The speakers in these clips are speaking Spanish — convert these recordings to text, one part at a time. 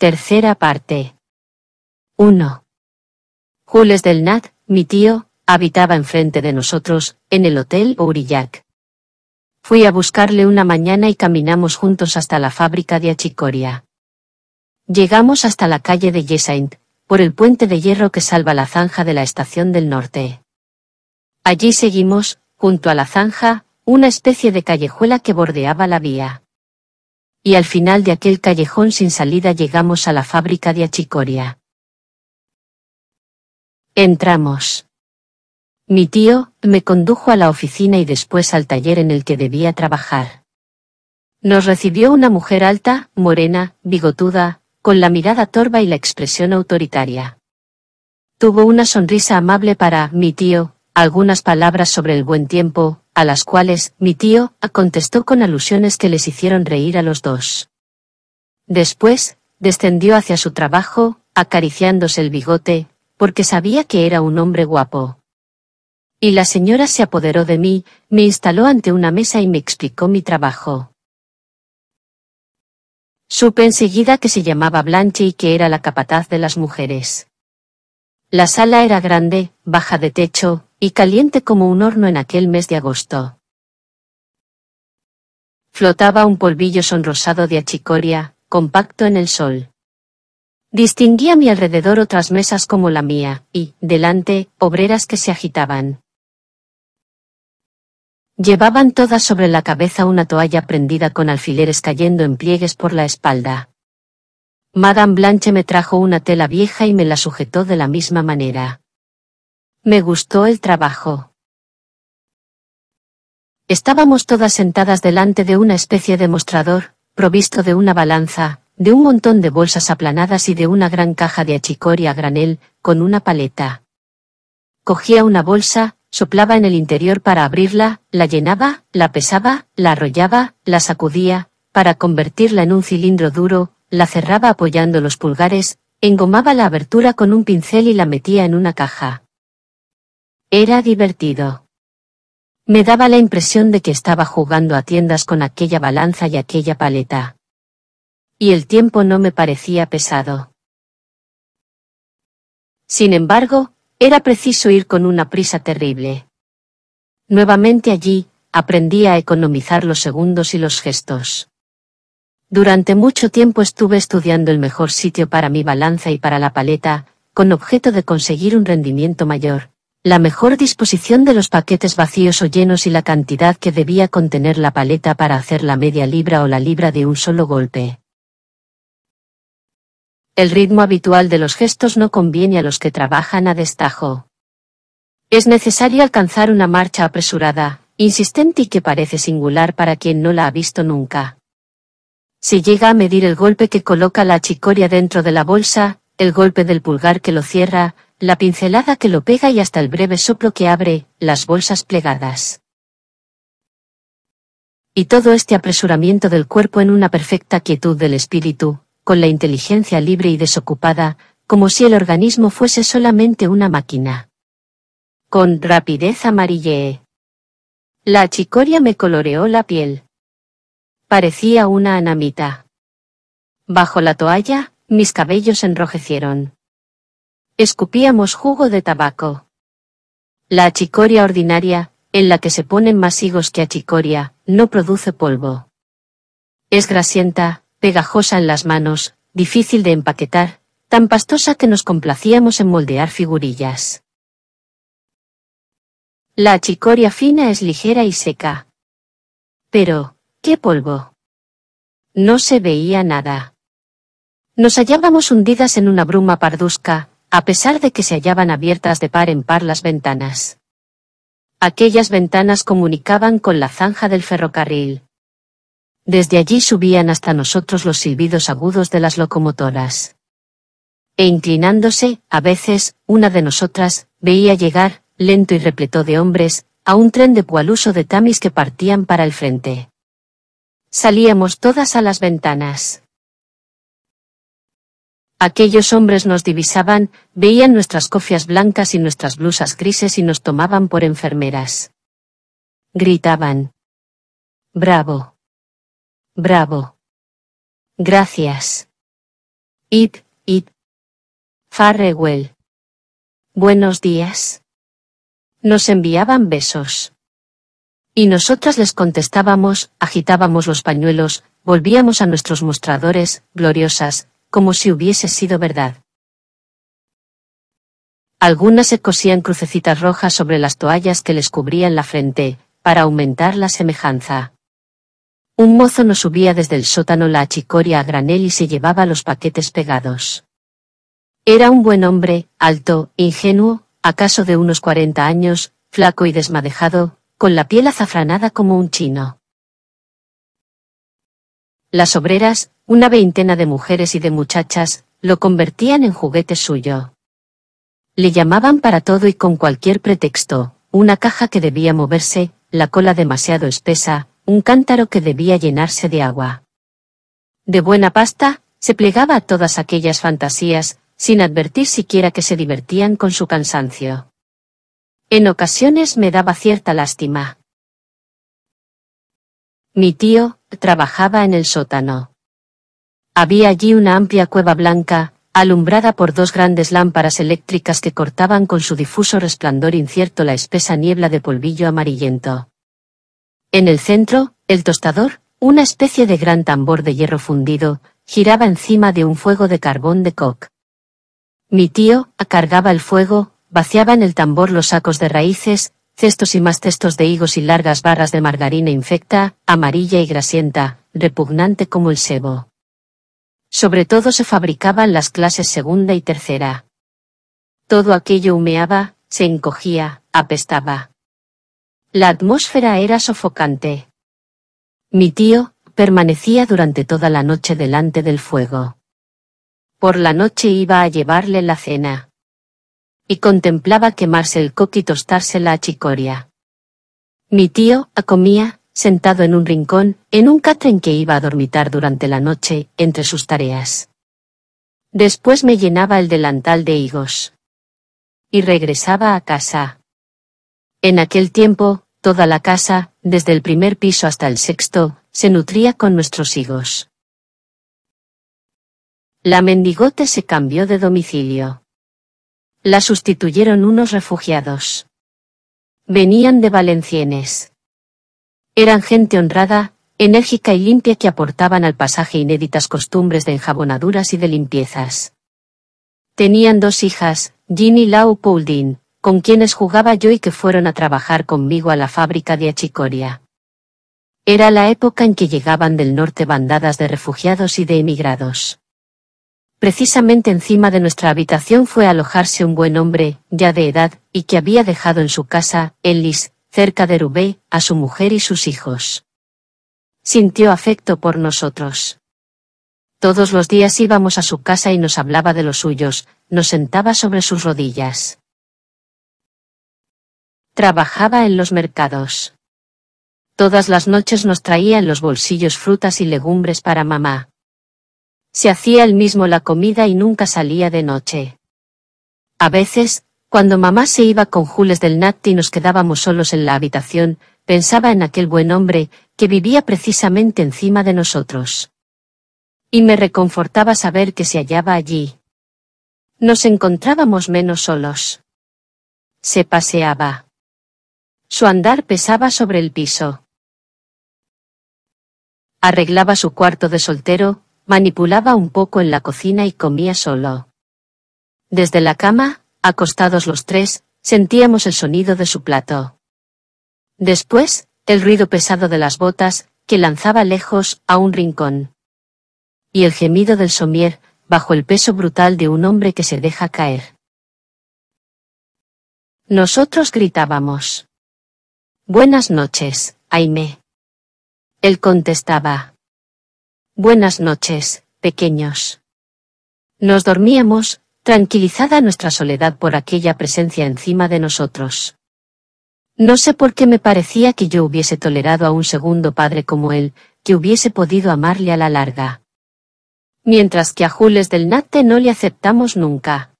Tercera parte. 1. Jules del Nat, mi tío, habitaba enfrente de nosotros, en el Hotel Aurillac. Fui a buscarle una mañana y caminamos juntos hasta la fábrica de Achicoria. Llegamos hasta la calle de Yesaint, por el puente de hierro que salva la zanja de la estación del norte. Allí seguimos, junto a la zanja, una especie de callejuela que bordeaba la vía y al final de aquel callejón sin salida llegamos a la fábrica de achicoria. Entramos. Mi tío me condujo a la oficina y después al taller en el que debía trabajar. Nos recibió una mujer alta, morena, bigotuda, con la mirada torva y la expresión autoritaria. Tuvo una sonrisa amable para mi tío, algunas palabras sobre el buen tiempo, a las cuales mi tío contestó con alusiones que les hicieron reír a los dos. Después, descendió hacia su trabajo, acariciándose el bigote, porque sabía que era un hombre guapo. Y la señora se apoderó de mí, me instaló ante una mesa y me explicó mi trabajo. Supe enseguida que se llamaba Blanche y que era la capataz de las mujeres. La sala era grande, baja de techo, y caliente como un horno en aquel mes de agosto. Flotaba un polvillo sonrosado de achicoria, compacto en el sol. Distinguía a mi alrededor otras mesas como la mía, y, delante, obreras que se agitaban. Llevaban todas sobre la cabeza una toalla prendida con alfileres cayendo en pliegues por la espalda. Madame Blanche me trajo una tela vieja y me la sujetó de la misma manera. Me gustó el trabajo. Estábamos todas sentadas delante de una especie de mostrador, provisto de una balanza, de un montón de bolsas aplanadas y de una gran caja de achicoria granel, con una paleta. Cogía una bolsa, soplaba en el interior para abrirla, la llenaba, la pesaba, la arrollaba, la sacudía, para convertirla en un cilindro duro, la cerraba apoyando los pulgares, engomaba la abertura con un pincel y la metía en una caja. Era divertido. Me daba la impresión de que estaba jugando a tiendas con aquella balanza y aquella paleta. Y el tiempo no me parecía pesado. Sin embargo, era preciso ir con una prisa terrible. Nuevamente allí, aprendí a economizar los segundos y los gestos. Durante mucho tiempo estuve estudiando el mejor sitio para mi balanza y para la paleta, con objeto de conseguir un rendimiento mayor, la mejor disposición de los paquetes vacíos o llenos y la cantidad que debía contener la paleta para hacer la media libra o la libra de un solo golpe. El ritmo habitual de los gestos no conviene a los que trabajan a destajo. Es necesario alcanzar una marcha apresurada, insistente y que parece singular para quien no la ha visto nunca. Si llega a medir el golpe que coloca la chicoria dentro de la bolsa, el golpe del pulgar que lo cierra, la pincelada que lo pega y hasta el breve soplo que abre, las bolsas plegadas. Y todo este apresuramiento del cuerpo en una perfecta quietud del espíritu, con la inteligencia libre y desocupada, como si el organismo fuese solamente una máquina. Con rapidez amarilleé. La chicoria me coloreó la piel. Parecía una anamita. Bajo la toalla, mis cabellos enrojecieron. Escupíamos jugo de tabaco. La achicoria ordinaria, en la que se ponen más higos que achicoria, no produce polvo. Es grasienta, pegajosa en las manos, difícil de empaquetar, tan pastosa que nos complacíamos en moldear figurillas. La achicoria fina es ligera y seca. Pero, ¿qué polvo? No se veía nada. Nos hallábamos hundidas en una bruma pardusca, a pesar de que se hallaban abiertas de par en par las ventanas. Aquellas ventanas comunicaban con la zanja del ferrocarril. Desde allí subían hasta nosotros los silbidos agudos de las locomotoras. E inclinándose, a veces, una de nosotras, veía llegar, lento y repleto de hombres, a un tren de Pualuso de Tamis que partían para el frente. Salíamos todas a las ventanas. Aquellos hombres nos divisaban, veían nuestras cofias blancas y nuestras blusas grises y nos tomaban por enfermeras. Gritaban. Bravo. Bravo. Gracias. It, it. Farrewell. Buenos días. Nos enviaban besos. Y nosotras les contestábamos, agitábamos los pañuelos, volvíamos a nuestros mostradores, gloriosas, como si hubiese sido verdad. Algunas se cosían crucecitas rojas sobre las toallas que les cubrían la frente, para aumentar la semejanza. Un mozo nos subía desde el sótano la achicoria a granel y se llevaba los paquetes pegados. Era un buen hombre, alto, ingenuo, acaso de unos 40 años, flaco y desmadejado, con la piel azafranada como un chino. Las obreras, una veintena de mujeres y de muchachas lo convertían en juguete suyo. Le llamaban para todo y con cualquier pretexto, una caja que debía moverse, la cola demasiado espesa, un cántaro que debía llenarse de agua. De buena pasta, se plegaba a todas aquellas fantasías, sin advertir siquiera que se divertían con su cansancio. En ocasiones me daba cierta lástima. Mi tío, trabajaba en el sótano. Había allí una amplia cueva blanca, alumbrada por dos grandes lámparas eléctricas que cortaban con su difuso resplandor incierto la espesa niebla de polvillo amarillento. En el centro, el tostador, una especie de gran tambor de hierro fundido, giraba encima de un fuego de carbón de coque. Mi tío, acargaba el fuego, vaciaba en el tambor los sacos de raíces, cestos y más cestos de higos y largas barras de margarina infecta, amarilla y grasienta, repugnante como el sebo. Sobre todo se fabricaban las clases segunda y tercera. Todo aquello humeaba, se encogía, apestaba. La atmósfera era sofocante. Mi tío, permanecía durante toda la noche delante del fuego. Por la noche iba a llevarle la cena. Y contemplaba quemarse el coque y tostarse la achicoria. Mi tío, comía, sentado en un rincón, en un catre que iba a dormitar durante la noche, entre sus tareas. Después me llenaba el delantal de higos. Y regresaba a casa. En aquel tiempo, toda la casa, desde el primer piso hasta el sexto, se nutría con nuestros higos. La mendigote se cambió de domicilio. La sustituyeron unos refugiados. Venían de Valencienes. Eran gente honrada, enérgica y limpia que aportaban al pasaje inéditas costumbres de enjabonaduras y de limpiezas. Tenían dos hijas, Jean y Lau Pouldin, con quienes jugaba yo y que fueron a trabajar conmigo a la fábrica de Achicoria. Era la época en que llegaban del norte bandadas de refugiados y de emigrados. Precisamente encima de nuestra habitación fue alojarse un buen hombre, ya de edad, y que había dejado en su casa, Ellis, cerca de Rubé, a su mujer y sus hijos. Sintió afecto por nosotros. Todos los días íbamos a su casa y nos hablaba de los suyos, nos sentaba sobre sus rodillas. Trabajaba en los mercados. Todas las noches nos traía en los bolsillos frutas y legumbres para mamá. Se hacía él mismo la comida y nunca salía de noche. A veces, cuando mamá se iba con Jules del Nat y nos quedábamos solos en la habitación, pensaba en aquel buen hombre que vivía precisamente encima de nosotros. Y me reconfortaba saber que se hallaba allí. Nos encontrábamos menos solos. Se paseaba. Su andar pesaba sobre el piso. Arreglaba su cuarto de soltero, manipulaba un poco en la cocina y comía solo. Desde la cama, Acostados los tres, sentíamos el sonido de su plato. Después, el ruido pesado de las botas, que lanzaba lejos, a un rincón. Y el gemido del somier, bajo el peso brutal de un hombre que se deja caer. Nosotros gritábamos. Buenas noches, Aime. Él contestaba. Buenas noches, pequeños. Nos dormíamos, tranquilizada nuestra soledad por aquella presencia encima de nosotros. No sé por qué me parecía que yo hubiese tolerado a un segundo padre como él, que hubiese podido amarle a la larga. Mientras que a Jules del Natte no le aceptamos nunca.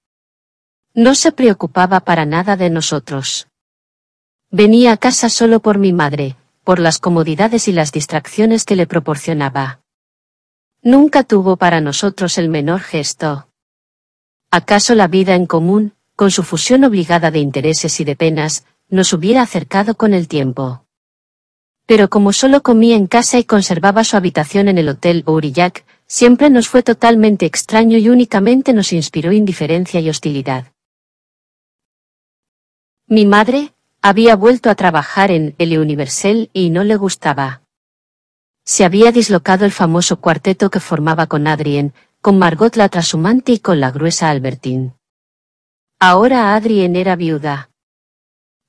No se preocupaba para nada de nosotros. Venía a casa solo por mi madre, por las comodidades y las distracciones que le proporcionaba. Nunca tuvo para nosotros el menor gesto. ¿Acaso la vida en común, con su fusión obligada de intereses y de penas, nos hubiera acercado con el tiempo? Pero como solo comía en casa y conservaba su habitación en el Hotel Ourillac, siempre nos fue totalmente extraño y únicamente nos inspiró indiferencia y hostilidad. Mi madre, había vuelto a trabajar en El Universal y no le gustaba. Se había dislocado el famoso cuarteto que formaba con Adrien, con Margot la trashumante y con la gruesa Albertine. Ahora Adrien era viuda.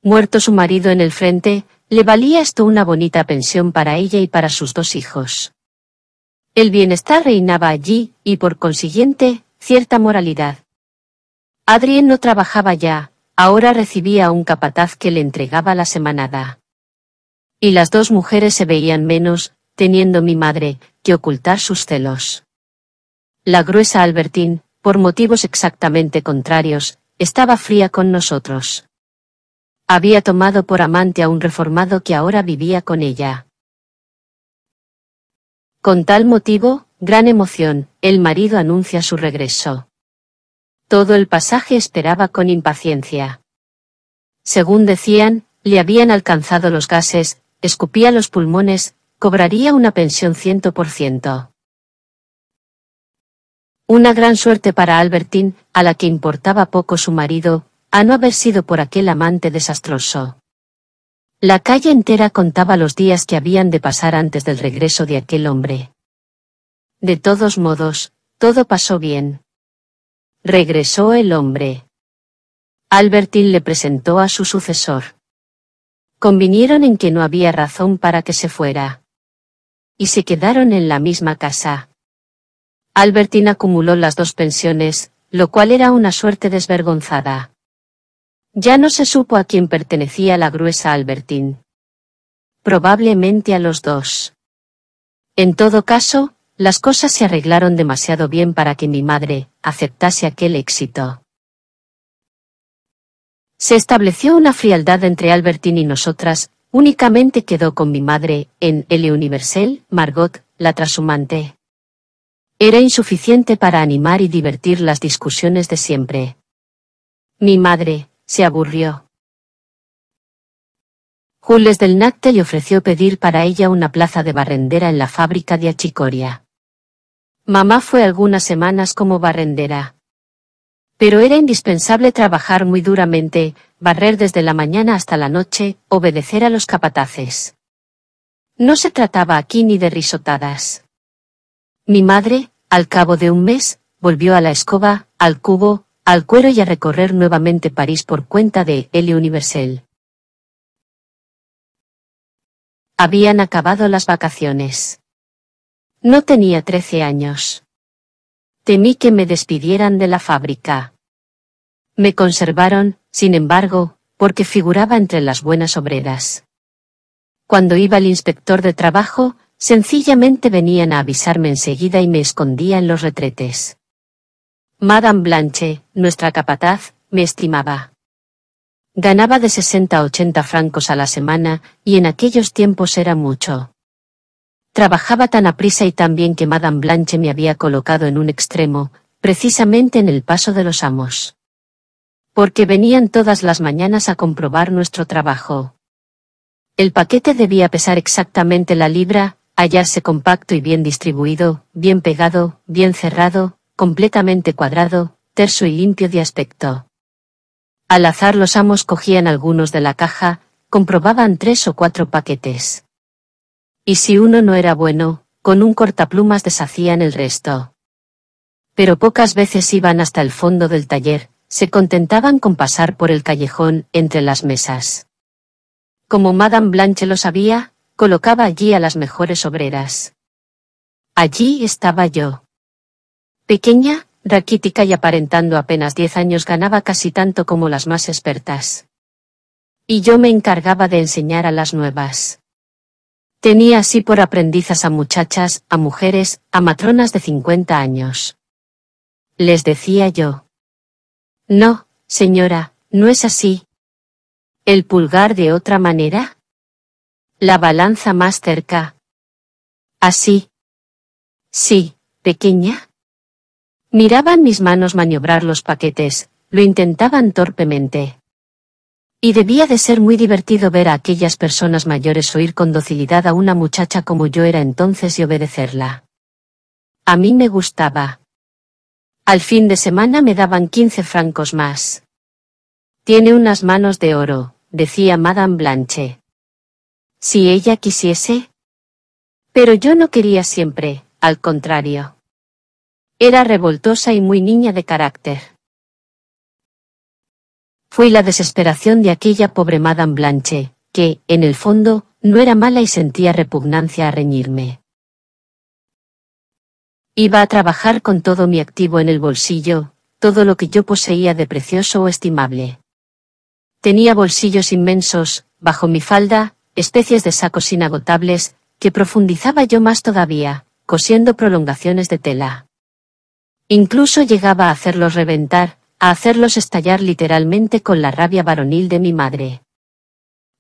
Muerto su marido en el frente, le valía esto una bonita pensión para ella y para sus dos hijos. El bienestar reinaba allí, y por consiguiente, cierta moralidad. Adrien no trabajaba ya, ahora recibía un capataz que le entregaba la semanada. Y las dos mujeres se veían menos, teniendo mi madre, que ocultar sus celos. La gruesa Albertín, por motivos exactamente contrarios, estaba fría con nosotros. Había tomado por amante a un reformado que ahora vivía con ella. Con tal motivo, gran emoción, el marido anuncia su regreso. Todo el pasaje esperaba con impaciencia. Según decían, le habían alcanzado los gases, escupía los pulmones, cobraría una pensión ciento por ciento. Una gran suerte para Albertine, a la que importaba poco su marido, a no haber sido por aquel amante desastroso. La calle entera contaba los días que habían de pasar antes del regreso de aquel hombre. De todos modos, todo pasó bien. Regresó el hombre. Albertín le presentó a su sucesor. Convinieron en que no había razón para que se fuera. Y se quedaron en la misma casa. Albertín acumuló las dos pensiones, lo cual era una suerte desvergonzada. Ya no se supo a quién pertenecía la gruesa Albertín. Probablemente a los dos. En todo caso, las cosas se arreglaron demasiado bien para que mi madre aceptase aquel éxito. Se estableció una frialdad entre Albertín y nosotras, únicamente quedó con mi madre, en L Universal, Margot, la trashumante. Era insuficiente para animar y divertir las discusiones de siempre. Mi madre, se aburrió. Jules del Nacte le ofreció pedir para ella una plaza de barrendera en la fábrica de Achicoria. Mamá fue algunas semanas como barrendera. Pero era indispensable trabajar muy duramente, barrer desde la mañana hasta la noche, obedecer a los capataces. No se trataba aquí ni de risotadas. Mi madre, al cabo de un mes, volvió a la escoba, al cubo, al cuero y a recorrer nuevamente París por cuenta de El Universal. Habían acabado las vacaciones. No tenía trece años. Temí que me despidieran de la fábrica. Me conservaron, sin embargo, porque figuraba entre las buenas obreras. Cuando iba el inspector de trabajo, Sencillamente venían a avisarme enseguida y me escondía en los retretes. Madame Blanche, nuestra capataz, me estimaba. Ganaba de 60 a 80 francos a la semana, y en aquellos tiempos era mucho. Trabajaba tan aprisa y tan bien que Madame Blanche me había colocado en un extremo, precisamente en el paso de los amos. Porque venían todas las mañanas a comprobar nuestro trabajo. El paquete debía pesar exactamente la libra, hallarse compacto y bien distribuido, bien pegado, bien cerrado, completamente cuadrado, terso y limpio de aspecto. Al azar los amos cogían algunos de la caja, comprobaban tres o cuatro paquetes. Y si uno no era bueno, con un cortaplumas deshacían el resto. Pero pocas veces iban hasta el fondo del taller, se contentaban con pasar por el callejón, entre las mesas. Como Madame Blanche lo sabía, colocaba allí a las mejores obreras. Allí estaba yo. Pequeña, raquítica y aparentando apenas diez años ganaba casi tanto como las más expertas. Y yo me encargaba de enseñar a las nuevas. Tenía así por aprendizas a muchachas, a mujeres, a matronas de cincuenta años. Les decía yo. No, señora, no es así. ¿El pulgar de otra manera? La balanza más cerca. Así. Sí, pequeña. Miraban mis manos maniobrar los paquetes, lo intentaban torpemente. Y debía de ser muy divertido ver a aquellas personas mayores oír con docilidad a una muchacha como yo era entonces y obedecerla. A mí me gustaba. Al fin de semana me daban quince francos más. Tiene unas manos de oro, decía Madame Blanche si ella quisiese. Pero yo no quería siempre, al contrario. Era revoltosa y muy niña de carácter. Fui la desesperación de aquella pobre Madame Blanche, que, en el fondo, no era mala y sentía repugnancia a reñirme. Iba a trabajar con todo mi activo en el bolsillo, todo lo que yo poseía de precioso o estimable. Tenía bolsillos inmensos, bajo mi falda, especies de sacos inagotables, que profundizaba yo más todavía, cosiendo prolongaciones de tela. Incluso llegaba a hacerlos reventar, a hacerlos estallar literalmente con la rabia varonil de mi madre.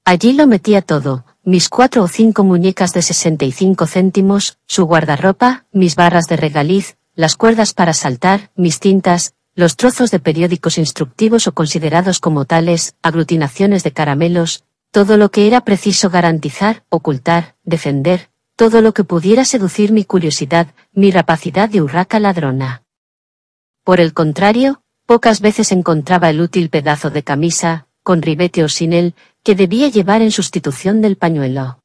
Allí lo metía todo, mis cuatro o cinco muñecas de 65 céntimos, su guardarropa, mis barras de regaliz, las cuerdas para saltar, mis tintas, los trozos de periódicos instructivos o considerados como tales, aglutinaciones de caramelos, todo lo que era preciso garantizar, ocultar, defender, todo lo que pudiera seducir mi curiosidad, mi rapacidad de urraca ladrona. Por el contrario, pocas veces encontraba el útil pedazo de camisa, con ribete o sin él, que debía llevar en sustitución del pañuelo.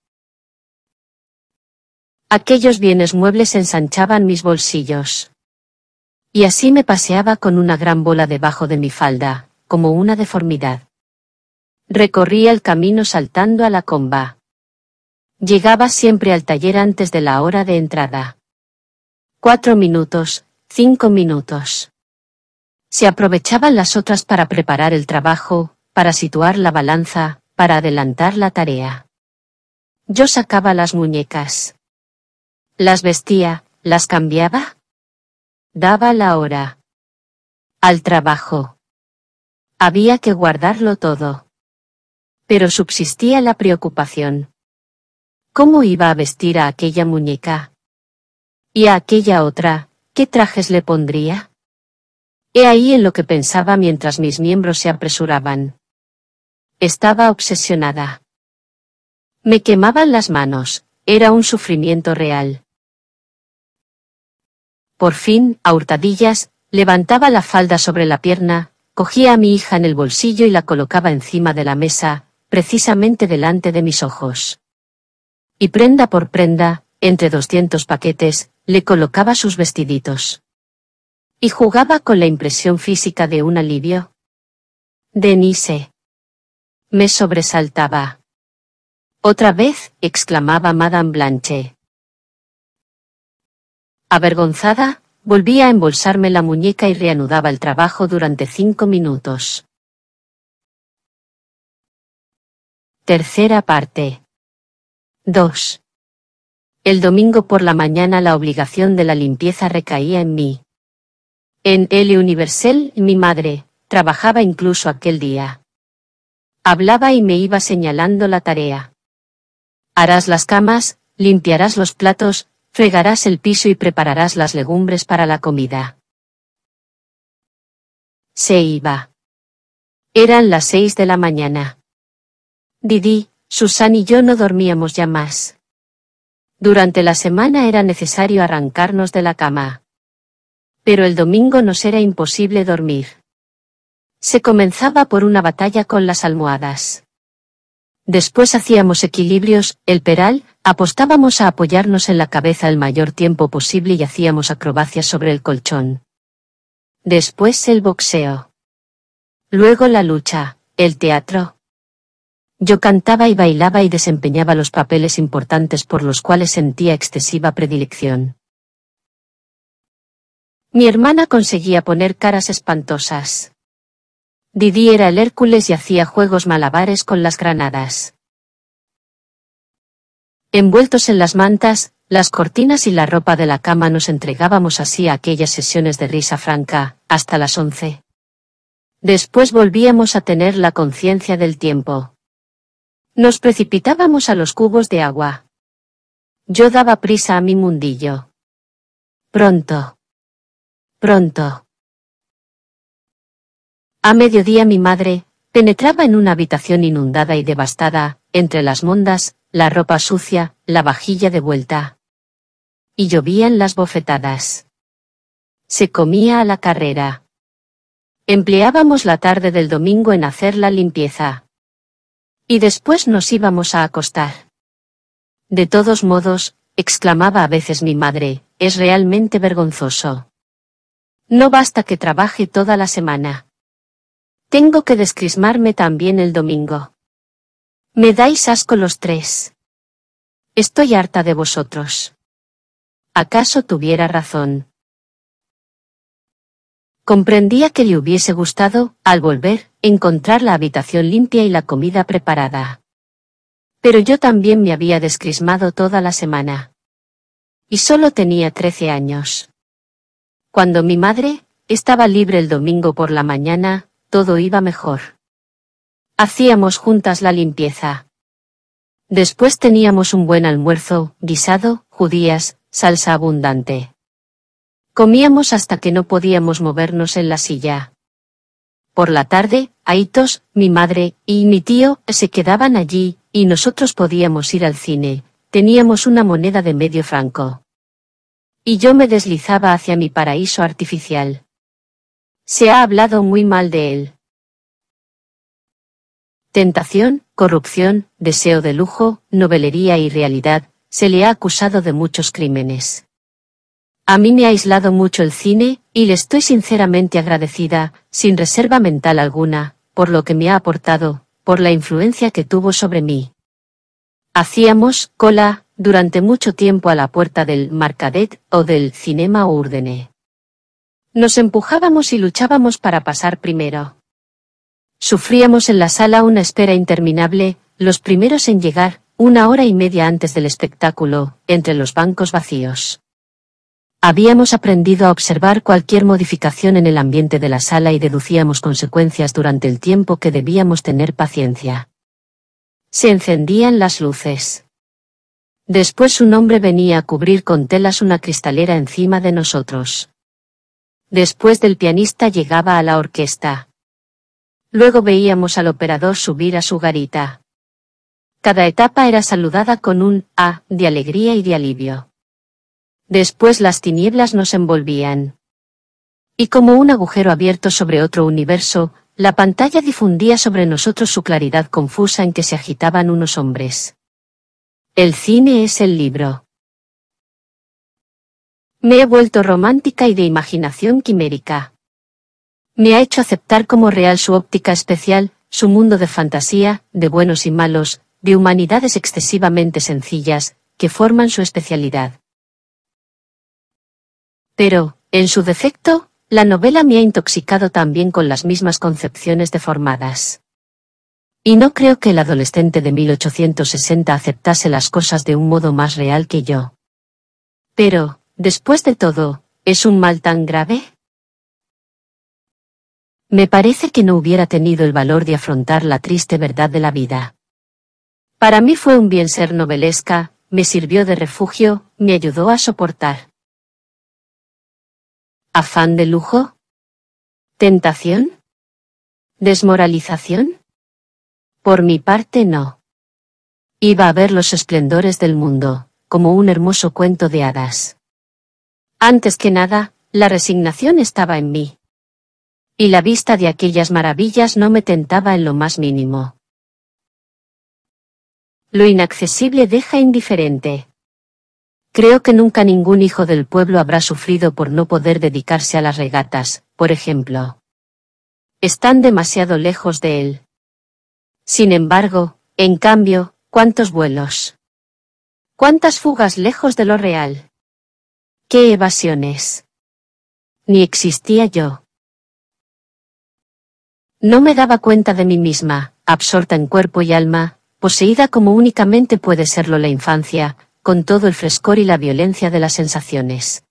Aquellos bienes muebles ensanchaban mis bolsillos. Y así me paseaba con una gran bola debajo de mi falda, como una deformidad. Recorría el camino saltando a la comba. Llegaba siempre al taller antes de la hora de entrada. Cuatro minutos, cinco minutos. Se aprovechaban las otras para preparar el trabajo, para situar la balanza, para adelantar la tarea. Yo sacaba las muñecas. Las vestía, las cambiaba. Daba la hora. Al trabajo. Había que guardarlo todo. Pero subsistía la preocupación. ¿Cómo iba a vestir a aquella muñeca? ¿Y a aquella otra, qué trajes le pondría? He ahí en lo que pensaba mientras mis miembros se apresuraban. Estaba obsesionada. Me quemaban las manos, era un sufrimiento real. Por fin, a hurtadillas, levantaba la falda sobre la pierna, cogía a mi hija en el bolsillo y la colocaba encima de la mesa, precisamente delante de mis ojos. Y prenda por prenda, entre doscientos paquetes, le colocaba sus vestiditos. Y jugaba con la impresión física de un alivio. Denise. Me sobresaltaba. Otra vez, exclamaba Madame Blanche. Avergonzada, volví a embolsarme la muñeca y reanudaba el trabajo durante cinco minutos. Tercera parte. 2. El domingo por la mañana la obligación de la limpieza recaía en mí. En L Universal, mi madre, trabajaba incluso aquel día. Hablaba y me iba señalando la tarea. Harás las camas, limpiarás los platos, fregarás el piso y prepararás las legumbres para la comida. Se iba. Eran las seis de la mañana. Didi, Susan y yo no dormíamos ya más. Durante la semana era necesario arrancarnos de la cama. Pero el domingo nos era imposible dormir. Se comenzaba por una batalla con las almohadas. Después hacíamos equilibrios, el peral, apostábamos a apoyarnos en la cabeza el mayor tiempo posible y hacíamos acrobacias sobre el colchón. Después el boxeo. Luego la lucha, el teatro, yo cantaba y bailaba y desempeñaba los papeles importantes por los cuales sentía excesiva predilección. Mi hermana conseguía poner caras espantosas. Didi era el Hércules y hacía juegos malabares con las granadas. Envueltos en las mantas, las cortinas y la ropa de la cama nos entregábamos así a aquellas sesiones de risa franca, hasta las once. Después volvíamos a tener la conciencia del tiempo. Nos precipitábamos a los cubos de agua. Yo daba prisa a mi mundillo. Pronto. Pronto. A mediodía mi madre, penetraba en una habitación inundada y devastada, entre las mondas, la ropa sucia, la vajilla de vuelta. Y llovían las bofetadas. Se comía a la carrera. Empleábamos la tarde del domingo en hacer la limpieza. Y después nos íbamos a acostar. De todos modos, exclamaba a veces mi madre, es realmente vergonzoso. No basta que trabaje toda la semana. Tengo que descrismarme también el domingo. Me dais asco los tres. Estoy harta de vosotros. ¿Acaso tuviera razón, Comprendía que le hubiese gustado, al volver, encontrar la habitación limpia y la comida preparada. Pero yo también me había descrismado toda la semana. Y solo tenía trece años. Cuando mi madre, estaba libre el domingo por la mañana, todo iba mejor. Hacíamos juntas la limpieza. Después teníamos un buen almuerzo, guisado, judías, salsa abundante. Comíamos hasta que no podíamos movernos en la silla. Por la tarde, Aitos, mi madre y mi tío se quedaban allí, y nosotros podíamos ir al cine. Teníamos una moneda de medio franco. Y yo me deslizaba hacia mi paraíso artificial. Se ha hablado muy mal de él. Tentación, corrupción, deseo de lujo, novelería y realidad, se le ha acusado de muchos crímenes. A mí me ha aislado mucho el cine, y le estoy sinceramente agradecida, sin reserva mental alguna, por lo que me ha aportado, por la influencia que tuvo sobre mí. Hacíamos cola durante mucho tiempo a la puerta del Marcadet o del Cinema Urdene. Nos empujábamos y luchábamos para pasar primero. Sufríamos en la sala una espera interminable, los primeros en llegar, una hora y media antes del espectáculo, entre los bancos vacíos. Habíamos aprendido a observar cualquier modificación en el ambiente de la sala y deducíamos consecuencias durante el tiempo que debíamos tener paciencia. Se encendían las luces. Después un hombre venía a cubrir con telas una cristalera encima de nosotros. Después del pianista llegaba a la orquesta. Luego veíamos al operador subir a su garita. Cada etapa era saludada con un A de alegría y de alivio. Después las tinieblas nos envolvían. Y como un agujero abierto sobre otro universo, la pantalla difundía sobre nosotros su claridad confusa en que se agitaban unos hombres. El cine es el libro. Me he vuelto romántica y de imaginación quimérica. Me ha hecho aceptar como real su óptica especial, su mundo de fantasía, de buenos y malos, de humanidades excesivamente sencillas, que forman su especialidad. Pero, en su defecto, la novela me ha intoxicado también con las mismas concepciones deformadas. Y no creo que el adolescente de 1860 aceptase las cosas de un modo más real que yo. Pero, después de todo, ¿es un mal tan grave? Me parece que no hubiera tenido el valor de afrontar la triste verdad de la vida. Para mí fue un bien ser novelesca, me sirvió de refugio, me ayudó a soportar afán de lujo, tentación, desmoralización. Por mi parte no. Iba a ver los esplendores del mundo, como un hermoso cuento de hadas. Antes que nada, la resignación estaba en mí. Y la vista de aquellas maravillas no me tentaba en lo más mínimo. Lo inaccesible deja indiferente. Creo que nunca ningún hijo del pueblo habrá sufrido por no poder dedicarse a las regatas, por ejemplo. Están demasiado lejos de él. Sin embargo, en cambio, ¿cuántos vuelos? ¿Cuántas fugas lejos de lo real? ¿Qué evasiones? Ni existía yo. No me daba cuenta de mí misma, absorta en cuerpo y alma, poseída como únicamente puede serlo la infancia, con todo el frescor y la violencia de las sensaciones.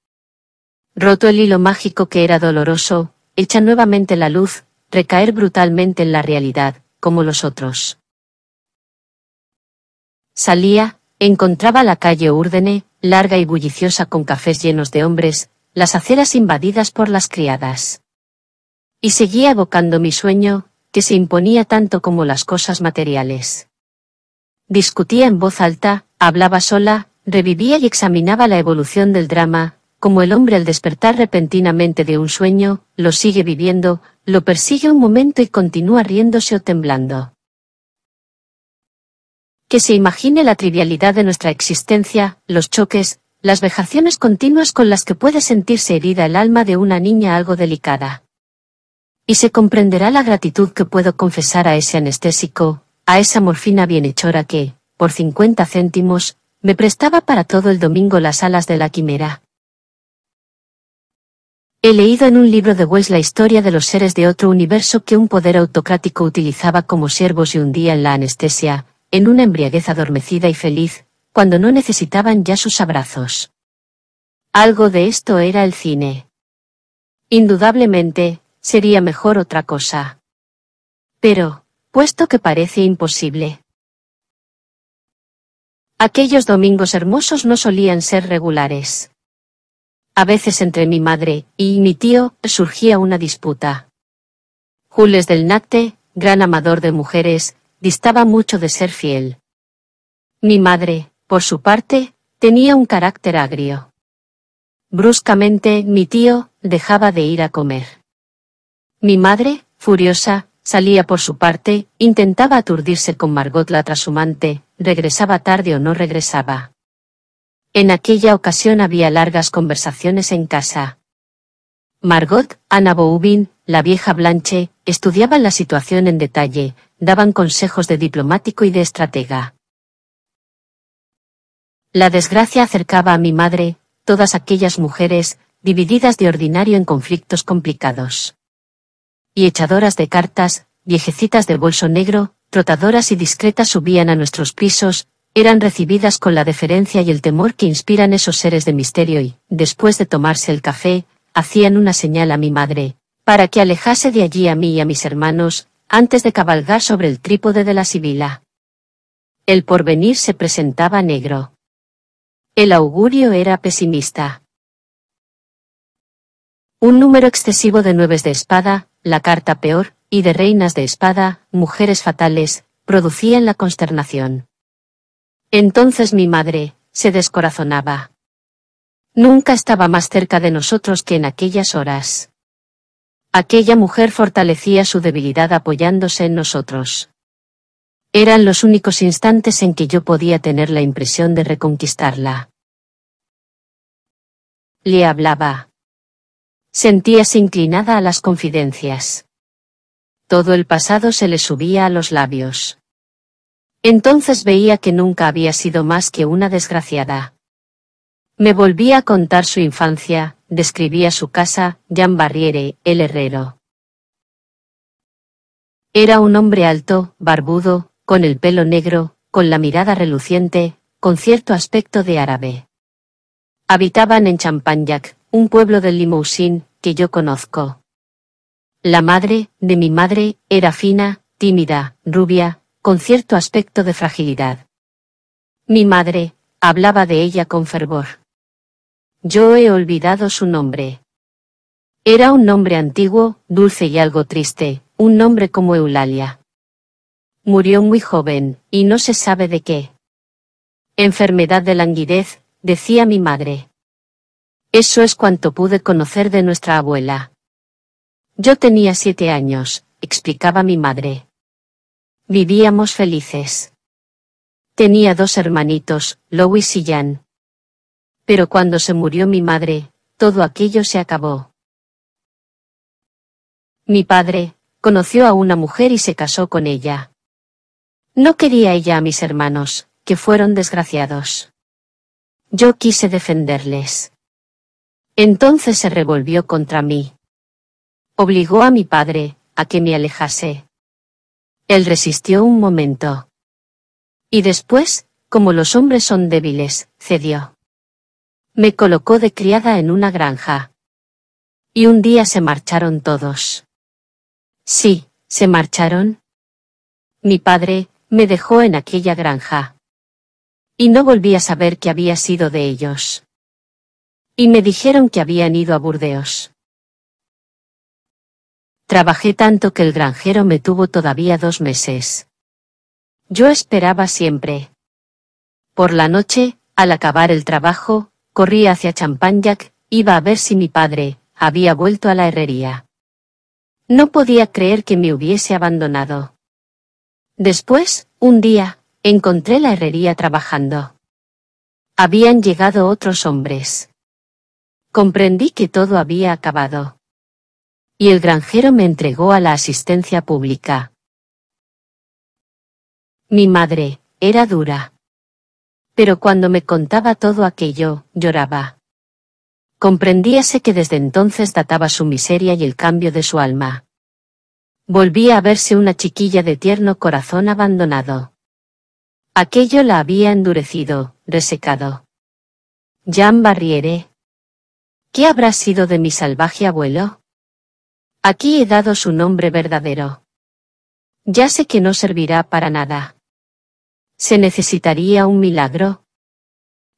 Roto el hilo mágico que era doloroso, echa nuevamente la luz, recaer brutalmente en la realidad, como los otros. Salía, encontraba la calle Úrdene, larga y bulliciosa con cafés llenos de hombres, las aceras invadidas por las criadas. Y seguía evocando mi sueño, que se imponía tanto como las cosas materiales. Discutía en voz alta, Hablaba sola, revivía y examinaba la evolución del drama, como el hombre al despertar repentinamente de un sueño, lo sigue viviendo, lo persigue un momento y continúa riéndose o temblando. Que se imagine la trivialidad de nuestra existencia, los choques, las vejaciones continuas con las que puede sentirse herida el alma de una niña algo delicada. Y se comprenderá la gratitud que puedo confesar a ese anestésico, a esa morfina bienhechora que, por 50 céntimos, me prestaba para todo el domingo las alas de la quimera. He leído en un libro de Wells la historia de los seres de otro universo que un poder autocrático utilizaba como siervos y hundía en la anestesia, en una embriaguez adormecida y feliz, cuando no necesitaban ya sus abrazos. Algo de esto era el cine. Indudablemente, sería mejor otra cosa. Pero, puesto que parece imposible, Aquellos domingos hermosos no solían ser regulares. A veces entre mi madre y mi tío surgía una disputa. Jules del Nacte, gran amador de mujeres, distaba mucho de ser fiel. Mi madre, por su parte, tenía un carácter agrio. Bruscamente, mi tío dejaba de ir a comer. Mi madre, furiosa, Salía por su parte, intentaba aturdirse con Margot la Trasumante, regresaba tarde o no regresaba. En aquella ocasión había largas conversaciones en casa. Margot, Ana Boubin, la vieja Blanche, estudiaban la situación en detalle, daban consejos de diplomático y de estratega. La desgracia acercaba a mi madre, todas aquellas mujeres, divididas de ordinario en conflictos complicados y echadoras de cartas, viejecitas de bolso negro, trotadoras y discretas subían a nuestros pisos, eran recibidas con la deferencia y el temor que inspiran esos seres de misterio y, después de tomarse el café, hacían una señal a mi madre, para que alejase de allí a mí y a mis hermanos, antes de cabalgar sobre el trípode de la sibila. El porvenir se presentaba negro. El augurio era pesimista. Un número excesivo de nueves de espada, la carta peor, y de reinas de espada, mujeres fatales, producían la consternación. Entonces mi madre, se descorazonaba. Nunca estaba más cerca de nosotros que en aquellas horas. Aquella mujer fortalecía su debilidad apoyándose en nosotros. Eran los únicos instantes en que yo podía tener la impresión de reconquistarla. Le hablaba. Sentíase inclinada a las confidencias. Todo el pasado se le subía a los labios. Entonces veía que nunca había sido más que una desgraciada. Me volví a contar su infancia, describía su casa, Jean Barriere, el herrero. Era un hombre alto, barbudo, con el pelo negro, con la mirada reluciente, con cierto aspecto de árabe. Habitaban en Champagnac, un pueblo del Limousin, que yo conozco. La madre, de mi madre, era fina, tímida, rubia, con cierto aspecto de fragilidad. Mi madre, hablaba de ella con fervor. Yo he olvidado su nombre. Era un nombre antiguo, dulce y algo triste, un nombre como Eulalia. Murió muy joven, y no se sabe de qué. Enfermedad de languidez, decía mi madre. Eso es cuanto pude conocer de nuestra abuela. Yo tenía siete años, explicaba mi madre. Vivíamos felices. Tenía dos hermanitos, Louis y Jan. Pero cuando se murió mi madre, todo aquello se acabó. Mi padre, conoció a una mujer y se casó con ella. No quería ella a mis hermanos, que fueron desgraciados. Yo quise defenderles. Entonces se revolvió contra mí. Obligó a mi padre, a que me alejase. Él resistió un momento. Y después, como los hombres son débiles, cedió. Me colocó de criada en una granja. Y un día se marcharon todos. Sí, se marcharon. Mi padre, me dejó en aquella granja. Y no volví a saber qué había sido de ellos. Y me dijeron que habían ido a Burdeos. Trabajé tanto que el granjero me tuvo todavía dos meses. Yo esperaba siempre. Por la noche, al acabar el trabajo, corrí hacia Champagnac, iba a ver si mi padre, había vuelto a la herrería. No podía creer que me hubiese abandonado. Después, un día, encontré la herrería trabajando. Habían llegado otros hombres. Comprendí que todo había acabado. Y el granjero me entregó a la asistencia pública. Mi madre, era dura. Pero cuando me contaba todo aquello, lloraba. Comprendíase que desde entonces databa su miseria y el cambio de su alma. Volvía a verse una chiquilla de tierno corazón abandonado. Aquello la había endurecido, resecado. Jean Barriere, ¿Qué habrá sido de mi salvaje abuelo? Aquí he dado su nombre verdadero. Ya sé que no servirá para nada. Se necesitaría un milagro.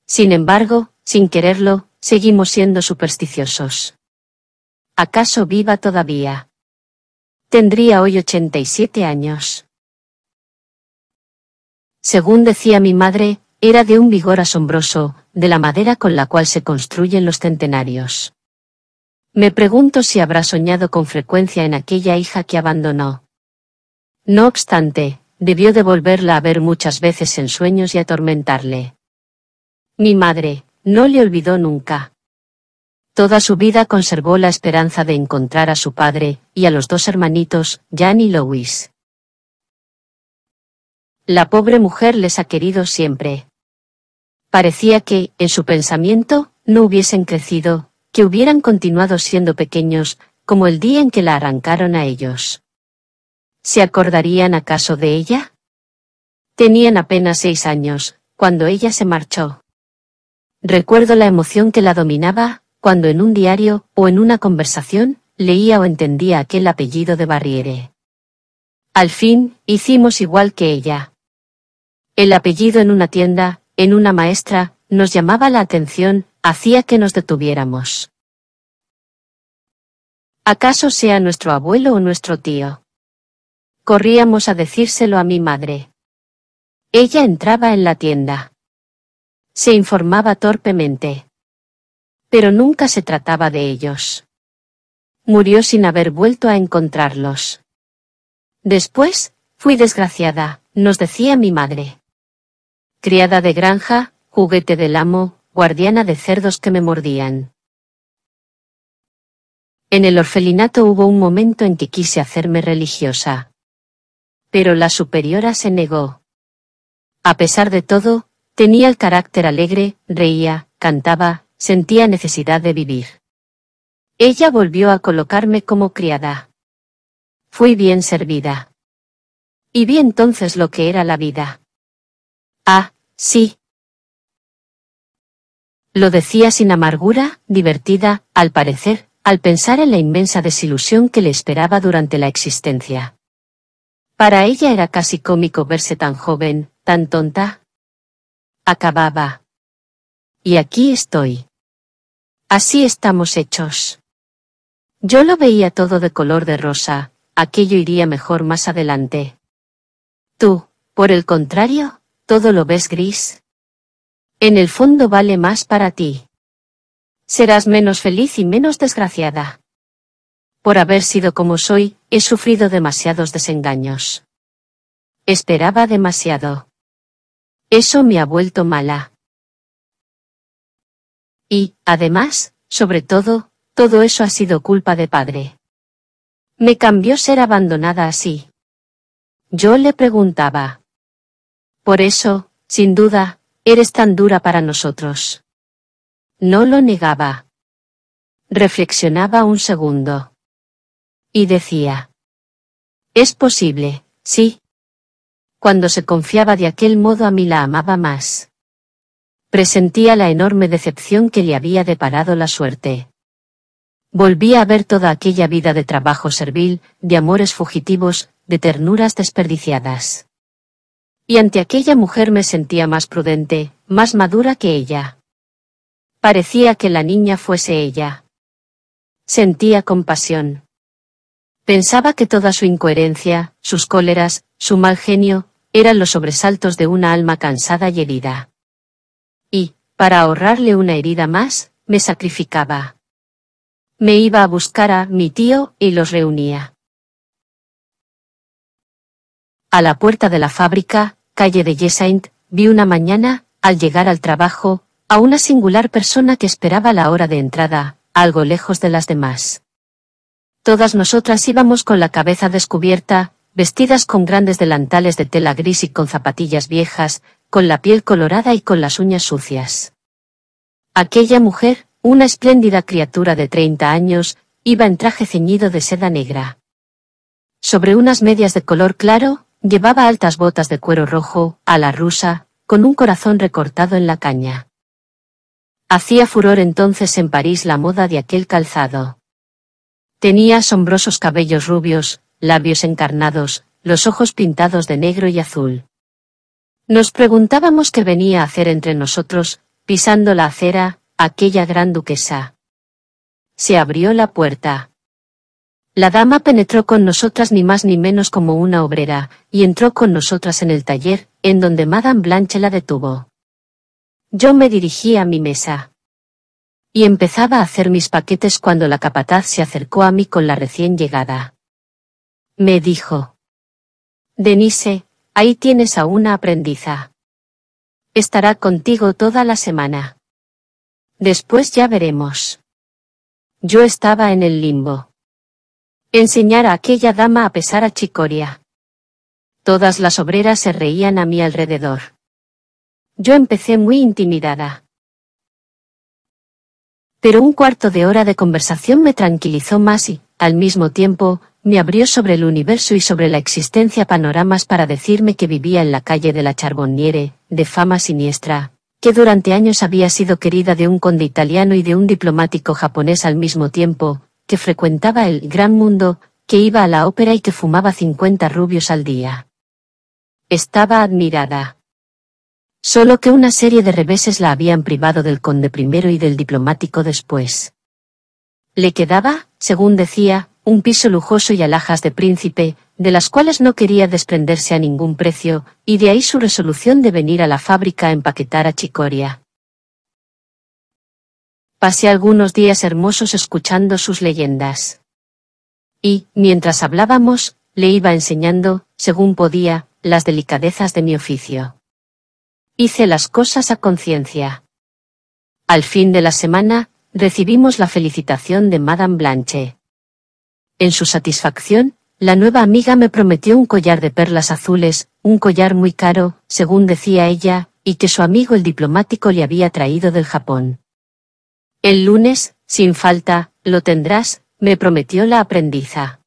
Sin embargo, sin quererlo, seguimos siendo supersticiosos. ¿Acaso viva todavía? Tendría hoy 87 años. Según decía mi madre, era de un vigor asombroso, de la madera con la cual se construyen los centenarios. Me pregunto si habrá soñado con frecuencia en aquella hija que abandonó. No obstante, debió de volverla a ver muchas veces en sueños y atormentarle. Mi madre, no le olvidó nunca. Toda su vida conservó la esperanza de encontrar a su padre, y a los dos hermanitos, Jan y Louis. La pobre mujer les ha querido siempre. Parecía que, en su pensamiento, no hubiesen crecido, que hubieran continuado siendo pequeños, como el día en que la arrancaron a ellos. ¿Se acordarían acaso de ella? Tenían apenas seis años, cuando ella se marchó. Recuerdo la emoción que la dominaba, cuando en un diario, o en una conversación, leía o entendía aquel apellido de Barriere. Al fin, hicimos igual que ella. El apellido en una tienda, en una maestra, nos llamaba la atención, hacía que nos detuviéramos. ¿Acaso sea nuestro abuelo o nuestro tío? Corríamos a decírselo a mi madre. Ella entraba en la tienda. Se informaba torpemente. Pero nunca se trataba de ellos. Murió sin haber vuelto a encontrarlos. Después, fui desgraciada, nos decía mi madre criada de granja, juguete del amo, guardiana de cerdos que me mordían. En el orfelinato hubo un momento en que quise hacerme religiosa. Pero la superiora se negó. A pesar de todo, tenía el carácter alegre, reía, cantaba, sentía necesidad de vivir. Ella volvió a colocarme como criada. Fui bien servida. Y vi entonces lo que era la vida. Ah, sí. Lo decía sin amargura, divertida, al parecer, al pensar en la inmensa desilusión que le esperaba durante la existencia. Para ella era casi cómico verse tan joven, tan tonta. Acababa. Y aquí estoy. Así estamos hechos. Yo lo veía todo de color de rosa, aquello iría mejor más adelante. Tú, por el contrario, todo lo ves gris. En el fondo vale más para ti. Serás menos feliz y menos desgraciada. Por haber sido como soy, he sufrido demasiados desengaños. Esperaba demasiado. Eso me ha vuelto mala. Y, además, sobre todo, todo eso ha sido culpa de padre. Me cambió ser abandonada así. Yo le preguntaba. Por eso, sin duda, eres tan dura para nosotros. No lo negaba. Reflexionaba un segundo. Y decía. Es posible, sí. Cuando se confiaba de aquel modo a mí la amaba más. Presentía la enorme decepción que le había deparado la suerte. Volvía a ver toda aquella vida de trabajo servil, de amores fugitivos, de ternuras desperdiciadas. Y ante aquella mujer me sentía más prudente, más madura que ella. Parecía que la niña fuese ella. Sentía compasión. Pensaba que toda su incoherencia, sus cóleras, su mal genio, eran los sobresaltos de una alma cansada y herida. Y, para ahorrarle una herida más, me sacrificaba. Me iba a buscar a mi tío y los reunía. A la puerta de la fábrica, calle de Yesaint, vi una mañana, al llegar al trabajo, a una singular persona que esperaba la hora de entrada, algo lejos de las demás. Todas nosotras íbamos con la cabeza descubierta, vestidas con grandes delantales de tela gris y con zapatillas viejas, con la piel colorada y con las uñas sucias. Aquella mujer, una espléndida criatura de 30 años, iba en traje ceñido de seda negra. Sobre unas medias de color claro, Llevaba altas botas de cuero rojo, a la rusa, con un corazón recortado en la caña. Hacía furor entonces en París la moda de aquel calzado. Tenía asombrosos cabellos rubios, labios encarnados, los ojos pintados de negro y azul. Nos preguntábamos qué venía a hacer entre nosotros, pisando la acera, aquella gran duquesa. Se abrió la puerta. La dama penetró con nosotras ni más ni menos como una obrera, y entró con nosotras en el taller, en donde Madame Blanche la detuvo. Yo me dirigí a mi mesa. Y empezaba a hacer mis paquetes cuando la capataz se acercó a mí con la recién llegada. Me dijo. Denise, ahí tienes a una aprendiza. Estará contigo toda la semana. Después ya veremos. Yo estaba en el limbo. Enseñar a aquella dama a pesar a Chicoria. Todas las obreras se reían a mi alrededor. Yo empecé muy intimidada. Pero un cuarto de hora de conversación me tranquilizó más y, al mismo tiempo, me abrió sobre el universo y sobre la existencia panoramas para decirme que vivía en la calle de la Charbonniere, de fama siniestra, que durante años había sido querida de un conde italiano y de un diplomático japonés al mismo tiempo, que frecuentaba el gran mundo, que iba a la ópera y que fumaba 50 rubios al día. Estaba admirada. Solo que una serie de reveses la habían privado del conde primero y del diplomático después. Le quedaba, según decía, un piso lujoso y alhajas de príncipe, de las cuales no quería desprenderse a ningún precio, y de ahí su resolución de venir a la fábrica a empaquetar a Chicoria. Pasé algunos días hermosos escuchando sus leyendas. Y, mientras hablábamos, le iba enseñando, según podía, las delicadezas de mi oficio. Hice las cosas a conciencia. Al fin de la semana, recibimos la felicitación de Madame Blanche. En su satisfacción, la nueva amiga me prometió un collar de perlas azules, un collar muy caro, según decía ella, y que su amigo el diplomático le había traído del Japón. El lunes, sin falta, lo tendrás, me prometió la aprendiza.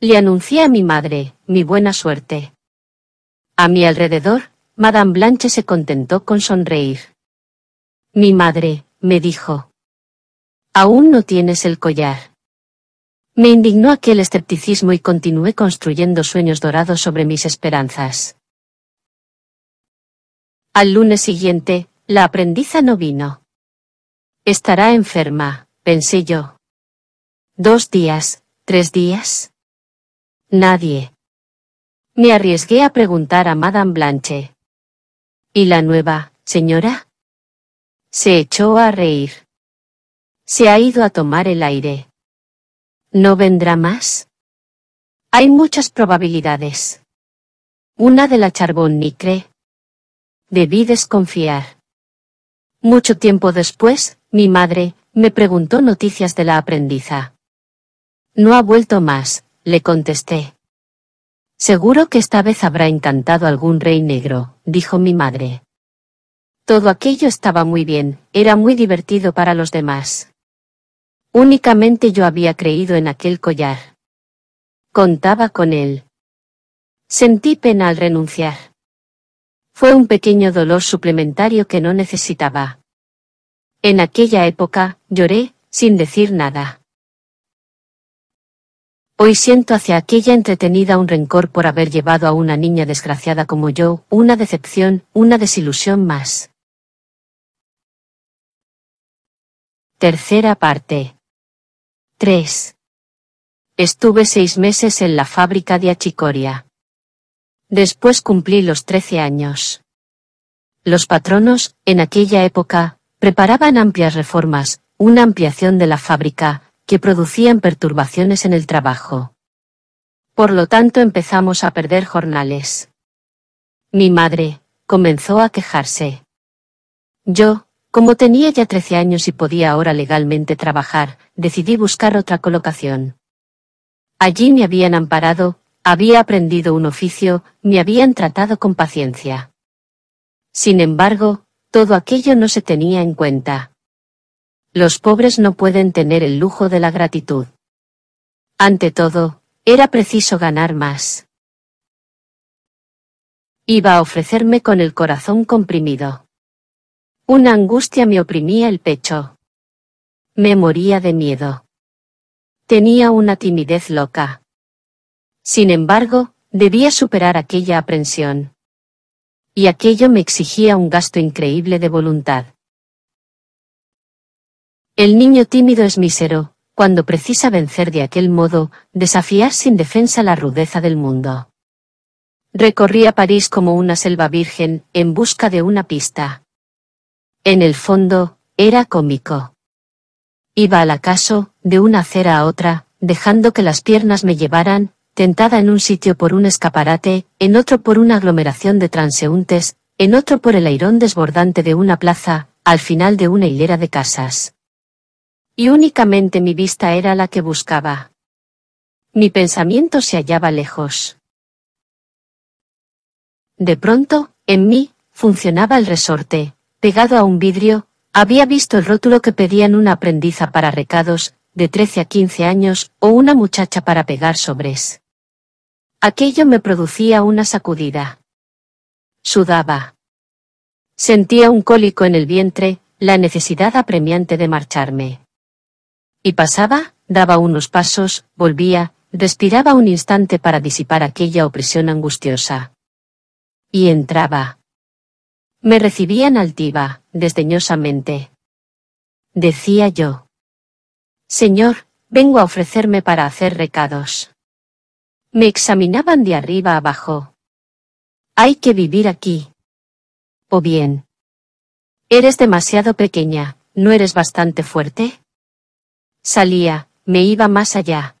Le anuncié a mi madre, mi buena suerte. A mi alrededor, Madame Blanche se contentó con sonreír. Mi madre, me dijo. Aún no tienes el collar. Me indignó aquel escepticismo y continué construyendo sueños dorados sobre mis esperanzas. Al lunes siguiente, la aprendiza no vino. Estará enferma, pensé yo. Dos días, tres días. Nadie. Me arriesgué a preguntar a Madame Blanche. ¿Y la nueva, señora? Se echó a reír. Se ha ido a tomar el aire. ¿No vendrá más? Hay muchas probabilidades. Una de la ni Nicre. Debí desconfiar. Mucho tiempo después, mi madre, me preguntó noticias de la aprendiza. No ha vuelto más, le contesté. Seguro que esta vez habrá encantado algún rey negro, dijo mi madre. Todo aquello estaba muy bien, era muy divertido para los demás. Únicamente yo había creído en aquel collar. Contaba con él. Sentí pena al renunciar. Fue un pequeño dolor suplementario que no necesitaba. En aquella época, lloré, sin decir nada. Hoy siento hacia aquella entretenida un rencor por haber llevado a una niña desgraciada como yo, una decepción, una desilusión más. Tercera parte. 3. Estuve seis meses en la fábrica de Achicoria. Después cumplí los trece años. Los patronos, en aquella época, preparaban amplias reformas, una ampliación de la fábrica, que producían perturbaciones en el trabajo. Por lo tanto empezamos a perder jornales. Mi madre, comenzó a quejarse. Yo, como tenía ya trece años y podía ahora legalmente trabajar, decidí buscar otra colocación. Allí me habían amparado, había aprendido un oficio, me habían tratado con paciencia. Sin embargo, todo aquello no se tenía en cuenta. Los pobres no pueden tener el lujo de la gratitud. Ante todo, era preciso ganar más. Iba a ofrecerme con el corazón comprimido. Una angustia me oprimía el pecho. Me moría de miedo. Tenía una timidez loca. Sin embargo, debía superar aquella aprensión. Y aquello me exigía un gasto increíble de voluntad. El niño tímido es mísero, cuando precisa vencer de aquel modo, desafiar sin defensa la rudeza del mundo. Recorría París como una selva virgen, en busca de una pista. En el fondo, era cómico. Iba al acaso, de una acera a otra, dejando que las piernas me llevaran, tentada en un sitio por un escaparate, en otro por una aglomeración de transeúntes, en otro por el airón desbordante de una plaza, al final de una hilera de casas. Y únicamente mi vista era la que buscaba. Mi pensamiento se hallaba lejos. De pronto, en mí, funcionaba el resorte, pegado a un vidrio, había visto el rótulo que pedían una aprendiza para recados, de 13 a quince años, o una muchacha para pegar sobres. Aquello me producía una sacudida. Sudaba. Sentía un cólico en el vientre, la necesidad apremiante de marcharme. Y pasaba, daba unos pasos, volvía, respiraba un instante para disipar aquella opresión angustiosa. Y entraba. Me recibía en altiva, desdeñosamente. Decía yo. Señor, vengo a ofrecerme para hacer recados. Me examinaban de arriba abajo. Hay que vivir aquí. O bien. Eres demasiado pequeña, ¿no eres bastante fuerte? Salía, me iba más allá.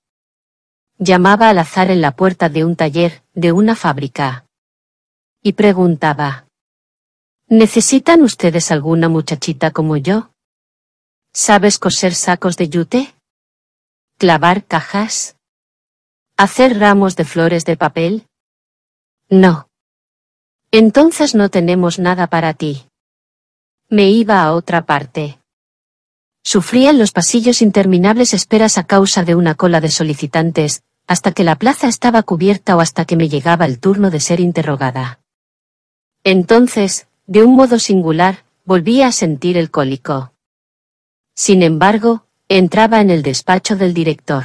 Llamaba al azar en la puerta de un taller, de una fábrica. Y preguntaba. ¿Necesitan ustedes alguna muchachita como yo? ¿Sabes coser sacos de yute? ¿Clavar cajas? ¿Hacer ramos de flores de papel? No. Entonces no tenemos nada para ti. Me iba a otra parte. Sufría en los pasillos interminables esperas a causa de una cola de solicitantes, hasta que la plaza estaba cubierta o hasta que me llegaba el turno de ser interrogada. Entonces, de un modo singular, volvía a sentir el cólico. Sin embargo, entraba en el despacho del director.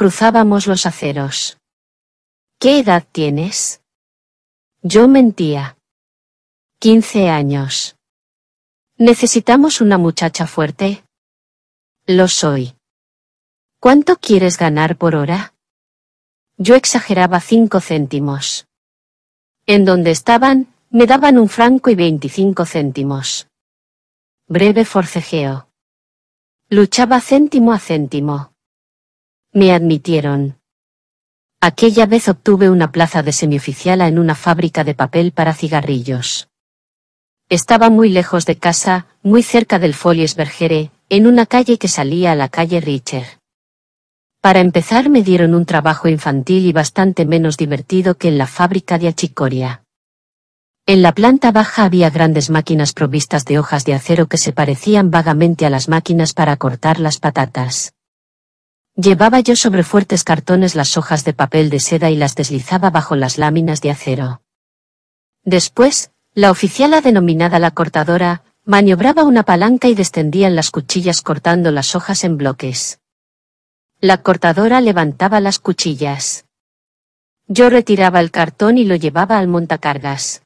Cruzábamos los aceros. ¿Qué edad tienes? Yo mentía. Quince años. Necesitamos una muchacha fuerte. Lo soy. ¿Cuánto quieres ganar por hora? Yo exageraba cinco céntimos. En donde estaban, me daban un franco y veinticinco céntimos. Breve forcejeo. Luchaba céntimo a céntimo. Me admitieron. Aquella vez obtuve una plaza de semioficiala en una fábrica de papel para cigarrillos. Estaba muy lejos de casa, muy cerca del Folies Bergere, en una calle que salía a la calle Richer. Para empezar me dieron un trabajo infantil y bastante menos divertido que en la fábrica de achicoria. En la planta baja había grandes máquinas provistas de hojas de acero que se parecían vagamente a las máquinas para cortar las patatas. Llevaba yo sobre fuertes cartones las hojas de papel de seda y las deslizaba bajo las láminas de acero. Después, la oficiala denominada la cortadora, maniobraba una palanca y descendían las cuchillas cortando las hojas en bloques. La cortadora levantaba las cuchillas. Yo retiraba el cartón y lo llevaba al montacargas.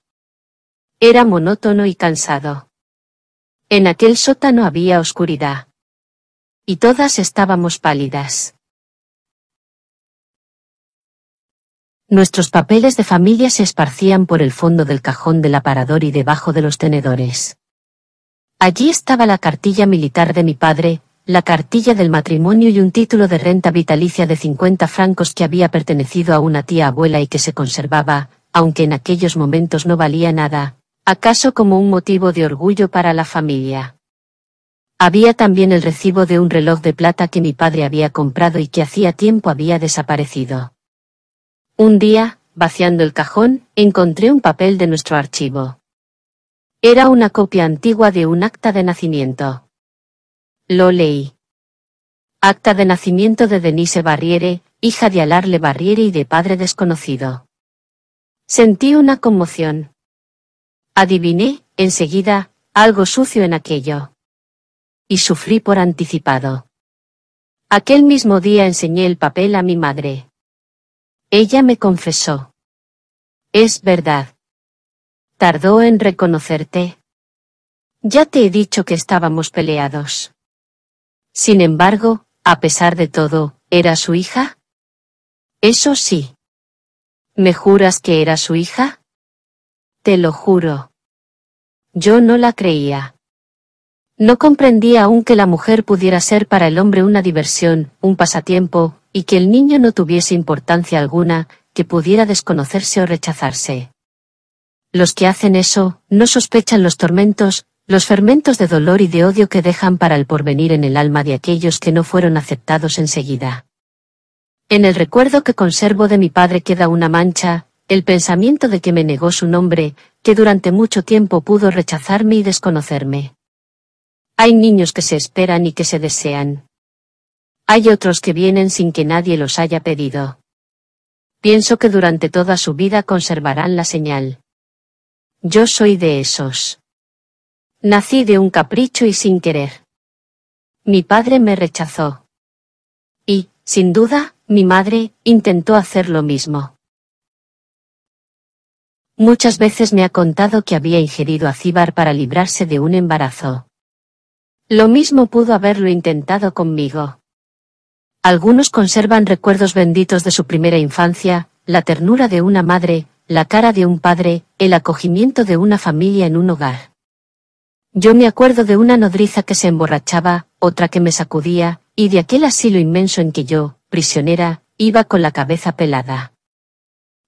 Era monótono y cansado. En aquel sótano había oscuridad. Y todas estábamos pálidas. Nuestros papeles de familia se esparcían por el fondo del cajón del aparador y debajo de los tenedores. Allí estaba la cartilla militar de mi padre, la cartilla del matrimonio y un título de renta vitalicia de 50 francos que había pertenecido a una tía abuela y que se conservaba, aunque en aquellos momentos no valía nada, acaso como un motivo de orgullo para la familia. Había también el recibo de un reloj de plata que mi padre había comprado y que hacía tiempo había desaparecido. Un día, vaciando el cajón, encontré un papel de nuestro archivo. Era una copia antigua de un acta de nacimiento. Lo leí. Acta de nacimiento de Denise Barriere, hija de Alarle Barriere y de padre desconocido. Sentí una conmoción. Adiviné, enseguida, algo sucio en aquello y sufrí por anticipado. Aquel mismo día enseñé el papel a mi madre. Ella me confesó. Es verdad. Tardó en reconocerte. Ya te he dicho que estábamos peleados. Sin embargo, a pesar de todo, ¿era su hija? Eso sí. ¿Me juras que era su hija? Te lo juro. Yo no la creía. No comprendía aún que la mujer pudiera ser para el hombre una diversión, un pasatiempo, y que el niño no tuviese importancia alguna, que pudiera desconocerse o rechazarse. Los que hacen eso, no sospechan los tormentos, los fermentos de dolor y de odio que dejan para el porvenir en el alma de aquellos que no fueron aceptados enseguida. En el recuerdo que conservo de mi padre queda una mancha, el pensamiento de que me negó su nombre, que durante mucho tiempo pudo rechazarme y desconocerme. Hay niños que se esperan y que se desean. Hay otros que vienen sin que nadie los haya pedido. Pienso que durante toda su vida conservarán la señal. Yo soy de esos. Nací de un capricho y sin querer. Mi padre me rechazó. Y, sin duda, mi madre, intentó hacer lo mismo. Muchas veces me ha contado que había ingerido acíbar para librarse de un embarazo. Lo mismo pudo haberlo intentado conmigo. Algunos conservan recuerdos benditos de su primera infancia, la ternura de una madre, la cara de un padre, el acogimiento de una familia en un hogar. Yo me acuerdo de una nodriza que se emborrachaba, otra que me sacudía, y de aquel asilo inmenso en que yo, prisionera, iba con la cabeza pelada.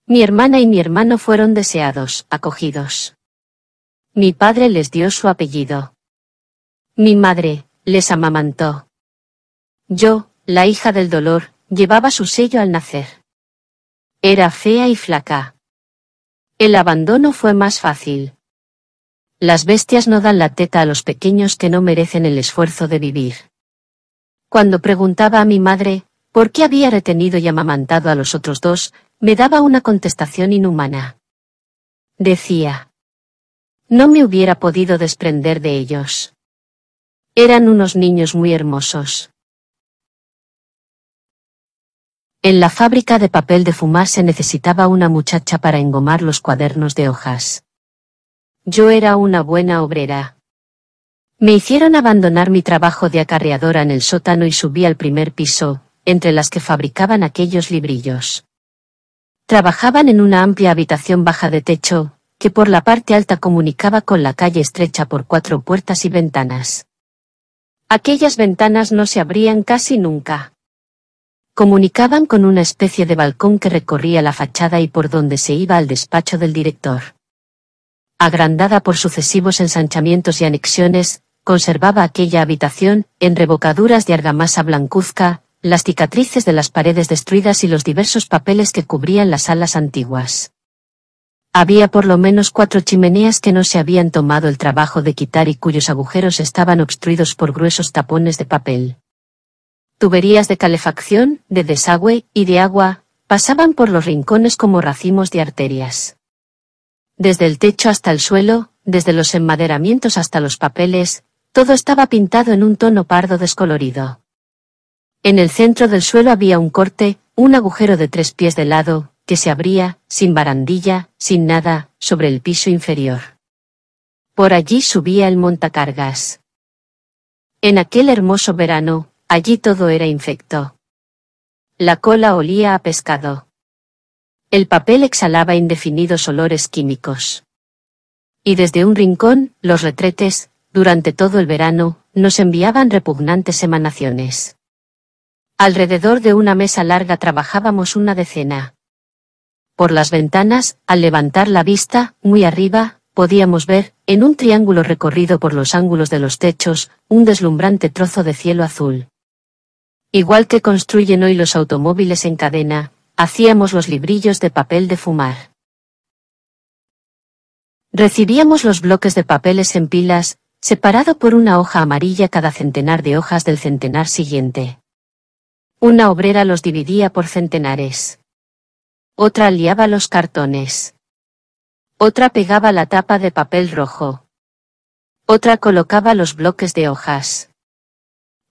Mi hermana y mi hermano fueron deseados, acogidos. Mi padre les dio su apellido. Mi madre, les amamantó. Yo, la hija del dolor, llevaba su sello al nacer. Era fea y flaca. El abandono fue más fácil. Las bestias no dan la teta a los pequeños que no merecen el esfuerzo de vivir. Cuando preguntaba a mi madre, ¿por qué había retenido y amamantado a los otros dos? me daba una contestación inhumana. Decía. No me hubiera podido desprender de ellos. Eran unos niños muy hermosos. En la fábrica de papel de fumar se necesitaba una muchacha para engomar los cuadernos de hojas. Yo era una buena obrera. Me hicieron abandonar mi trabajo de acarreadora en el sótano y subí al primer piso, entre las que fabricaban aquellos librillos. Trabajaban en una amplia habitación baja de techo, que por la parte alta comunicaba con la calle estrecha por cuatro puertas y ventanas. Aquellas ventanas no se abrían casi nunca. Comunicaban con una especie de balcón que recorría la fachada y por donde se iba al despacho del director. Agrandada por sucesivos ensanchamientos y anexiones, conservaba aquella habitación, en revocaduras de argamasa blancuzca, las cicatrices de las paredes destruidas y los diversos papeles que cubrían las alas antiguas. Había por lo menos cuatro chimeneas que no se habían tomado el trabajo de quitar y cuyos agujeros estaban obstruidos por gruesos tapones de papel. Tuberías de calefacción, de desagüe y de agua, pasaban por los rincones como racimos de arterias. Desde el techo hasta el suelo, desde los enmaderamientos hasta los papeles, todo estaba pintado en un tono pardo descolorido. En el centro del suelo había un corte, un agujero de tres pies de lado, que se abría, sin barandilla, sin nada, sobre el piso inferior. Por allí subía el montacargas. En aquel hermoso verano, allí todo era infecto. La cola olía a pescado. El papel exhalaba indefinidos olores químicos. Y desde un rincón, los retretes, durante todo el verano, nos enviaban repugnantes emanaciones. Alrededor de una mesa larga trabajábamos una decena. Por las ventanas, al levantar la vista, muy arriba, podíamos ver, en un triángulo recorrido por los ángulos de los techos, un deslumbrante trozo de cielo azul. Igual que construyen hoy los automóviles en cadena, hacíamos los librillos de papel de fumar. Recibíamos los bloques de papeles en pilas, separado por una hoja amarilla cada centenar de hojas del centenar siguiente. Una obrera los dividía por centenares. Otra liaba los cartones. Otra pegaba la tapa de papel rojo. Otra colocaba los bloques de hojas.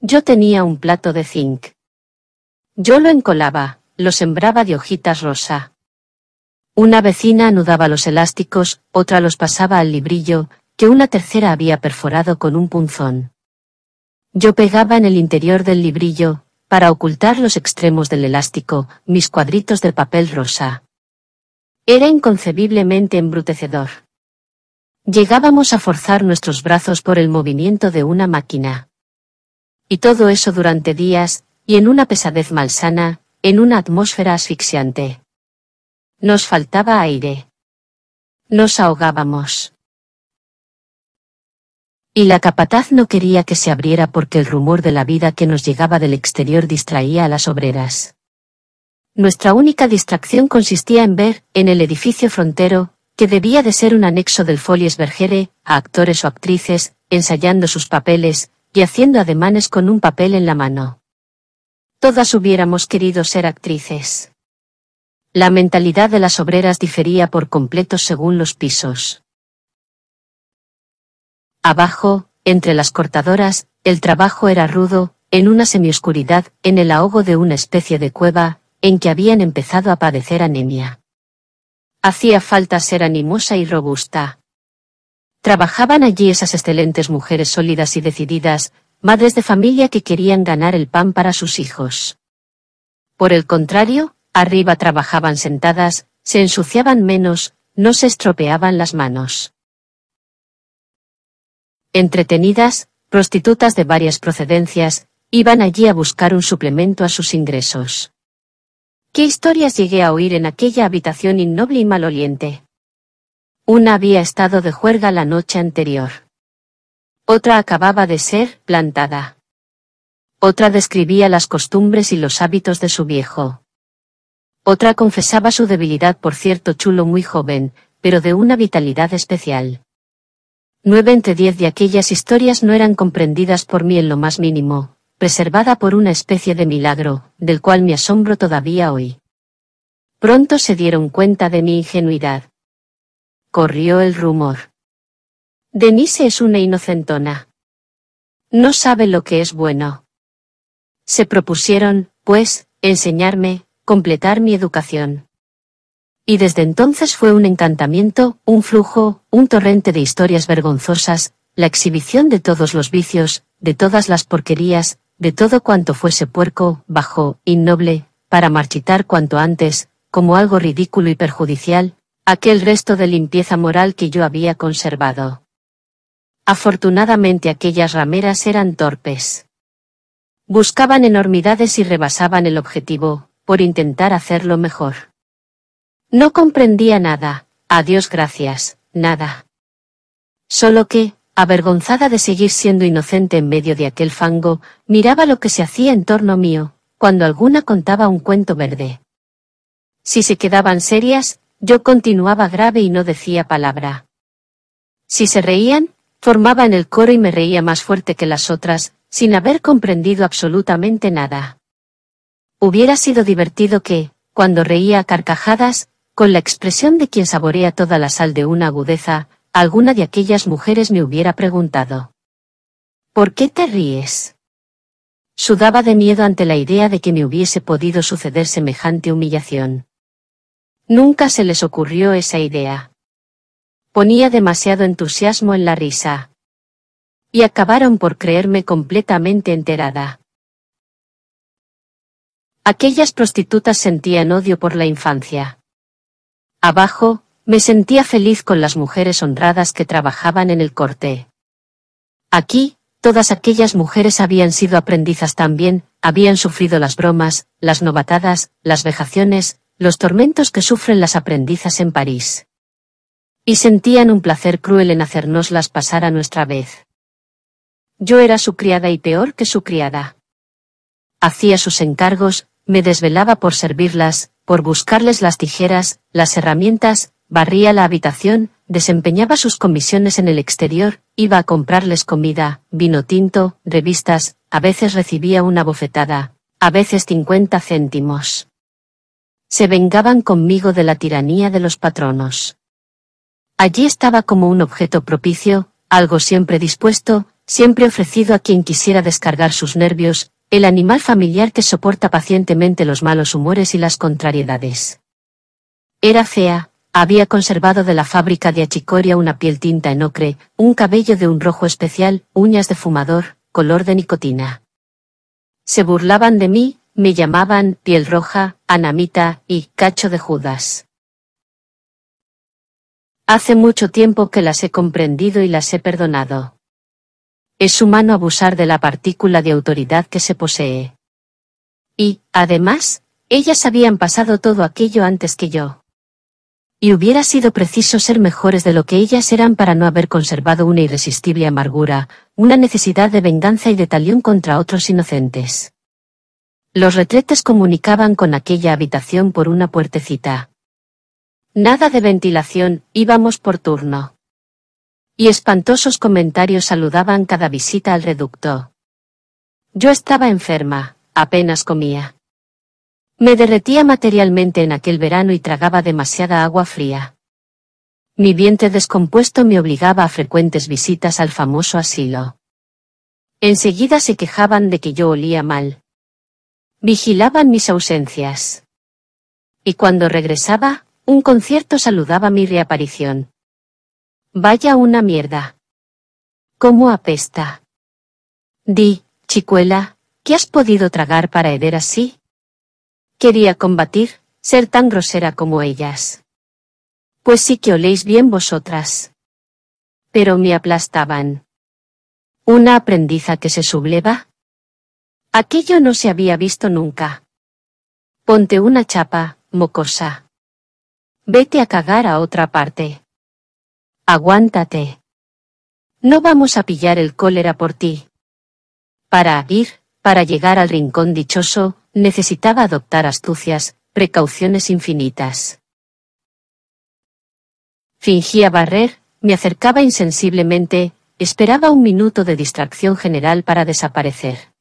Yo tenía un plato de zinc. Yo lo encolaba, lo sembraba de hojitas rosa. Una vecina anudaba los elásticos, otra los pasaba al librillo, que una tercera había perforado con un punzón. Yo pegaba en el interior del librillo, para ocultar los extremos del elástico, mis cuadritos de papel rosa. Era inconcebiblemente embrutecedor. Llegábamos a forzar nuestros brazos por el movimiento de una máquina. Y todo eso durante días, y en una pesadez malsana, en una atmósfera asfixiante. Nos faltaba aire. Nos ahogábamos. Y la capataz no quería que se abriera porque el rumor de la vida que nos llegaba del exterior distraía a las obreras. Nuestra única distracción consistía en ver, en el edificio frontero, que debía de ser un anexo del Folies vergere, a actores o actrices, ensayando sus papeles, y haciendo ademanes con un papel en la mano. Todas hubiéramos querido ser actrices. La mentalidad de las obreras difería por completo según los pisos. Abajo, entre las cortadoras, el trabajo era rudo, en una semioscuridad, en el ahogo de una especie de cueva, en que habían empezado a padecer anemia. Hacía falta ser animosa y robusta. Trabajaban allí esas excelentes mujeres sólidas y decididas, madres de familia que querían ganar el pan para sus hijos. Por el contrario, arriba trabajaban sentadas, se ensuciaban menos, no se estropeaban las manos entretenidas, prostitutas de varias procedencias, iban allí a buscar un suplemento a sus ingresos. ¿Qué historias llegué a oír en aquella habitación innoble y maloliente? Una había estado de juerga la noche anterior. Otra acababa de ser plantada. Otra describía las costumbres y los hábitos de su viejo. Otra confesaba su debilidad por cierto chulo muy joven, pero de una vitalidad especial. Nueve entre diez de aquellas historias no eran comprendidas por mí en lo más mínimo, preservada por una especie de milagro, del cual me asombro todavía hoy. Pronto se dieron cuenta de mi ingenuidad. Corrió el rumor. Denise es una inocentona. No sabe lo que es bueno. Se propusieron, pues, enseñarme, completar mi educación, y desde entonces fue un encantamiento, un flujo, un torrente de historias vergonzosas, la exhibición de todos los vicios, de todas las porquerías, de todo cuanto fuese puerco, bajo, innoble, para marchitar cuanto antes, como algo ridículo y perjudicial, aquel resto de limpieza moral que yo había conservado. Afortunadamente aquellas rameras eran torpes. Buscaban enormidades y rebasaban el objetivo, por intentar hacerlo mejor. No comprendía nada, adiós gracias, nada. Solo que, avergonzada de seguir siendo inocente en medio de aquel fango, miraba lo que se hacía en torno mío, cuando alguna contaba un cuento verde. Si se quedaban serias, yo continuaba grave y no decía palabra. Si se reían, formaba en el coro y me reía más fuerte que las otras, sin haber comprendido absolutamente nada. Hubiera sido divertido que, cuando reía a carcajadas, con la expresión de quien saborea toda la sal de una agudeza, alguna de aquellas mujeres me hubiera preguntado. ¿Por qué te ríes? Sudaba de miedo ante la idea de que me hubiese podido suceder semejante humillación. Nunca se les ocurrió esa idea. Ponía demasiado entusiasmo en la risa. Y acabaron por creerme completamente enterada. Aquellas prostitutas sentían odio por la infancia. Abajo, me sentía feliz con las mujeres honradas que trabajaban en el corte. Aquí, todas aquellas mujeres habían sido aprendizas también, habían sufrido las bromas, las novatadas, las vejaciones, los tormentos que sufren las aprendizas en París. Y sentían un placer cruel en hacernoslas pasar a nuestra vez. Yo era su criada y peor que su criada. Hacía sus encargos, me desvelaba por servirlas, por buscarles las tijeras, las herramientas, barría la habitación, desempeñaba sus comisiones en el exterior, iba a comprarles comida, vino tinto, revistas, a veces recibía una bofetada, a veces cincuenta céntimos. Se vengaban conmigo de la tiranía de los patronos. Allí estaba como un objeto propicio, algo siempre dispuesto, siempre ofrecido a quien quisiera descargar sus nervios, el animal familiar que soporta pacientemente los malos humores y las contrariedades. Era fea, había conservado de la fábrica de achicoria una piel tinta en ocre, un cabello de un rojo especial, uñas de fumador, color de nicotina. Se burlaban de mí, me llamaban piel roja, anamita y cacho de Judas. Hace mucho tiempo que las he comprendido y las he perdonado. Es humano abusar de la partícula de autoridad que se posee. Y, además, ellas habían pasado todo aquello antes que yo. Y hubiera sido preciso ser mejores de lo que ellas eran para no haber conservado una irresistible amargura, una necesidad de venganza y de talión contra otros inocentes. Los retretes comunicaban con aquella habitación por una puertecita. Nada de ventilación, íbamos por turno y espantosos comentarios saludaban cada visita al reducto. Yo estaba enferma, apenas comía. Me derretía materialmente en aquel verano y tragaba demasiada agua fría. Mi vientre descompuesto me obligaba a frecuentes visitas al famoso asilo. Enseguida se quejaban de que yo olía mal. Vigilaban mis ausencias. Y cuando regresaba, un concierto saludaba mi reaparición. Vaya una mierda. ¿Cómo apesta? Di, chicuela, ¿qué has podido tragar para herer así? Quería combatir, ser tan grosera como ellas. Pues sí que oléis bien vosotras. Pero me aplastaban. ¿Una aprendiza que se subleva? Aquello no se había visto nunca. Ponte una chapa, mocosa. Vete a cagar a otra parte. Aguántate. No vamos a pillar el cólera por ti. Para ir, para llegar al rincón dichoso, necesitaba adoptar astucias, precauciones infinitas. Fingía barrer, me acercaba insensiblemente, esperaba un minuto de distracción general para desaparecer.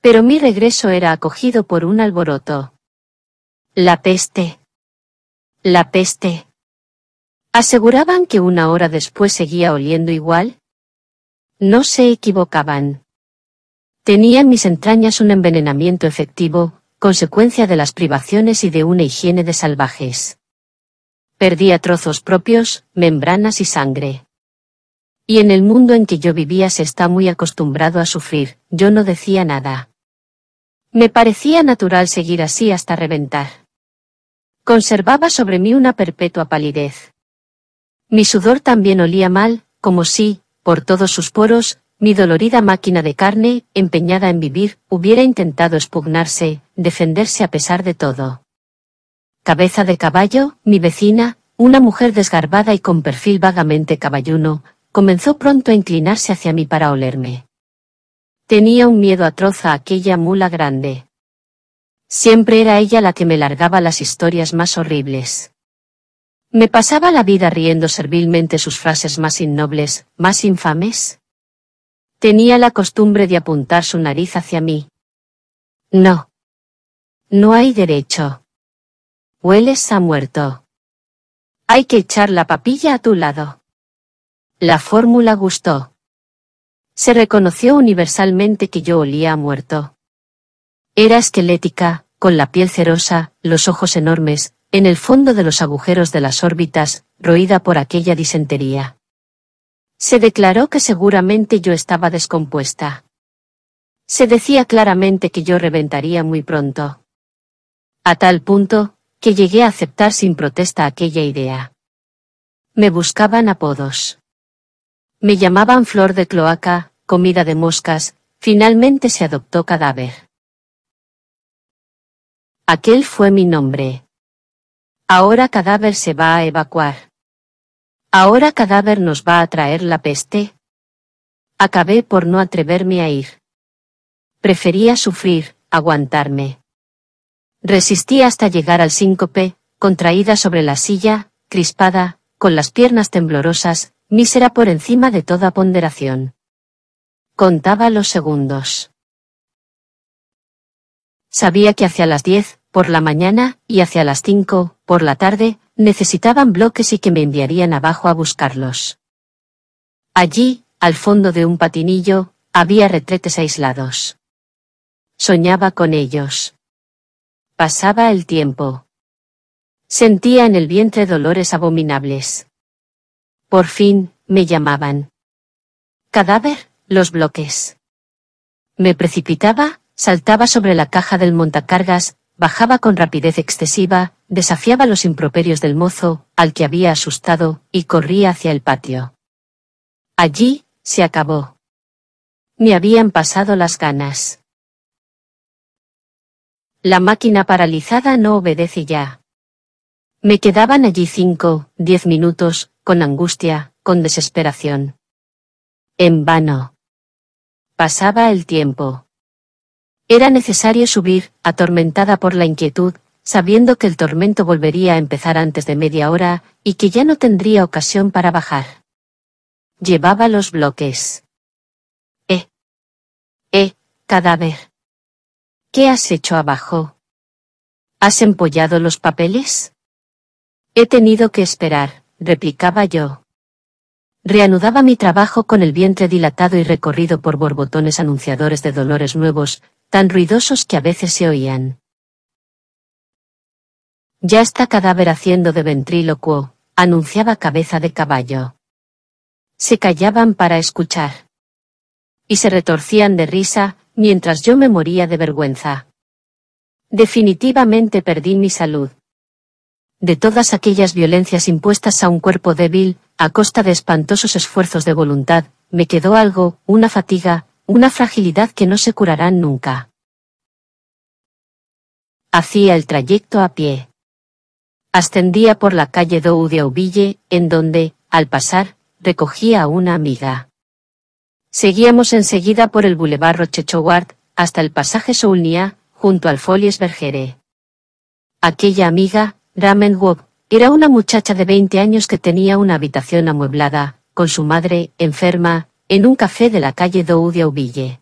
Pero mi regreso era acogido por un alboroto. La peste. La peste. Aseguraban que una hora después seguía oliendo igual. No se equivocaban. Tenía en mis entrañas un envenenamiento efectivo, consecuencia de las privaciones y de una higiene de salvajes. Perdía trozos propios, membranas y sangre. Y en el mundo en que yo vivía se está muy acostumbrado a sufrir, yo no decía nada. Me parecía natural seguir así hasta reventar. Conservaba sobre mí una perpetua palidez. Mi sudor también olía mal, como si, por todos sus poros, mi dolorida máquina de carne, empeñada en vivir, hubiera intentado espugnarse, defenderse a pesar de todo. Cabeza de caballo, mi vecina, una mujer desgarbada y con perfil vagamente caballuno, comenzó pronto a inclinarse hacia mí para olerme. Tenía un miedo atroz a aquella mula grande. Siempre era ella la que me largaba las historias más horribles. Me pasaba la vida riendo servilmente sus frases más innobles, más infames. Tenía la costumbre de apuntar su nariz hacia mí. No. No hay derecho. Hueles a muerto. Hay que echar la papilla a tu lado. La fórmula gustó. Se reconoció universalmente que yo olía a muerto. Era esquelética, con la piel cerosa, los ojos enormes, en el fondo de los agujeros de las órbitas, roída por aquella disentería. Se declaró que seguramente yo estaba descompuesta. Se decía claramente que yo reventaría muy pronto. A tal punto, que llegué a aceptar sin protesta aquella idea. Me buscaban apodos. Me llamaban flor de cloaca, comida de moscas, finalmente se adoptó cadáver. Aquel fue mi nombre. Ahora cadáver se va a evacuar. Ahora cadáver nos va a traer la peste. Acabé por no atreverme a ir. Prefería sufrir, aguantarme. Resistí hasta llegar al síncope, contraída sobre la silla, crispada, con las piernas temblorosas, mísera por encima de toda ponderación. Contaba los segundos. Sabía que hacia las diez, por la mañana, y hacia las cinco, por la tarde, necesitaban bloques y que me enviarían abajo a buscarlos. Allí, al fondo de un patinillo, había retretes aislados. Soñaba con ellos. Pasaba el tiempo. Sentía en el vientre dolores abominables. Por fin, me llamaban. Cadáver, los bloques. Me precipitaba, saltaba sobre la caja del montacargas, bajaba con rapidez excesiva, desafiaba los improperios del mozo, al que había asustado, y corría hacia el patio. Allí, se acabó. Me habían pasado las ganas. La máquina paralizada no obedece ya. Me quedaban allí cinco, diez minutos, con angustia, con desesperación. En vano. Pasaba el tiempo. Era necesario subir, atormentada por la inquietud, sabiendo que el tormento volvería a empezar antes de media hora, y que ya no tendría ocasión para bajar. Llevaba los bloques. Eh. Eh, cadáver. ¿Qué has hecho abajo? ¿Has empollado los papeles? He tenido que esperar, replicaba yo. Reanudaba mi trabajo con el vientre dilatado y recorrido por borbotones anunciadores de dolores nuevos, tan ruidosos que a veces se oían. Ya está cadáver haciendo de ventrílocuo, anunciaba cabeza de caballo. Se callaban para escuchar. Y se retorcían de risa, mientras yo me moría de vergüenza. Definitivamente perdí mi salud. De todas aquellas violencias impuestas a un cuerpo débil, a costa de espantosos esfuerzos de voluntad, me quedó algo, una fatiga, una fragilidad que no se curarán nunca. Hacía el trayecto a pie. Ascendía por la calle Dou de en donde, al pasar, recogía a una amiga. Seguíamos enseguida por el Boulevard Rochechouart, hasta el pasaje Soulnia, junto al Folies Bergere. Aquella amiga, Ramen era una muchacha de 20 años que tenía una habitación amueblada, con su madre, enferma, en un café de la calle Dou de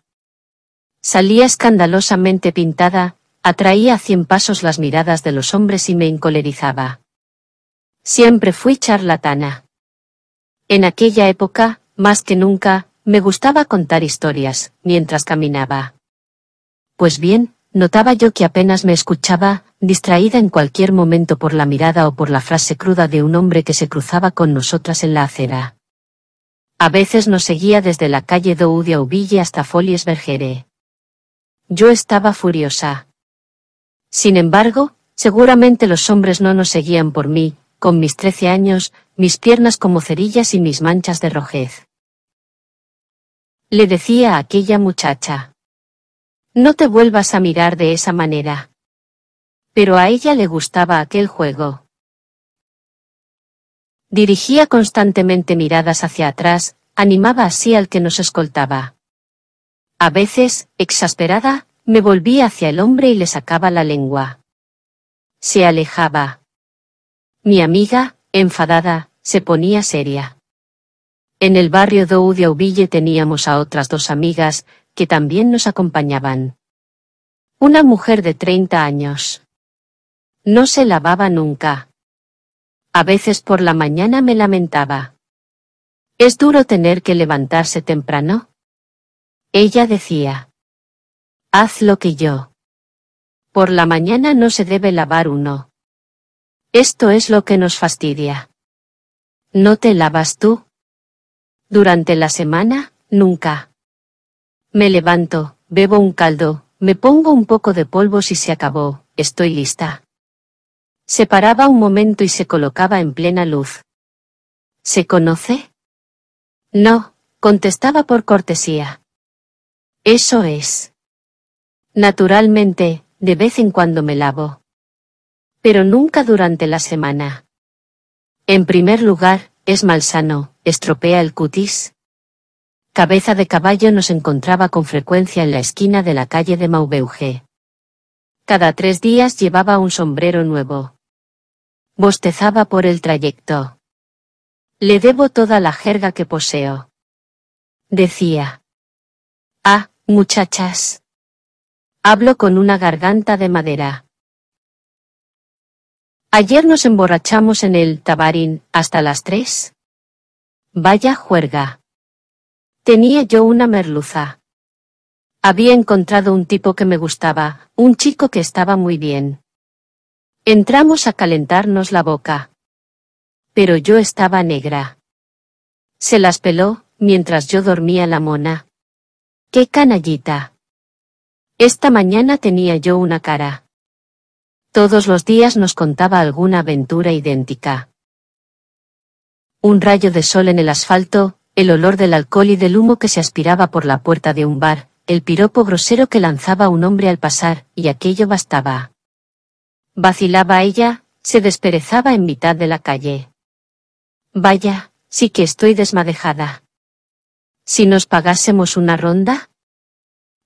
Salía escandalosamente pintada, atraía a cien pasos las miradas de los hombres y me encolerizaba. Siempre fui charlatana. En aquella época, más que nunca, me gustaba contar historias, mientras caminaba. Pues bien, notaba yo que apenas me escuchaba, distraída en cualquier momento por la mirada o por la frase cruda de un hombre que se cruzaba con nosotras en la acera. A veces nos seguía desde la calle Doudia hasta Folies Bergere. Yo estaba furiosa. Sin embargo, seguramente los hombres no nos seguían por mí, con mis trece años, mis piernas como cerillas y mis manchas de rojez. Le decía a aquella muchacha. No te vuelvas a mirar de esa manera. Pero a ella le gustaba aquel juego. Dirigía constantemente miradas hacia atrás, animaba así al que nos escoltaba. A veces, exasperada, me volví hacia el hombre y le sacaba la lengua. Se alejaba. Mi amiga, enfadada, se ponía seria. En el barrio Dou de Auville teníamos a otras dos amigas, que también nos acompañaban. Una mujer de 30 años. No se lavaba nunca. A veces por la mañana me lamentaba. ¿Es duro tener que levantarse temprano? Ella decía. Haz lo que yo. Por la mañana no se debe lavar uno. Esto es lo que nos fastidia. ¿No te lavas tú? Durante la semana, nunca. Me levanto, bebo un caldo, me pongo un poco de polvo si se acabó, estoy lista. Se paraba un momento y se colocaba en plena luz. ¿Se conoce? No, contestaba por cortesía. Eso es. Naturalmente, de vez en cuando me lavo. Pero nunca durante la semana. En primer lugar, es malsano, estropea el cutis. Cabeza de caballo nos encontraba con frecuencia en la esquina de la calle de Maubeuge. Cada tres días llevaba un sombrero nuevo. Bostezaba por el trayecto. Le debo toda la jerga que poseo. Decía. Ah, muchachas. Hablo con una garganta de madera. Ayer nos emborrachamos en el Tabarín hasta las tres. Vaya juerga. Tenía yo una merluza. Había encontrado un tipo que me gustaba, un chico que estaba muy bien. Entramos a calentarnos la boca. Pero yo estaba negra. Se las peló, mientras yo dormía la mona. ¡Qué canallita! Esta mañana tenía yo una cara. Todos los días nos contaba alguna aventura idéntica. Un rayo de sol en el asfalto, el olor del alcohol y del humo que se aspiraba por la puerta de un bar, el piropo grosero que lanzaba un hombre al pasar, y aquello bastaba. Vacilaba ella, se desperezaba en mitad de la calle. Vaya, sí que estoy desmadejada. Si nos pagásemos una ronda,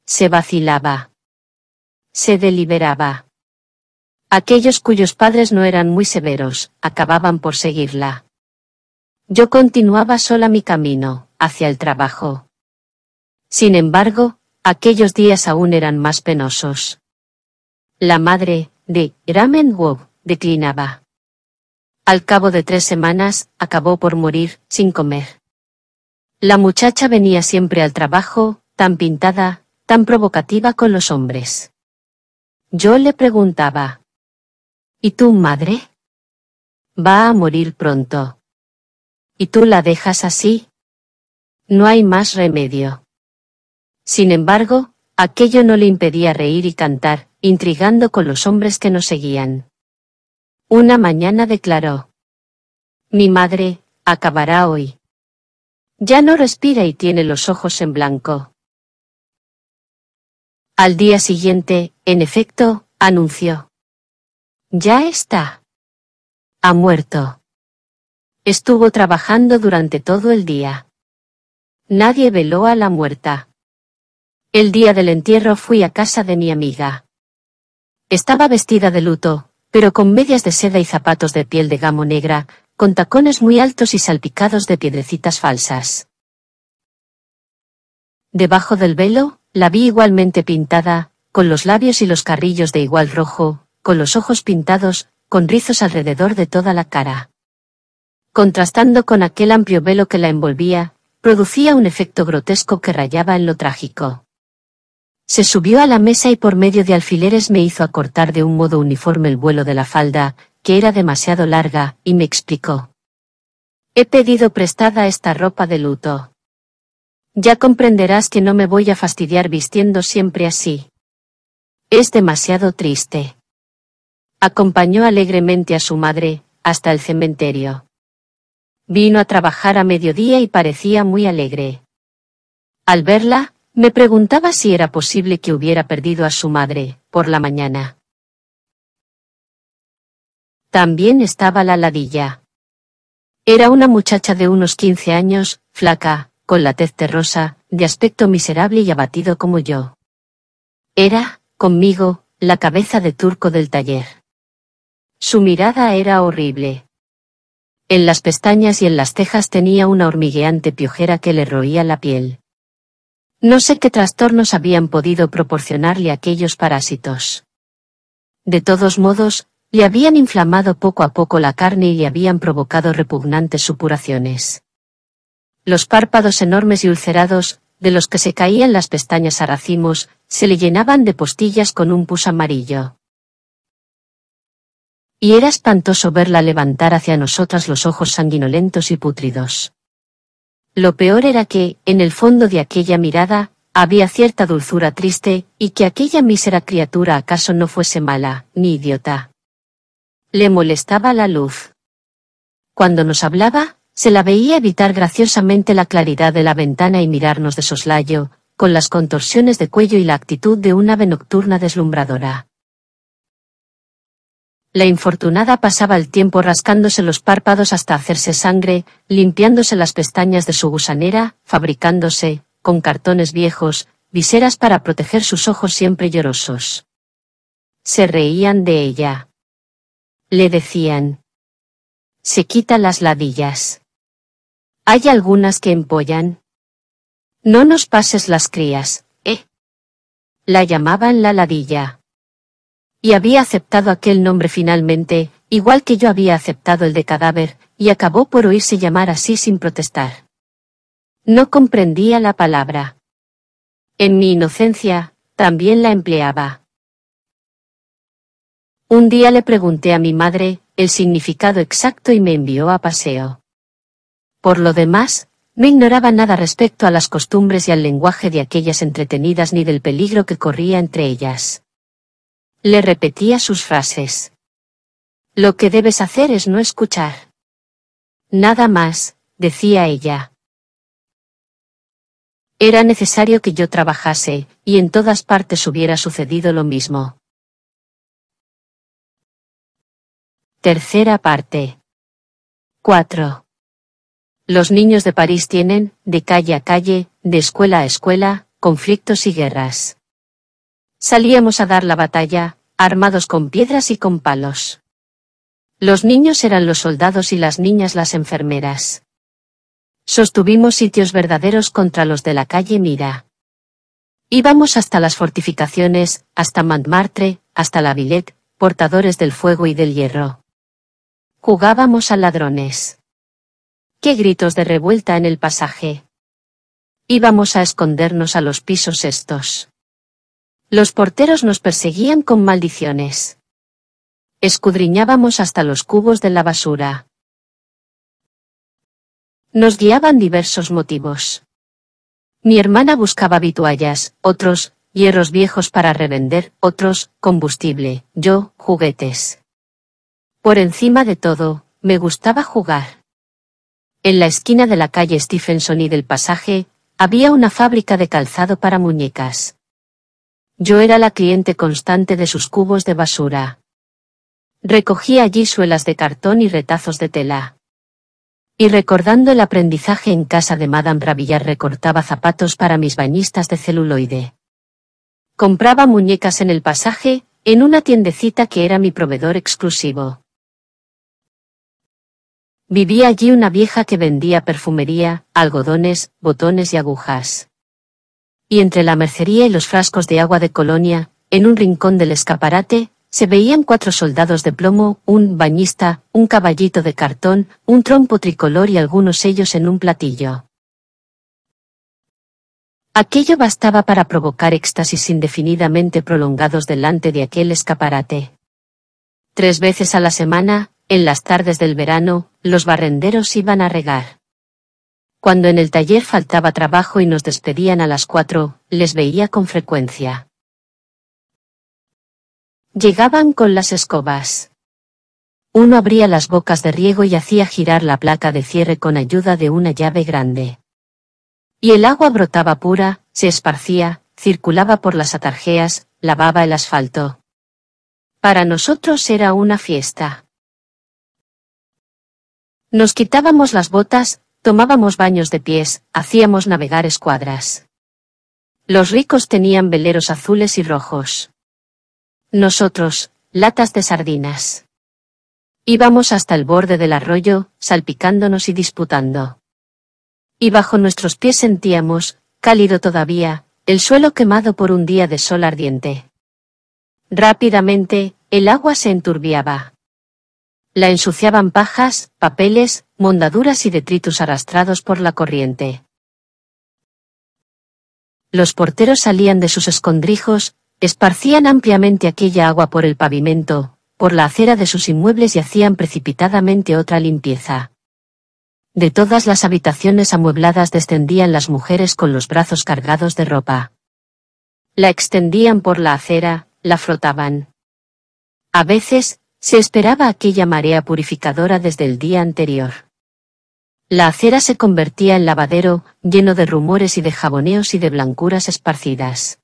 se vacilaba. Se deliberaba. Aquellos cuyos padres no eran muy severos, acababan por seguirla. Yo continuaba sola mi camino, hacia el trabajo. Sin embargo, aquellos días aún eran más penosos. La madre, de Ramen declinaba. Al cabo de tres semanas, acabó por morir, sin comer. La muchacha venía siempre al trabajo, tan pintada, tan provocativa con los hombres. Yo le preguntaba, ¿Y tu madre? Va a morir pronto. ¿Y tú la dejas así? No hay más remedio. Sin embargo, aquello no le impedía reír y cantar, intrigando con los hombres que nos seguían. Una mañana declaró. Mi madre, acabará hoy. Ya no respira y tiene los ojos en blanco. Al día siguiente, en efecto, anunció. Ya está. Ha muerto. Estuvo trabajando durante todo el día. Nadie veló a la muerta. El día del entierro fui a casa de mi amiga. Estaba vestida de luto, pero con medias de seda y zapatos de piel de gamo negra, con tacones muy altos y salpicados de piedrecitas falsas. Debajo del velo, la vi igualmente pintada, con los labios y los carrillos de igual rojo, con los ojos pintados, con rizos alrededor de toda la cara. Contrastando con aquel amplio velo que la envolvía, producía un efecto grotesco que rayaba en lo trágico. Se subió a la mesa y por medio de alfileres me hizo acortar de un modo uniforme el vuelo de la falda, que era demasiado larga, y me explicó. He pedido prestada esta ropa de luto. Ya comprenderás que no me voy a fastidiar vistiendo siempre así. Es demasiado triste. Acompañó alegremente a su madre, hasta el cementerio. Vino a trabajar a mediodía y parecía muy alegre. Al verla, me preguntaba si era posible que hubiera perdido a su madre, por la mañana. También estaba la ladilla. Era una muchacha de unos 15 años, flaca, con la tez terrosa, de aspecto miserable y abatido como yo. Era, conmigo, la cabeza de turco del taller. Su mirada era horrible. En las pestañas y en las cejas tenía una hormigueante piojera que le roía la piel. No sé qué trastornos habían podido proporcionarle aquellos parásitos. De todos modos, le habían inflamado poco a poco la carne y le habían provocado repugnantes supuraciones los párpados enormes y ulcerados, de los que se caían las pestañas a racimos, se le llenaban de postillas con un pus amarillo. Y era espantoso verla levantar hacia nosotras los ojos sanguinolentos y pútridos. Lo peor era que, en el fondo de aquella mirada, había cierta dulzura triste, y que aquella mísera criatura acaso no fuese mala, ni idiota. Le molestaba la luz. Cuando nos hablaba, se la veía evitar graciosamente la claridad de la ventana y mirarnos de soslayo, con las contorsiones de cuello y la actitud de un ave nocturna deslumbradora. La infortunada pasaba el tiempo rascándose los párpados hasta hacerse sangre, limpiándose las pestañas de su gusanera, fabricándose, con cartones viejos, viseras para proteger sus ojos siempre llorosos. Se reían de ella. Le decían. Se quita las ladillas. Hay algunas que empollan. No nos pases las crías, ¿eh? La llamaban la ladilla. Y había aceptado aquel nombre finalmente, igual que yo había aceptado el de cadáver, y acabó por oírse llamar así sin protestar. No comprendía la palabra. En mi inocencia, también la empleaba. Un día le pregunté a mi madre el significado exacto y me envió a paseo. Por lo demás, no ignoraba nada respecto a las costumbres y al lenguaje de aquellas entretenidas ni del peligro que corría entre ellas. Le repetía sus frases. Lo que debes hacer es no escuchar. Nada más, decía ella. Era necesario que yo trabajase, y en todas partes hubiera sucedido lo mismo. Tercera parte. 4. Los niños de París tienen, de calle a calle, de escuela a escuela, conflictos y guerras. Salíamos a dar la batalla, armados con piedras y con palos. Los niños eran los soldados y las niñas las enfermeras. Sostuvimos sitios verdaderos contra los de la calle Mira. Íbamos hasta las fortificaciones, hasta Montmartre, hasta la Villette, portadores del fuego y del hierro. Jugábamos a ladrones. ¡Qué gritos de revuelta en el pasaje! Íbamos a escondernos a los pisos estos. Los porteros nos perseguían con maldiciones. Escudriñábamos hasta los cubos de la basura. Nos guiaban diversos motivos. Mi hermana buscaba vituallas, otros, hierros viejos para revender, otros, combustible, yo, juguetes. Por encima de todo, me gustaba jugar. En la esquina de la calle Stephenson y del pasaje, había una fábrica de calzado para muñecas. Yo era la cliente constante de sus cubos de basura. Recogía allí suelas de cartón y retazos de tela. Y recordando el aprendizaje en casa de Madame Ravillar recortaba zapatos para mis bañistas de celuloide. Compraba muñecas en el pasaje, en una tiendecita que era mi proveedor exclusivo. Vivía allí una vieja que vendía perfumería, algodones, botones y agujas. Y entre la mercería y los frascos de agua de colonia, en un rincón del escaparate, se veían cuatro soldados de plomo, un bañista, un caballito de cartón, un trompo tricolor y algunos sellos en un platillo. Aquello bastaba para provocar éxtasis indefinidamente prolongados delante de aquel escaparate. Tres veces a la semana, en las tardes del verano, los barrenderos iban a regar. Cuando en el taller faltaba trabajo y nos despedían a las cuatro, les veía con frecuencia. Llegaban con las escobas. Uno abría las bocas de riego y hacía girar la placa de cierre con ayuda de una llave grande. Y el agua brotaba pura, se esparcía, circulaba por las atarjeas, lavaba el asfalto. Para nosotros era una fiesta. Nos quitábamos las botas, tomábamos baños de pies, hacíamos navegar escuadras. Los ricos tenían veleros azules y rojos. Nosotros, latas de sardinas. Íbamos hasta el borde del arroyo, salpicándonos y disputando. Y bajo nuestros pies sentíamos, cálido todavía, el suelo quemado por un día de sol ardiente. Rápidamente, el agua se enturbiaba. La ensuciaban pajas, papeles, mondaduras y detritus arrastrados por la corriente. Los porteros salían de sus escondrijos, esparcían ampliamente aquella agua por el pavimento, por la acera de sus inmuebles y hacían precipitadamente otra limpieza. De todas las habitaciones amuebladas descendían las mujeres con los brazos cargados de ropa. La extendían por la acera, la frotaban. A veces, se esperaba aquella marea purificadora desde el día anterior. La acera se convertía en lavadero, lleno de rumores y de jaboneos y de blancuras esparcidas.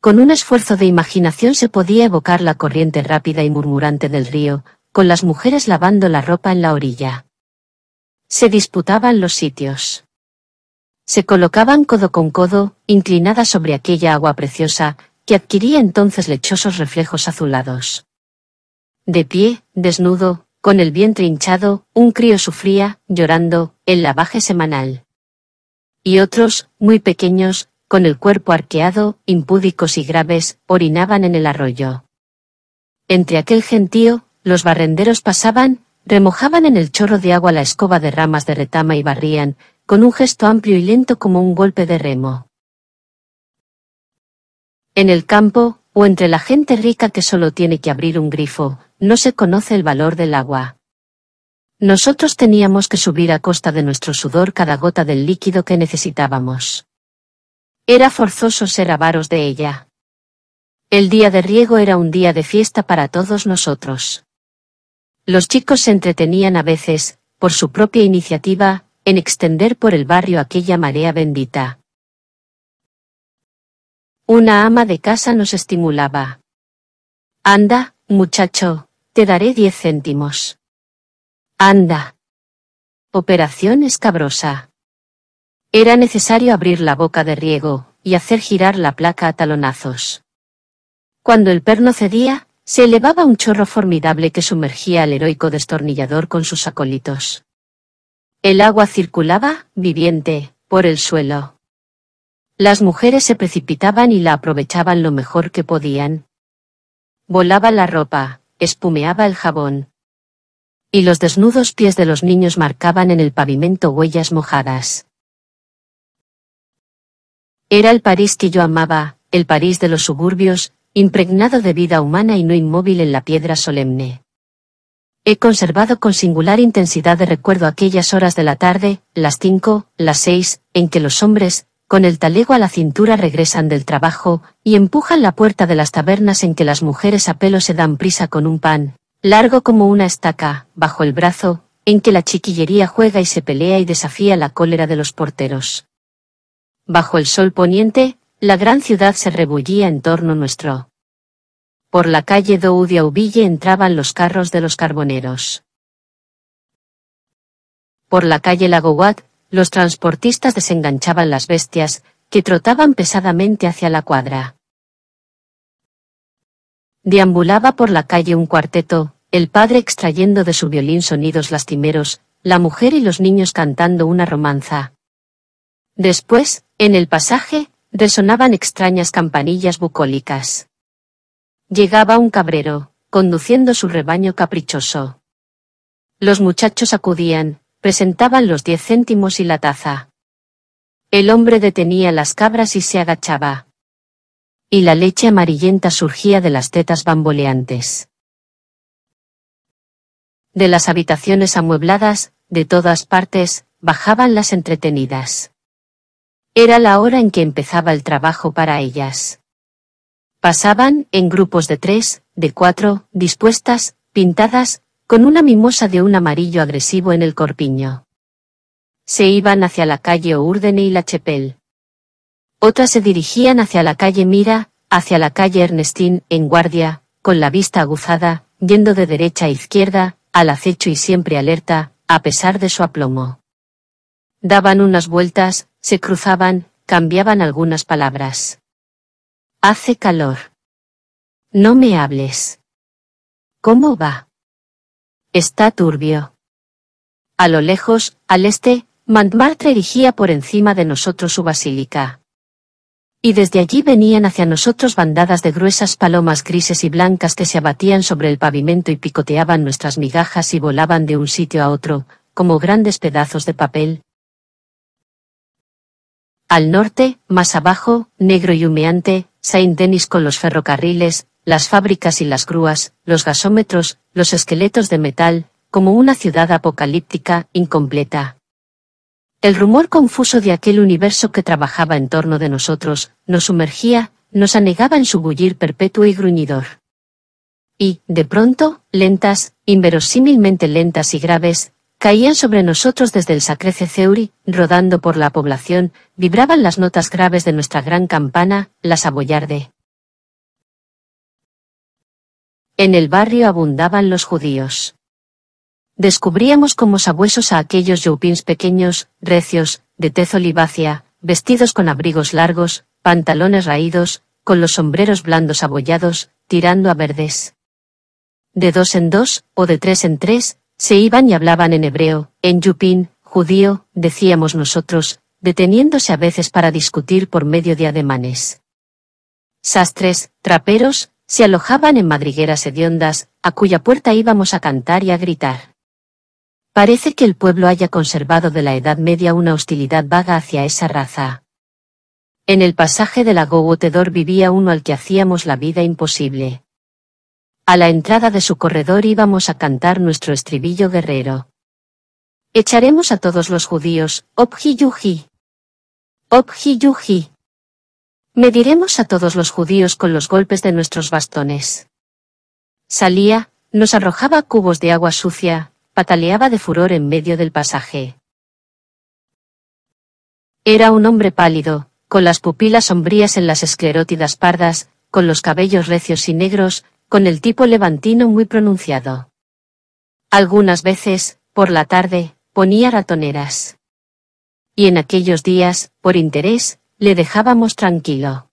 Con un esfuerzo de imaginación se podía evocar la corriente rápida y murmurante del río, con las mujeres lavando la ropa en la orilla. Se disputaban los sitios. Se colocaban codo con codo, inclinadas sobre aquella agua preciosa, que adquiría entonces lechosos reflejos azulados. De pie, desnudo, con el vientre hinchado, un crío sufría, llorando, el lavaje semanal. Y otros, muy pequeños, con el cuerpo arqueado, impúdicos y graves, orinaban en el arroyo. Entre aquel gentío, los barrenderos pasaban, remojaban en el chorro de agua la escoba de ramas de retama y barrían, con un gesto amplio y lento como un golpe de remo. En el campo, o entre la gente rica que solo tiene que abrir un grifo, no se conoce el valor del agua. Nosotros teníamos que subir a costa de nuestro sudor cada gota del líquido que necesitábamos. Era forzoso ser avaros de ella. El día de riego era un día de fiesta para todos nosotros. Los chicos se entretenían a veces, por su propia iniciativa, en extender por el barrio aquella marea bendita. Una ama de casa nos estimulaba. Anda, muchacho, te daré diez céntimos. Anda. Operación escabrosa. Era necesario abrir la boca de riego, y hacer girar la placa a talonazos. Cuando el perno cedía, se elevaba un chorro formidable que sumergía al heroico destornillador con sus acólitos. El agua circulaba, viviente, por el suelo. Las mujeres se precipitaban y la aprovechaban lo mejor que podían. Volaba la ropa, espumeaba el jabón. Y los desnudos pies de los niños marcaban en el pavimento huellas mojadas. Era el París que yo amaba, el París de los suburbios, impregnado de vida humana y no inmóvil en la piedra solemne. He conservado con singular intensidad de recuerdo aquellas horas de la tarde, las cinco, las seis, en que los hombres, con el talego a la cintura regresan del trabajo, y empujan la puerta de las tabernas en que las mujeres a pelo se dan prisa con un pan, largo como una estaca, bajo el brazo, en que la chiquillería juega y se pelea y desafía la cólera de los porteros. Bajo el sol poniente, la gran ciudad se rebullía en torno nuestro. Por la calle de entraban los carros de los carboneros. Por la calle Lagouat los transportistas desenganchaban las bestias, que trotaban pesadamente hacia la cuadra. Deambulaba por la calle un cuarteto, el padre extrayendo de su violín sonidos lastimeros, la mujer y los niños cantando una romanza. Después, en el pasaje, resonaban extrañas campanillas bucólicas. Llegaba un cabrero, conduciendo su rebaño caprichoso. Los muchachos acudían, presentaban los diez céntimos y la taza. El hombre detenía las cabras y se agachaba. Y la leche amarillenta surgía de las tetas bamboleantes. De las habitaciones amuebladas, de todas partes, bajaban las entretenidas. Era la hora en que empezaba el trabajo para ellas. Pasaban, en grupos de tres, de cuatro, dispuestas, pintadas, con una mimosa de un amarillo agresivo en el corpiño. Se iban hacia la calle Urdene y la Chepel. Otras se dirigían hacia la calle Mira, hacia la calle Ernestín, en guardia, con la vista aguzada, yendo de derecha a izquierda, al acecho y siempre alerta, a pesar de su aplomo. Daban unas vueltas, se cruzaban, cambiaban algunas palabras. Hace calor. No me hables. ¿Cómo va? Está turbio. A lo lejos, al este, Montmartre erigía por encima de nosotros su basílica. Y desde allí venían hacia nosotros bandadas de gruesas palomas grises y blancas que se abatían sobre el pavimento y picoteaban nuestras migajas y volaban de un sitio a otro, como grandes pedazos de papel. Al norte, más abajo, negro y humeante, Saint-Denis con los ferrocarriles, las fábricas y las grúas, los gasómetros, los esqueletos de metal, como una ciudad apocalíptica, incompleta. El rumor confuso de aquel universo que trabajaba en torno de nosotros, nos sumergía, nos anegaba en su bullir perpetuo y gruñidor. Y, de pronto, lentas, inverosímilmente lentas y graves, caían sobre nosotros desde el Sacrece Ceuri, rodando por la población, vibraban las notas graves de nuestra gran campana, la Saboyarde. En el barrio abundaban los judíos. Descubríamos como sabuesos a aquellos yupins pequeños, recios, de tez olivácea, vestidos con abrigos largos, pantalones raídos, con los sombreros blandos abollados, tirando a verdes. De dos en dos, o de tres en tres, se iban y hablaban en hebreo, en yupín, judío, decíamos nosotros, deteniéndose a veces para discutir por medio de ademanes. Sastres, traperos, se alojaban en madrigueras hediondas, a cuya puerta íbamos a cantar y a gritar. Parece que el pueblo haya conservado de la Edad Media una hostilidad vaga hacia esa raza. En el pasaje del la vivía uno al que hacíamos la vida imposible. A la entrada de su corredor íbamos a cantar nuestro estribillo guerrero. Echaremos a todos los judíos, obji yuji. Obji Mediremos a todos los judíos con los golpes de nuestros bastones. Salía, nos arrojaba cubos de agua sucia, pataleaba de furor en medio del pasaje. Era un hombre pálido, con las pupilas sombrías en las esclerótidas pardas, con los cabellos recios y negros, con el tipo levantino muy pronunciado. Algunas veces, por la tarde, ponía ratoneras. Y en aquellos días, por interés, le dejábamos tranquilo.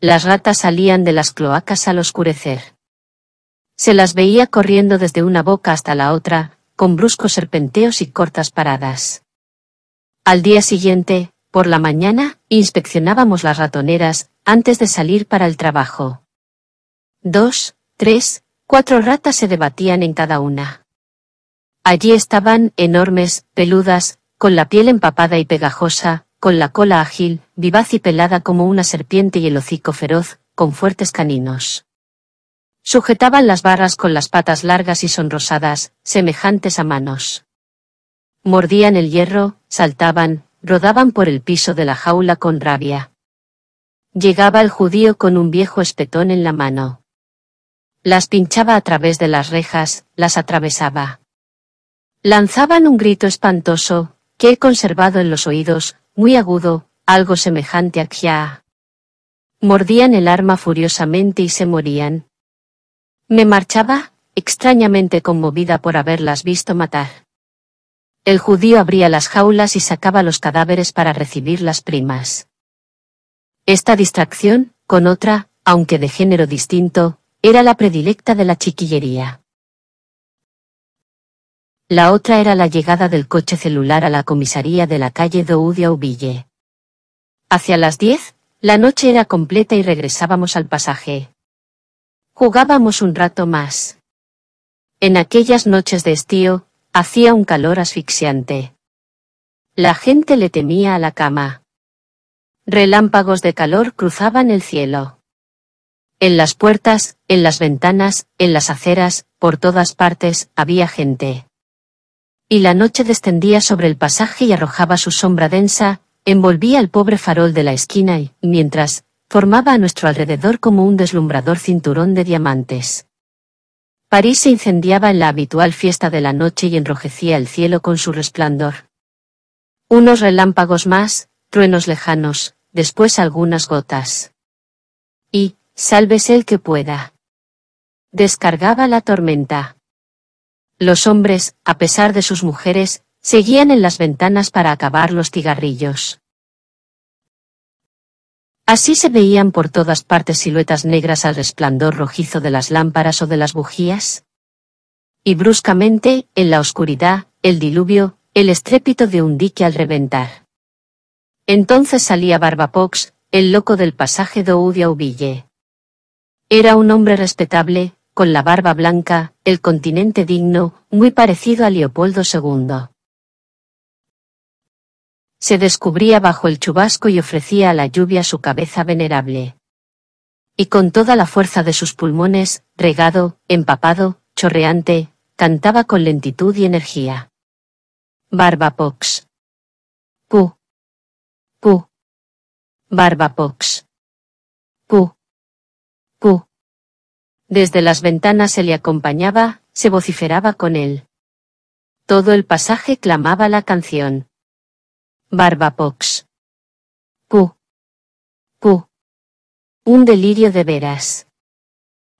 Las ratas salían de las cloacas al oscurecer. Se las veía corriendo desde una boca hasta la otra, con bruscos serpenteos y cortas paradas. Al día siguiente, por la mañana, inspeccionábamos las ratoneras, antes de salir para el trabajo. Dos, tres, cuatro ratas se debatían en cada una. Allí estaban, enormes, peludas, con la piel empapada y pegajosa, con la cola ágil, vivaz y pelada como una serpiente y el hocico feroz, con fuertes caninos. Sujetaban las barras con las patas largas y sonrosadas, semejantes a manos. Mordían el hierro, saltaban, rodaban por el piso de la jaula con rabia. Llegaba el judío con un viejo espetón en la mano. Las pinchaba a través de las rejas, las atravesaba. Lanzaban un grito espantoso, que he conservado en los oídos, muy agudo, algo semejante a Kya. Mordían el arma furiosamente y se morían. Me marchaba, extrañamente conmovida por haberlas visto matar. El judío abría las jaulas y sacaba los cadáveres para recibir las primas. Esta distracción, con otra, aunque de género distinto, era la predilecta de la chiquillería. La otra era la llegada del coche celular a la comisaría de la calle doudia Hacia las diez, la noche era completa y regresábamos al pasaje. Jugábamos un rato más. En aquellas noches de estío, hacía un calor asfixiante. La gente le temía a la cama. Relámpagos de calor cruzaban el cielo. En las puertas, en las ventanas, en las aceras, por todas partes, había gente y la noche descendía sobre el pasaje y arrojaba su sombra densa, envolvía el pobre farol de la esquina y, mientras, formaba a nuestro alrededor como un deslumbrador cinturón de diamantes. París se incendiaba en la habitual fiesta de la noche y enrojecía el cielo con su resplandor. Unos relámpagos más, truenos lejanos, después algunas gotas. Y, sálvese el que pueda. Descargaba la tormenta. Los hombres, a pesar de sus mujeres, seguían en las ventanas para acabar los cigarrillos. Así se veían por todas partes siluetas negras al resplandor rojizo de las lámparas o de las bujías. Y bruscamente, en la oscuridad, el diluvio, el estrépito de un dique al reventar. Entonces salía Barbapox, el loco del pasaje de Ubille. Era un hombre respetable, con la barba blanca, el continente digno, muy parecido a Leopoldo II. Se descubría bajo el chubasco y ofrecía a la lluvia su cabeza venerable. Y con toda la fuerza de sus pulmones, regado, empapado, chorreante, cantaba con lentitud y energía. Barba Pox. Pu. Barba pox. Pu. Desde las ventanas se le acompañaba, se vociferaba con él. Todo el pasaje clamaba la canción. Barba Pox. Q. q Un delirio de veras.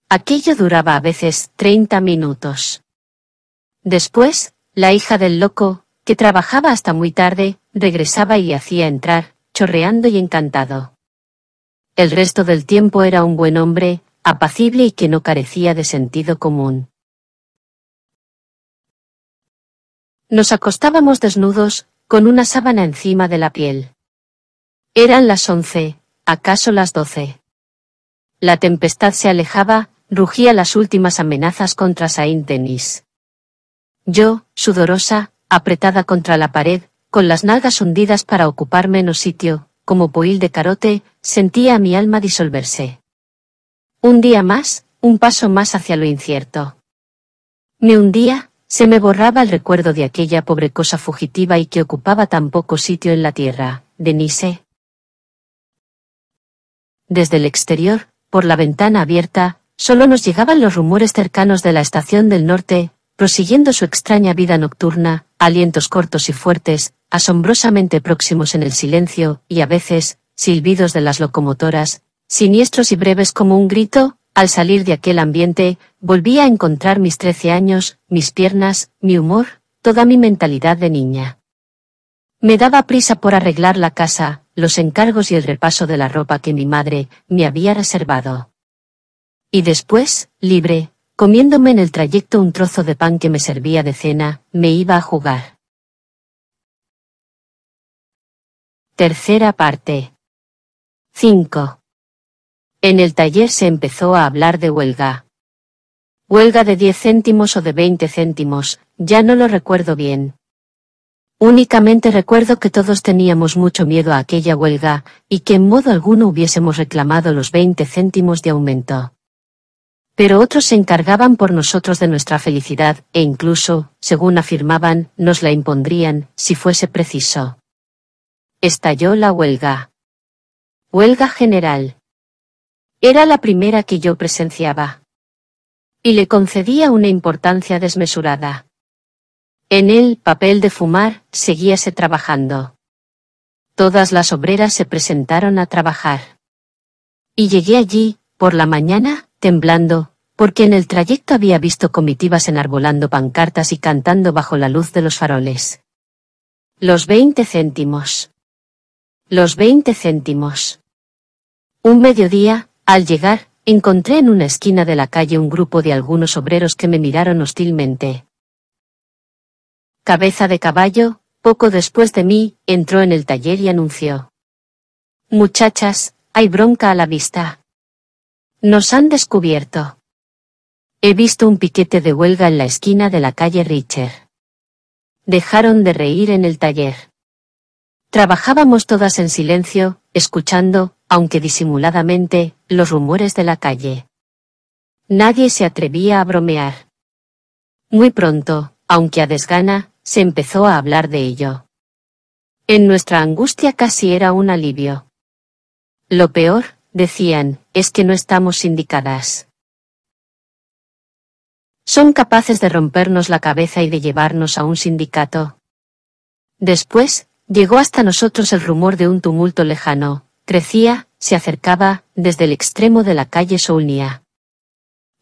Aquello duraba a veces 30 minutos. Después, la hija del loco, que trabajaba hasta muy tarde, regresaba y hacía entrar, chorreando y encantado. El resto del tiempo era un buen hombre, apacible y que no carecía de sentido común. Nos acostábamos desnudos, con una sábana encima de la piel. Eran las once, acaso las doce. La tempestad se alejaba, rugía las últimas amenazas contra Saint Denis. Yo, sudorosa, apretada contra la pared, con las nalgas hundidas para ocupar menos sitio, como poil de carote, sentía mi alma disolverse. Un día más, un paso más hacia lo incierto. Ni un día, se me borraba el recuerdo de aquella pobre cosa fugitiva y que ocupaba tan poco sitio en la tierra, Denise. Desde el exterior, por la ventana abierta, solo nos llegaban los rumores cercanos de la estación del norte, prosiguiendo su extraña vida nocturna, alientos cortos y fuertes, asombrosamente próximos en el silencio, y a veces, silbidos de las locomotoras, siniestros y breves como un grito, al salir de aquel ambiente, volví a encontrar mis trece años, mis piernas, mi humor, toda mi mentalidad de niña. Me daba prisa por arreglar la casa, los encargos y el repaso de la ropa que mi madre me había reservado. Y después, libre, comiéndome en el trayecto un trozo de pan que me servía de cena, me iba a jugar. Tercera parte. 5. En el taller se empezó a hablar de huelga. Huelga de 10 céntimos o de 20 céntimos, ya no lo recuerdo bien. Únicamente recuerdo que todos teníamos mucho miedo a aquella huelga, y que en modo alguno hubiésemos reclamado los 20 céntimos de aumento. Pero otros se encargaban por nosotros de nuestra felicidad, e incluso, según afirmaban, nos la impondrían, si fuese preciso. Estalló la huelga. Huelga general. Era la primera que yo presenciaba. Y le concedía una importancia desmesurada. En el papel de fumar, seguíase trabajando. Todas las obreras se presentaron a trabajar. Y llegué allí, por la mañana, temblando, porque en el trayecto había visto comitivas enarbolando pancartas y cantando bajo la luz de los faroles. Los veinte céntimos. Los veinte céntimos. Un mediodía, al llegar, encontré en una esquina de la calle un grupo de algunos obreros que me miraron hostilmente. Cabeza de caballo, poco después de mí, entró en el taller y anunció. Muchachas, hay bronca a la vista. Nos han descubierto. He visto un piquete de huelga en la esquina de la calle Richard. Dejaron de reír en el taller. Trabajábamos todas en silencio, escuchando, aunque disimuladamente, los rumores de la calle. Nadie se atrevía a bromear. Muy pronto, aunque a desgana, se empezó a hablar de ello. En nuestra angustia casi era un alivio. Lo peor, decían, es que no estamos sindicadas. Son capaces de rompernos la cabeza y de llevarnos a un sindicato. Después, llegó hasta nosotros el rumor de un tumulto lejano, crecía, se acercaba, desde el extremo de la calle se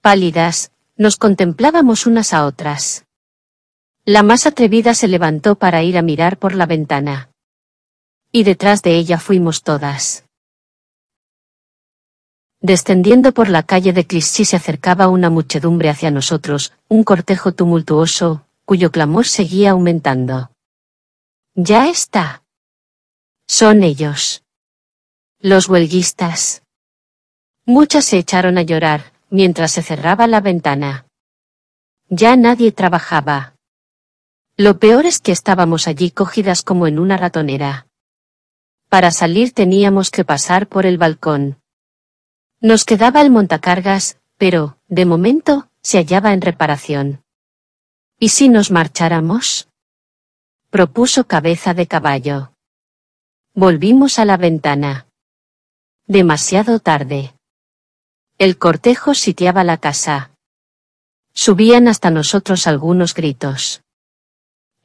Pálidas, nos contemplábamos unas a otras. La más atrevida se levantó para ir a mirar por la ventana. Y detrás de ella fuimos todas. Descendiendo por la calle de Clichy se acercaba una muchedumbre hacia nosotros, un cortejo tumultuoso, cuyo clamor seguía aumentando. Ya está. Son ellos. Los huelguistas. Muchas se echaron a llorar, mientras se cerraba la ventana. Ya nadie trabajaba. Lo peor es que estábamos allí cogidas como en una ratonera. Para salir teníamos que pasar por el balcón. Nos quedaba el montacargas, pero, de momento, se hallaba en reparación. ¿Y si nos marcháramos? Propuso cabeza de caballo. Volvimos a la ventana demasiado tarde. El cortejo sitiaba la casa. Subían hasta nosotros algunos gritos.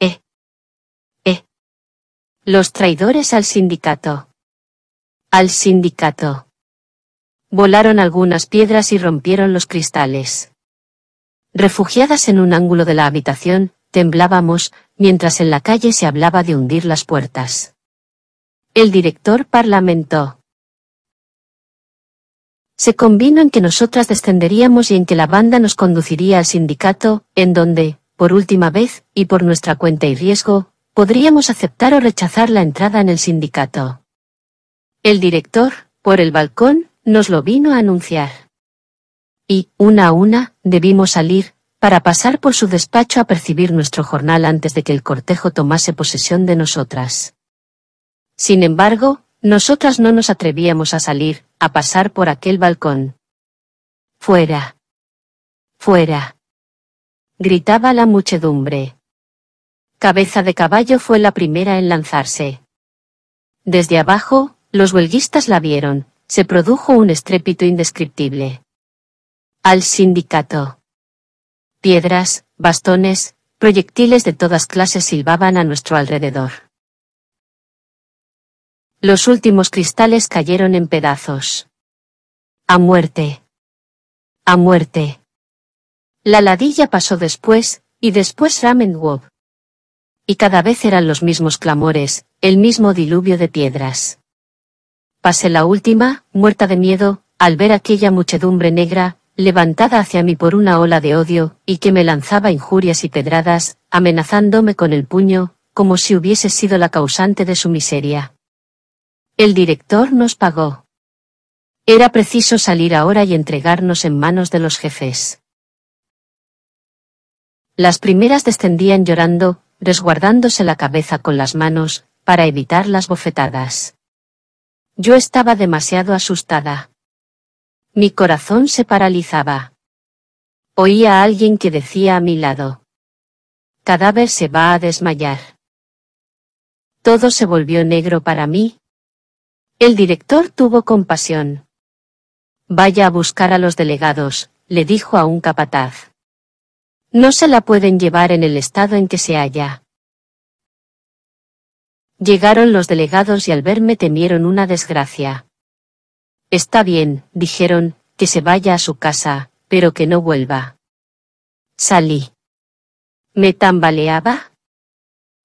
¡Eh! ¡Eh! Los traidores al sindicato. Al sindicato. Volaron algunas piedras y rompieron los cristales. Refugiadas en un ángulo de la habitación, temblábamos, mientras en la calle se hablaba de hundir las puertas. El director parlamentó. Se convino en que nosotras descenderíamos y en que la banda nos conduciría al sindicato, en donde, por última vez, y por nuestra cuenta y riesgo, podríamos aceptar o rechazar la entrada en el sindicato. El director, por el balcón, nos lo vino a anunciar. Y, una a una, debimos salir, para pasar por su despacho a percibir nuestro jornal antes de que el cortejo tomase posesión de nosotras. Sin embargo, nosotras no nos atrevíamos a salir, a pasar por aquel balcón. Fuera. Fuera. Gritaba la muchedumbre. Cabeza de caballo fue la primera en lanzarse. Desde abajo, los huelguistas la vieron, se produjo un estrépito indescriptible. Al sindicato. Piedras, bastones, proyectiles de todas clases silbaban a nuestro alrededor. Los últimos cristales cayeron en pedazos. A muerte. A muerte. La ladilla pasó después, y después Ramenwob. Y cada vez eran los mismos clamores, el mismo diluvio de piedras. Pasé la última, muerta de miedo, al ver aquella muchedumbre negra, levantada hacia mí por una ola de odio, y que me lanzaba injurias y pedradas, amenazándome con el puño, como si hubiese sido la causante de su miseria. El director nos pagó. Era preciso salir ahora y entregarnos en manos de los jefes. Las primeras descendían llorando, resguardándose la cabeza con las manos, para evitar las bofetadas. Yo estaba demasiado asustada. Mi corazón se paralizaba. Oía a alguien que decía a mi lado. Cadáver se va a desmayar. Todo se volvió negro para mí, el director tuvo compasión. Vaya a buscar a los delegados, le dijo a un capataz. No se la pueden llevar en el estado en que se halla. Llegaron los delegados y al verme temieron una desgracia. Está bien, dijeron, que se vaya a su casa, pero que no vuelva. Salí. Me tambaleaba.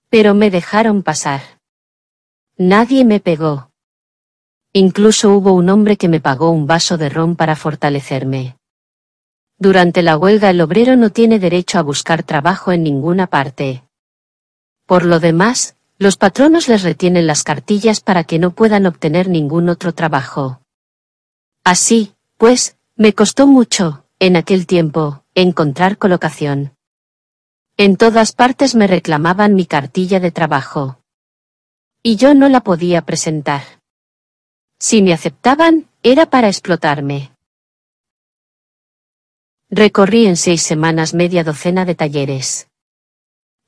Pero me dejaron pasar. Nadie me pegó. Incluso hubo un hombre que me pagó un vaso de ron para fortalecerme. Durante la huelga el obrero no tiene derecho a buscar trabajo en ninguna parte. Por lo demás, los patronos les retienen las cartillas para que no puedan obtener ningún otro trabajo. Así, pues, me costó mucho, en aquel tiempo, encontrar colocación. En todas partes me reclamaban mi cartilla de trabajo. Y yo no la podía presentar. Si me aceptaban, era para explotarme. Recorrí en seis semanas media docena de talleres.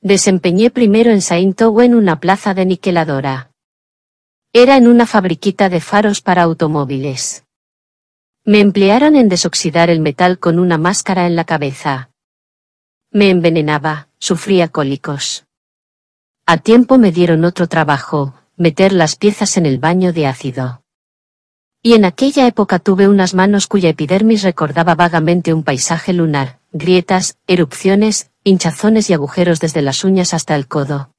Desempeñé primero en Saint en una plaza de niqueladora. Era en una fabriquita de faros para automóviles. Me emplearon en desoxidar el metal con una máscara en la cabeza. Me envenenaba, sufría cólicos. A tiempo me dieron otro trabajo, meter las piezas en el baño de ácido. Y en aquella época tuve unas manos cuya epidermis recordaba vagamente un paisaje lunar, grietas, erupciones, hinchazones y agujeros desde las uñas hasta el codo.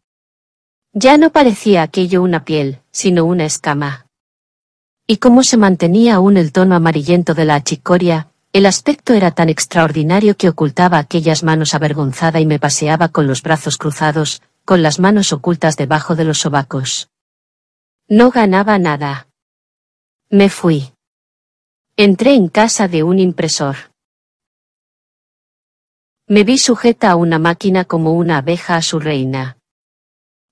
Ya no parecía aquello una piel, sino una escama. Y como se mantenía aún el tono amarillento de la achicoria, el aspecto era tan extraordinario que ocultaba aquellas manos avergonzada y me paseaba con los brazos cruzados, con las manos ocultas debajo de los sobacos. No ganaba nada. Me fui. Entré en casa de un impresor. Me vi sujeta a una máquina como una abeja a su reina.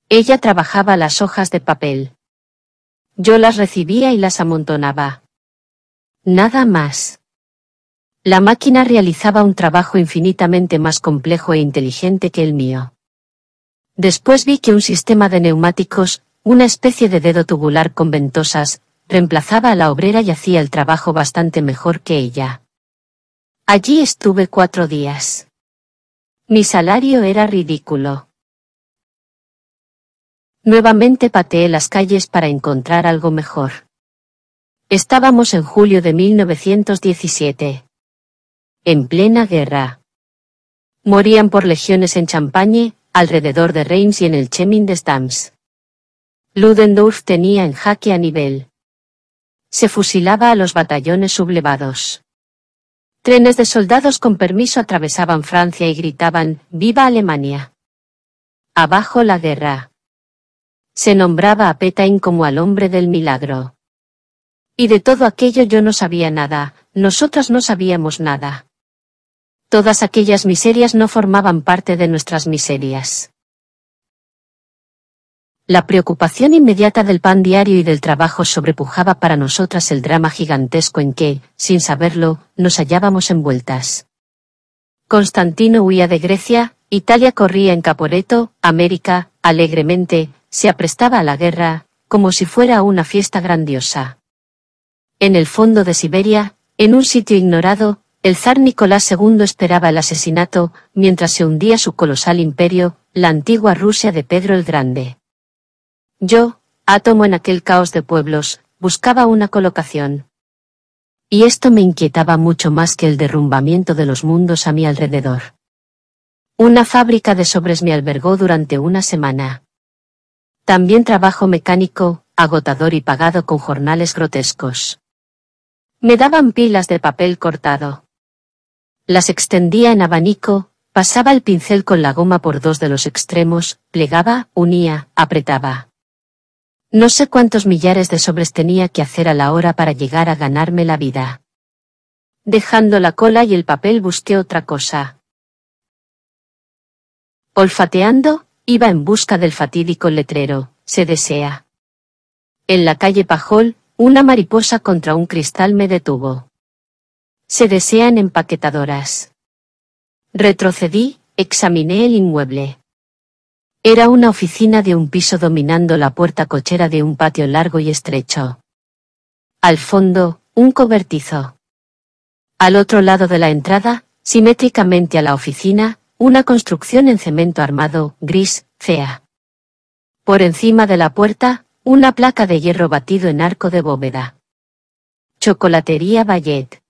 Ella trabajaba las hojas de papel. Yo las recibía y las amontonaba. Nada más. La máquina realizaba un trabajo infinitamente más complejo e inteligente que el mío. Después vi que un sistema de neumáticos, una especie de dedo tubular con ventosas, reemplazaba a la obrera y hacía el trabajo bastante mejor que ella. Allí estuve cuatro días. Mi salario era ridículo. Nuevamente pateé las calles para encontrar algo mejor. Estábamos en julio de 1917. En plena guerra. Morían por legiones en Champagne, alrededor de Reims y en el Chemin de Stams. Ludendorff tenía en jaque a nivel se fusilaba a los batallones sublevados. Trenes de soldados con permiso atravesaban Francia y gritaban ¡Viva Alemania! ¡Abajo la guerra! Se nombraba a Petain como al hombre del milagro. Y de todo aquello yo no sabía nada, nosotras no sabíamos nada. Todas aquellas miserias no formaban parte de nuestras miserias. La preocupación inmediata del pan diario y del trabajo sobrepujaba para nosotras el drama gigantesco en que, sin saberlo, nos hallábamos envueltas. Constantino huía de Grecia, Italia corría en Caporeto, América, alegremente, se aprestaba a la guerra, como si fuera una fiesta grandiosa. En el fondo de Siberia, en un sitio ignorado, el zar Nicolás II esperaba el asesinato, mientras se hundía su colosal imperio, la antigua Rusia de Pedro el Grande. Yo, átomo en aquel caos de pueblos, buscaba una colocación. Y esto me inquietaba mucho más que el derrumbamiento de los mundos a mi alrededor. Una fábrica de sobres me albergó durante una semana. También trabajo mecánico, agotador y pagado con jornales grotescos. Me daban pilas de papel cortado. Las extendía en abanico, pasaba el pincel con la goma por dos de los extremos, plegaba, unía, apretaba. No sé cuántos millares de sobres tenía que hacer a la hora para llegar a ganarme la vida. Dejando la cola y el papel busqué otra cosa. Olfateando, iba en busca del fatídico letrero, se desea. En la calle Pajol, una mariposa contra un cristal me detuvo. Se desean empaquetadoras. Retrocedí, examiné el inmueble. Era una oficina de un piso dominando la puerta cochera de un patio largo y estrecho. Al fondo, un cobertizo. Al otro lado de la entrada, simétricamente a la oficina, una construcción en cemento armado, gris, fea. Por encima de la puerta, una placa de hierro batido en arco de bóveda. Chocolatería Bayet.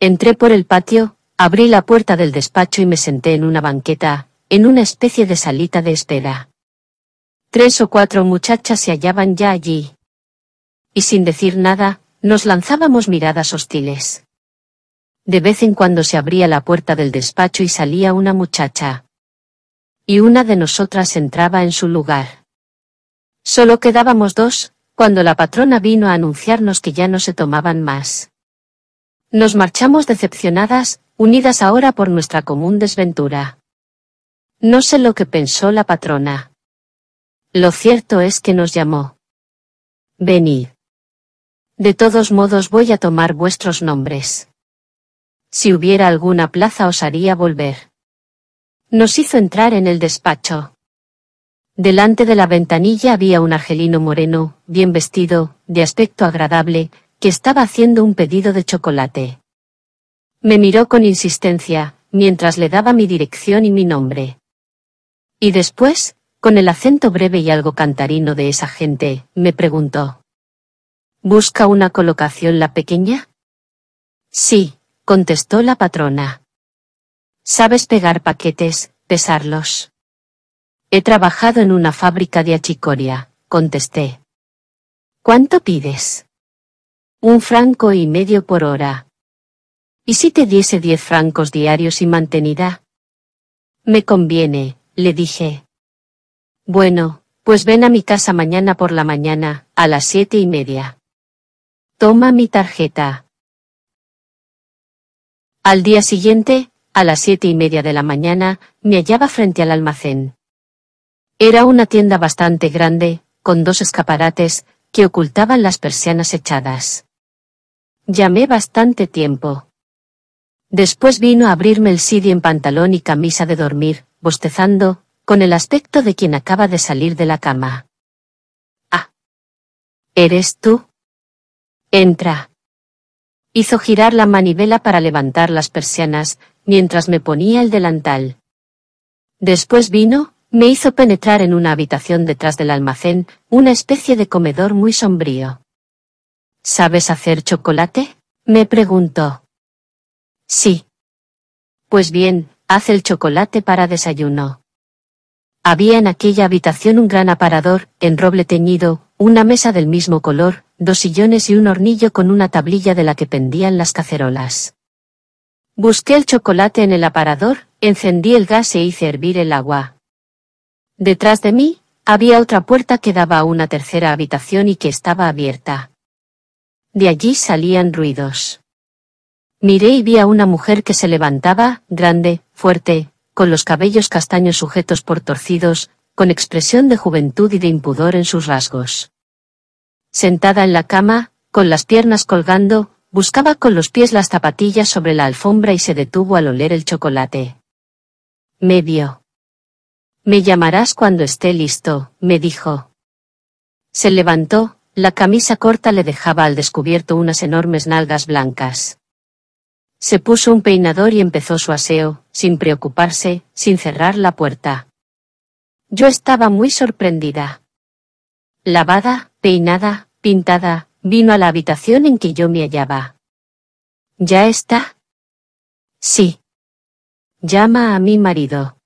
Entré por el patio, abrí la puerta del despacho y me senté en una banqueta, en una especie de salita de espera. Tres o cuatro muchachas se hallaban ya allí. Y sin decir nada, nos lanzábamos miradas hostiles. De vez en cuando se abría la puerta del despacho y salía una muchacha. Y una de nosotras entraba en su lugar. Solo quedábamos dos, cuando la patrona vino a anunciarnos que ya no se tomaban más. Nos marchamos decepcionadas, unidas ahora por nuestra común desventura. No sé lo que pensó la patrona. Lo cierto es que nos llamó. Venid. De todos modos voy a tomar vuestros nombres. Si hubiera alguna plaza os haría volver. Nos hizo entrar en el despacho. Delante de la ventanilla había un argelino moreno, bien vestido, de aspecto agradable, que estaba haciendo un pedido de chocolate. Me miró con insistencia, mientras le daba mi dirección y mi nombre. Y después, con el acento breve y algo cantarino de esa gente, me preguntó. ¿Busca una colocación la pequeña? Sí, contestó la patrona. ¿Sabes pegar paquetes, pesarlos? He trabajado en una fábrica de achicoria, contesté. ¿Cuánto pides? Un franco y medio por hora. ¿Y si te diese diez francos diarios y mantenida? Me conviene, le dije. Bueno, pues ven a mi casa mañana por la mañana, a las siete y media. Toma mi tarjeta. Al día siguiente, a las siete y media de la mañana, me hallaba frente al almacén. Era una tienda bastante grande, con dos escaparates, que ocultaban las persianas echadas. Llamé bastante tiempo. Después vino a abrirme el Sidi en pantalón y camisa de dormir, bostezando, con el aspecto de quien acaba de salir de la cama. Ah. ¿Eres tú? Entra. Hizo girar la manivela para levantar las persianas, mientras me ponía el delantal. Después vino, me hizo penetrar en una habitación detrás del almacén, una especie de comedor muy sombrío. ¿Sabes hacer chocolate? me preguntó. Sí. Pues bien, haz el chocolate para desayuno. Había en aquella habitación un gran aparador, en roble teñido, una mesa del mismo color, dos sillones y un hornillo con una tablilla de la que pendían las cacerolas. Busqué el chocolate en el aparador, encendí el gas e hice hervir el agua. Detrás de mí, había otra puerta que daba a una tercera habitación y que estaba abierta. De allí salían ruidos. Miré y vi a una mujer que se levantaba, grande, fuerte, con los cabellos castaños sujetos por torcidos, con expresión de juventud y de impudor en sus rasgos. Sentada en la cama, con las piernas colgando, buscaba con los pies las zapatillas sobre la alfombra y se detuvo al oler el chocolate. Medio. Me llamarás cuando esté listo, me dijo. Se levantó, la camisa corta le dejaba al descubierto unas enormes nalgas blancas. Se puso un peinador y empezó su aseo, sin preocuparse, sin cerrar la puerta. Yo estaba muy sorprendida. Lavada, peinada, pintada, vino a la habitación en que yo me hallaba. ¿Ya está? Sí. Llama a mi marido.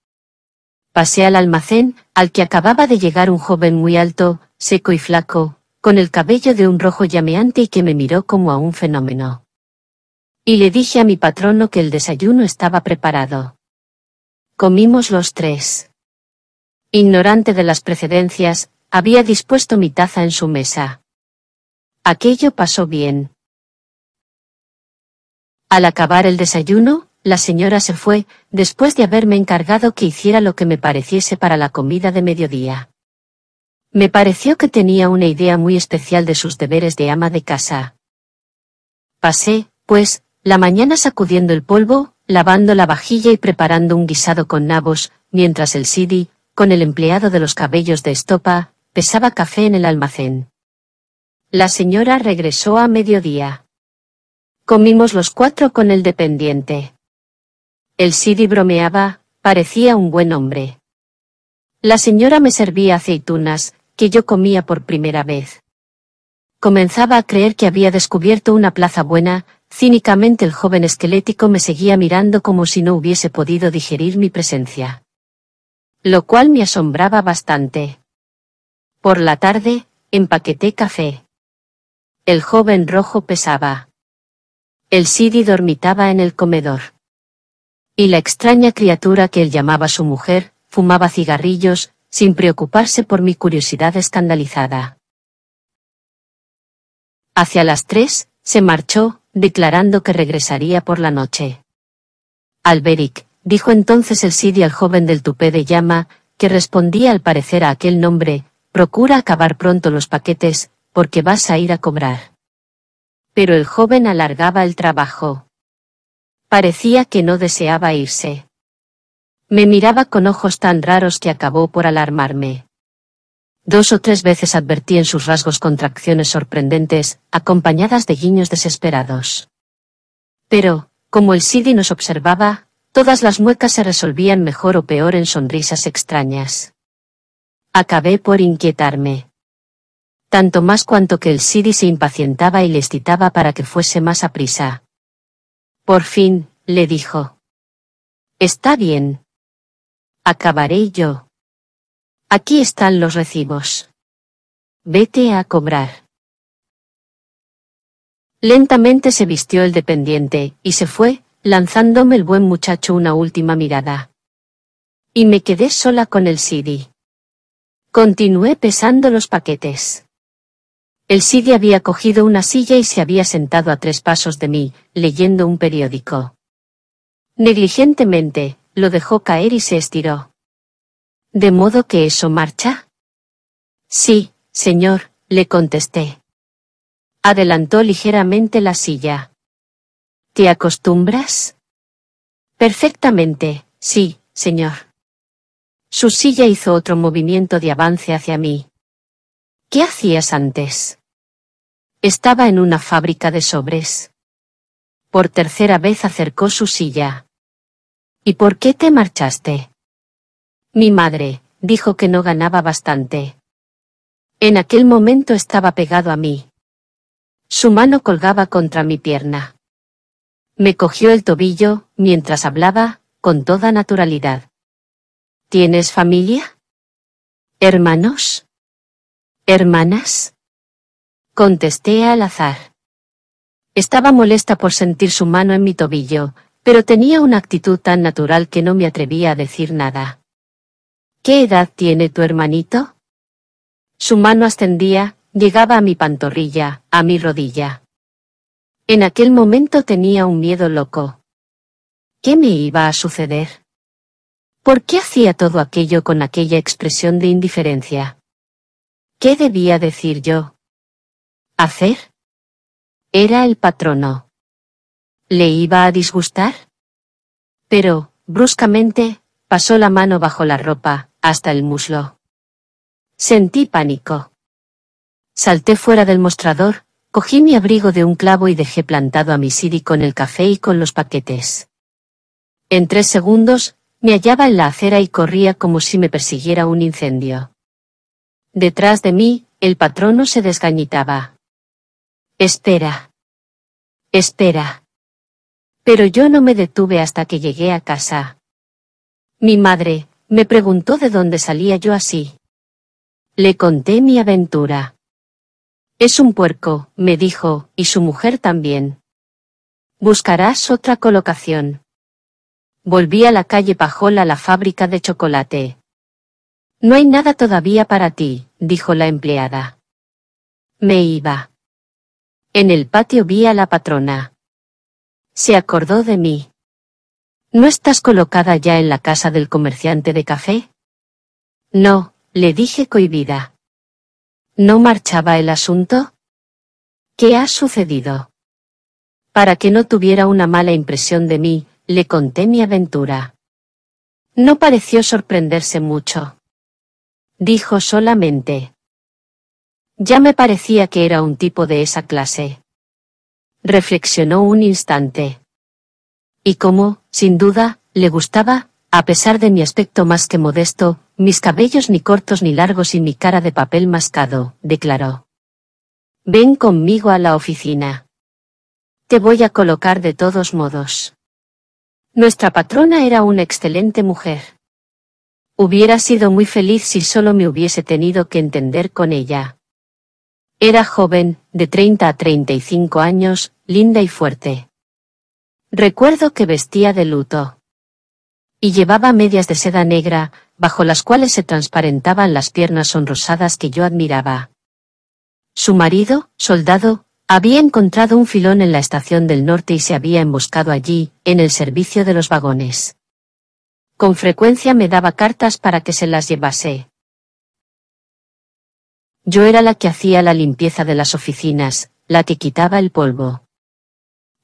Pasé al almacén, al que acababa de llegar un joven muy alto, seco y flaco, con el cabello de un rojo llameante y que me miró como a un fenómeno. Y le dije a mi patrono que el desayuno estaba preparado. Comimos los tres. Ignorante de las precedencias, había dispuesto mi taza en su mesa. Aquello pasó bien. Al acabar el desayuno, la señora se fue, después de haberme encargado que hiciera lo que me pareciese para la comida de mediodía. Me pareció que tenía una idea muy especial de sus deberes de ama de casa. Pasé, pues, la mañana sacudiendo el polvo, lavando la vajilla y preparando un guisado con nabos, mientras el Sidi, con el empleado de los cabellos de estopa, pesaba café en el almacén. La señora regresó a mediodía. Comimos los cuatro con el dependiente. El Sidi bromeaba, parecía un buen hombre. La señora me servía aceitunas, que yo comía por primera vez. Comenzaba a creer que había descubierto una plaza buena, Cínicamente el joven esquelético me seguía mirando como si no hubiese podido digerir mi presencia. Lo cual me asombraba bastante. Por la tarde, empaqueté café. El joven rojo pesaba. El Sidi dormitaba en el comedor. Y la extraña criatura que él llamaba su mujer, fumaba cigarrillos, sin preocuparse por mi curiosidad escandalizada. Hacia las tres, se marchó, declarando que regresaría por la noche. Alberic, dijo entonces el Sidi al joven del tupé de llama, que respondía al parecer a aquel nombre, procura acabar pronto los paquetes, porque vas a ir a cobrar. Pero el joven alargaba el trabajo. Parecía que no deseaba irse. Me miraba con ojos tan raros que acabó por alarmarme. Dos o tres veces advertí en sus rasgos contracciones sorprendentes, acompañadas de guiños desesperados. Pero, como el Sidi nos observaba, todas las muecas se resolvían mejor o peor en sonrisas extrañas. Acabé por inquietarme. Tanto más cuanto que el Sidi se impacientaba y le excitaba para que fuese más aprisa. Por fin, le dijo. Está bien. Acabaré yo. Aquí están los recibos. Vete a cobrar. Lentamente se vistió el dependiente, y se fue, lanzándome el buen muchacho una última mirada. Y me quedé sola con el Sidi. Continué pesando los paquetes. El Sidi había cogido una silla y se había sentado a tres pasos de mí, leyendo un periódico. Negligentemente, lo dejó caer y se estiró. ¿De modo que eso marcha? Sí, señor, le contesté. Adelantó ligeramente la silla. ¿Te acostumbras? Perfectamente, sí, señor. Su silla hizo otro movimiento de avance hacia mí. ¿Qué hacías antes? Estaba en una fábrica de sobres. Por tercera vez acercó su silla. ¿Y por qué te marchaste? Mi madre, dijo que no ganaba bastante. En aquel momento estaba pegado a mí. Su mano colgaba contra mi pierna. Me cogió el tobillo, mientras hablaba, con toda naturalidad. ¿Tienes familia? ¿Hermanos? ¿Hermanas? Contesté al azar. Estaba molesta por sentir su mano en mi tobillo, pero tenía una actitud tan natural que no me atrevía a decir nada. ¿Qué edad tiene tu hermanito? Su mano ascendía, llegaba a mi pantorrilla, a mi rodilla. En aquel momento tenía un miedo loco. ¿Qué me iba a suceder? ¿Por qué hacía todo aquello con aquella expresión de indiferencia? ¿Qué debía decir yo? ¿Hacer? Era el patrono. ¿Le iba a disgustar? Pero, bruscamente, pasó la mano bajo la ropa, hasta el muslo. Sentí pánico. Salté fuera del mostrador, cogí mi abrigo de un clavo y dejé plantado a mi Siri con el café y con los paquetes. En tres segundos, me hallaba en la acera y corría como si me persiguiera un incendio. Detrás de mí, el patrono se desgañitaba. Espera. Espera. Pero yo no me detuve hasta que llegué a casa. Mi madre, me preguntó de dónde salía yo así. Le conté mi aventura. Es un puerco, me dijo, y su mujer también. Buscarás otra colocación. Volví a la calle Pajol a la fábrica de chocolate. No hay nada todavía para ti, dijo la empleada. Me iba. En el patio vi a la patrona. Se acordó de mí. ¿No estás colocada ya en la casa del comerciante de café? No, le dije cohibida. ¿No marchaba el asunto? ¿Qué ha sucedido? Para que no tuviera una mala impresión de mí, le conté mi aventura. No pareció sorprenderse mucho. Dijo solamente. Ya me parecía que era un tipo de esa clase. Reflexionó un instante. Y como, sin duda, le gustaba, a pesar de mi aspecto más que modesto, mis cabellos ni cortos ni largos y mi cara de papel mascado, declaró. Ven conmigo a la oficina. Te voy a colocar de todos modos. Nuestra patrona era una excelente mujer. Hubiera sido muy feliz si solo me hubiese tenido que entender con ella. Era joven, de 30 a 35 años, linda y fuerte. Recuerdo que vestía de luto. Y llevaba medias de seda negra, bajo las cuales se transparentaban las piernas sonrosadas que yo admiraba. Su marido, soldado, había encontrado un filón en la estación del norte y se había emboscado allí, en el servicio de los vagones. Con frecuencia me daba cartas para que se las llevase. Yo era la que hacía la limpieza de las oficinas, la que quitaba el polvo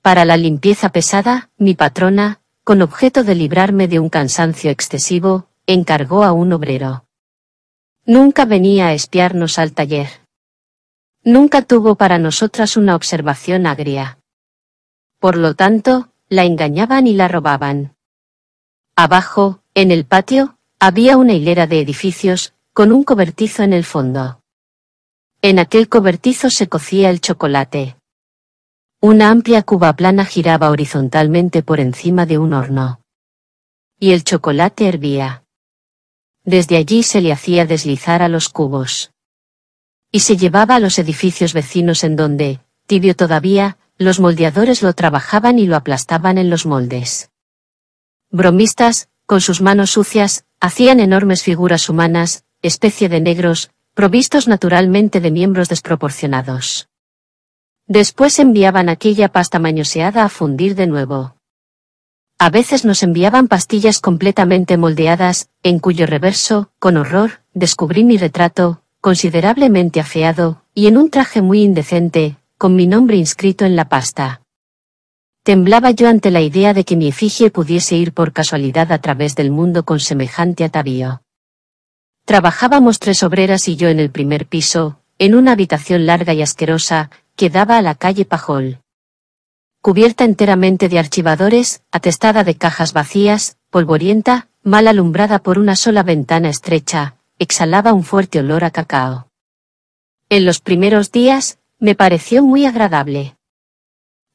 para la limpieza pesada, mi patrona, con objeto de librarme de un cansancio excesivo, encargó a un obrero. Nunca venía a espiarnos al taller. Nunca tuvo para nosotras una observación agria. Por lo tanto, la engañaban y la robaban. Abajo, en el patio, había una hilera de edificios, con un cobertizo en el fondo. En aquel cobertizo se cocía el chocolate. Una amplia cuba plana giraba horizontalmente por encima de un horno. Y el chocolate hervía. Desde allí se le hacía deslizar a los cubos. Y se llevaba a los edificios vecinos en donde, tibio todavía, los moldeadores lo trabajaban y lo aplastaban en los moldes. Bromistas, con sus manos sucias, hacían enormes figuras humanas, especie de negros, provistos naturalmente de miembros desproporcionados. Después enviaban aquella pasta mañoseada a fundir de nuevo. A veces nos enviaban pastillas completamente moldeadas, en cuyo reverso, con horror, descubrí mi retrato, considerablemente afeado, y en un traje muy indecente, con mi nombre inscrito en la pasta. Temblaba yo ante la idea de que mi efigie pudiese ir por casualidad a través del mundo con semejante atavío. Trabajábamos tres obreras y yo en el primer piso, en una habitación larga y asquerosa, quedaba a la calle Pajol. Cubierta enteramente de archivadores, atestada de cajas vacías, polvorienta, mal alumbrada por una sola ventana estrecha, exhalaba un fuerte olor a cacao. En los primeros días, me pareció muy agradable.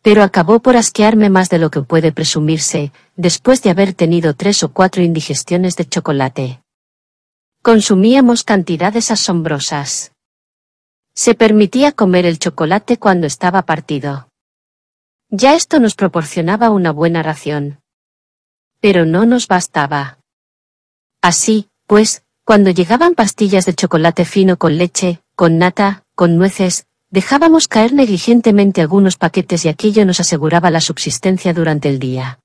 Pero acabó por asquearme más de lo que puede presumirse, después de haber tenido tres o cuatro indigestiones de chocolate. Consumíamos cantidades asombrosas. Se permitía comer el chocolate cuando estaba partido. Ya esto nos proporcionaba una buena ración. Pero no nos bastaba. Así, pues, cuando llegaban pastillas de chocolate fino con leche, con nata, con nueces, dejábamos caer negligentemente algunos paquetes y aquello nos aseguraba la subsistencia durante el día.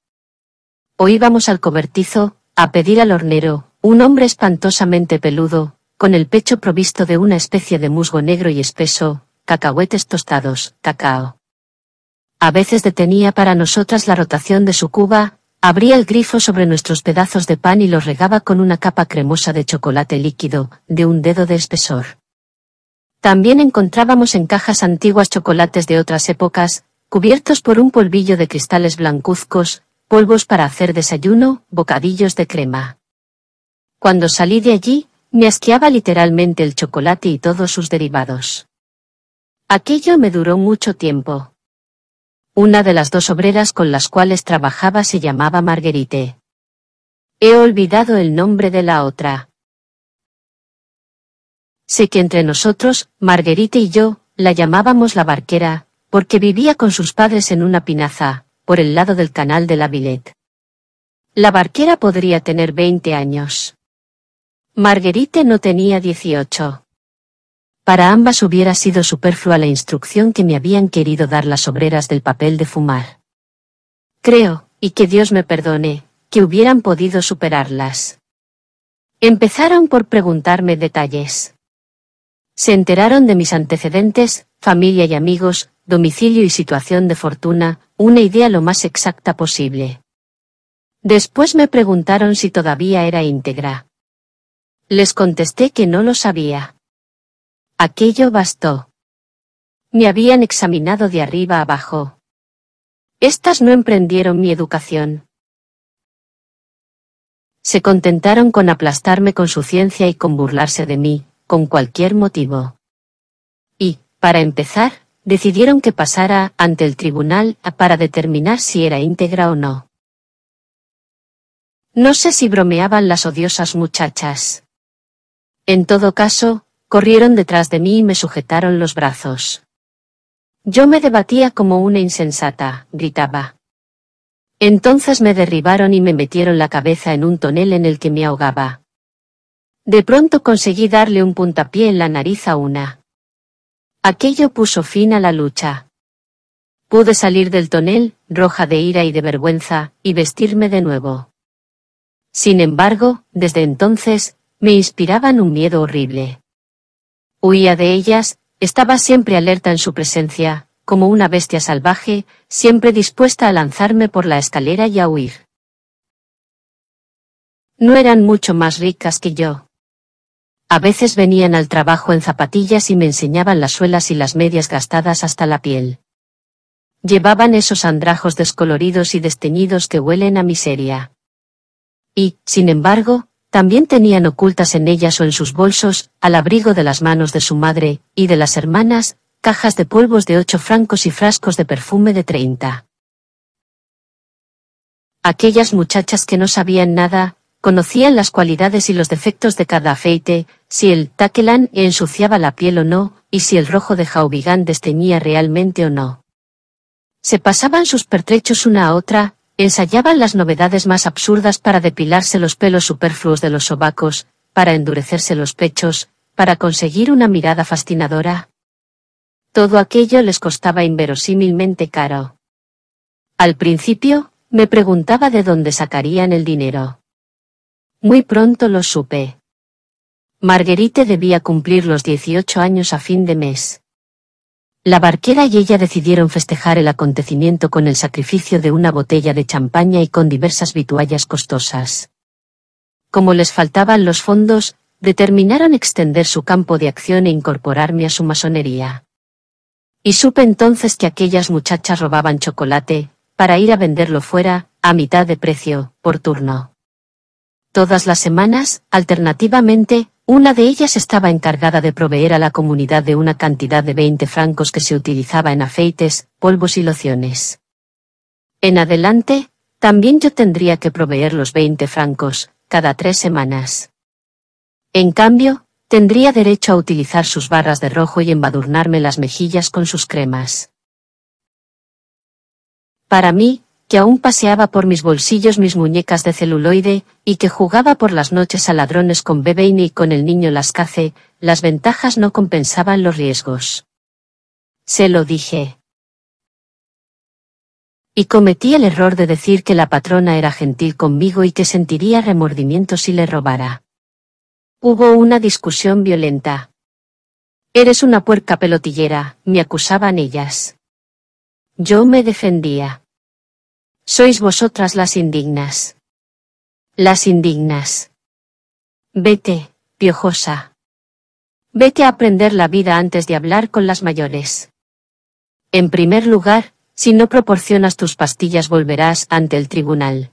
O íbamos al cobertizo, a pedir al hornero, un hombre espantosamente peludo, con el pecho provisto de una especie de musgo negro y espeso, cacahuetes tostados, cacao. A veces detenía para nosotras la rotación de su cuba, abría el grifo sobre nuestros pedazos de pan y los regaba con una capa cremosa de chocolate líquido, de un dedo de espesor. También encontrábamos en cajas antiguas chocolates de otras épocas, cubiertos por un polvillo de cristales blancuzcos, polvos para hacer desayuno, bocadillos de crema. Cuando salí de allí, me asqueaba literalmente el chocolate y todos sus derivados. Aquello me duró mucho tiempo. Una de las dos obreras con las cuales trabajaba se llamaba Marguerite. He olvidado el nombre de la otra. Sé que entre nosotros, Marguerite y yo, la llamábamos la barquera, porque vivía con sus padres en una pinaza, por el lado del canal de la Villette. La barquera podría tener 20 años. Marguerite no tenía 18. Para ambas hubiera sido superflua la instrucción que me habían querido dar las obreras del papel de fumar. Creo, y que Dios me perdone, que hubieran podido superarlas. Empezaron por preguntarme detalles. Se enteraron de mis antecedentes, familia y amigos, domicilio y situación de fortuna, una idea lo más exacta posible. Después me preguntaron si todavía era íntegra. Les contesté que no lo sabía. Aquello bastó. Me habían examinado de arriba abajo. Estas no emprendieron mi educación. Se contentaron con aplastarme con su ciencia y con burlarse de mí, con cualquier motivo. Y, para empezar, decidieron que pasara ante el tribunal para determinar si era íntegra o no. No sé si bromeaban las odiosas muchachas. En todo caso, corrieron detrás de mí y me sujetaron los brazos. Yo me debatía como una insensata, gritaba. Entonces me derribaron y me metieron la cabeza en un tonel en el que me ahogaba. De pronto conseguí darle un puntapié en la nariz a una. Aquello puso fin a la lucha. Pude salir del tonel, roja de ira y de vergüenza, y vestirme de nuevo. Sin embargo, desde entonces, me inspiraban un miedo horrible. Huía de ellas, estaba siempre alerta en su presencia, como una bestia salvaje, siempre dispuesta a lanzarme por la escalera y a huir. No eran mucho más ricas que yo. A veces venían al trabajo en zapatillas y me enseñaban las suelas y las medias gastadas hasta la piel. Llevaban esos andrajos descoloridos y desteñidos que huelen a miseria. Y, sin embargo, también tenían ocultas en ellas o en sus bolsos, al abrigo de las manos de su madre, y de las hermanas, cajas de polvos de ocho francos y frascos de perfume de treinta. Aquellas muchachas que no sabían nada, conocían las cualidades y los defectos de cada afeite, si el taquelán ensuciaba la piel o no, y si el rojo de jaubigán desteñía realmente o no. Se pasaban sus pertrechos una a otra, Ensayaban las novedades más absurdas para depilarse los pelos superfluos de los sobacos, para endurecerse los pechos, para conseguir una mirada fascinadora. Todo aquello les costaba inverosímilmente caro. Al principio, me preguntaba de dónde sacarían el dinero. Muy pronto lo supe. Marguerite debía cumplir los 18 años a fin de mes. La barquera y ella decidieron festejar el acontecimiento con el sacrificio de una botella de champaña y con diversas vituallas costosas. Como les faltaban los fondos, determinaron extender su campo de acción e incorporarme a su masonería. Y supe entonces que aquellas muchachas robaban chocolate, para ir a venderlo fuera, a mitad de precio, por turno. Todas las semanas, alternativamente, una de ellas estaba encargada de proveer a la comunidad de una cantidad de 20 francos que se utilizaba en afeites, polvos y lociones. En adelante, también yo tendría que proveer los 20 francos, cada tres semanas. En cambio, tendría derecho a utilizar sus barras de rojo y embadurnarme las mejillas con sus cremas. Para mí, que aún paseaba por mis bolsillos mis muñecas de celuloide, y que jugaba por las noches a ladrones con Bebeini y con el niño Lascace, las ventajas no compensaban los riesgos. Se lo dije. Y cometí el error de decir que la patrona era gentil conmigo y que sentiría remordimiento si le robara. Hubo una discusión violenta. Eres una puerca pelotillera, me acusaban ellas. Yo me defendía. Sois vosotras las indignas. Las indignas. Vete, piojosa. Vete a aprender la vida antes de hablar con las mayores. En primer lugar, si no proporcionas tus pastillas volverás ante el tribunal.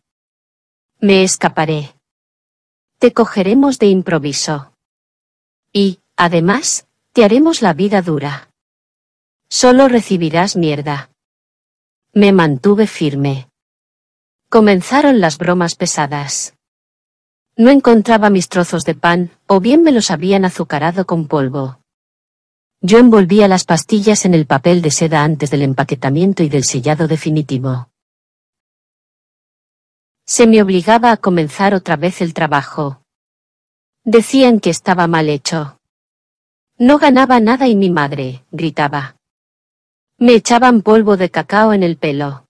Me escaparé. Te cogeremos de improviso. Y, además, te haremos la vida dura. Solo recibirás mierda. Me mantuve firme. Comenzaron las bromas pesadas. No encontraba mis trozos de pan, o bien me los habían azucarado con polvo. Yo envolvía las pastillas en el papel de seda antes del empaquetamiento y del sellado definitivo. Se me obligaba a comenzar otra vez el trabajo. Decían que estaba mal hecho. No ganaba nada y mi madre, gritaba. Me echaban polvo de cacao en el pelo.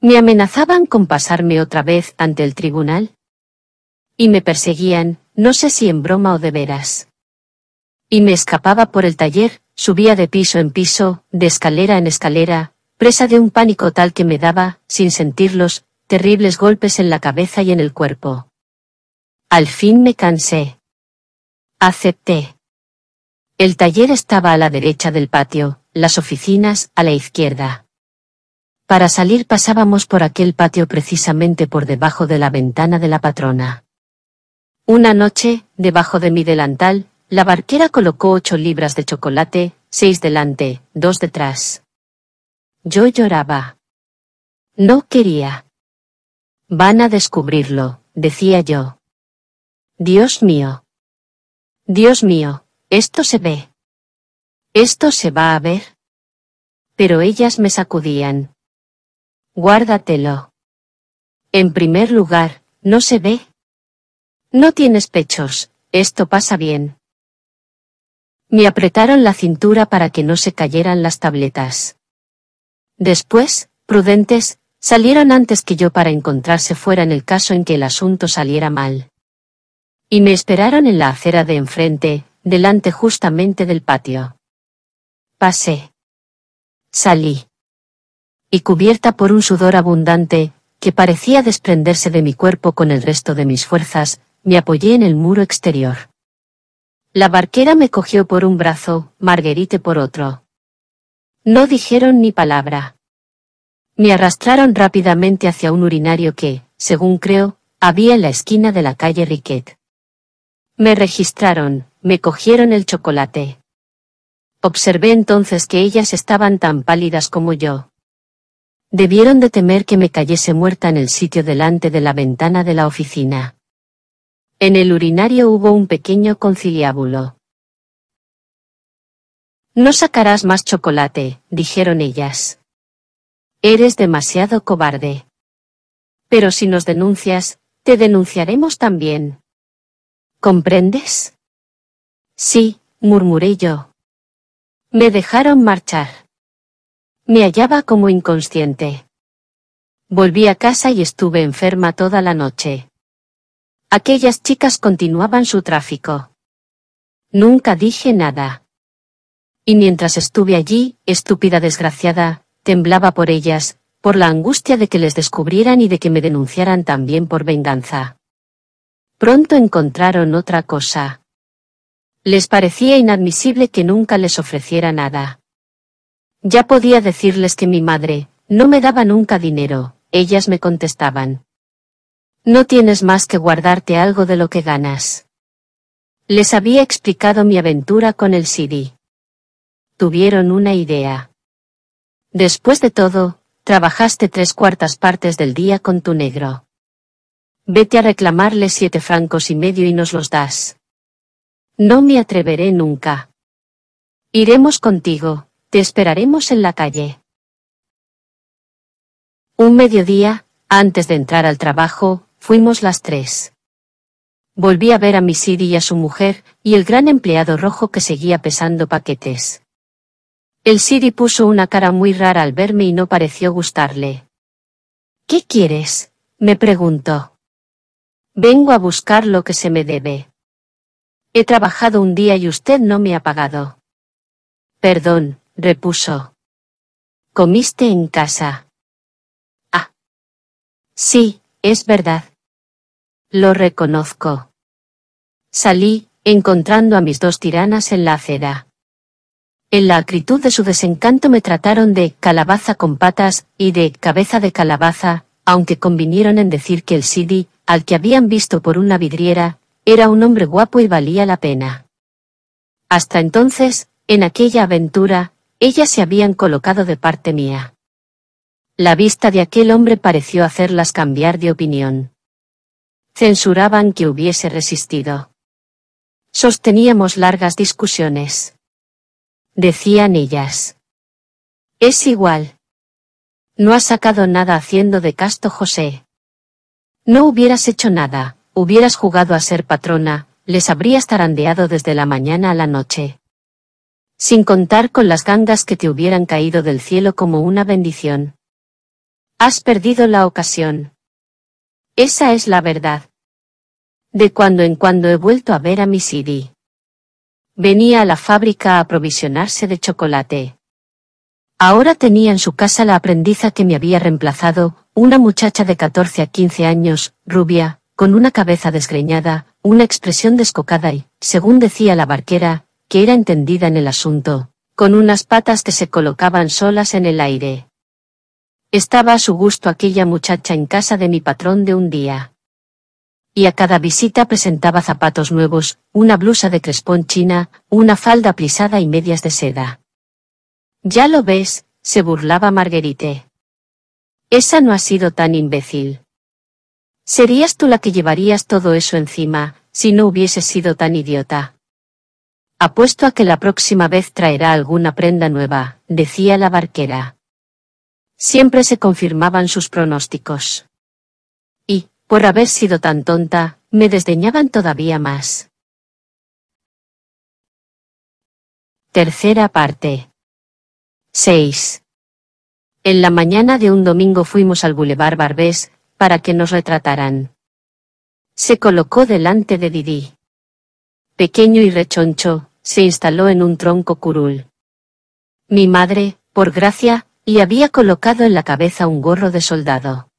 Me amenazaban con pasarme otra vez ante el tribunal. Y me perseguían, no sé si en broma o de veras. Y me escapaba por el taller, subía de piso en piso, de escalera en escalera, presa de un pánico tal que me daba, sin sentirlos, terribles golpes en la cabeza y en el cuerpo. Al fin me cansé. Acepté. El taller estaba a la derecha del patio, las oficinas a la izquierda. Para salir pasábamos por aquel patio precisamente por debajo de la ventana de la patrona. Una noche, debajo de mi delantal, la barquera colocó ocho libras de chocolate, seis delante, dos detrás. Yo lloraba. No quería. Van a descubrirlo, decía yo. Dios mío. Dios mío, esto se ve. Esto se va a ver. Pero ellas me sacudían, guárdatelo. En primer lugar, no se ve. No tienes pechos, esto pasa bien. Me apretaron la cintura para que no se cayeran las tabletas. Después, prudentes, salieron antes que yo para encontrarse fuera en el caso en que el asunto saliera mal. Y me esperaron en la acera de enfrente, delante justamente del patio. Pasé. Salí y cubierta por un sudor abundante, que parecía desprenderse de mi cuerpo con el resto de mis fuerzas, me apoyé en el muro exterior. La barquera me cogió por un brazo, Marguerite por otro. No dijeron ni palabra. Me arrastraron rápidamente hacia un urinario que, según creo, había en la esquina de la calle Riquet. Me registraron, me cogieron el chocolate. Observé entonces que ellas estaban tan pálidas como yo, Debieron de temer que me cayese muerta en el sitio delante de la ventana de la oficina. En el urinario hubo un pequeño conciliábulo. No sacarás más chocolate, dijeron ellas. Eres demasiado cobarde. Pero si nos denuncias, te denunciaremos también. ¿Comprendes? Sí, murmuré yo. Me dejaron marchar. Me hallaba como inconsciente. Volví a casa y estuve enferma toda la noche. Aquellas chicas continuaban su tráfico. Nunca dije nada. Y mientras estuve allí, estúpida desgraciada, temblaba por ellas, por la angustia de que les descubrieran y de que me denunciaran también por venganza. Pronto encontraron otra cosa. Les parecía inadmisible que nunca les ofreciera nada. Ya podía decirles que mi madre, no me daba nunca dinero, ellas me contestaban. No tienes más que guardarte algo de lo que ganas. Les había explicado mi aventura con el CD. Tuvieron una idea. Después de todo, trabajaste tres cuartas partes del día con tu negro. Vete a reclamarle siete francos y medio y nos los das. No me atreveré nunca. Iremos contigo, te esperaremos en la calle. Un mediodía, antes de entrar al trabajo, fuimos las tres. Volví a ver a mi Sidi y a su mujer, y el gran empleado rojo que seguía pesando paquetes. El Siri puso una cara muy rara al verme y no pareció gustarle. ¿Qué quieres? me preguntó. Vengo a buscar lo que se me debe. He trabajado un día y usted no me ha pagado. Perdón, repuso. ¿Comiste en casa? Ah. Sí, es verdad. Lo reconozco. Salí, encontrando a mis dos tiranas en la acera. En la acritud de su desencanto me trataron de calabaza con patas y de cabeza de calabaza, aunque convinieron en decir que el Sidi, al que habían visto por una vidriera, era un hombre guapo y valía la pena. Hasta entonces, en aquella aventura, ellas se habían colocado de parte mía. La vista de aquel hombre pareció hacerlas cambiar de opinión. Censuraban que hubiese resistido. Sosteníamos largas discusiones. Decían ellas. Es igual. No has sacado nada haciendo de casto José. No hubieras hecho nada, hubieras jugado a ser patrona, les habrías tarandeado desde la mañana a la noche. Sin contar con las gangas que te hubieran caído del cielo como una bendición. Has perdido la ocasión. Esa es la verdad. De cuando en cuando he vuelto a ver a mi Venía a la fábrica a aprovisionarse de chocolate. Ahora tenía en su casa la aprendiza que me había reemplazado, una muchacha de 14 a 15 años, rubia, con una cabeza desgreñada, una expresión descocada y, según decía la barquera, que era entendida en el asunto, con unas patas que se colocaban solas en el aire. Estaba a su gusto aquella muchacha en casa de mi patrón de un día. Y a cada visita presentaba zapatos nuevos, una blusa de crespón china, una falda plisada y medias de seda. Ya lo ves, se burlaba Marguerite. Esa no ha sido tan imbécil. Serías tú la que llevarías todo eso encima, si no hubieses sido tan idiota. Apuesto a que la próxima vez traerá alguna prenda nueva, decía la barquera. Siempre se confirmaban sus pronósticos. Y, por haber sido tan tonta, me desdeñaban todavía más. Tercera parte. 6. En la mañana de un domingo fuimos al Boulevard Barbés, para que nos retrataran. Se colocó delante de Didi. Pequeño y rechoncho, se instaló en un tronco curul. Mi madre, por gracia, le había colocado en la cabeza un gorro de soldado.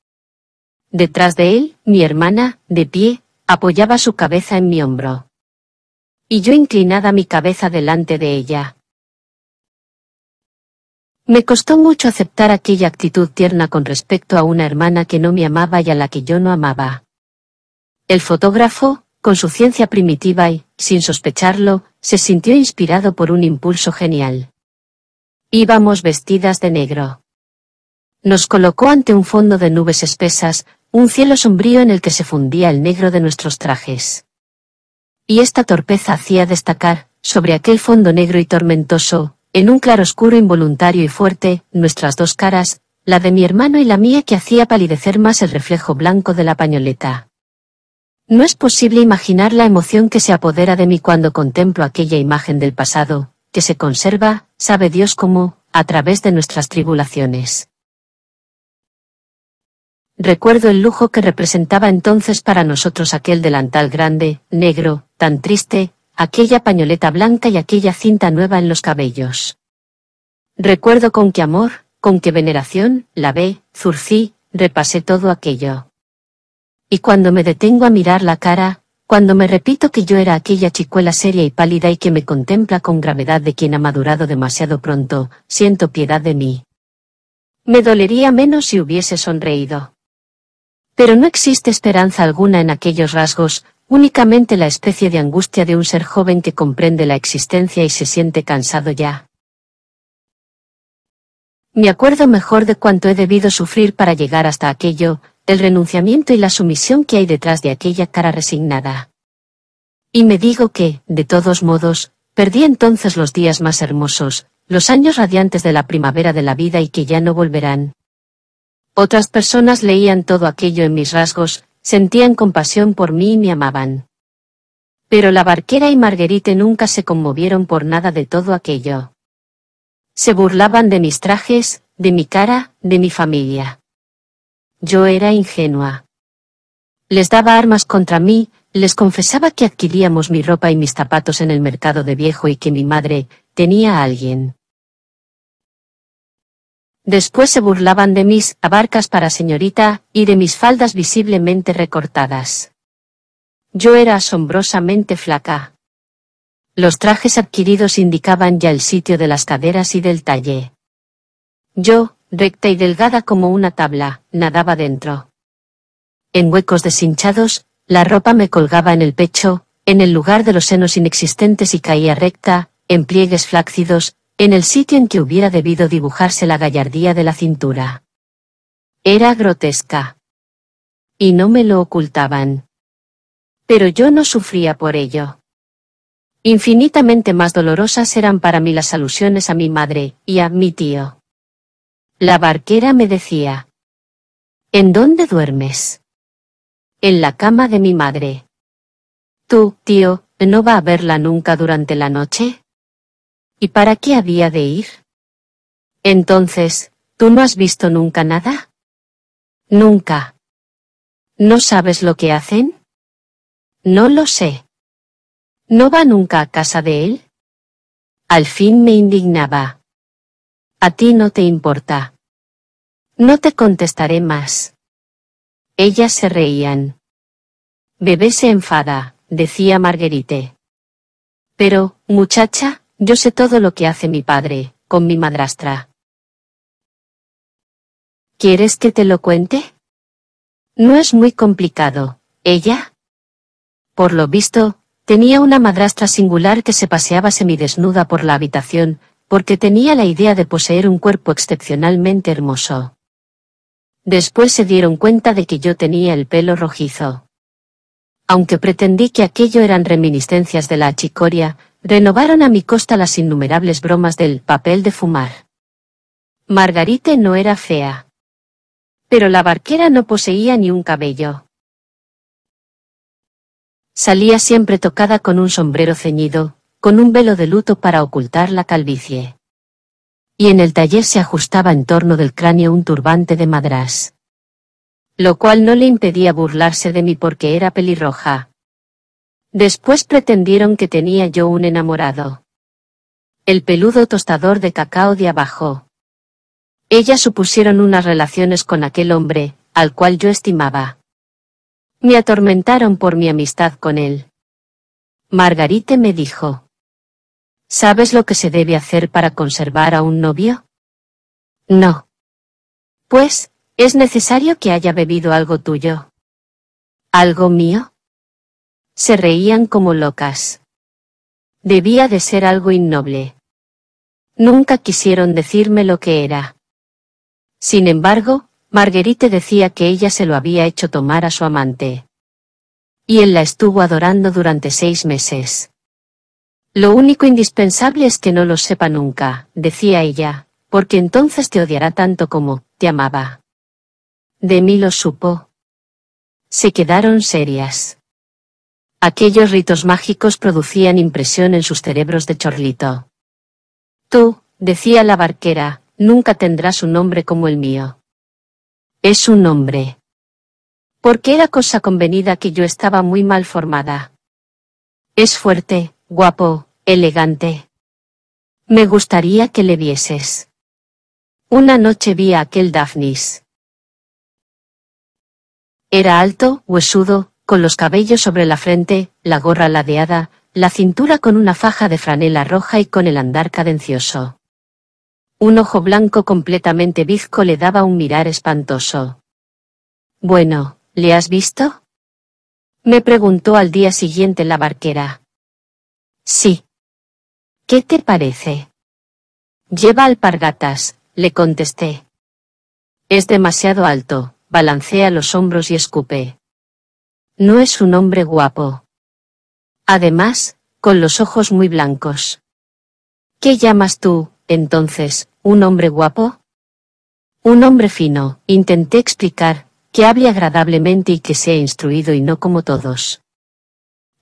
Detrás de él, mi hermana, de pie, apoyaba su cabeza en mi hombro. Y yo inclinada mi cabeza delante de ella. Me costó mucho aceptar aquella actitud tierna con respecto a una hermana que no me amaba y a la que yo no amaba. El fotógrafo, con su ciencia primitiva y, sin sospecharlo, se sintió inspirado por un impulso genial. Íbamos vestidas de negro. Nos colocó ante un fondo de nubes espesas, un cielo sombrío en el que se fundía el negro de nuestros trajes. Y esta torpeza hacía destacar, sobre aquel fondo negro y tormentoso, en un claro oscuro involuntario y fuerte, nuestras dos caras, la de mi hermano y la mía que hacía palidecer más el reflejo blanco de la pañoleta. No es posible imaginar la emoción que se apodera de mí cuando contemplo aquella imagen del pasado, que se conserva, sabe Dios cómo, a través de nuestras tribulaciones. Recuerdo el lujo que representaba entonces para nosotros aquel delantal grande, negro, tan triste, aquella pañoleta blanca y aquella cinta nueva en los cabellos. Recuerdo con qué amor, con qué veneración, la lavé, zurcí, repasé todo aquello. Y cuando me detengo a mirar la cara, cuando me repito que yo era aquella chicuela seria y pálida y que me contempla con gravedad de quien ha madurado demasiado pronto, siento piedad de mí. Me dolería menos si hubiese sonreído. Pero no existe esperanza alguna en aquellos rasgos, únicamente la especie de angustia de un ser joven que comprende la existencia y se siente cansado ya. Me acuerdo mejor de cuánto he debido sufrir para llegar hasta aquello, el renunciamiento y la sumisión que hay detrás de aquella cara resignada. Y me digo que, de todos modos, perdí entonces los días más hermosos, los años radiantes de la primavera de la vida y que ya no volverán. Otras personas leían todo aquello en mis rasgos, sentían compasión por mí y me amaban. Pero la barquera y Marguerite nunca se conmovieron por nada de todo aquello. Se burlaban de mis trajes, de mi cara, de mi familia. Yo era ingenua. Les daba armas contra mí, les confesaba que adquiríamos mi ropa y mis zapatos en el mercado de viejo y que mi madre tenía a alguien. Después se burlaban de mis abarcas para señorita y de mis faldas visiblemente recortadas. Yo era asombrosamente flaca. Los trajes adquiridos indicaban ya el sitio de las caderas y del talle. Yo, recta y delgada como una tabla, nadaba dentro. En huecos deshinchados, la ropa me colgaba en el pecho, en el lugar de los senos inexistentes y caía recta, en pliegues flácidos, en el sitio en que hubiera debido dibujarse la gallardía de la cintura. Era grotesca. Y no me lo ocultaban. Pero yo no sufría por ello. Infinitamente más dolorosas eran para mí las alusiones a mi madre y a mi tío. La barquera me decía. ¿En dónde duermes? En la cama de mi madre. Tú, tío, ¿no va a verla nunca durante la noche? ¿Y para qué había de ir? Entonces, ¿tú no has visto nunca nada? Nunca. ¿No sabes lo que hacen? No lo sé. ¿No va nunca a casa de él? Al fin me indignaba. A ti no te importa. No te contestaré más. Ellas se reían. Bebé se enfada, decía Marguerite. Pero, muchacha, yo sé todo lo que hace mi padre, con mi madrastra. ¿Quieres que te lo cuente? No es muy complicado, ¿ella? Por lo visto, tenía una madrastra singular que se paseaba semidesnuda por la habitación, porque tenía la idea de poseer un cuerpo excepcionalmente hermoso. Después se dieron cuenta de que yo tenía el pelo rojizo. Aunque pretendí que aquello eran reminiscencias de la achicoria, renovaron a mi costa las innumerables bromas del papel de fumar. Margarite no era fea. Pero la barquera no poseía ni un cabello. Salía siempre tocada con un sombrero ceñido, con un velo de luto para ocultar la calvicie. Y en el taller se ajustaba en torno del cráneo un turbante de madras. Lo cual no le impedía burlarse de mí porque era pelirroja. Después pretendieron que tenía yo un enamorado. El peludo tostador de cacao de abajo. Ellas supusieron unas relaciones con aquel hombre, al cual yo estimaba. Me atormentaron por mi amistad con él. Margarite me dijo. ¿Sabes lo que se debe hacer para conservar a un novio? No. Pues, es necesario que haya bebido algo tuyo. ¿Algo mío? Se reían como locas. Debía de ser algo innoble. Nunca quisieron decirme lo que era. Sin embargo, Marguerite decía que ella se lo había hecho tomar a su amante. Y él la estuvo adorando durante seis meses. Lo único indispensable es que no lo sepa nunca, decía ella, porque entonces te odiará tanto como te amaba. De mí lo supo. Se quedaron serias. Aquellos ritos mágicos producían impresión en sus cerebros de chorlito. Tú, decía la barquera, nunca tendrás un nombre como el mío. Es un nombre. Porque era cosa convenida que yo estaba muy mal formada. Es fuerte, guapo, elegante. Me gustaría que le vieses. Una noche vi a aquel Daphnis. Era alto, huesudo, con los cabellos sobre la frente, la gorra ladeada, la cintura con una faja de franela roja y con el andar cadencioso. Un ojo blanco completamente bizco le daba un mirar espantoso. Bueno, ¿le has visto? Me preguntó al día siguiente la barquera. Sí. ¿Qué te parece? Lleva alpargatas, le contesté. Es demasiado alto, balancea los hombros y escupe. No es un hombre guapo. Además, con los ojos muy blancos. ¿Qué llamas tú, entonces, un hombre guapo? Un hombre fino, intenté explicar, que hable agradablemente y que sea instruido y no como todos.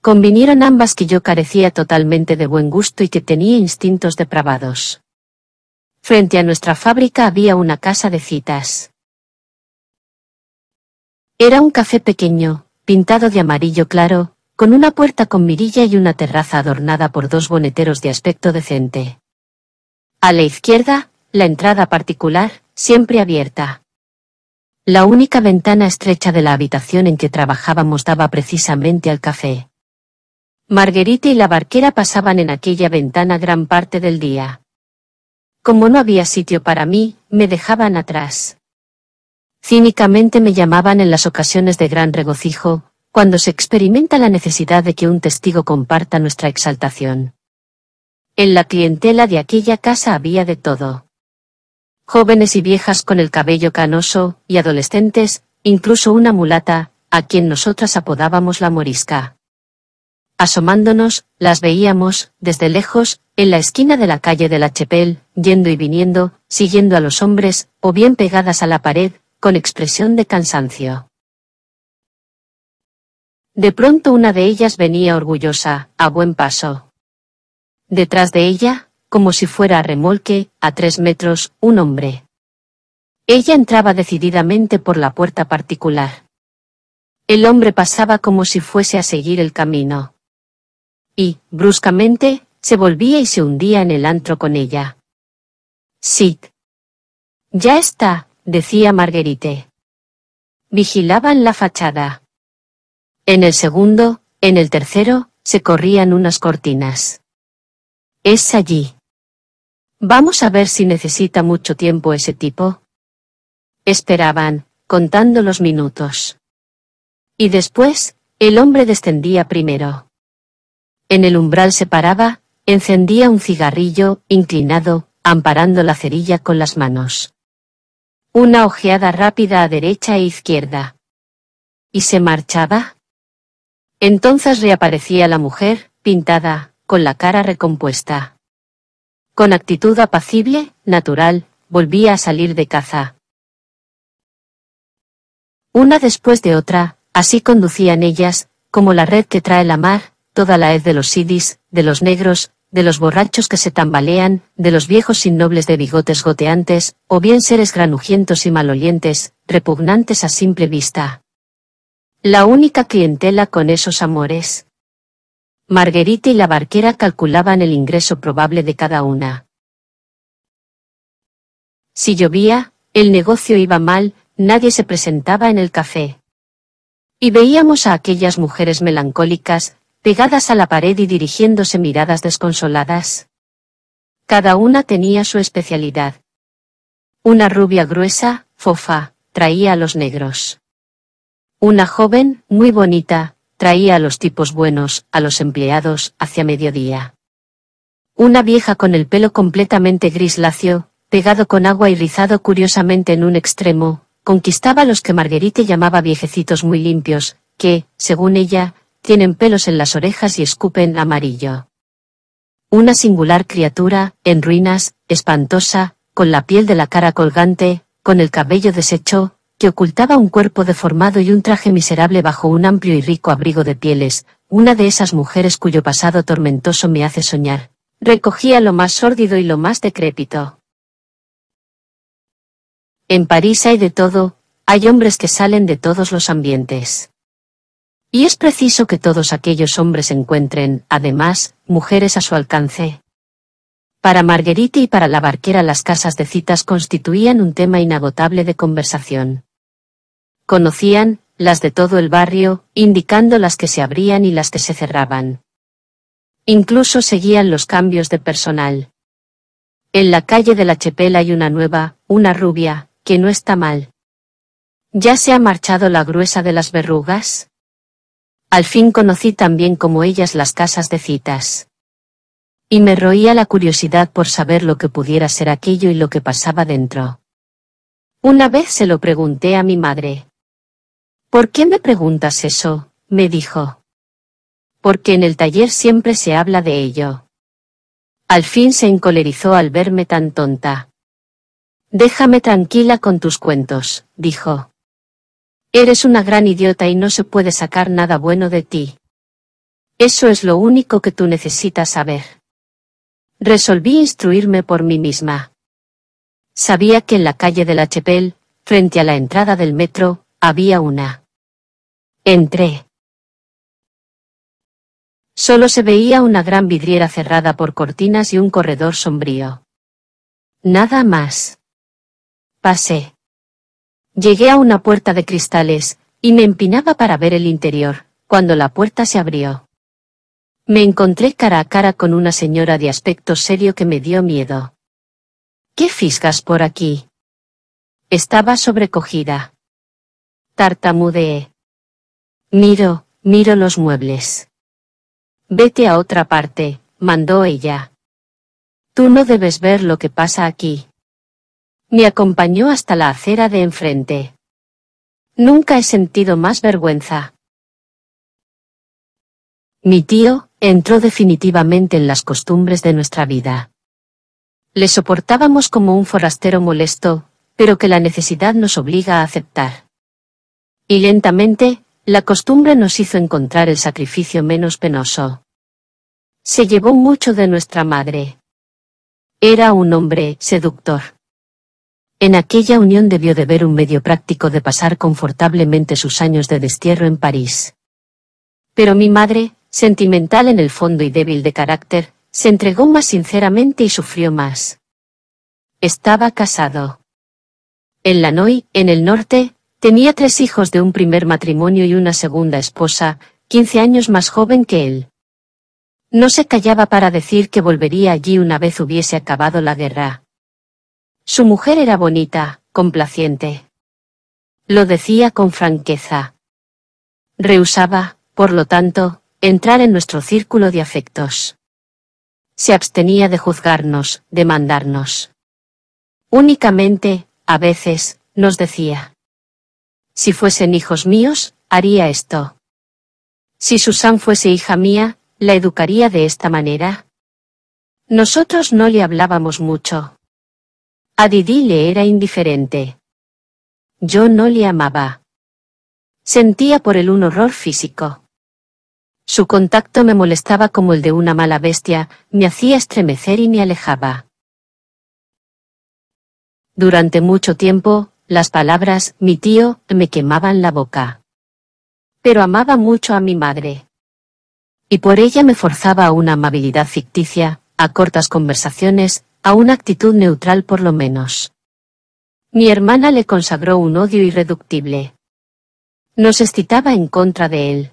Convinieron ambas que yo carecía totalmente de buen gusto y que tenía instintos depravados. Frente a nuestra fábrica había una casa de citas. Era un café pequeño, pintado de amarillo claro, con una puerta con mirilla y una terraza adornada por dos boneteros de aspecto decente. A la izquierda, la entrada particular, siempre abierta. La única ventana estrecha de la habitación en que trabajábamos daba precisamente al café. Marguerite y la barquera pasaban en aquella ventana gran parte del día. Como no había sitio para mí, me dejaban atrás. Cínicamente me llamaban en las ocasiones de gran regocijo, cuando se experimenta la necesidad de que un testigo comparta nuestra exaltación. En la clientela de aquella casa había de todo. Jóvenes y viejas con el cabello canoso, y adolescentes, incluso una mulata, a quien nosotras apodábamos la morisca. Asomándonos, las veíamos, desde lejos, en la esquina de la calle de la Chepel, yendo y viniendo, siguiendo a los hombres, o bien pegadas a la pared, con expresión de cansancio. De pronto una de ellas venía orgullosa, a buen paso. Detrás de ella, como si fuera a remolque, a tres metros, un hombre. Ella entraba decididamente por la puerta particular. El hombre pasaba como si fuese a seguir el camino y, bruscamente, se volvía y se hundía en el antro con ella. Sí. Ya está, decía Marguerite. Vigilaban la fachada. En el segundo, en el tercero, se corrían unas cortinas. Es allí. Vamos a ver si necesita mucho tiempo ese tipo. Esperaban, contando los minutos. Y después, el hombre descendía primero. En el umbral se paraba, encendía un cigarrillo, inclinado, amparando la cerilla con las manos. Una ojeada rápida a derecha e izquierda. ¿Y se marchaba? Entonces reaparecía la mujer, pintada, con la cara recompuesta. Con actitud apacible, natural, volvía a salir de caza. Una después de otra, así conducían ellas, como la red que trae la mar, toda la hez de los sidis, de los negros, de los borrachos que se tambalean, de los viejos innobles de bigotes goteantes, o bien seres granujientos y malolientes, repugnantes a simple vista. La única clientela con esos amores. Marguerite y la barquera calculaban el ingreso probable de cada una. Si llovía, el negocio iba mal, nadie se presentaba en el café. Y veíamos a aquellas mujeres melancólicas, pegadas a la pared y dirigiéndose miradas desconsoladas. Cada una tenía su especialidad. Una rubia gruesa, fofa, traía a los negros. Una joven, muy bonita, traía a los tipos buenos, a los empleados, hacia mediodía. Una vieja con el pelo completamente gris lacio, pegado con agua y rizado curiosamente en un extremo, conquistaba a los que Marguerite llamaba viejecitos muy limpios, que, según ella, tienen pelos en las orejas y escupen amarillo. Una singular criatura, en ruinas, espantosa, con la piel de la cara colgante, con el cabello deshecho, que ocultaba un cuerpo deformado y un traje miserable bajo un amplio y rico abrigo de pieles, una de esas mujeres cuyo pasado tormentoso me hace soñar. Recogía lo más sórdido y lo más decrépito. En París hay de todo, hay hombres que salen de todos los ambientes. Y es preciso que todos aquellos hombres encuentren, además, mujeres a su alcance. Para Marguerite y para la barquera las casas de citas constituían un tema inagotable de conversación. Conocían, las de todo el barrio, indicando las que se abrían y las que se cerraban. Incluso seguían los cambios de personal. En la calle de la Chepela hay una nueva, una rubia, que no está mal. ¿Ya se ha marchado la gruesa de las verrugas? Al fin conocí también como ellas las casas de citas. Y me roía la curiosidad por saber lo que pudiera ser aquello y lo que pasaba dentro. Una vez se lo pregunté a mi madre. ¿Por qué me preguntas eso? me dijo. Porque en el taller siempre se habla de ello. Al fin se encolerizó al verme tan tonta. Déjame tranquila con tus cuentos, dijo. Eres una gran idiota y no se puede sacar nada bueno de ti. Eso es lo único que tú necesitas saber. Resolví instruirme por mí misma. Sabía que en la calle de la Chepel, frente a la entrada del metro, había una. Entré. Solo se veía una gran vidriera cerrada por cortinas y un corredor sombrío. Nada más. Pasé. Llegué a una puerta de cristales, y me empinaba para ver el interior, cuando la puerta se abrió. Me encontré cara a cara con una señora de aspecto serio que me dio miedo. ¿Qué fisgas por aquí? Estaba sobrecogida. Tartamudeé. Miro, miro los muebles. Vete a otra parte, mandó ella. Tú no debes ver lo que pasa aquí. Me acompañó hasta la acera de enfrente. Nunca he sentido más vergüenza. Mi tío, entró definitivamente en las costumbres de nuestra vida. Le soportábamos como un forastero molesto, pero que la necesidad nos obliga a aceptar. Y lentamente, la costumbre nos hizo encontrar el sacrificio menos penoso. Se llevó mucho de nuestra madre. Era un hombre seductor. En aquella unión debió de ver un medio práctico de pasar confortablemente sus años de destierro en París. Pero mi madre, sentimental en el fondo y débil de carácter, se entregó más sinceramente y sufrió más. Estaba casado. En Lanoi, en el norte, tenía tres hijos de un primer matrimonio y una segunda esposa, quince años más joven que él. No se callaba para decir que volvería allí una vez hubiese acabado la guerra. Su mujer era bonita, complaciente. Lo decía con franqueza. Rehusaba, por lo tanto, entrar en nuestro círculo de afectos. Se abstenía de juzgarnos, de mandarnos. Únicamente, a veces, nos decía. Si fuesen hijos míos, haría esto. Si Susan fuese hija mía, la educaría de esta manera. Nosotros no le hablábamos mucho, a Didi le era indiferente. Yo no le amaba. Sentía por él un horror físico. Su contacto me molestaba como el de una mala bestia, me hacía estremecer y me alejaba. Durante mucho tiempo, las palabras, mi tío, me quemaban la boca. Pero amaba mucho a mi madre. Y por ella me forzaba a una amabilidad ficticia, a cortas conversaciones, a una actitud neutral por lo menos. Mi hermana le consagró un odio irreductible. Nos excitaba en contra de él.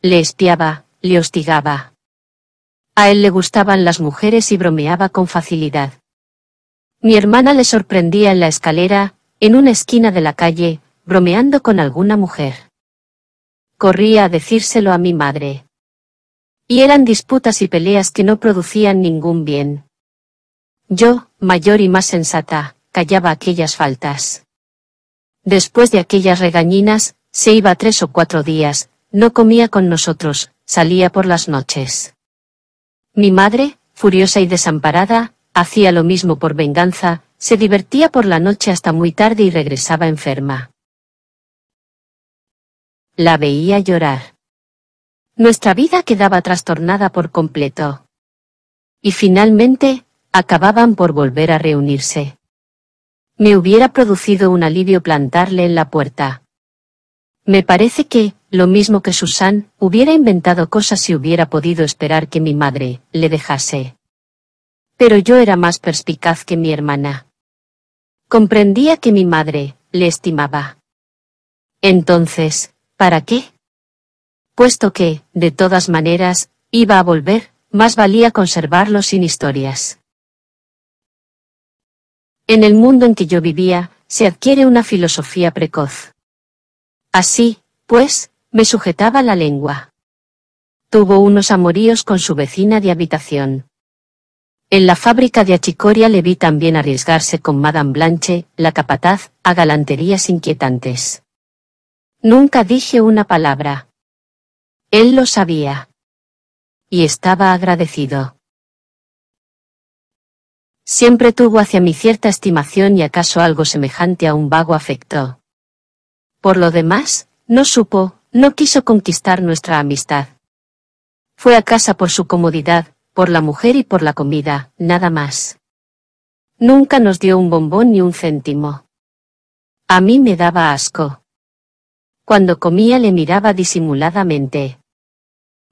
Le espiaba, le hostigaba. A él le gustaban las mujeres y bromeaba con facilidad. Mi hermana le sorprendía en la escalera, en una esquina de la calle, bromeando con alguna mujer. Corría a decírselo a mi madre. Y eran disputas y peleas que no producían ningún bien. Yo, mayor y más sensata, callaba aquellas faltas. Después de aquellas regañinas, se iba tres o cuatro días, no comía con nosotros, salía por las noches. Mi madre, furiosa y desamparada, hacía lo mismo por venganza, se divertía por la noche hasta muy tarde y regresaba enferma. La veía llorar. Nuestra vida quedaba trastornada por completo. Y finalmente, acababan por volver a reunirse. Me hubiera producido un alivio plantarle en la puerta. Me parece que, lo mismo que Susan, hubiera inventado cosas si hubiera podido esperar que mi madre le dejase. Pero yo era más perspicaz que mi hermana. Comprendía que mi madre le estimaba. Entonces, ¿para qué? Puesto que, de todas maneras, iba a volver, más valía conservarlo sin historias. En el mundo en que yo vivía, se adquiere una filosofía precoz. Así, pues, me sujetaba la lengua. Tuvo unos amoríos con su vecina de habitación. En la fábrica de Achicoria le vi también arriesgarse con Madame Blanche, la capataz, a galanterías inquietantes. Nunca dije una palabra. Él lo sabía. Y estaba agradecido. Siempre tuvo hacia mí cierta estimación y acaso algo semejante a un vago afecto. Por lo demás, no supo, no quiso conquistar nuestra amistad. Fue a casa por su comodidad, por la mujer y por la comida, nada más. Nunca nos dio un bombón ni un céntimo. A mí me daba asco. Cuando comía le miraba disimuladamente.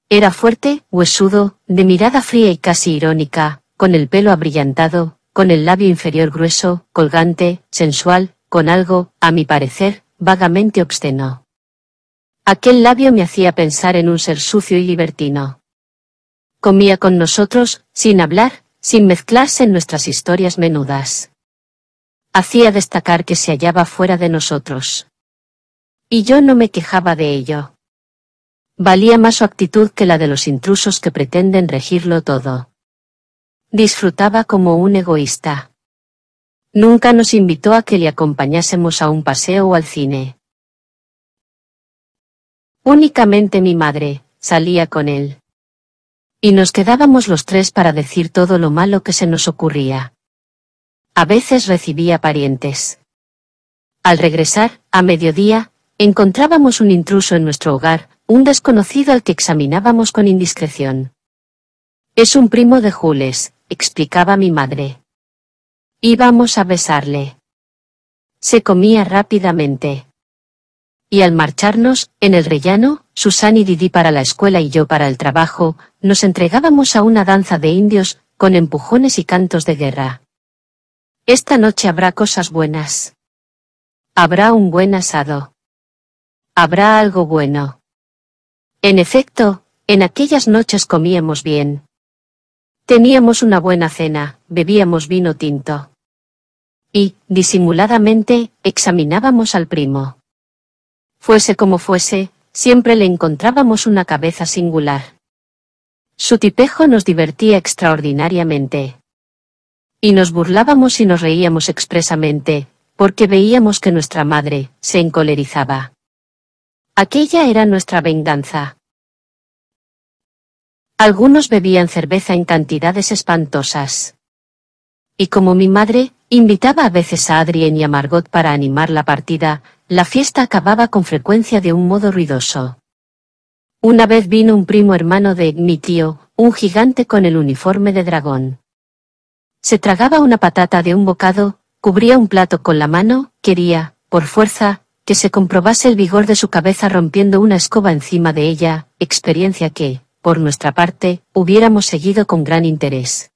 Era fuerte, huesudo, de mirada fría y casi irónica, con el pelo abrillantado, con el labio inferior grueso, colgante, sensual, con algo, a mi parecer, vagamente obsceno. Aquel labio me hacía pensar en un ser sucio y libertino. Comía con nosotros, sin hablar, sin mezclarse en nuestras historias menudas. Hacía destacar que se hallaba fuera de nosotros. Y yo no me quejaba de ello. Valía más su actitud que la de los intrusos que pretenden regirlo todo. Disfrutaba como un egoísta. Nunca nos invitó a que le acompañásemos a un paseo o al cine. Únicamente mi madre, salía con él. Y nos quedábamos los tres para decir todo lo malo que se nos ocurría. A veces recibía parientes. Al regresar, a mediodía, encontrábamos un intruso en nuestro hogar, un desconocido al que examinábamos con indiscreción. Es un primo de Jules, explicaba mi madre. Íbamos a besarle. Se comía rápidamente. Y al marcharnos, en el rellano, Susan y Didi para la escuela y yo para el trabajo, nos entregábamos a una danza de indios, con empujones y cantos de guerra. Esta noche habrá cosas buenas. Habrá un buen asado. Habrá algo bueno. En efecto, en aquellas noches comíamos bien, Teníamos una buena cena, bebíamos vino tinto. Y, disimuladamente, examinábamos al primo. Fuese como fuese, siempre le encontrábamos una cabeza singular. Su tipejo nos divertía extraordinariamente. Y nos burlábamos y nos reíamos expresamente, porque veíamos que nuestra madre se encolerizaba. Aquella era nuestra venganza. Algunos bebían cerveza en cantidades espantosas. Y como mi madre, invitaba a veces a Adrien y a Margot para animar la partida, la fiesta acababa con frecuencia de un modo ruidoso. Una vez vino un primo hermano de mi tío, un gigante con el uniforme de dragón. Se tragaba una patata de un bocado, cubría un plato con la mano, quería, por fuerza, que se comprobase el vigor de su cabeza rompiendo una escoba encima de ella, experiencia que, por nuestra parte, hubiéramos seguido con gran interés.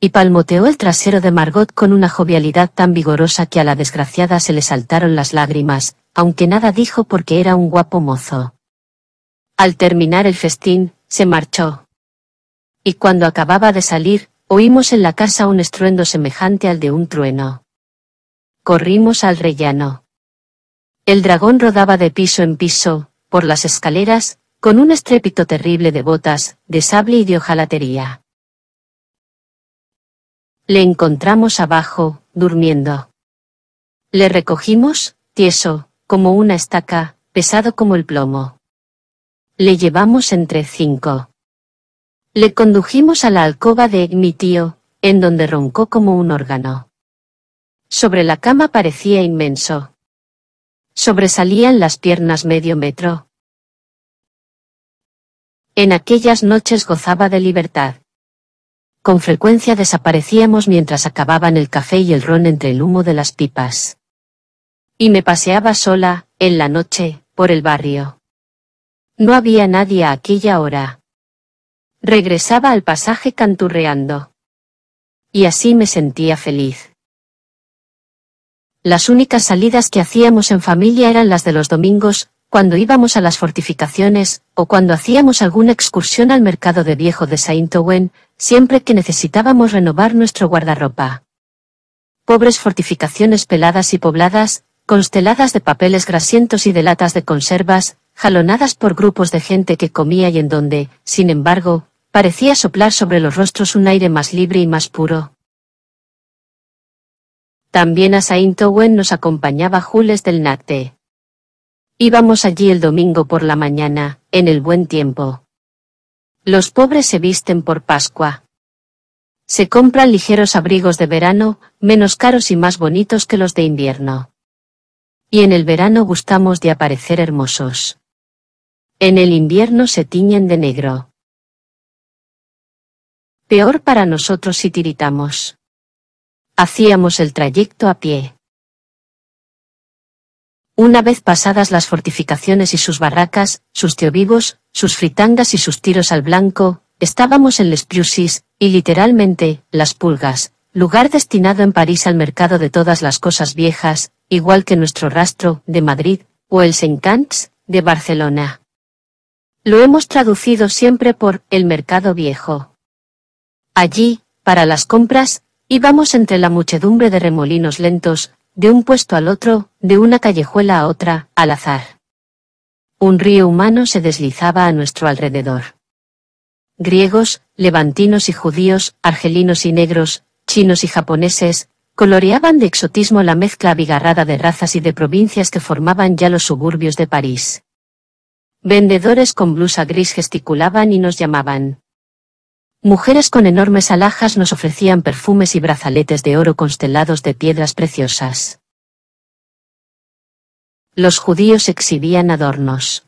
Y palmoteó el trasero de Margot con una jovialidad tan vigorosa que a la desgraciada se le saltaron las lágrimas, aunque nada dijo porque era un guapo mozo. Al terminar el festín, se marchó. Y cuando acababa de salir, oímos en la casa un estruendo semejante al de un trueno. Corrimos al rellano. El dragón rodaba de piso en piso, por las escaleras, con un estrépito terrible de botas, de sable y de hojalatería. Le encontramos abajo, durmiendo. Le recogimos, tieso, como una estaca, pesado como el plomo. Le llevamos entre cinco. Le condujimos a la alcoba de mi tío, en donde roncó como un órgano. Sobre la cama parecía inmenso. Sobresalían las piernas medio metro. En aquellas noches gozaba de libertad. Con frecuencia desaparecíamos mientras acababan el café y el ron entre el humo de las pipas. Y me paseaba sola, en la noche, por el barrio. No había nadie a aquella hora. Regresaba al pasaje canturreando. Y así me sentía feliz. Las únicas salidas que hacíamos en familia eran las de los domingos, cuando íbamos a las fortificaciones, o cuando hacíamos alguna excursión al mercado de viejo de Saint Ouen, siempre que necesitábamos renovar nuestro guardarropa. Pobres fortificaciones peladas y pobladas, consteladas de papeles grasientos y de latas de conservas, jalonadas por grupos de gente que comía y en donde, sin embargo, parecía soplar sobre los rostros un aire más libre y más puro. También a Saint Ouen nos acompañaba Jules del Íbamos allí el domingo por la mañana, en el buen tiempo. Los pobres se visten por Pascua. Se compran ligeros abrigos de verano, menos caros y más bonitos que los de invierno. Y en el verano gustamos de aparecer hermosos. En el invierno se tiñen de negro. Peor para nosotros si tiritamos. Hacíamos el trayecto a pie. Una vez pasadas las fortificaciones y sus barracas, sus teovivos, sus fritangas y sus tiros al blanco, estábamos en Les Plusis, y literalmente, las pulgas, lugar destinado en París al mercado de todas las cosas viejas, igual que nuestro rastro, de Madrid, o el Cant's, de Barcelona. Lo hemos traducido siempre por el mercado viejo. Allí, para las compras, íbamos entre la muchedumbre de remolinos lentos, de un puesto al otro, de una callejuela a otra, al azar. Un río humano se deslizaba a nuestro alrededor. Griegos, levantinos y judíos, argelinos y negros, chinos y japoneses, coloreaban de exotismo la mezcla abigarrada de razas y de provincias que formaban ya los suburbios de París. Vendedores con blusa gris gesticulaban y nos llamaban. Mujeres con enormes alhajas nos ofrecían perfumes y brazaletes de oro constelados de piedras preciosas. Los judíos exhibían adornos.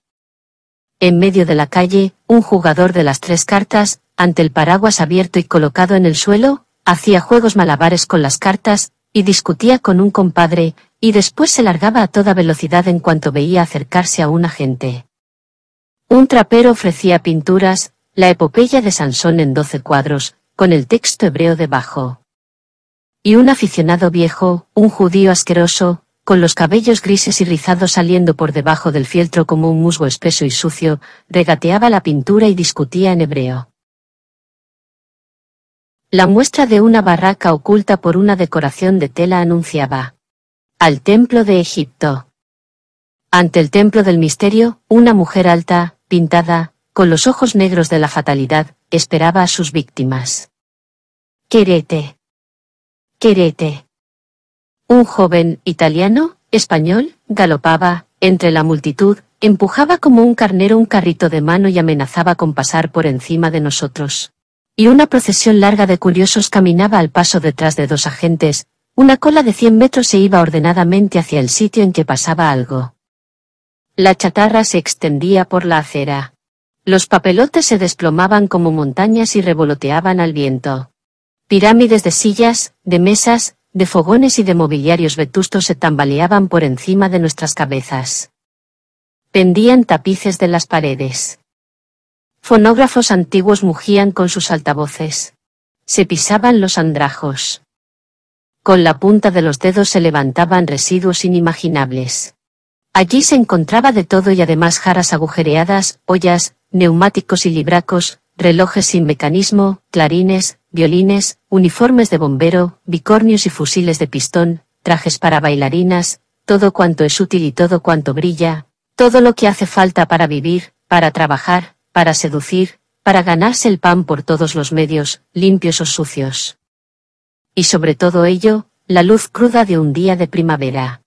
En medio de la calle, un jugador de las tres cartas, ante el paraguas abierto y colocado en el suelo, hacía juegos malabares con las cartas, y discutía con un compadre, y después se largaba a toda velocidad en cuanto veía acercarse a un agente. Un trapero ofrecía pinturas, la epopeya de Sansón en doce cuadros, con el texto hebreo debajo. Y un aficionado viejo, un judío asqueroso, con los cabellos grises y rizados saliendo por debajo del fieltro como un musgo espeso y sucio, regateaba la pintura y discutía en hebreo. La muestra de una barraca oculta por una decoración de tela anunciaba. Al templo de Egipto. Ante el templo del misterio, una mujer alta, pintada, con los ojos negros de la fatalidad, esperaba a sus víctimas. Querete. Querete. Un joven italiano, español, galopaba, entre la multitud, empujaba como un carnero un carrito de mano y amenazaba con pasar por encima de nosotros. Y una procesión larga de curiosos caminaba al paso detrás de dos agentes, una cola de cien metros se iba ordenadamente hacia el sitio en que pasaba algo. La chatarra se extendía por la acera. Los papelotes se desplomaban como montañas y revoloteaban al viento. Pirámides de sillas, de mesas, de fogones y de mobiliarios vetustos se tambaleaban por encima de nuestras cabezas. Pendían tapices de las paredes. Fonógrafos antiguos mugían con sus altavoces. Se pisaban los andrajos. Con la punta de los dedos se levantaban residuos inimaginables. Allí se encontraba de todo y además jaras agujereadas, ollas, neumáticos y libracos, relojes sin mecanismo, clarines, violines, uniformes de bombero, bicornios y fusiles de pistón, trajes para bailarinas, todo cuanto es útil y todo cuanto brilla, todo lo que hace falta para vivir, para trabajar, para seducir, para ganarse el pan por todos los medios, limpios o sucios. Y sobre todo ello, la luz cruda de un día de primavera.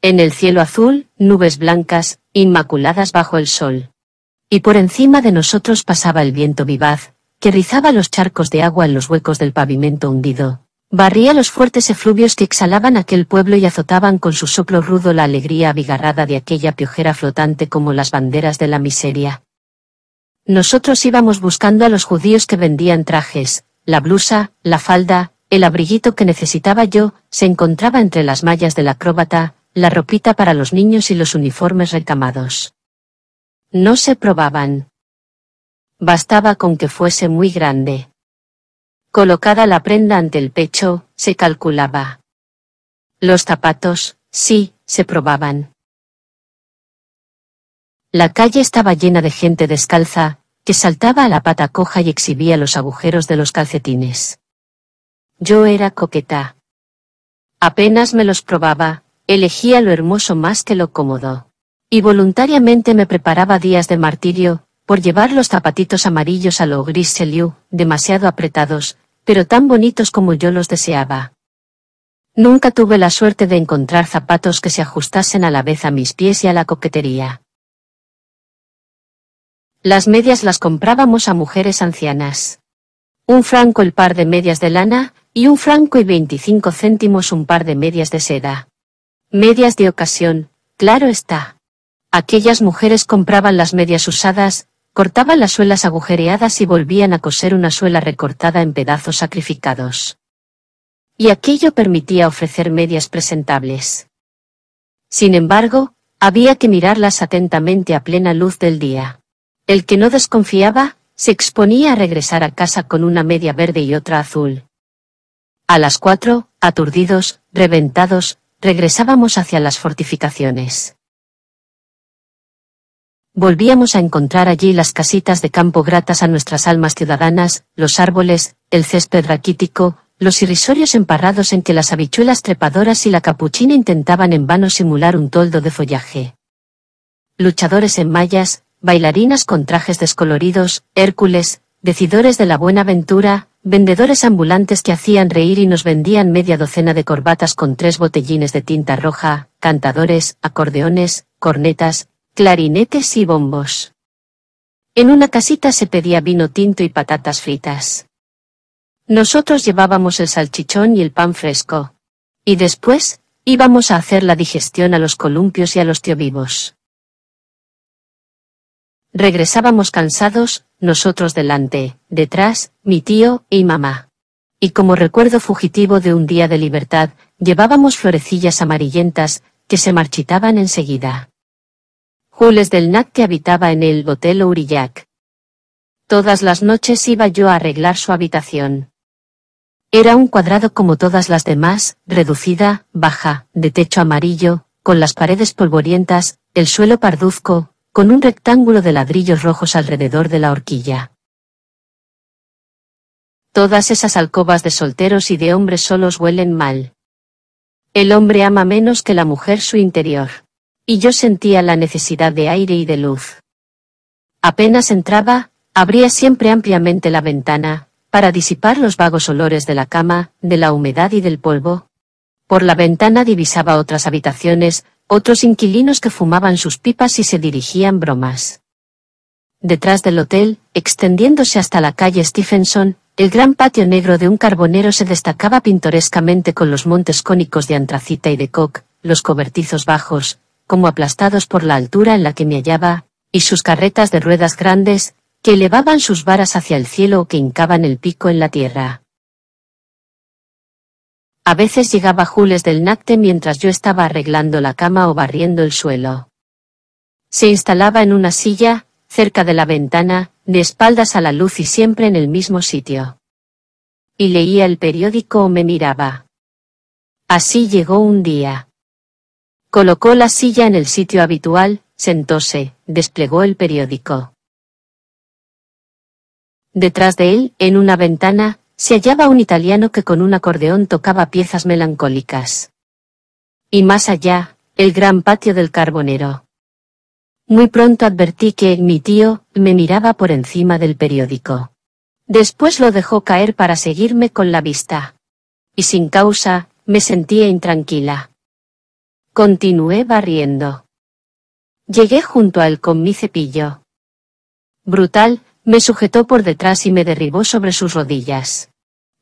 En el cielo azul, nubes blancas, inmaculadas bajo el sol y por encima de nosotros pasaba el viento vivaz, que rizaba los charcos de agua en los huecos del pavimento hundido. Barría los fuertes efluvios que exhalaban aquel pueblo y azotaban con su soplo rudo la alegría abigarrada de aquella piojera flotante como las banderas de la miseria. Nosotros íbamos buscando a los judíos que vendían trajes, la blusa, la falda, el abriguito que necesitaba yo, se encontraba entre las mallas del acróbata, la ropita para los niños y los uniformes recamados. No se probaban. Bastaba con que fuese muy grande. Colocada la prenda ante el pecho, se calculaba. Los zapatos, sí, se probaban. La calle estaba llena de gente descalza, que saltaba a la pata coja y exhibía los agujeros de los calcetines. Yo era coqueta. Apenas me los probaba, elegía lo hermoso más que lo cómodo. Y voluntariamente me preparaba días de martirio, por llevar los zapatitos amarillos a lo gris demasiado apretados, pero tan bonitos como yo los deseaba. Nunca tuve la suerte de encontrar zapatos que se ajustasen a la vez a mis pies y a la coquetería. Las medias las comprábamos a mujeres ancianas. Un franco el par de medias de lana, y un franco y veinticinco céntimos un par de medias de seda. Medias de ocasión, claro está. Aquellas mujeres compraban las medias usadas, cortaban las suelas agujereadas y volvían a coser una suela recortada en pedazos sacrificados. Y aquello permitía ofrecer medias presentables. Sin embargo, había que mirarlas atentamente a plena luz del día. El que no desconfiaba, se exponía a regresar a casa con una media verde y otra azul. A las cuatro, aturdidos, reventados, regresábamos hacia las fortificaciones. Volvíamos a encontrar allí las casitas de campo gratas a nuestras almas ciudadanas, los árboles, el césped raquítico, los irrisorios emparrados en que las habichuelas trepadoras y la capuchina intentaban en vano simular un toldo de follaje. Luchadores en mallas, bailarinas con trajes descoloridos, Hércules, decidores de la buena ventura, vendedores ambulantes que hacían reír y nos vendían media docena de corbatas con tres botellines de tinta roja, cantadores, acordeones, cornetas, clarinetes y bombos. En una casita se pedía vino tinto y patatas fritas. Nosotros llevábamos el salchichón y el pan fresco. Y después, íbamos a hacer la digestión a los columpios y a los tiovivos. Regresábamos cansados, nosotros delante, detrás, mi tío y mamá. Y como recuerdo fugitivo de un día de libertad, llevábamos florecillas amarillentas, que se marchitaban enseguida del Nat que habitaba en el Botel Urillac. Todas las noches iba yo a arreglar su habitación. Era un cuadrado como todas las demás, reducida, baja, de techo amarillo, con las paredes polvorientas, el suelo parduzco, con un rectángulo de ladrillos rojos alrededor de la horquilla. Todas esas alcobas de solteros y de hombres solos huelen mal. El hombre ama menos que la mujer su interior y yo sentía la necesidad de aire y de luz. Apenas entraba, abría siempre ampliamente la ventana, para disipar los vagos olores de la cama, de la humedad y del polvo. Por la ventana divisaba otras habitaciones, otros inquilinos que fumaban sus pipas y se dirigían bromas. Detrás del hotel, extendiéndose hasta la calle Stephenson, el gran patio negro de un carbonero se destacaba pintorescamente con los montes cónicos de antracita y de Coque, los cobertizos bajos, como aplastados por la altura en la que me hallaba, y sus carretas de ruedas grandes, que elevaban sus varas hacia el cielo o que hincaban el pico en la tierra. A veces llegaba Jules del Nacte mientras yo estaba arreglando la cama o barriendo el suelo. Se instalaba en una silla, cerca de la ventana, de espaldas a la luz y siempre en el mismo sitio. Y leía el periódico o me miraba. Así llegó un día. Colocó la silla en el sitio habitual, sentóse, desplegó el periódico. Detrás de él, en una ventana, se hallaba un italiano que con un acordeón tocaba piezas melancólicas. Y más allá, el gran patio del carbonero. Muy pronto advertí que mi tío me miraba por encima del periódico. Después lo dejó caer para seguirme con la vista. Y sin causa, me sentía intranquila. Continué barriendo. Llegué junto a él con mi cepillo. Brutal, me sujetó por detrás y me derribó sobre sus rodillas.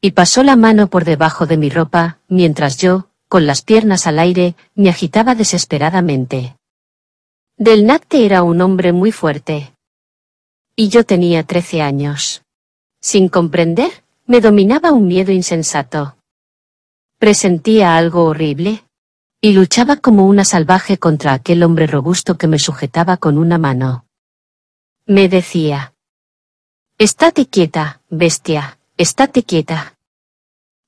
Y pasó la mano por debajo de mi ropa, mientras yo, con las piernas al aire, me agitaba desesperadamente. Del Nacte era un hombre muy fuerte. Y yo tenía trece años. Sin comprender, me dominaba un miedo insensato. Presentía algo horrible, y luchaba como una salvaje contra aquel hombre robusto que me sujetaba con una mano. Me decía. Estate quieta, bestia, estate quieta.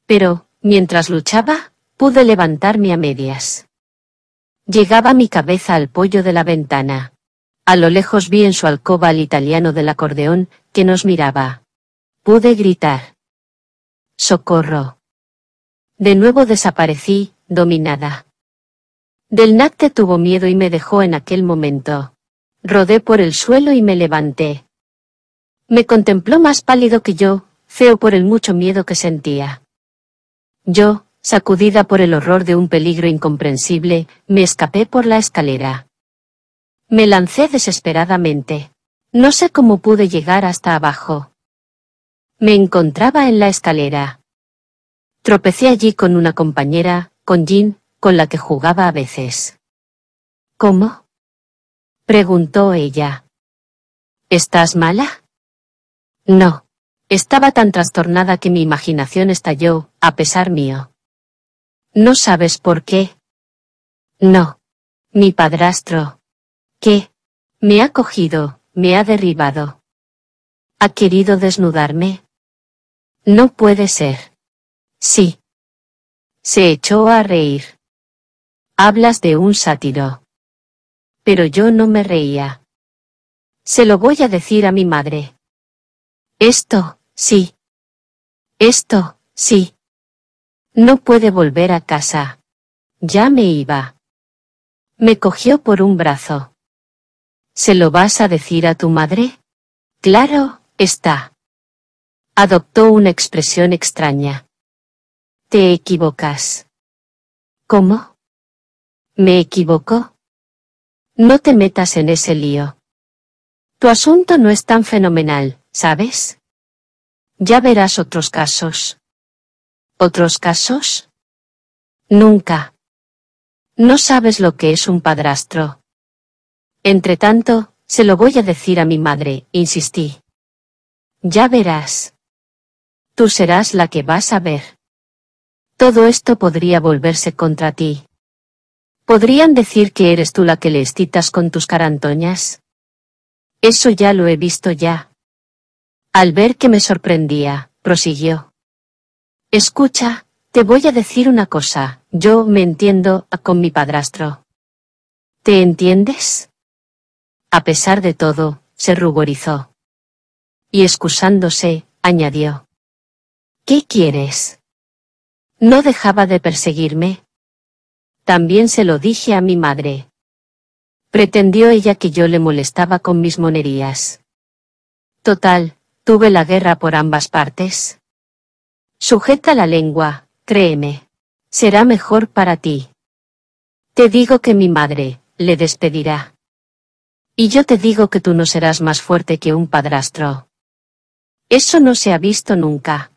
Pero, mientras luchaba, pude levantarme a medias. Llegaba mi cabeza al pollo de la ventana. A lo lejos vi en su alcoba al italiano del acordeón, que nos miraba. Pude gritar. ¡Socorro! De nuevo desaparecí, dominada. Del Nacte tuvo miedo y me dejó en aquel momento. Rodé por el suelo y me levanté. Me contempló más pálido que yo, feo por el mucho miedo que sentía. Yo, sacudida por el horror de un peligro incomprensible, me escapé por la escalera. Me lancé desesperadamente. No sé cómo pude llegar hasta abajo. Me encontraba en la escalera. Tropecé allí con una compañera, con Jean, con la que jugaba a veces. ¿Cómo? preguntó ella. ¿Estás mala? No. Estaba tan trastornada que mi imaginación estalló, a pesar mío. ¿No sabes por qué? No. Mi padrastro. ¿Qué? Me ha cogido, me ha derribado. ¿Ha querido desnudarme? No puede ser. Sí. Se echó a reír. Hablas de un sátiro. Pero yo no me reía. Se lo voy a decir a mi madre. Esto, sí. Esto, sí. No puede volver a casa. Ya me iba. Me cogió por un brazo. ¿Se lo vas a decir a tu madre? Claro, está. Adoptó una expresión extraña. Te equivocas. ¿Cómo? ¿Me equivoco? No te metas en ese lío. Tu asunto no es tan fenomenal, ¿sabes? Ya verás otros casos. ¿Otros casos? Nunca. No sabes lo que es un padrastro. Entretanto, se lo voy a decir a mi madre, insistí. Ya verás. Tú serás la que vas a ver. Todo esto podría volverse contra ti. Podrían decir que eres tú la que le excitas con tus carantoñas. Eso ya lo he visto ya. Al ver que me sorprendía, prosiguió. Escucha, te voy a decir una cosa, yo me entiendo con mi padrastro. ¿Te entiendes? A pesar de todo, se ruborizó. Y excusándose, añadió. ¿Qué quieres? ¿No dejaba de perseguirme? También se lo dije a mi madre. Pretendió ella que yo le molestaba con mis monerías. Total, tuve la guerra por ambas partes. Sujeta la lengua, créeme. Será mejor para ti. Te digo que mi madre, le despedirá. Y yo te digo que tú no serás más fuerte que un padrastro. Eso no se ha visto nunca.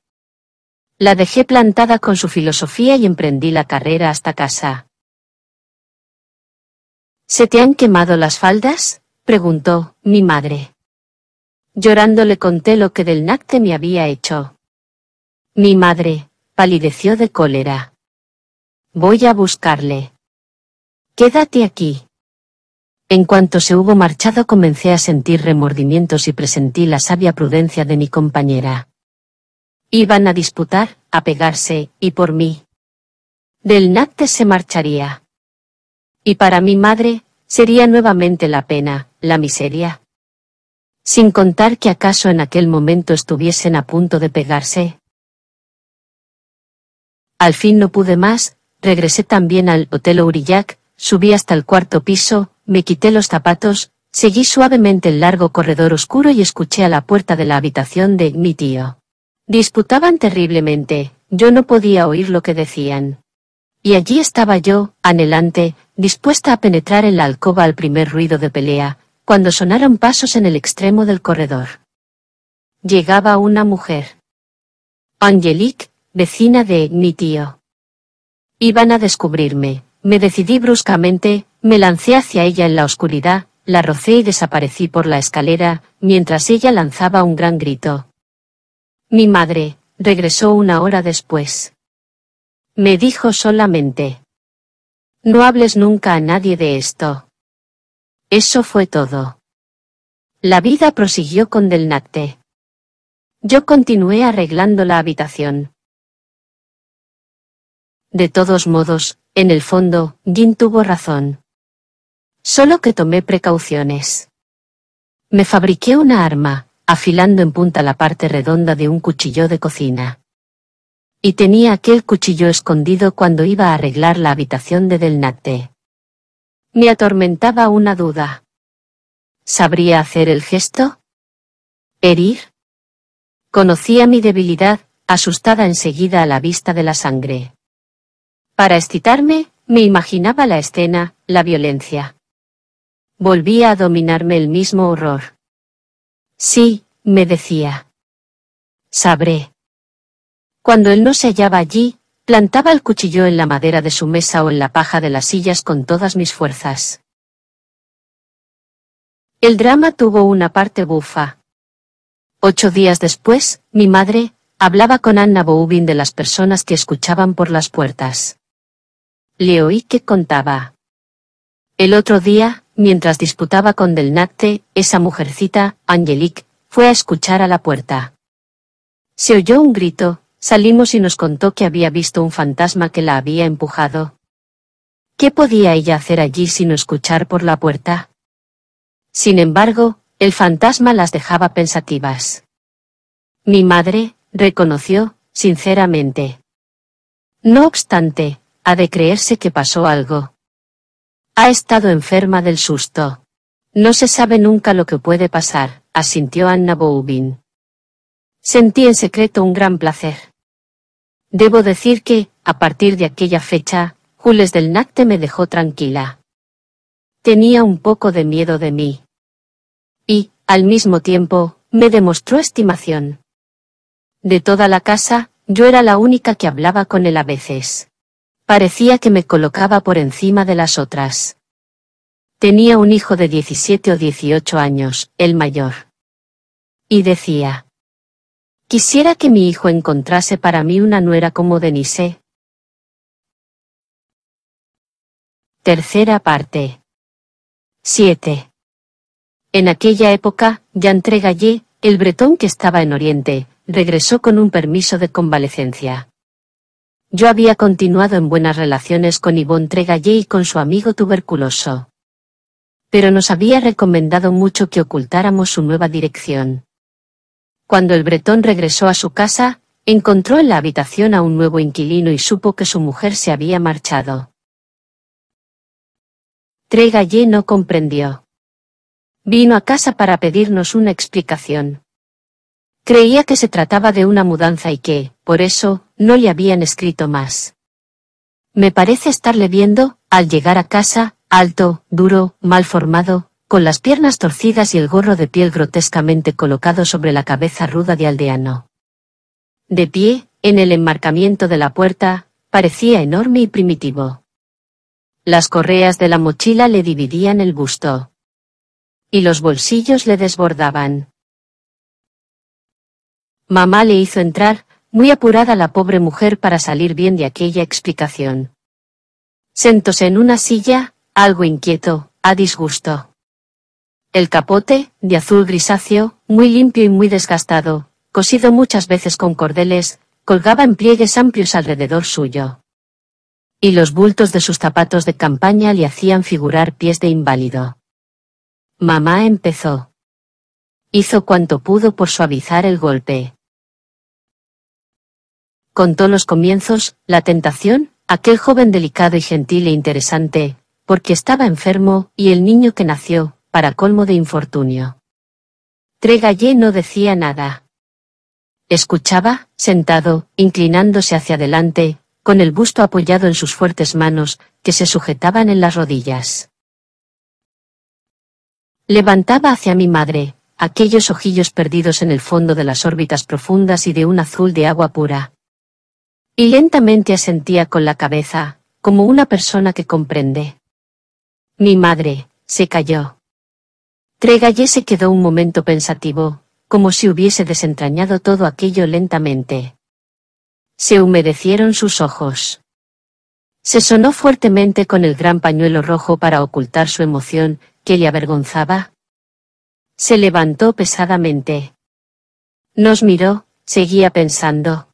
La dejé plantada con su filosofía y emprendí la carrera hasta casa. ¿Se te han quemado las faldas? preguntó, mi madre. Llorando le conté lo que del nacte me había hecho. Mi madre, palideció de cólera. Voy a buscarle. Quédate aquí. En cuanto se hubo marchado comencé a sentir remordimientos y presentí la sabia prudencia de mi compañera. Iban a disputar, a pegarse, y por mí. Del nacte se marcharía y para mi madre, sería nuevamente la pena, la miseria. Sin contar que acaso en aquel momento estuviesen a punto de pegarse. Al fin no pude más, regresé también al Hotel Aurillac, subí hasta el cuarto piso, me quité los zapatos, seguí suavemente el largo corredor oscuro y escuché a la puerta de la habitación de mi tío. Disputaban terriblemente, yo no podía oír lo que decían. Y allí estaba yo, anhelante, dispuesta a penetrar en la alcoba al primer ruido de pelea, cuando sonaron pasos en el extremo del corredor. Llegaba una mujer. Angelique, vecina de mi tío. Iban a descubrirme, me decidí bruscamente, me lancé hacia ella en la oscuridad, la rocé y desaparecí por la escalera, mientras ella lanzaba un gran grito. Mi madre, regresó una hora después. Me dijo solamente, no hables nunca a nadie de esto. Eso fue todo. La vida prosiguió con nate. Yo continué arreglando la habitación. De todos modos, en el fondo, Gin tuvo razón. Solo que tomé precauciones. Me fabriqué una arma, afilando en punta la parte redonda de un cuchillo de cocina. Y tenía aquel cuchillo escondido cuando iba a arreglar la habitación de Delnate. Me atormentaba una duda. ¿Sabría hacer el gesto? ¿Herir? Conocía mi debilidad, asustada enseguida a la vista de la sangre. Para excitarme, me imaginaba la escena, la violencia. Volvía a dominarme el mismo horror. Sí, me decía. Sabré. Cuando él no se hallaba allí, plantaba el cuchillo en la madera de su mesa o en la paja de las sillas con todas mis fuerzas. El drama tuvo una parte bufa. Ocho días después, mi madre, hablaba con Anna Boubin de las personas que escuchaban por las puertas. Le oí que contaba. El otro día, mientras disputaba con Delnacte, esa mujercita, Angelique, fue a escuchar a la puerta. Se oyó un grito, Salimos y nos contó que había visto un fantasma que la había empujado. ¿Qué podía ella hacer allí sino escuchar por la puerta? Sin embargo, el fantasma las dejaba pensativas. Mi madre, reconoció, sinceramente. No obstante, ha de creerse que pasó algo. Ha estado enferma del susto. No se sabe nunca lo que puede pasar, asintió Anna Boubin. Sentí en secreto un gran placer. Debo decir que, a partir de aquella fecha, Jules del Nacte me dejó tranquila. Tenía un poco de miedo de mí. Y, al mismo tiempo, me demostró estimación. De toda la casa, yo era la única que hablaba con él a veces. Parecía que me colocaba por encima de las otras. Tenía un hijo de 17 o 18 años, el mayor. Y decía, Quisiera que mi hijo encontrase para mí una nuera como Denise. Tercera parte. 7. En aquella época, Jean Tregallé, el bretón que estaba en Oriente, regresó con un permiso de convalecencia. Yo había continuado en buenas relaciones con Yvonne Tregallé y con su amigo tuberculoso. Pero nos había recomendado mucho que ocultáramos su nueva dirección. Cuando el bretón regresó a su casa, encontró en la habitación a un nuevo inquilino y supo que su mujer se había marchado. Tregallé no comprendió. Vino a casa para pedirnos una explicación. Creía que se trataba de una mudanza y que, por eso, no le habían escrito más. Me parece estarle viendo, al llegar a casa, alto, duro, mal formado, con las piernas torcidas y el gorro de piel grotescamente colocado sobre la cabeza ruda de aldeano. De pie, en el enmarcamiento de la puerta, parecía enorme y primitivo. Las correas de la mochila le dividían el busto. Y los bolsillos le desbordaban. Mamá le hizo entrar, muy apurada la pobre mujer para salir bien de aquella explicación. Sentose en una silla, algo inquieto, a disgusto. El capote, de azul grisáceo, muy limpio y muy desgastado, cosido muchas veces con cordeles, colgaba en pliegues amplios alrededor suyo. Y los bultos de sus zapatos de campaña le hacían figurar pies de inválido. Mamá empezó. Hizo cuanto pudo por suavizar el golpe. Contó los comienzos, la tentación, aquel joven delicado y gentil e interesante, porque estaba enfermo, y el niño que nació, para colmo de infortunio. Tregallé no decía nada. Escuchaba, sentado, inclinándose hacia adelante, con el busto apoyado en sus fuertes manos, que se sujetaban en las rodillas. Levantaba hacia mi madre, aquellos ojillos perdidos en el fondo de las órbitas profundas y de un azul de agua pura. Y lentamente asentía con la cabeza, como una persona que comprende. Mi madre, se calló. Tregallé se quedó un momento pensativo, como si hubiese desentrañado todo aquello lentamente. Se humedecieron sus ojos. Se sonó fuertemente con el gran pañuelo rojo para ocultar su emoción, que le avergonzaba. Se levantó pesadamente. Nos miró, seguía pensando.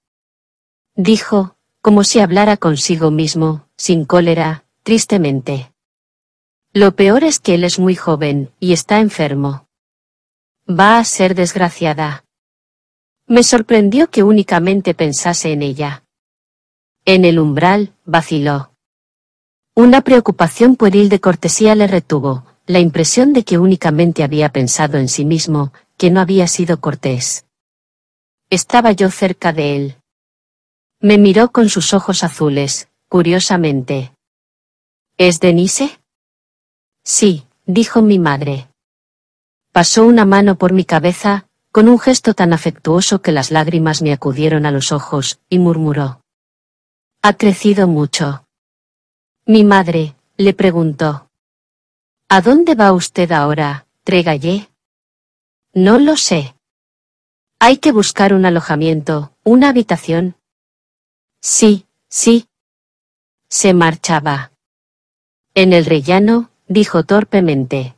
Dijo, como si hablara consigo mismo, sin cólera, tristemente. Lo peor es que él es muy joven, y está enfermo. Va a ser desgraciada. Me sorprendió que únicamente pensase en ella. En el umbral, vaciló. Una preocupación pueril de cortesía le retuvo, la impresión de que únicamente había pensado en sí mismo, que no había sido cortés. Estaba yo cerca de él. Me miró con sus ojos azules, curiosamente. ¿Es Denise? Sí, dijo mi madre. Pasó una mano por mi cabeza, con un gesto tan afectuoso que las lágrimas me acudieron a los ojos, y murmuró. Ha crecido mucho. Mi madre, le preguntó. ¿A dónde va usted ahora, Tregallé? No lo sé. Hay que buscar un alojamiento, una habitación. Sí, sí. Se marchaba. En el rellano, dijo torpemente.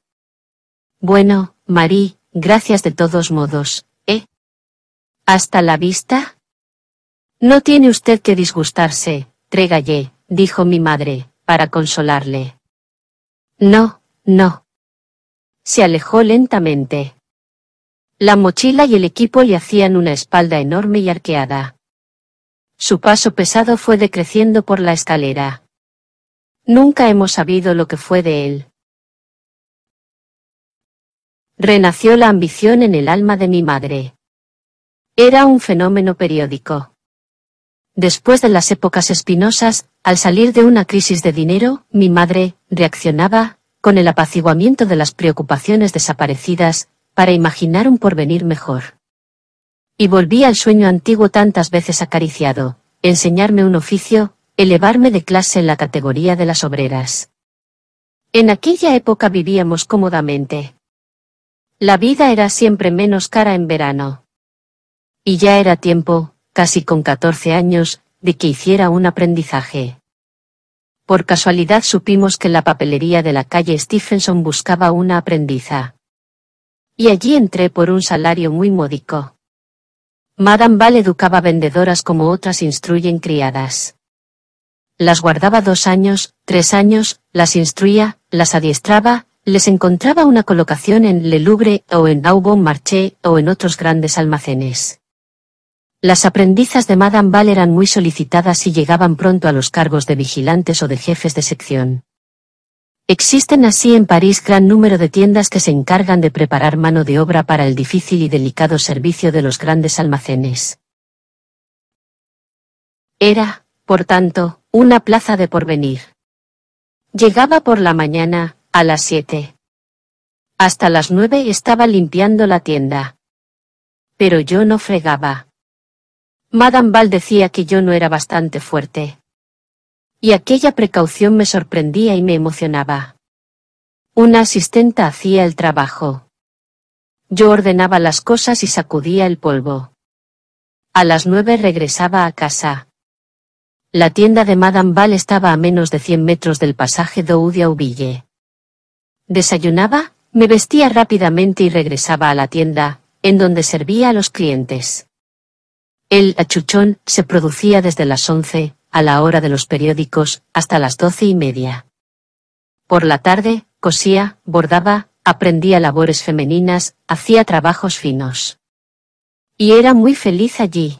Bueno, Marie, gracias de todos modos, ¿eh? ¿Hasta la vista? No tiene usted que disgustarse, Trégalle, dijo mi madre, para consolarle. No, no. Se alejó lentamente. La mochila y el equipo le hacían una espalda enorme y arqueada. Su paso pesado fue decreciendo por la escalera. Nunca hemos sabido lo que fue de él. Renació la ambición en el alma de mi madre. Era un fenómeno periódico. Después de las épocas espinosas, al salir de una crisis de dinero, mi madre reaccionaba, con el apaciguamiento de las preocupaciones desaparecidas, para imaginar un porvenir mejor. Y volví al sueño antiguo tantas veces acariciado, enseñarme un oficio, Elevarme de clase en la categoría de las obreras. En aquella época vivíamos cómodamente. La vida era siempre menos cara en verano. Y ya era tiempo, casi con 14 años, de que hiciera un aprendizaje. Por casualidad supimos que la papelería de la calle Stephenson buscaba una aprendiza. Y allí entré por un salario muy módico. Madame Val educaba vendedoras como otras instruyen criadas las guardaba dos años, tres años, las instruía, las adiestraba, les encontraba una colocación en Le Louvre o en Aubon Marché o en otros grandes almacenes. Las aprendizas de Madame Val eran muy solicitadas y llegaban pronto a los cargos de vigilantes o de jefes de sección. Existen así en París gran número de tiendas que se encargan de preparar mano de obra para el difícil y delicado servicio de los grandes almacenes. Era, por tanto, una plaza de porvenir. Llegaba por la mañana, a las siete. Hasta las nueve estaba limpiando la tienda. Pero yo no fregaba. Madame Val decía que yo no era bastante fuerte. Y aquella precaución me sorprendía y me emocionaba. Una asistenta hacía el trabajo. Yo ordenaba las cosas y sacudía el polvo. A las nueve regresaba a casa. La tienda de Madame Val estaba a menos de cien metros del pasaje Doudia-Aubille. Desayunaba, me vestía rápidamente y regresaba a la tienda, en donde servía a los clientes. El achuchón se producía desde las once, a la hora de los periódicos, hasta las doce y media. Por la tarde, cosía, bordaba, aprendía labores femeninas, hacía trabajos finos. Y era muy feliz allí.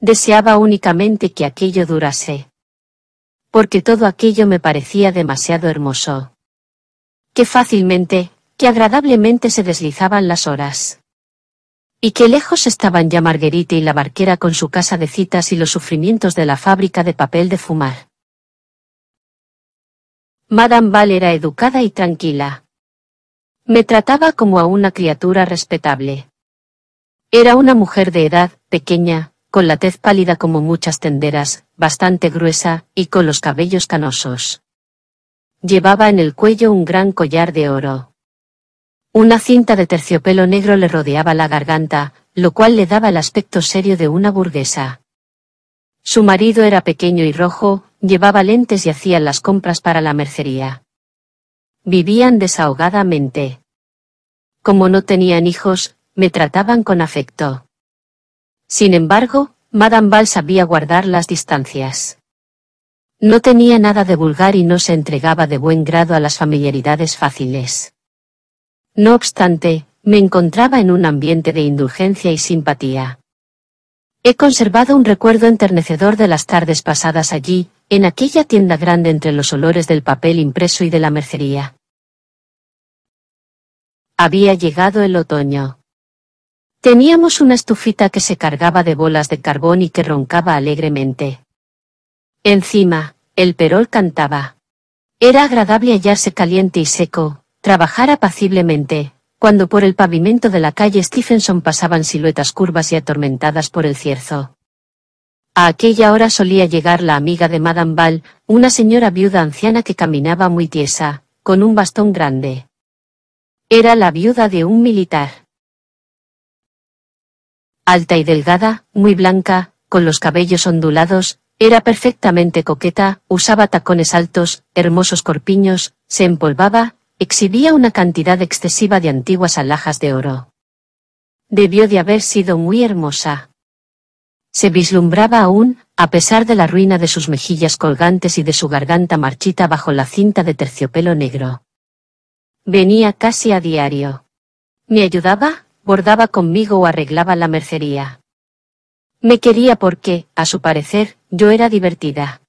Deseaba únicamente que aquello durase. Porque todo aquello me parecía demasiado hermoso. Qué fácilmente, qué agradablemente se deslizaban las horas. Y qué lejos estaban ya Marguerite y la barquera con su casa de citas y los sufrimientos de la fábrica de papel de fumar. Madame Val era educada y tranquila. Me trataba como a una criatura respetable. Era una mujer de edad, pequeña, con la tez pálida como muchas tenderas, bastante gruesa, y con los cabellos canosos. Llevaba en el cuello un gran collar de oro. Una cinta de terciopelo negro le rodeaba la garganta, lo cual le daba el aspecto serio de una burguesa. Su marido era pequeño y rojo, llevaba lentes y hacía las compras para la mercería. Vivían desahogadamente. Como no tenían hijos, me trataban con afecto. Sin embargo, Madame Val sabía guardar las distancias. No tenía nada de vulgar y no se entregaba de buen grado a las familiaridades fáciles. No obstante, me encontraba en un ambiente de indulgencia y simpatía. He conservado un recuerdo enternecedor de las tardes pasadas allí, en aquella tienda grande entre los olores del papel impreso y de la mercería. Había llegado el otoño. Teníamos una estufita que se cargaba de bolas de carbón y que roncaba alegremente. Encima, el perol cantaba. Era agradable hallarse caliente y seco, trabajar apaciblemente, cuando por el pavimento de la calle Stephenson pasaban siluetas curvas y atormentadas por el cierzo. A aquella hora solía llegar la amiga de Madame Ball, una señora viuda anciana que caminaba muy tiesa, con un bastón grande. Era la viuda de un militar alta y delgada, muy blanca, con los cabellos ondulados, era perfectamente coqueta, usaba tacones altos, hermosos corpiños, se empolvaba, exhibía una cantidad excesiva de antiguas alhajas de oro. Debió de haber sido muy hermosa. Se vislumbraba aún, a pesar de la ruina de sus mejillas colgantes y de su garganta marchita bajo la cinta de terciopelo negro. Venía casi a diario. ¿Me ayudaba? bordaba conmigo o arreglaba la mercería. Me quería porque, a su parecer, yo era divertida.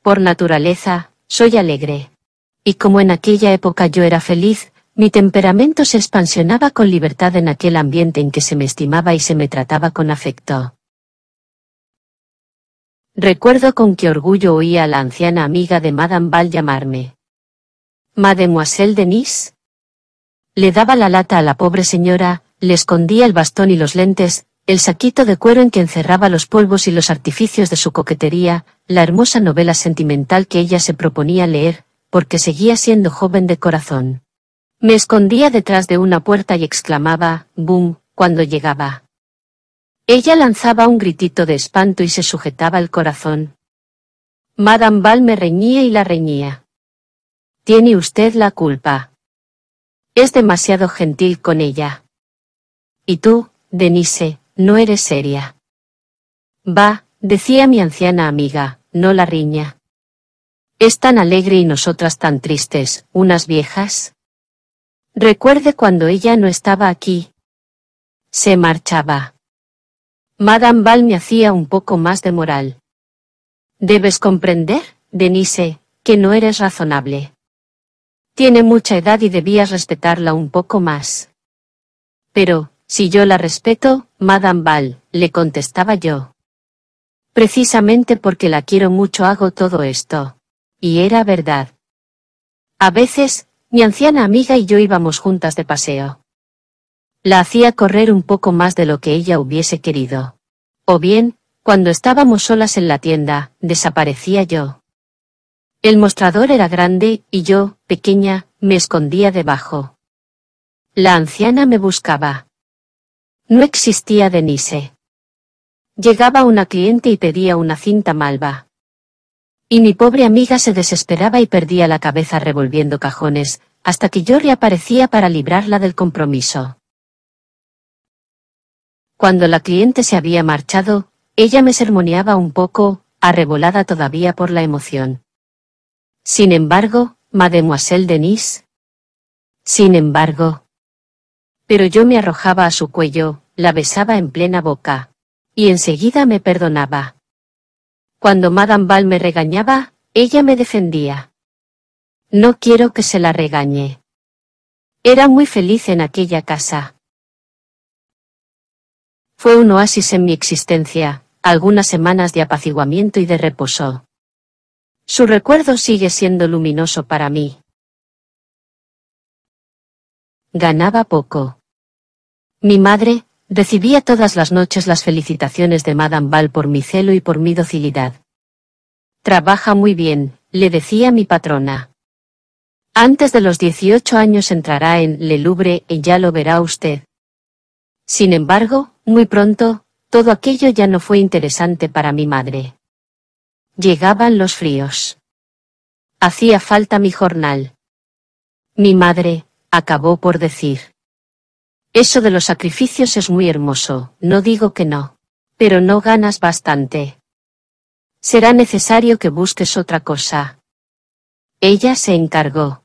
Por naturaleza, soy alegre. Y como en aquella época yo era feliz, mi temperamento se expansionaba con libertad en aquel ambiente en que se me estimaba y se me trataba con afecto. Recuerdo con qué orgullo oía a la anciana amiga de Madame Val llamarme. Mademoiselle Denise le daba la lata a la pobre señora, le escondía el bastón y los lentes, el saquito de cuero en que encerraba los polvos y los artificios de su coquetería, la hermosa novela sentimental que ella se proponía leer, porque seguía siendo joven de corazón. Me escondía detrás de una puerta y exclamaba, ¡boom!, cuando llegaba. Ella lanzaba un gritito de espanto y se sujetaba el corazón. Madame Val me reñía y la reñía. Tiene usted la culpa. Es demasiado gentil con ella. Y tú, Denise, no eres seria. Va, decía mi anciana amiga, no la riña. Es tan alegre y nosotras tan tristes, unas viejas. Recuerde cuando ella no estaba aquí. Se marchaba. Madame Val me hacía un poco más de moral. Debes comprender, Denise, que no eres razonable. Tiene mucha edad y debías respetarla un poco más. Pero, si yo la respeto, Madame Val, le contestaba yo. Precisamente porque la quiero mucho hago todo esto. Y era verdad. A veces, mi anciana amiga y yo íbamos juntas de paseo. La hacía correr un poco más de lo que ella hubiese querido. O bien, cuando estábamos solas en la tienda, desaparecía yo. El mostrador era grande, y yo, pequeña, me escondía debajo. La anciana me buscaba. No existía Denise. Llegaba una cliente y pedía una cinta malva. Y mi pobre amiga se desesperaba y perdía la cabeza revolviendo cajones, hasta que yo reaparecía para librarla del compromiso. Cuando la cliente se había marchado, ella me sermoneaba un poco, arrebolada todavía por la emoción. Sin embargo, Mademoiselle Denise. Sin embargo. Pero yo me arrojaba a su cuello, la besaba en plena boca. Y enseguida me perdonaba. Cuando Madame Val me regañaba, ella me defendía. No quiero que se la regañe. Era muy feliz en aquella casa. Fue un oasis en mi existencia, algunas semanas de apaciguamiento y de reposo. Su recuerdo sigue siendo luminoso para mí. Ganaba poco. Mi madre, recibía todas las noches las felicitaciones de Madame Val por mi celo y por mi docilidad. Trabaja muy bien, le decía mi patrona. Antes de los 18 años entrará en Le Louvre y ya lo verá usted. Sin embargo, muy pronto, todo aquello ya no fue interesante para mi madre. Llegaban los fríos. Hacía falta mi jornal. Mi madre, acabó por decir. Eso de los sacrificios es muy hermoso, no digo que no. Pero no ganas bastante. Será necesario que busques otra cosa. Ella se encargó.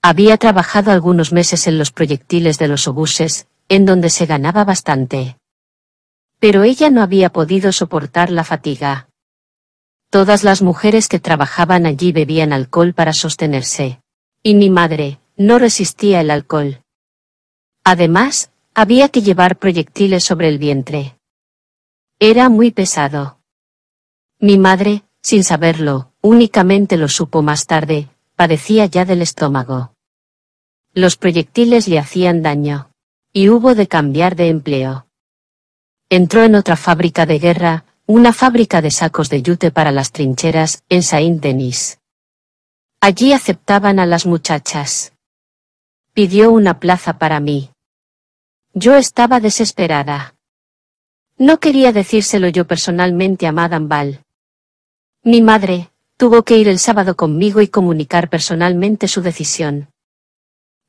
Había trabajado algunos meses en los proyectiles de los obuses, en donde se ganaba bastante. Pero ella no había podido soportar la fatiga. Todas las mujeres que trabajaban allí bebían alcohol para sostenerse. Y mi madre, no resistía el alcohol. Además, había que llevar proyectiles sobre el vientre. Era muy pesado. Mi madre, sin saberlo, únicamente lo supo más tarde, padecía ya del estómago. Los proyectiles le hacían daño. Y hubo de cambiar de empleo. Entró en otra fábrica de guerra, una fábrica de sacos de yute para las trincheras, en Saint-Denis. Allí aceptaban a las muchachas. Pidió una plaza para mí. Yo estaba desesperada. No quería decírselo yo personalmente a Madame Val. Mi madre, tuvo que ir el sábado conmigo y comunicar personalmente su decisión.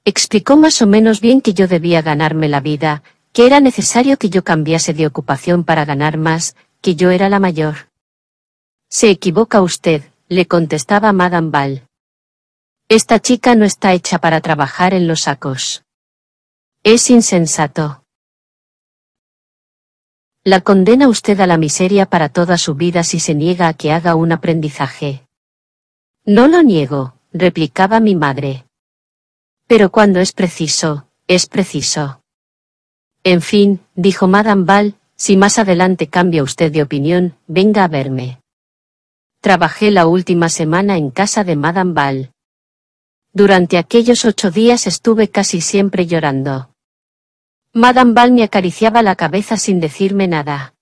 Explicó más o menos bien que yo debía ganarme la vida, que era necesario que yo cambiase de ocupación para ganar más, que yo era la mayor. Se equivoca usted, le contestaba Madame Val. Esta chica no está hecha para trabajar en los sacos. Es insensato. La condena usted a la miseria para toda su vida si se niega a que haga un aprendizaje. No lo niego, replicaba mi madre. Pero cuando es preciso, es preciso. En fin, dijo Madame Val, si más adelante cambia usted de opinión, venga a verme. Trabajé la última semana en casa de Madame Val. Durante aquellos ocho días estuve casi siempre llorando. Madame Val me acariciaba la cabeza sin decirme nada.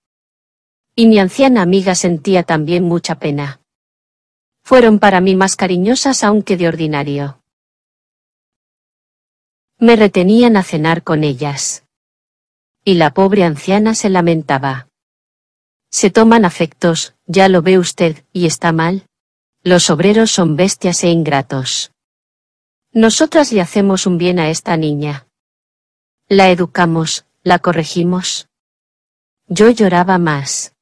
Y mi anciana amiga sentía también mucha pena. Fueron para mí más cariñosas aunque de ordinario. Me retenían a cenar con ellas. Y la pobre anciana se lamentaba. Se toman afectos, ya lo ve usted, y está mal. Los obreros son bestias e ingratos. Nosotras le hacemos un bien a esta niña. La educamos, la corregimos. Yo lloraba más.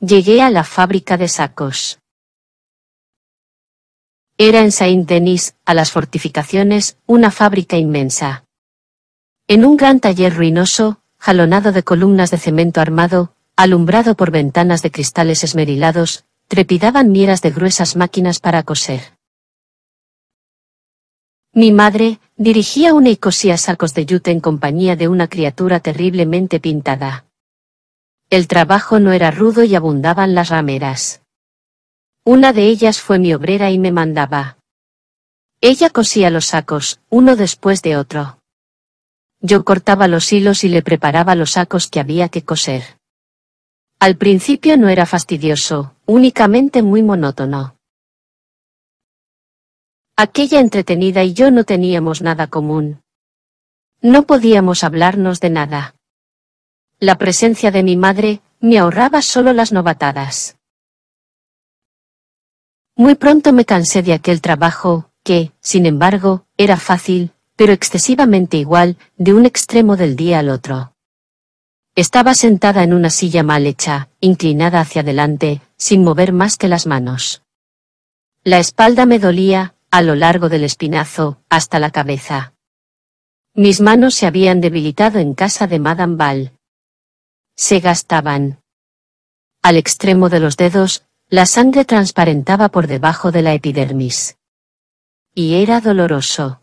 Llegué a la fábrica de sacos. Era en Saint-Denis, a las fortificaciones, una fábrica inmensa. En un gran taller ruinoso, jalonado de columnas de cemento armado, alumbrado por ventanas de cristales esmerilados, trepidaban mieras de gruesas máquinas para coser. Mi madre dirigía una y cosía sacos de yute en compañía de una criatura terriblemente pintada. El trabajo no era rudo y abundaban las rameras. Una de ellas fue mi obrera y me mandaba. Ella cosía los sacos, uno después de otro. Yo cortaba los hilos y le preparaba los sacos que había que coser. Al principio no era fastidioso, únicamente muy monótono. Aquella entretenida y yo no teníamos nada común. No podíamos hablarnos de nada. La presencia de mi madre me ahorraba solo las novatadas. Muy pronto me cansé de aquel trabajo, que, sin embargo, era fácil, pero excesivamente igual, de un extremo del día al otro. Estaba sentada en una silla mal hecha, inclinada hacia adelante, sin mover más que las manos. La espalda me dolía, a lo largo del espinazo, hasta la cabeza. Mis manos se habían debilitado en casa de Madame Ball. Se gastaban. Al extremo de los dedos, la sangre transparentaba por debajo de la epidermis. Y era doloroso.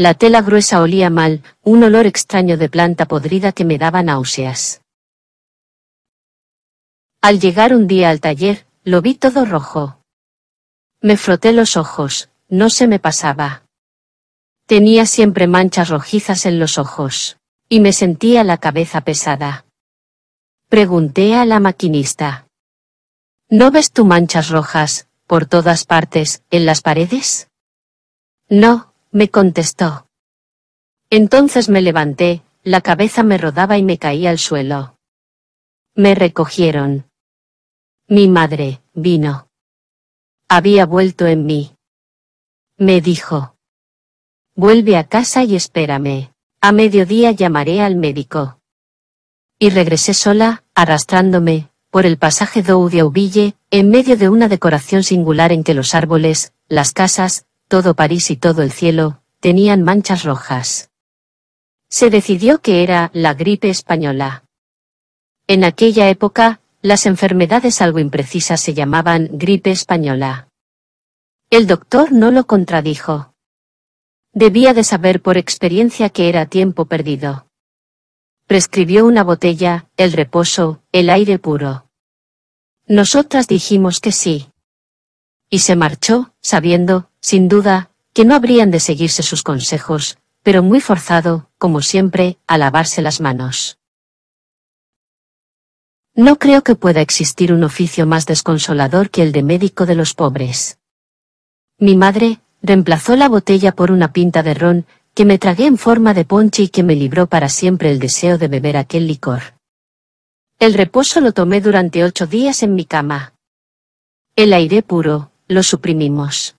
La tela gruesa olía mal, un olor extraño de planta podrida que me daba náuseas. Al llegar un día al taller, lo vi todo rojo. Me froté los ojos, no se me pasaba. Tenía siempre manchas rojizas en los ojos, y me sentía la cabeza pesada. Pregunté a la maquinista. ¿No ves tú manchas rojas, por todas partes, en las paredes? No, me contestó. Entonces me levanté, la cabeza me rodaba y me caí al suelo. Me recogieron. Mi madre, vino. Había vuelto en mí. Me dijo. Vuelve a casa y espérame. A mediodía llamaré al médico. Y regresé sola, arrastrándome, por el pasaje Dou de Aubille, en medio de una decoración singular en que los árboles, las casas, todo París y todo el cielo, tenían manchas rojas. Se decidió que era la gripe española. En aquella época, las enfermedades algo imprecisas se llamaban gripe española. El doctor no lo contradijo. Debía de saber por experiencia que era tiempo perdido. Prescribió una botella, el reposo, el aire puro. Nosotras dijimos que sí. Y se marchó, sabiendo, sin duda, que no habrían de seguirse sus consejos, pero muy forzado, como siempre, a lavarse las manos. No creo que pueda existir un oficio más desconsolador que el de médico de los pobres. Mi madre, reemplazó la botella por una pinta de ron, que me tragué en forma de ponche y que me libró para siempre el deseo de beber aquel licor. El reposo lo tomé durante ocho días en mi cama. El aire puro, lo suprimimos.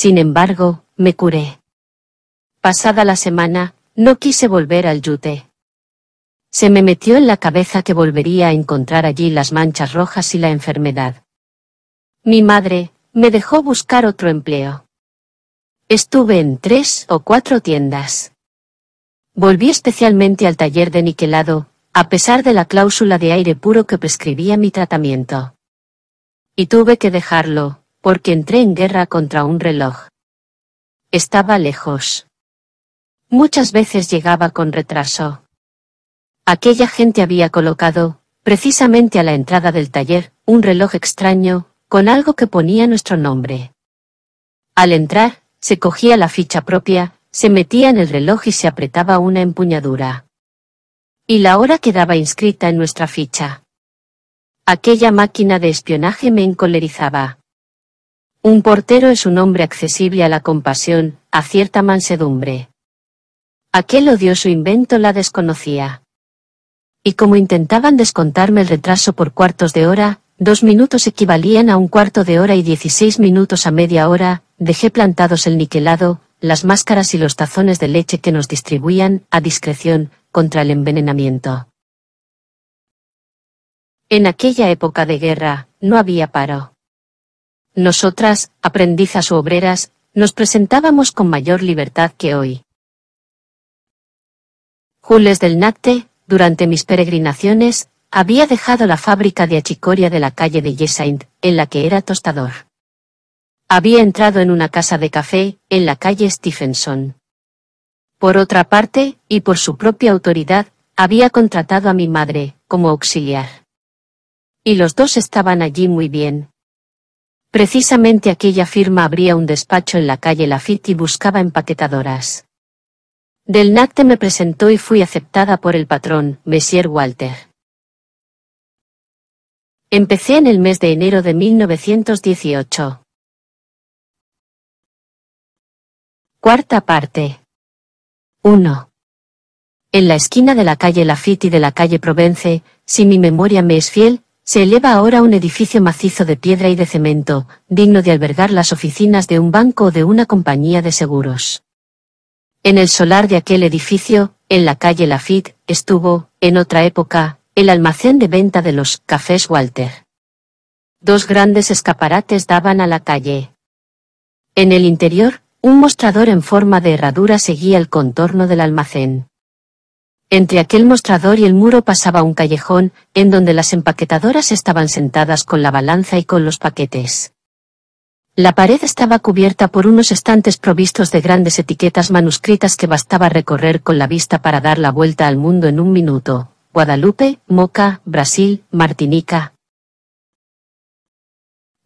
Sin embargo, me curé. Pasada la semana, no quise volver al yute. Se me metió en la cabeza que volvería a encontrar allí las manchas rojas y la enfermedad. Mi madre, me dejó buscar otro empleo. Estuve en tres o cuatro tiendas. Volví especialmente al taller de niquelado, a pesar de la cláusula de aire puro que prescribía mi tratamiento. Y tuve que dejarlo, porque entré en guerra contra un reloj. Estaba lejos. Muchas veces llegaba con retraso. Aquella gente había colocado, precisamente a la entrada del taller, un reloj extraño, con algo que ponía nuestro nombre. Al entrar, se cogía la ficha propia, se metía en el reloj y se apretaba una empuñadura. Y la hora quedaba inscrita en nuestra ficha. Aquella máquina de espionaje me encolerizaba. Un portero es un hombre accesible a la compasión, a cierta mansedumbre. Aquel odioso invento la desconocía. Y como intentaban descontarme el retraso por cuartos de hora, dos minutos equivalían a un cuarto de hora y dieciséis minutos a media hora, dejé plantados el niquelado, las máscaras y los tazones de leche que nos distribuían, a discreción, contra el envenenamiento. En aquella época de guerra, no había paro. Nosotras, aprendizas u obreras, nos presentábamos con mayor libertad que hoy. Jules del Nacte, durante mis peregrinaciones, había dejado la fábrica de achicoria de la calle de Yesaint, en la que era tostador. Había entrado en una casa de café, en la calle Stephenson. Por otra parte, y por su propia autoridad, había contratado a mi madre, como auxiliar. Y los dos estaban allí muy bien, Precisamente aquella firma abría un despacho en la calle Lafitte y buscaba empaquetadoras. Del Nacte me presentó y fui aceptada por el patrón, Monsieur Walter. Empecé en el mes de enero de 1918. Cuarta parte. 1. En la esquina de la calle Lafitte y de la calle Provence, si mi memoria me es fiel, se eleva ahora un edificio macizo de piedra y de cemento, digno de albergar las oficinas de un banco o de una compañía de seguros. En el solar de aquel edificio, en la calle Lafitte, estuvo, en otra época, el almacén de venta de los cafés Walter. Dos grandes escaparates daban a la calle. En el interior, un mostrador en forma de herradura seguía el contorno del almacén. Entre aquel mostrador y el muro pasaba un callejón, en donde las empaquetadoras estaban sentadas con la balanza y con los paquetes. La pared estaba cubierta por unos estantes provistos de grandes etiquetas manuscritas que bastaba recorrer con la vista para dar la vuelta al mundo en un minuto. Guadalupe, Moca, Brasil, Martinica.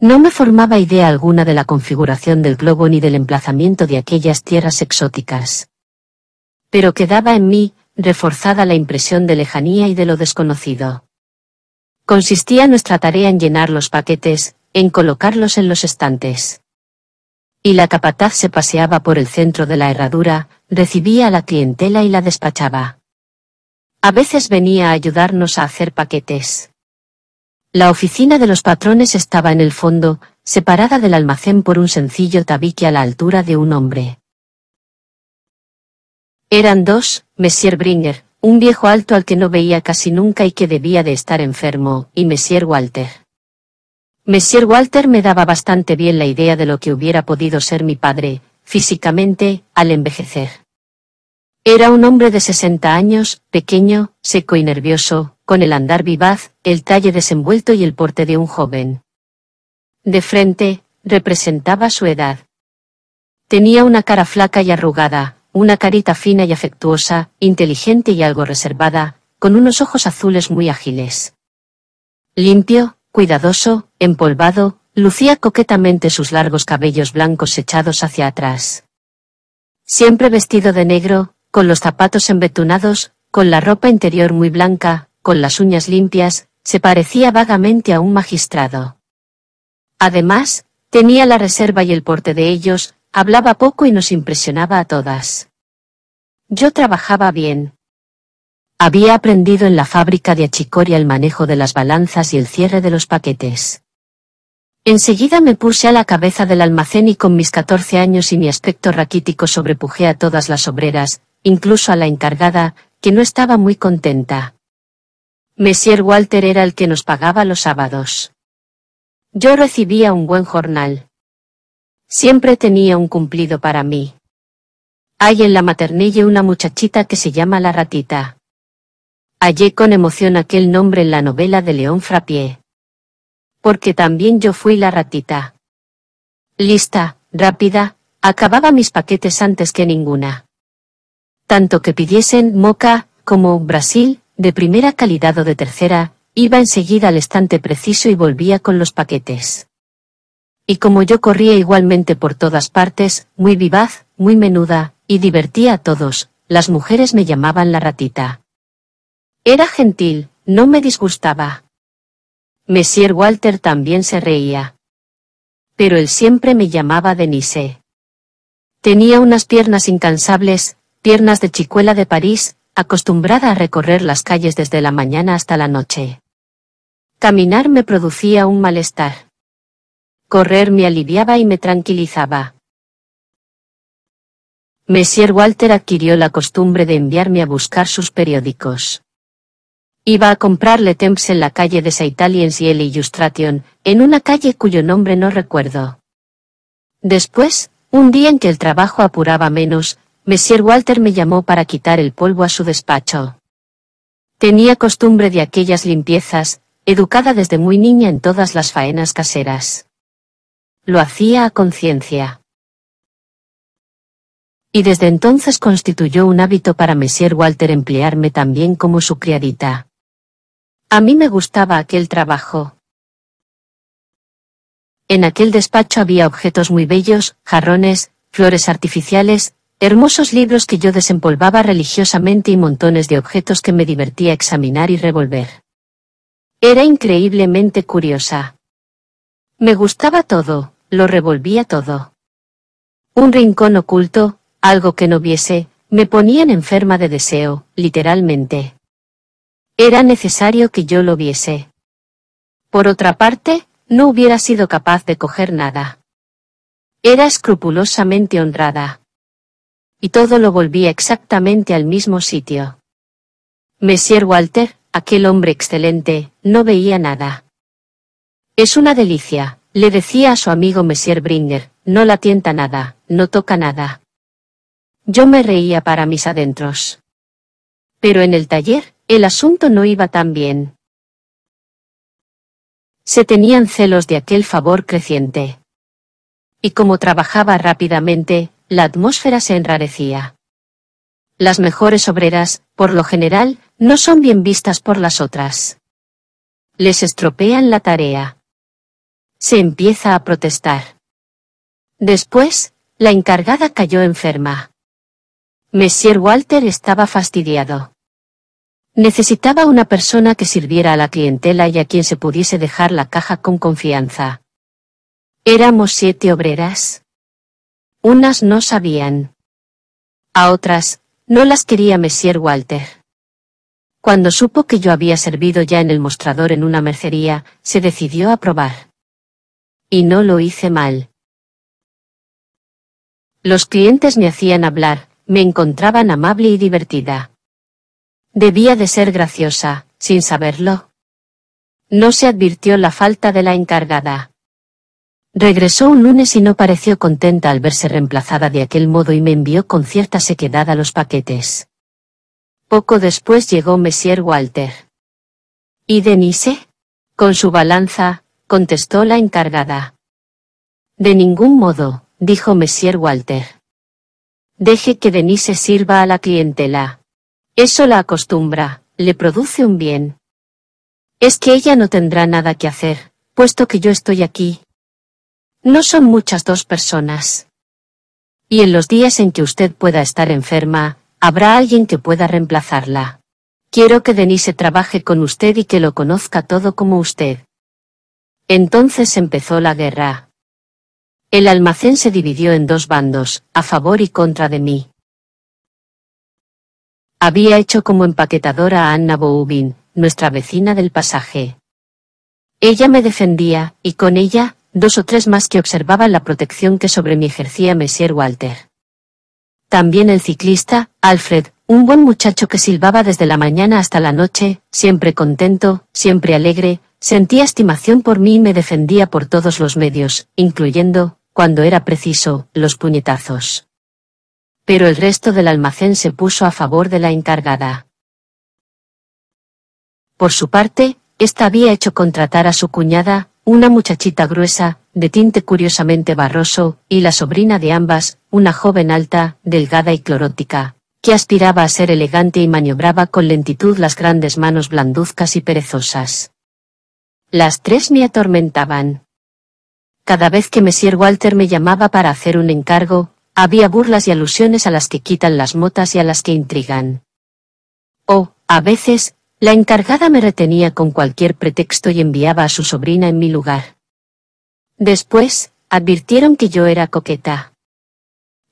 No me formaba idea alguna de la configuración del globo ni del emplazamiento de aquellas tierras exóticas. Pero quedaba en mí, reforzada la impresión de lejanía y de lo desconocido. Consistía nuestra tarea en llenar los paquetes, en colocarlos en los estantes. Y la capataz se paseaba por el centro de la herradura, recibía a la clientela y la despachaba. A veces venía a ayudarnos a hacer paquetes. La oficina de los patrones estaba en el fondo, separada del almacén por un sencillo tabique a la altura de un hombre. Eran dos, Monsieur Bringer, un viejo alto al que no veía casi nunca y que debía de estar enfermo, y Monsieur Walter. Monsieur Walter me daba bastante bien la idea de lo que hubiera podido ser mi padre, físicamente, al envejecer. Era un hombre de 60 años, pequeño, seco y nervioso, con el andar vivaz, el talle desenvuelto y el porte de un joven. De frente, representaba su edad. Tenía una cara flaca y arrugada, una carita fina y afectuosa, inteligente y algo reservada, con unos ojos azules muy ágiles. Limpio, cuidadoso, empolvado, lucía coquetamente sus largos cabellos blancos echados hacia atrás. Siempre vestido de negro, con los zapatos embetunados, con la ropa interior muy blanca, con las uñas limpias, se parecía vagamente a un magistrado. Además, tenía la reserva y el porte de ellos, Hablaba poco y nos impresionaba a todas. Yo trabajaba bien. Había aprendido en la fábrica de Achicoria el manejo de las balanzas y el cierre de los paquetes. Enseguida me puse a la cabeza del almacén y con mis 14 años y mi aspecto raquítico sobrepujé a todas las obreras, incluso a la encargada, que no estaba muy contenta. Monsieur Walter era el que nos pagaba los sábados. Yo recibía un buen jornal. Siempre tenía un cumplido para mí. Hay en la maternilla una muchachita que se llama la ratita. Hallé con emoción aquel nombre en la novela de León Frappier. Porque también yo fui la ratita. Lista, rápida, acababa mis paquetes antes que ninguna. Tanto que pidiesen moca, como Brasil, de primera calidad o de tercera, iba enseguida al estante preciso y volvía con los paquetes. Y como yo corría igualmente por todas partes, muy vivaz, muy menuda, y divertía a todos, las mujeres me llamaban la ratita. Era gentil, no me disgustaba. Messier Walter también se reía. Pero él siempre me llamaba Denise. Tenía unas piernas incansables, piernas de chicuela de París, acostumbrada a recorrer las calles desde la mañana hasta la noche. Caminar me producía un malestar. Correr me aliviaba y me tranquilizaba. Monsieur Walter adquirió la costumbre de enviarme a buscar sus periódicos. Iba a comprarle Temps en la calle de Saitaliens y El Illustration, en una calle cuyo nombre no recuerdo. Después, un día en que el trabajo apuraba menos, Messier Walter me llamó para quitar el polvo a su despacho. Tenía costumbre de aquellas limpiezas, educada desde muy niña en todas las faenas caseras. Lo hacía a conciencia. Y desde entonces constituyó un hábito para Messier Walter emplearme también como su criadita. A mí me gustaba aquel trabajo. En aquel despacho había objetos muy bellos, jarrones, flores artificiales, hermosos libros que yo desempolvaba religiosamente y montones de objetos que me divertía examinar y revolver. Era increíblemente curiosa. Me gustaba todo lo revolvía todo. Un rincón oculto, algo que no viese, me ponían enferma de deseo, literalmente. Era necesario que yo lo viese. Por otra parte, no hubiera sido capaz de coger nada. Era escrupulosamente honrada. Y todo lo volvía exactamente al mismo sitio. Messier Walter, aquel hombre excelente, no veía nada. Es una delicia, le decía a su amigo Messier Bringer, no la tienta nada, no toca nada. Yo me reía para mis adentros. Pero en el taller, el asunto no iba tan bien. Se tenían celos de aquel favor creciente. Y como trabajaba rápidamente, la atmósfera se enrarecía. Las mejores obreras, por lo general, no son bien vistas por las otras. Les estropean la tarea se empieza a protestar. Después, la encargada cayó enferma. Messier Walter estaba fastidiado. Necesitaba una persona que sirviera a la clientela y a quien se pudiese dejar la caja con confianza. Éramos siete obreras. Unas no sabían. A otras, no las quería Messier Walter. Cuando supo que yo había servido ya en el mostrador en una mercería, se decidió a probar. Y no lo hice mal. Los clientes me hacían hablar, me encontraban amable y divertida. Debía de ser graciosa, sin saberlo. No se advirtió la falta de la encargada. Regresó un lunes y no pareció contenta al verse reemplazada de aquel modo y me envió con cierta sequedad a los paquetes. Poco después llegó Messier Walter. ¿Y Denise? Con su balanza, contestó la encargada. De ningún modo, dijo Messier Walter. Deje que Denise sirva a la clientela. Eso la acostumbra, le produce un bien. Es que ella no tendrá nada que hacer, puesto que yo estoy aquí. No son muchas dos personas. Y en los días en que usted pueda estar enferma, habrá alguien que pueda reemplazarla. Quiero que Denise trabaje con usted y que lo conozca todo como usted. Entonces empezó la guerra. El almacén se dividió en dos bandos, a favor y contra de mí. Había hecho como empaquetadora a Anna Boubin, nuestra vecina del pasaje. Ella me defendía, y con ella, dos o tres más que observaban la protección que sobre mí ejercía Messier Walter. También el ciclista, Alfred, un buen muchacho que silbaba desde la mañana hasta la noche, siempre contento, siempre alegre, Sentía estimación por mí y me defendía por todos los medios, incluyendo, cuando era preciso, los puñetazos. Pero el resto del almacén se puso a favor de la encargada. Por su parte, ésta había hecho contratar a su cuñada, una muchachita gruesa, de tinte curiosamente barroso, y la sobrina de ambas, una joven alta, delgada y clorótica, que aspiraba a ser elegante y maniobraba con lentitud las grandes manos blanduzcas y perezosas. Las tres me atormentaban. Cada vez que Messier Walter me llamaba para hacer un encargo, había burlas y alusiones a las que quitan las motas y a las que intrigan. O, a veces, la encargada me retenía con cualquier pretexto y enviaba a su sobrina en mi lugar. Después, advirtieron que yo era coqueta.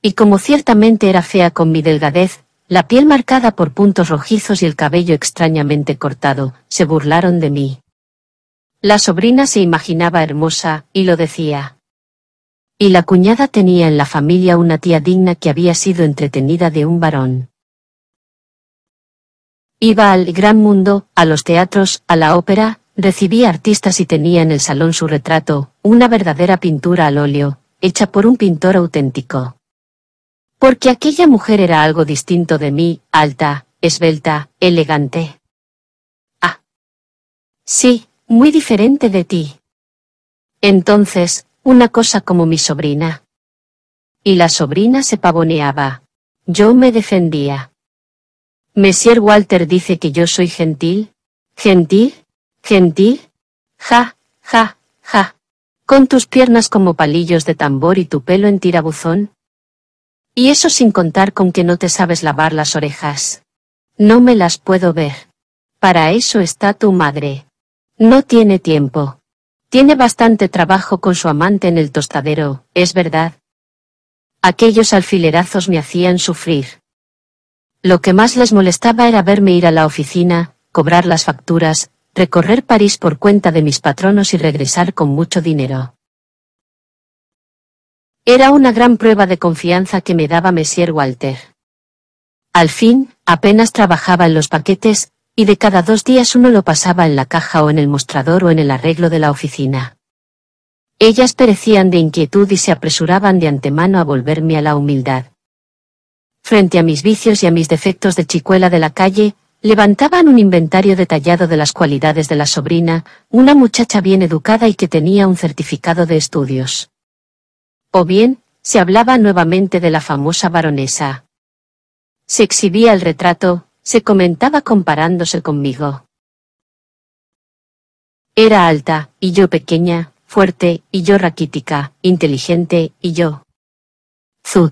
Y como ciertamente era fea con mi delgadez, la piel marcada por puntos rojizos y el cabello extrañamente cortado, se burlaron de mí. La sobrina se imaginaba hermosa, y lo decía. Y la cuñada tenía en la familia una tía digna que había sido entretenida de un varón. Iba al gran mundo, a los teatros, a la ópera, recibía artistas y tenía en el salón su retrato, una verdadera pintura al óleo, hecha por un pintor auténtico. Porque aquella mujer era algo distinto de mí, alta, esbelta, elegante. Ah. Sí, muy diferente de ti. Entonces, una cosa como mi sobrina. Y la sobrina se pavoneaba. Yo me defendía. Monsieur Walter dice que yo soy gentil. ¿Gentil? ¿Gentil? Ja, ja, ja. Con tus piernas como palillos de tambor y tu pelo en tirabuzón. Y eso sin contar con que no te sabes lavar las orejas. No me las puedo ver. Para eso está tu madre. No tiene tiempo. Tiene bastante trabajo con su amante en el tostadero, es verdad. Aquellos alfilerazos me hacían sufrir. Lo que más les molestaba era verme ir a la oficina, cobrar las facturas, recorrer París por cuenta de mis patronos y regresar con mucho dinero. Era una gran prueba de confianza que me daba Messier Walter. Al fin, apenas trabajaba en los paquetes, y de cada dos días uno lo pasaba en la caja o en el mostrador o en el arreglo de la oficina. Ellas perecían de inquietud y se apresuraban de antemano a volverme a la humildad. Frente a mis vicios y a mis defectos de chicuela de la calle, levantaban un inventario detallado de las cualidades de la sobrina, una muchacha bien educada y que tenía un certificado de estudios. O bien, se hablaba nuevamente de la famosa baronesa. Se exhibía el retrato, se comentaba comparándose conmigo. Era alta, y yo pequeña, fuerte, y yo raquítica, inteligente, y yo. Zud.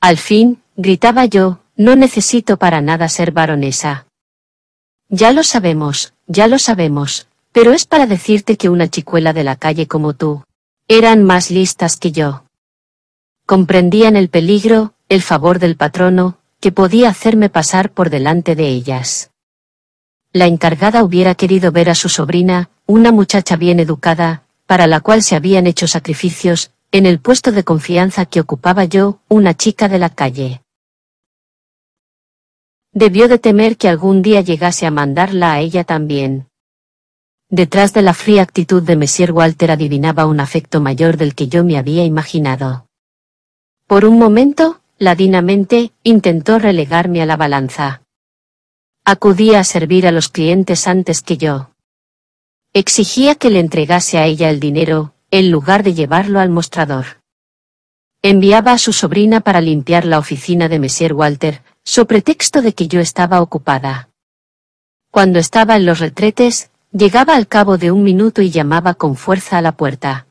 Al fin, gritaba yo, no necesito para nada ser baronesa. Ya lo sabemos, ya lo sabemos, pero es para decirte que una chicuela de la calle como tú, eran más listas que yo. Comprendían el peligro, el favor del patrono, que podía hacerme pasar por delante de ellas. La encargada hubiera querido ver a su sobrina, una muchacha bien educada, para la cual se habían hecho sacrificios, en el puesto de confianza que ocupaba yo, una chica de la calle. Debió de temer que algún día llegase a mandarla a ella también. Detrás de la fría actitud de Messier Walter adivinaba un afecto mayor del que yo me había imaginado. Por un momento, ladinamente, intentó relegarme a la balanza. Acudía a servir a los clientes antes que yo. Exigía que le entregase a ella el dinero, en lugar de llevarlo al mostrador. Enviaba a su sobrina para limpiar la oficina de Messier Walter, so pretexto de que yo estaba ocupada. Cuando estaba en los retretes, llegaba al cabo de un minuto y llamaba con fuerza a la puerta.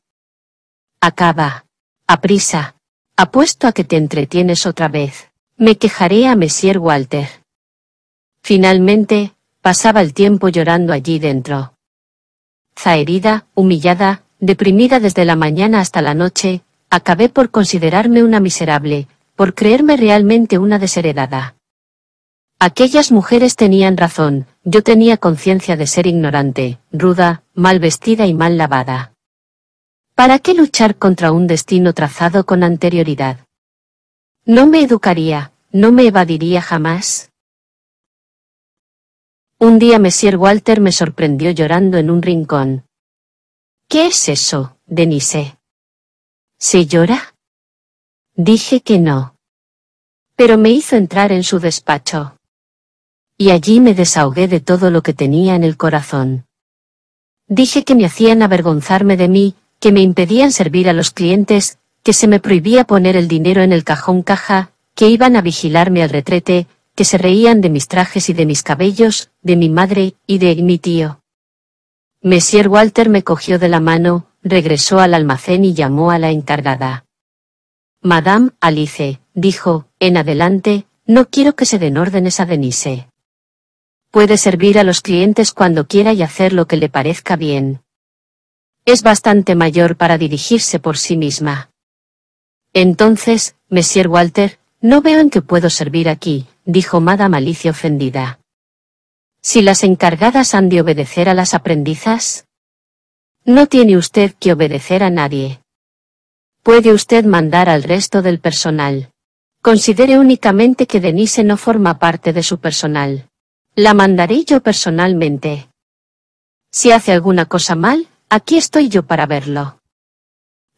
Acaba. Aprisa. Apuesto a que te entretienes otra vez. Me quejaré a Messier Walter. Finalmente, pasaba el tiempo llorando allí dentro. Zaherida, humillada, deprimida desde la mañana hasta la noche, acabé por considerarme una miserable, por creerme realmente una desheredada. Aquellas mujeres tenían razón, yo tenía conciencia de ser ignorante, ruda, mal vestida y mal lavada. ¿Para qué luchar contra un destino trazado con anterioridad? No me educaría, no me evadiría jamás. Un día Messier Walter me sorprendió llorando en un rincón. ¿Qué es eso, Denise? ¿Se llora? Dije que no. Pero me hizo entrar en su despacho. Y allí me desahogué de todo lo que tenía en el corazón. Dije que me hacían avergonzarme de mí, que me impedían servir a los clientes, que se me prohibía poner el dinero en el cajón caja, que iban a vigilarme al retrete, que se reían de mis trajes y de mis cabellos, de mi madre y de mi tío. Messier Walter me cogió de la mano, regresó al almacén y llamó a la encargada. Madame Alice, dijo, en adelante, no quiero que se den órdenes a Denise. Puede servir a los clientes cuando quiera y hacer lo que le parezca bien es bastante mayor para dirigirse por sí misma. Entonces, Monsieur Walter, no veo en qué puedo servir aquí, dijo Madame Alicia ofendida. Si las encargadas han de obedecer a las aprendizas. No tiene usted que obedecer a nadie. Puede usted mandar al resto del personal. Considere únicamente que Denise no forma parte de su personal. La mandaré yo personalmente. Si hace alguna cosa mal, Aquí estoy yo para verlo.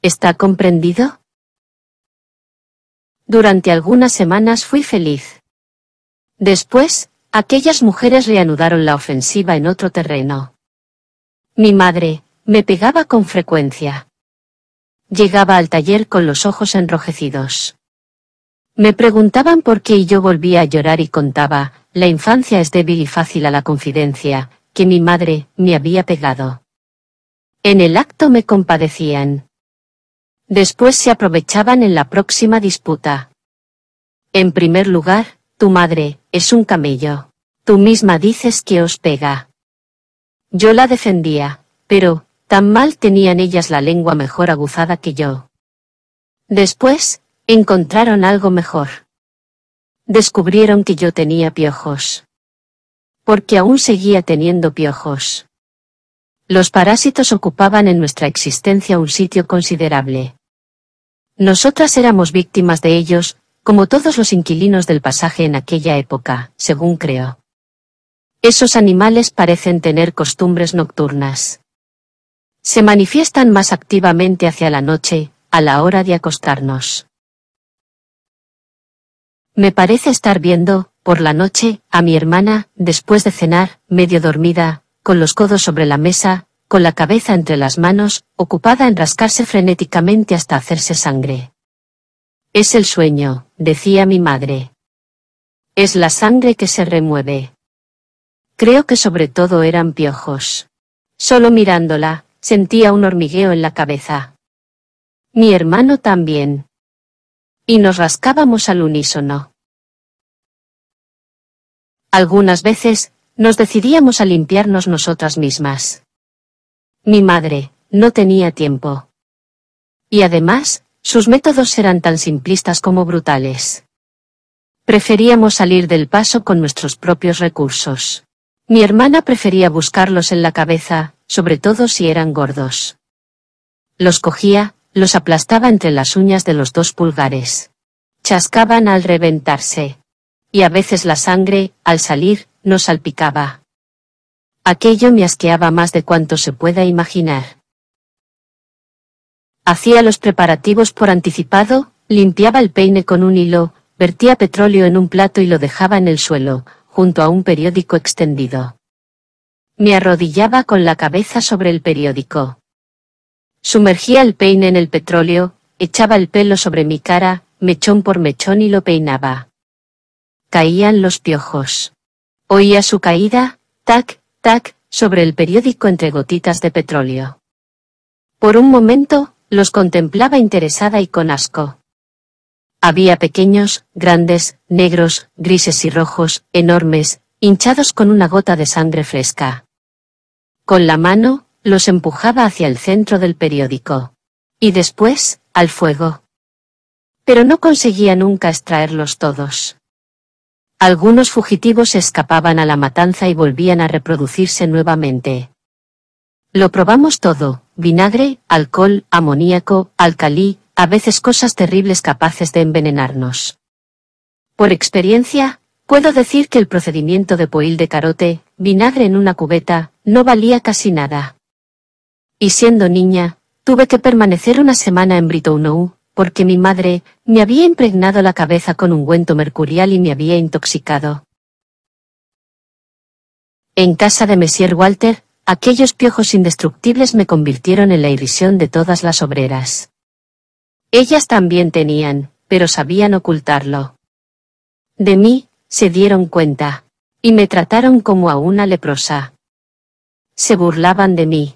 ¿Está comprendido? Durante algunas semanas fui feliz. Después, aquellas mujeres reanudaron la ofensiva en otro terreno. Mi madre, me pegaba con frecuencia. Llegaba al taller con los ojos enrojecidos. Me preguntaban por qué y yo volvía a llorar y contaba, la infancia es débil y fácil a la confidencia, que mi madre me había pegado. En el acto me compadecían. Después se aprovechaban en la próxima disputa. En primer lugar, tu madre, es un camello. Tú misma dices que os pega. Yo la defendía, pero, tan mal tenían ellas la lengua mejor aguzada que yo. Después, encontraron algo mejor. Descubrieron que yo tenía piojos. Porque aún seguía teniendo piojos. Los parásitos ocupaban en nuestra existencia un sitio considerable. Nosotras éramos víctimas de ellos, como todos los inquilinos del pasaje en aquella época, según creo. Esos animales parecen tener costumbres nocturnas. Se manifiestan más activamente hacia la noche, a la hora de acostarnos. Me parece estar viendo, por la noche, a mi hermana, después de cenar, medio dormida, con los codos sobre la mesa, con la cabeza entre las manos, ocupada en rascarse frenéticamente hasta hacerse sangre. Es el sueño, decía mi madre. Es la sangre que se remueve. Creo que sobre todo eran piojos. Solo mirándola, sentía un hormigueo en la cabeza. Mi hermano también. Y nos rascábamos al unísono. Algunas veces, nos decidíamos a limpiarnos nosotras mismas. Mi madre, no tenía tiempo. Y además, sus métodos eran tan simplistas como brutales. Preferíamos salir del paso con nuestros propios recursos. Mi hermana prefería buscarlos en la cabeza, sobre todo si eran gordos. Los cogía, los aplastaba entre las uñas de los dos pulgares. Chascaban al reventarse y a veces la sangre, al salir, nos salpicaba. Aquello me asqueaba más de cuanto se pueda imaginar. Hacía los preparativos por anticipado, limpiaba el peine con un hilo, vertía petróleo en un plato y lo dejaba en el suelo, junto a un periódico extendido. Me arrodillaba con la cabeza sobre el periódico. Sumergía el peine en el petróleo, echaba el pelo sobre mi cara, mechón por mechón y lo peinaba caían los piojos. Oía su caída, tac, tac, sobre el periódico entre gotitas de petróleo. Por un momento, los contemplaba interesada y con asco. Había pequeños, grandes, negros, grises y rojos, enormes, hinchados con una gota de sangre fresca. Con la mano, los empujaba hacia el centro del periódico. Y después, al fuego. Pero no conseguía nunca extraerlos todos. Algunos fugitivos escapaban a la matanza y volvían a reproducirse nuevamente. Lo probamos todo, vinagre, alcohol, amoníaco, alcalí, a veces cosas terribles capaces de envenenarnos. Por experiencia, puedo decir que el procedimiento de poil de carote, vinagre en una cubeta, no valía casi nada. Y siendo niña, tuve que permanecer una semana en Britounou, porque mi madre me había impregnado la cabeza con ungüento mercurial y me había intoxicado. En casa de Messier Walter, aquellos piojos indestructibles me convirtieron en la irrisión de todas las obreras. Ellas también tenían, pero sabían ocultarlo. De mí, se dieron cuenta, y me trataron como a una leprosa. Se burlaban de mí.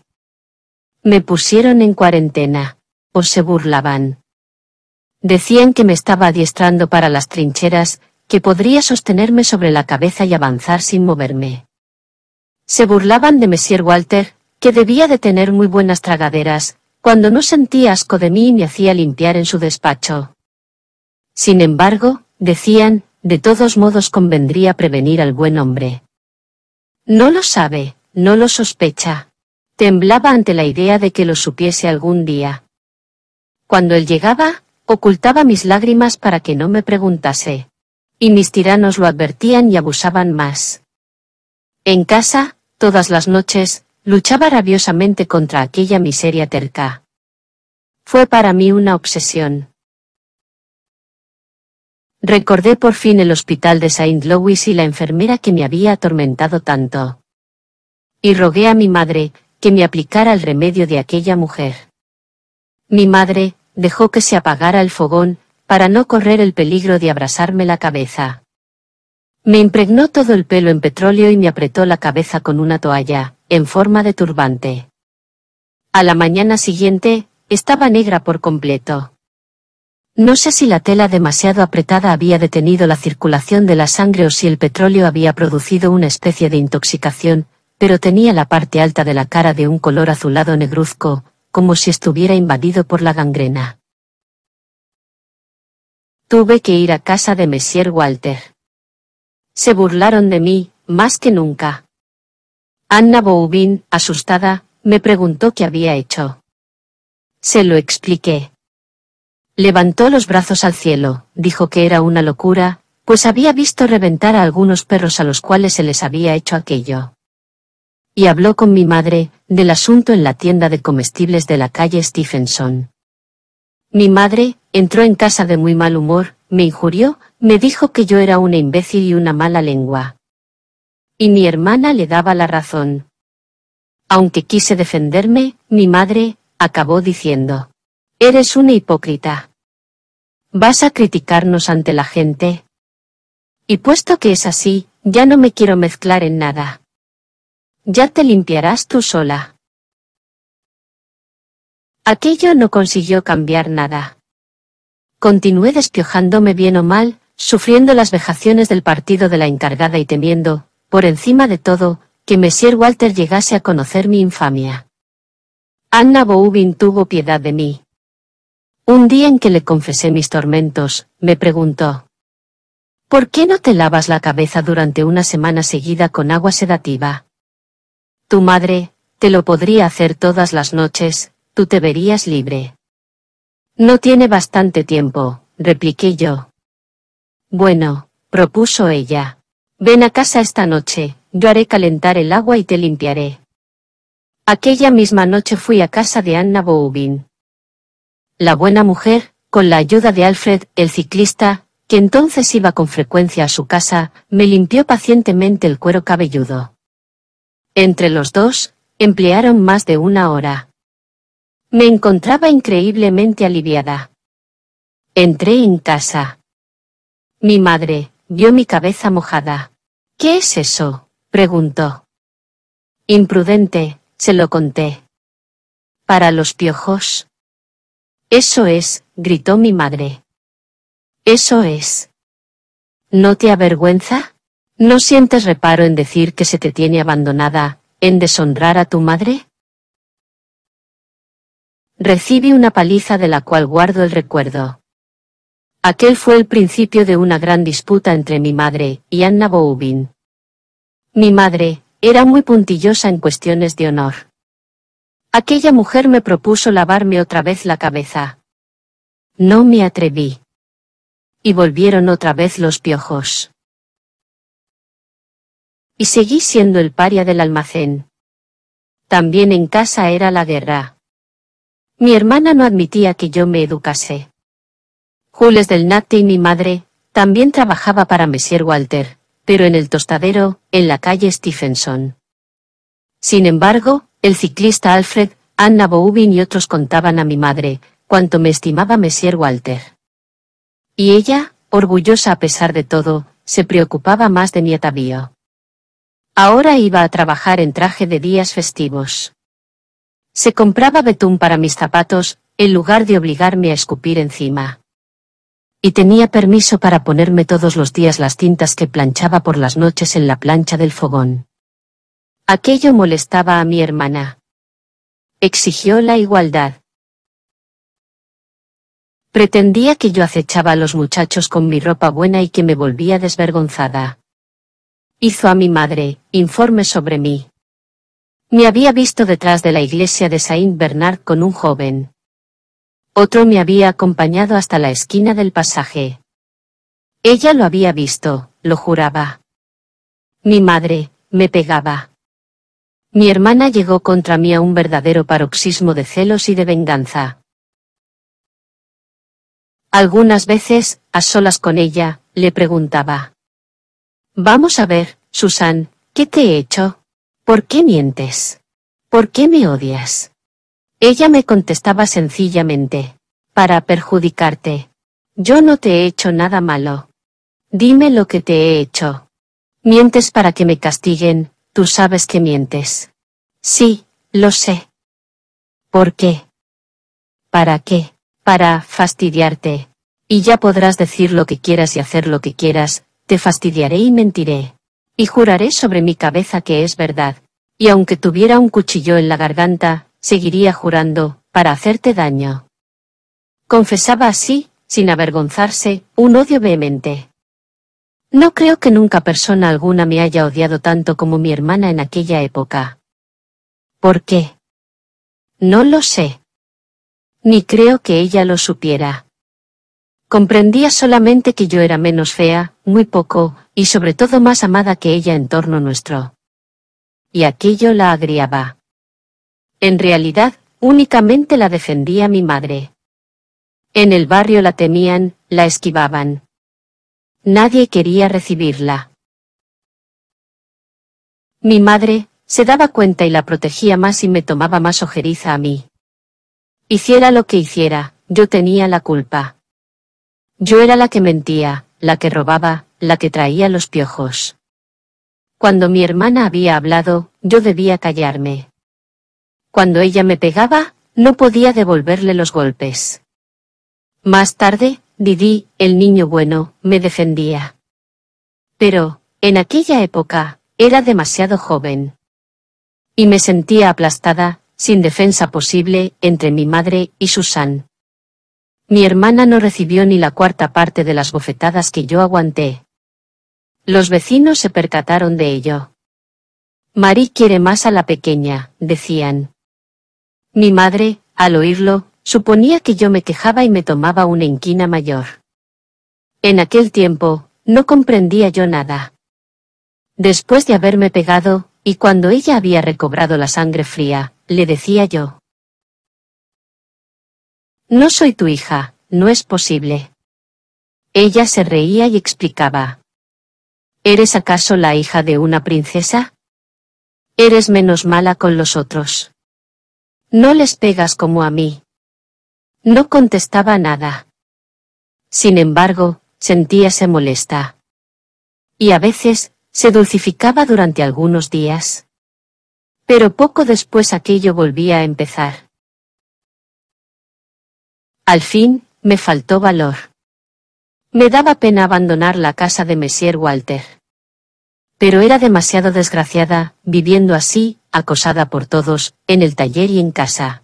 Me pusieron en cuarentena, o se burlaban. Decían que me estaba adiestrando para las trincheras, que podría sostenerme sobre la cabeza y avanzar sin moverme. Se burlaban de Messier Walter, que debía de tener muy buenas tragaderas, cuando no sentía asco de mí y me hacía limpiar en su despacho. Sin embargo, decían, de todos modos convendría prevenir al buen hombre. No lo sabe, no lo sospecha. Temblaba ante la idea de que lo supiese algún día. Cuando él llegaba, Ocultaba mis lágrimas para que no me preguntase. Y mis tiranos lo advertían y abusaban más. En casa, todas las noches, luchaba rabiosamente contra aquella miseria terca. Fue para mí una obsesión. Recordé por fin el hospital de Saint Louis y la enfermera que me había atormentado tanto. Y rogué a mi madre, que me aplicara el remedio de aquella mujer. Mi madre, dejó que se apagara el fogón, para no correr el peligro de abrasarme la cabeza. Me impregnó todo el pelo en petróleo y me apretó la cabeza con una toalla, en forma de turbante. A la mañana siguiente, estaba negra por completo. No sé si la tela demasiado apretada había detenido la circulación de la sangre o si el petróleo había producido una especie de intoxicación, pero tenía la parte alta de la cara de un color azulado negruzco, como si estuviera invadido por la gangrena. Tuve que ir a casa de Messier Walter. Se burlaron de mí, más que nunca. Anna Bouvin, asustada, me preguntó qué había hecho. Se lo expliqué. Levantó los brazos al cielo, dijo que era una locura, pues había visto reventar a algunos perros a los cuales se les había hecho aquello y habló con mi madre, del asunto en la tienda de comestibles de la calle Stephenson. Mi madre, entró en casa de muy mal humor, me injurió, me dijo que yo era una imbécil y una mala lengua. Y mi hermana le daba la razón. Aunque quise defenderme, mi madre, acabó diciendo. Eres una hipócrita. ¿Vas a criticarnos ante la gente? Y puesto que es así, ya no me quiero mezclar en nada. Ya te limpiarás tú sola. Aquello no consiguió cambiar nada. Continué despiojándome bien o mal, sufriendo las vejaciones del partido de la encargada y temiendo, por encima de todo, que Messier Walter llegase a conocer mi infamia. Anna Boubin tuvo piedad de mí. Un día en que le confesé mis tormentos, me preguntó. ¿Por qué no te lavas la cabeza durante una semana seguida con agua sedativa? Tu madre, te lo podría hacer todas las noches, tú te verías libre. No tiene bastante tiempo, repliqué yo. Bueno, propuso ella. Ven a casa esta noche, yo haré calentar el agua y te limpiaré. Aquella misma noche fui a casa de Anna Boubin. La buena mujer, con la ayuda de Alfred, el ciclista, que entonces iba con frecuencia a su casa, me limpió pacientemente el cuero cabelludo. Entre los dos, emplearon más de una hora. Me encontraba increíblemente aliviada. Entré en casa. Mi madre, vio mi cabeza mojada. ¿Qué es eso? preguntó. Imprudente, se lo conté. Para los piojos. Eso es, gritó mi madre. Eso es. ¿No te avergüenza? ¿No sientes reparo en decir que se te tiene abandonada, en deshonrar a tu madre? Recibí una paliza de la cual guardo el recuerdo. Aquel fue el principio de una gran disputa entre mi madre y Anna Boubin. Mi madre era muy puntillosa en cuestiones de honor. Aquella mujer me propuso lavarme otra vez la cabeza. No me atreví. Y volvieron otra vez los piojos y seguí siendo el paria del almacén. También en casa era la guerra. Mi hermana no admitía que yo me educase. Jules del Nate y mi madre, también trabajaba para Messier Walter, pero en el tostadero, en la calle Stephenson. Sin embargo, el ciclista Alfred, Anna Boubin y otros contaban a mi madre, cuánto me estimaba Messier Walter. Y ella, orgullosa a pesar de todo, se preocupaba más de mi atavío. Ahora iba a trabajar en traje de días festivos. Se compraba betún para mis zapatos, en lugar de obligarme a escupir encima. Y tenía permiso para ponerme todos los días las tintas que planchaba por las noches en la plancha del fogón. Aquello molestaba a mi hermana. Exigió la igualdad. Pretendía que yo acechaba a los muchachos con mi ropa buena y que me volvía desvergonzada hizo a mi madre, informe sobre mí. Me había visto detrás de la iglesia de Saint Bernard con un joven. Otro me había acompañado hasta la esquina del pasaje. Ella lo había visto, lo juraba. Mi madre, me pegaba. Mi hermana llegó contra mí a un verdadero paroxismo de celos y de venganza. Algunas veces, a solas con ella, le preguntaba. Vamos a ver, Susan, ¿qué te he hecho? ¿Por qué mientes? ¿Por qué me odias? Ella me contestaba sencillamente, para perjudicarte. Yo no te he hecho nada malo. Dime lo que te he hecho. Mientes para que me castiguen, tú sabes que mientes. Sí, lo sé. ¿Por qué? ¿Para qué? Para fastidiarte. Y ya podrás decir lo que quieras y hacer lo que quieras, te fastidiaré y mentiré. Y juraré sobre mi cabeza que es verdad. Y aunque tuviera un cuchillo en la garganta, seguiría jurando, para hacerte daño. Confesaba así, sin avergonzarse, un odio vehemente. No creo que nunca persona alguna me haya odiado tanto como mi hermana en aquella época. ¿Por qué? No lo sé. Ni creo que ella lo supiera. Comprendía solamente que yo era menos fea, muy poco, y sobre todo más amada que ella en torno nuestro. Y aquello la agriaba. En realidad, únicamente la defendía mi madre. En el barrio la temían, la esquivaban. Nadie quería recibirla. Mi madre, se daba cuenta y la protegía más y me tomaba más ojeriza a mí. Hiciera lo que hiciera, yo tenía la culpa. Yo era la que mentía, la que robaba, la que traía los piojos. Cuando mi hermana había hablado, yo debía callarme. Cuando ella me pegaba, no podía devolverle los golpes. Más tarde, Didi, el niño bueno, me defendía. Pero, en aquella época, era demasiado joven. Y me sentía aplastada, sin defensa posible, entre mi madre y Susan. Mi hermana no recibió ni la cuarta parte de las bofetadas que yo aguanté. Los vecinos se percataron de ello. «Marí quiere más a la pequeña, decían. Mi madre, al oírlo, suponía que yo me quejaba y me tomaba una inquina mayor. En aquel tiempo, no comprendía yo nada. Después de haberme pegado, y cuando ella había recobrado la sangre fría, le decía yo. No soy tu hija, no es posible. Ella se reía y explicaba. ¿Eres acaso la hija de una princesa? Eres menos mala con los otros. No les pegas como a mí. No contestaba nada. Sin embargo, sentíase molesta. Y a veces, se dulcificaba durante algunos días. Pero poco después aquello volvía a empezar. Al fin, me faltó valor. Me daba pena abandonar la casa de Messier Walter. Pero era demasiado desgraciada, viviendo así, acosada por todos, en el taller y en casa.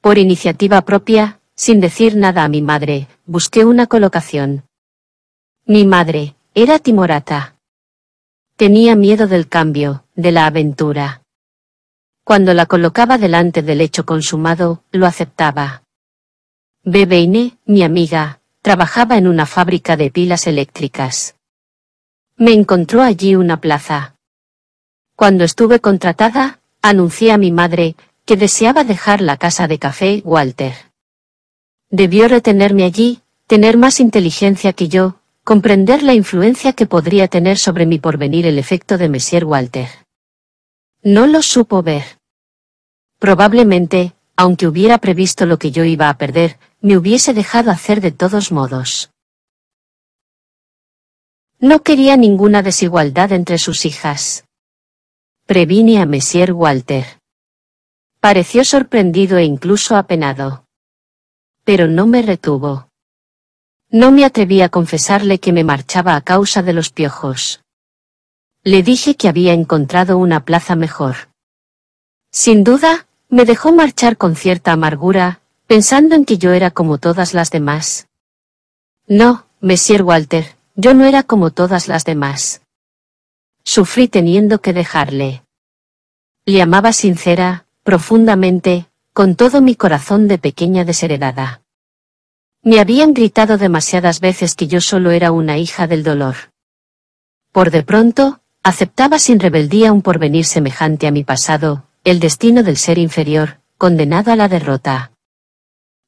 Por iniciativa propia, sin decir nada a mi madre, busqué una colocación. Mi madre, era timorata. Tenía miedo del cambio, de la aventura. Cuando la colocaba delante del hecho consumado, lo aceptaba. Bebeine, mi amiga, trabajaba en una fábrica de pilas eléctricas. Me encontró allí una plaza. Cuando estuve contratada, anuncié a mi madre que deseaba dejar la casa de café Walter. Debió retenerme allí, tener más inteligencia que yo, comprender la influencia que podría tener sobre mi porvenir el efecto de Messier Walter. No lo supo ver. Probablemente, aunque hubiera previsto lo que yo iba a perder, me hubiese dejado hacer de todos modos. No quería ninguna desigualdad entre sus hijas. Previne a Messier Walter. Pareció sorprendido e incluso apenado. Pero no me retuvo. No me atreví a confesarle que me marchaba a causa de los piojos. Le dije que había encontrado una plaza mejor. Sin duda, me dejó marchar con cierta amargura, pensando en que yo era como todas las demás. No, monsieur Walter, yo no era como todas las demás. Sufrí teniendo que dejarle. Le amaba sincera, profundamente, con todo mi corazón de pequeña desheredada. Me habían gritado demasiadas veces que yo solo era una hija del dolor. Por de pronto, aceptaba sin rebeldía un porvenir semejante a mi pasado, el destino del ser inferior, condenado a la derrota.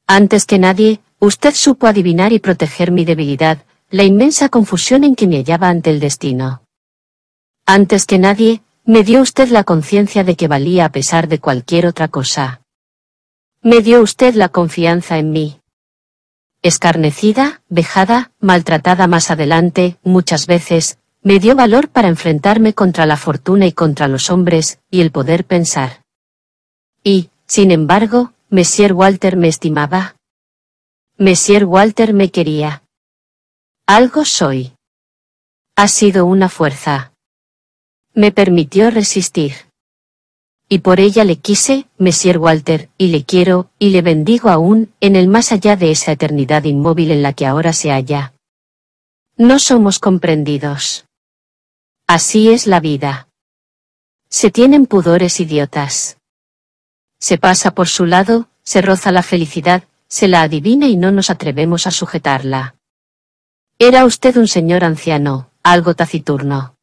Antes que nadie, usted supo adivinar y proteger mi debilidad, la inmensa confusión en que me hallaba ante el destino. Antes que nadie, me dio usted la conciencia de que valía a pesar de cualquier otra cosa. Me dio usted la confianza en mí. Escarnecida, vejada, maltratada más adelante, muchas veces, me dio valor para enfrentarme contra la fortuna y contra los hombres, y el poder pensar. Y, sin embargo, «Monsieur Walter me estimaba. Monsieur Walter me quería. Algo soy. Ha sido una fuerza. Me permitió resistir. Y por ella le quise, Monsieur Walter, y le quiero, y le bendigo aún, en el más allá de esa eternidad inmóvil en la que ahora se halla. No somos comprendidos. Así es la vida. Se tienen pudores idiotas. Se pasa por su lado, se roza la felicidad, se la adivina y no nos atrevemos a sujetarla. Era usted un señor anciano, algo taciturno.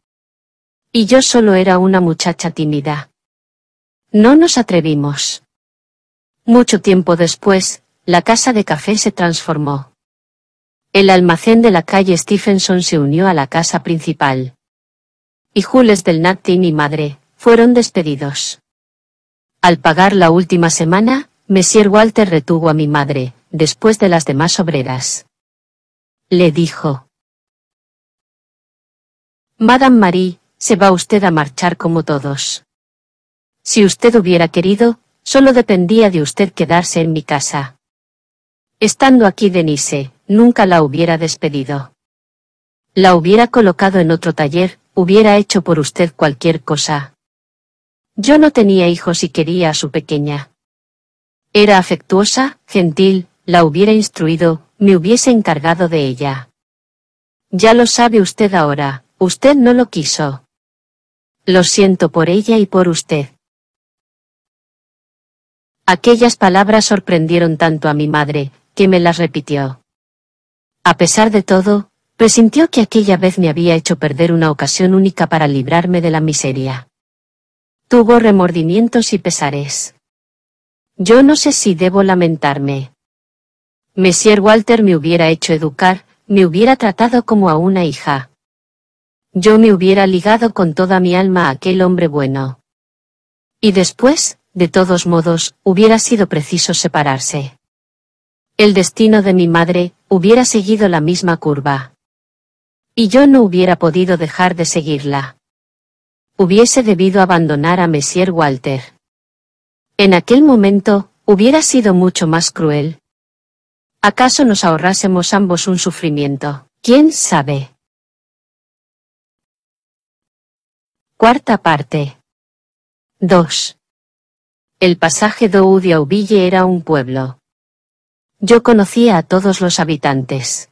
Y yo solo era una muchacha tímida. No nos atrevimos. Mucho tiempo después, la casa de café se transformó. El almacén de la calle Stephenson se unió a la casa principal. Y Jules del Natin y madre, fueron despedidos. Al pagar la última semana, Monsieur Walter retuvo a mi madre, después de las demás obreras. Le dijo. Madame Marie, se va usted a marchar como todos. Si usted hubiera querido, solo dependía de usted quedarse en mi casa. Estando aquí Denise, nunca la hubiera despedido. La hubiera colocado en otro taller, hubiera hecho por usted cualquier cosa, yo no tenía hijos y quería a su pequeña. Era afectuosa, gentil, la hubiera instruido, me hubiese encargado de ella. Ya lo sabe usted ahora, usted no lo quiso. Lo siento por ella y por usted. Aquellas palabras sorprendieron tanto a mi madre, que me las repitió. A pesar de todo, presintió que aquella vez me había hecho perder una ocasión única para librarme de la miseria. Tuvo remordimientos y pesares. Yo no sé si debo lamentarme. Monsieur Walter me hubiera hecho educar, me hubiera tratado como a una hija. Yo me hubiera ligado con toda mi alma a aquel hombre bueno. Y después, de todos modos, hubiera sido preciso separarse. El destino de mi madre hubiera seguido la misma curva. Y yo no hubiera podido dejar de seguirla hubiese debido abandonar a Monsieur Walter. En aquel momento, hubiera sido mucho más cruel. ¿Acaso nos ahorrásemos ambos un sufrimiento? ¿Quién sabe? Cuarta parte. 2. El pasaje de auville era un pueblo. Yo conocía a todos los habitantes.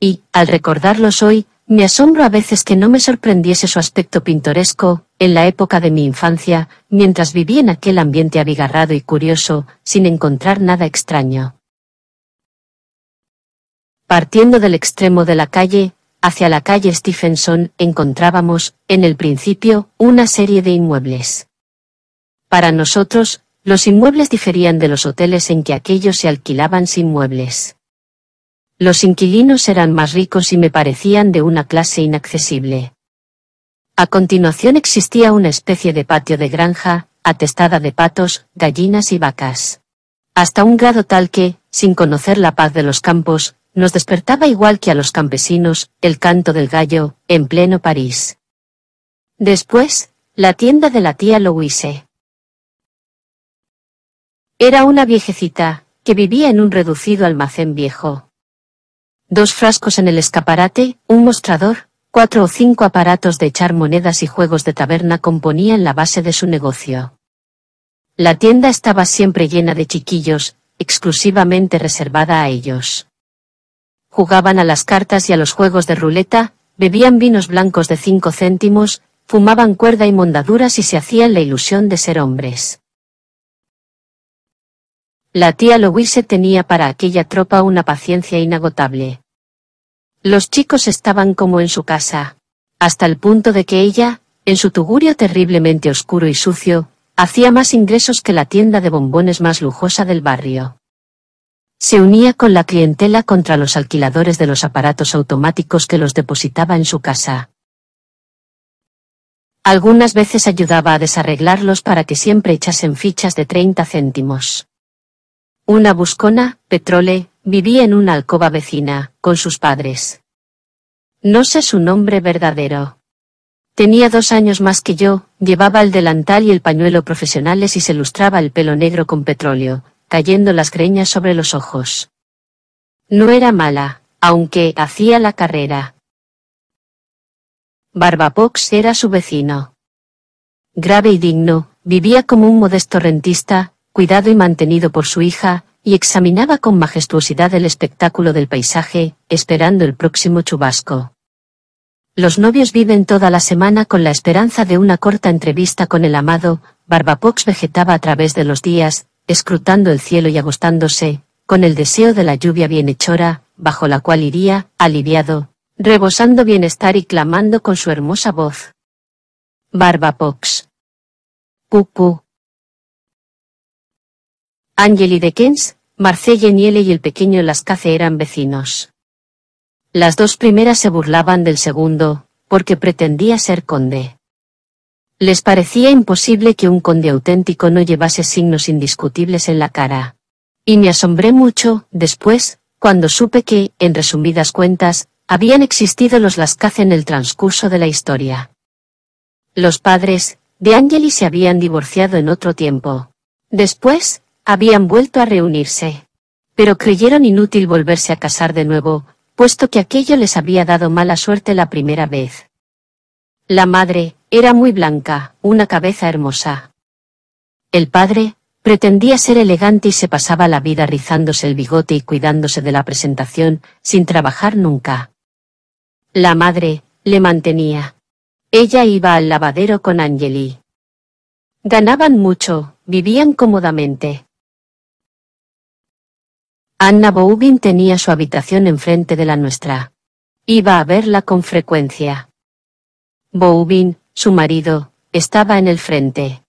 Y, al recordarlos hoy, me asombro a veces que no me sorprendiese su aspecto pintoresco, en la época de mi infancia, mientras vivía en aquel ambiente abigarrado y curioso, sin encontrar nada extraño. Partiendo del extremo de la calle, hacia la calle Stephenson, encontrábamos, en el principio, una serie de inmuebles. Para nosotros, los inmuebles diferían de los hoteles en que aquellos se alquilaban sin muebles. Los inquilinos eran más ricos y me parecían de una clase inaccesible. A continuación existía una especie de patio de granja, atestada de patos, gallinas y vacas. Hasta un grado tal que, sin conocer la paz de los campos, nos despertaba igual que a los campesinos, el canto del gallo, en pleno París. Después, la tienda de la tía Louise. Era una viejecita, que vivía en un reducido almacén viejo dos frascos en el escaparate, un mostrador, cuatro o cinco aparatos de echar monedas y juegos de taberna componían la base de su negocio. La tienda estaba siempre llena de chiquillos, exclusivamente reservada a ellos. Jugaban a las cartas y a los juegos de ruleta, bebían vinos blancos de cinco céntimos, fumaban cuerda y mondaduras y se hacían la ilusión de ser hombres. La tía Louise tenía para aquella tropa una paciencia inagotable. Los chicos estaban como en su casa, hasta el punto de que ella, en su tugurio terriblemente oscuro y sucio, hacía más ingresos que la tienda de bombones más lujosa del barrio. Se unía con la clientela contra los alquiladores de los aparatos automáticos que los depositaba en su casa. Algunas veces ayudaba a desarreglarlos para que siempre echasen fichas de 30 céntimos. Una buscona, Petrole, Vivía en una alcoba vecina, con sus padres. No sé su nombre verdadero. Tenía dos años más que yo, llevaba el delantal y el pañuelo profesionales y se lustraba el pelo negro con petróleo, cayendo las greñas sobre los ojos. No era mala, aunque hacía la carrera. Barbapox era su vecino. Grave y digno, vivía como un modesto rentista, cuidado y mantenido por su hija, y examinaba con majestuosidad el espectáculo del paisaje, esperando el próximo chubasco. Los novios viven toda la semana con la esperanza de una corta entrevista con el amado, Barbapox vegetaba a través de los días, escrutando el cielo y agostándose, con el deseo de la lluvia bienhechora, bajo la cual iría, aliviado, rebosando bienestar y clamando con su hermosa voz. Barbapox. cucu. Angeli de Kens, Marcelle Niele y el pequeño Lascaze eran vecinos. Las dos primeras se burlaban del segundo, porque pretendía ser conde. Les parecía imposible que un conde auténtico no llevase signos indiscutibles en la cara. Y me asombré mucho, después, cuando supe que, en resumidas cuentas, habían existido los Lascaze en el transcurso de la historia. Los padres, de Angeli se habían divorciado en otro tiempo. Después, habían vuelto a reunirse. Pero creyeron inútil volverse a casar de nuevo, puesto que aquello les había dado mala suerte la primera vez. La madre, era muy blanca, una cabeza hermosa. El padre, pretendía ser elegante y se pasaba la vida rizándose el bigote y cuidándose de la presentación, sin trabajar nunca. La madre, le mantenía. Ella iba al lavadero con Angeli. Ganaban mucho, vivían cómodamente. Anna Boubin tenía su habitación enfrente de la nuestra. Iba a verla con frecuencia. Bouvin, su marido, estaba en el frente.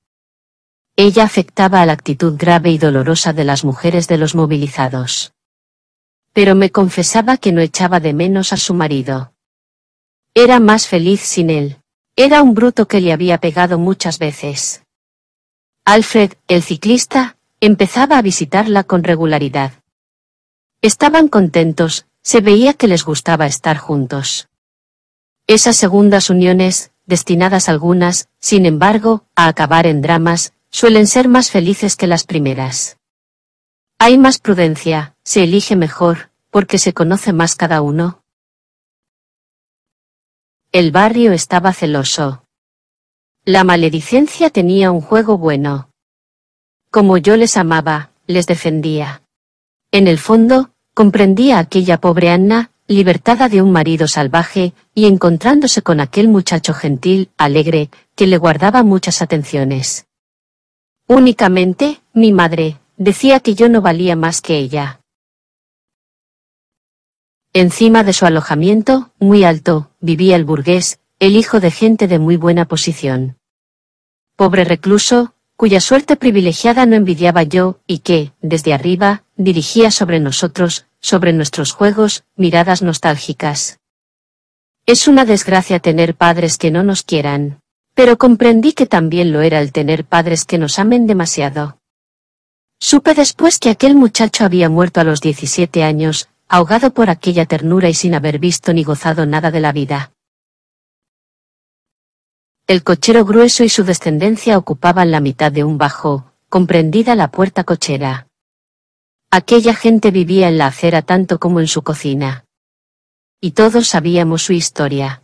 Ella afectaba a la actitud grave y dolorosa de las mujeres de los movilizados. Pero me confesaba que no echaba de menos a su marido. Era más feliz sin él. Era un bruto que le había pegado muchas veces. Alfred, el ciclista, empezaba a visitarla con regularidad. Estaban contentos, se veía que les gustaba estar juntos. Esas segundas uniones, destinadas algunas, sin embargo, a acabar en dramas, suelen ser más felices que las primeras. Hay más prudencia, se elige mejor, porque se conoce más cada uno. El barrio estaba celoso. La maledicencia tenía un juego bueno. Como yo les amaba, les defendía. En el fondo, comprendía aquella pobre Anna, libertada de un marido salvaje, y encontrándose con aquel muchacho gentil, alegre, que le guardaba muchas atenciones. Únicamente, mi madre, decía que yo no valía más que ella. Encima de su alojamiento, muy alto, vivía el burgués, el hijo de gente de muy buena posición. Pobre recluso, cuya suerte privilegiada no envidiaba yo, y que, desde arriba, dirigía sobre nosotros, sobre nuestros juegos, miradas nostálgicas. Es una desgracia tener padres que no nos quieran. Pero comprendí que también lo era el tener padres que nos amen demasiado. Supe después que aquel muchacho había muerto a los 17 años, ahogado por aquella ternura y sin haber visto ni gozado nada de la vida. El cochero grueso y su descendencia ocupaban la mitad de un bajo, comprendida la puerta cochera. Aquella gente vivía en la acera tanto como en su cocina. Y todos sabíamos su historia.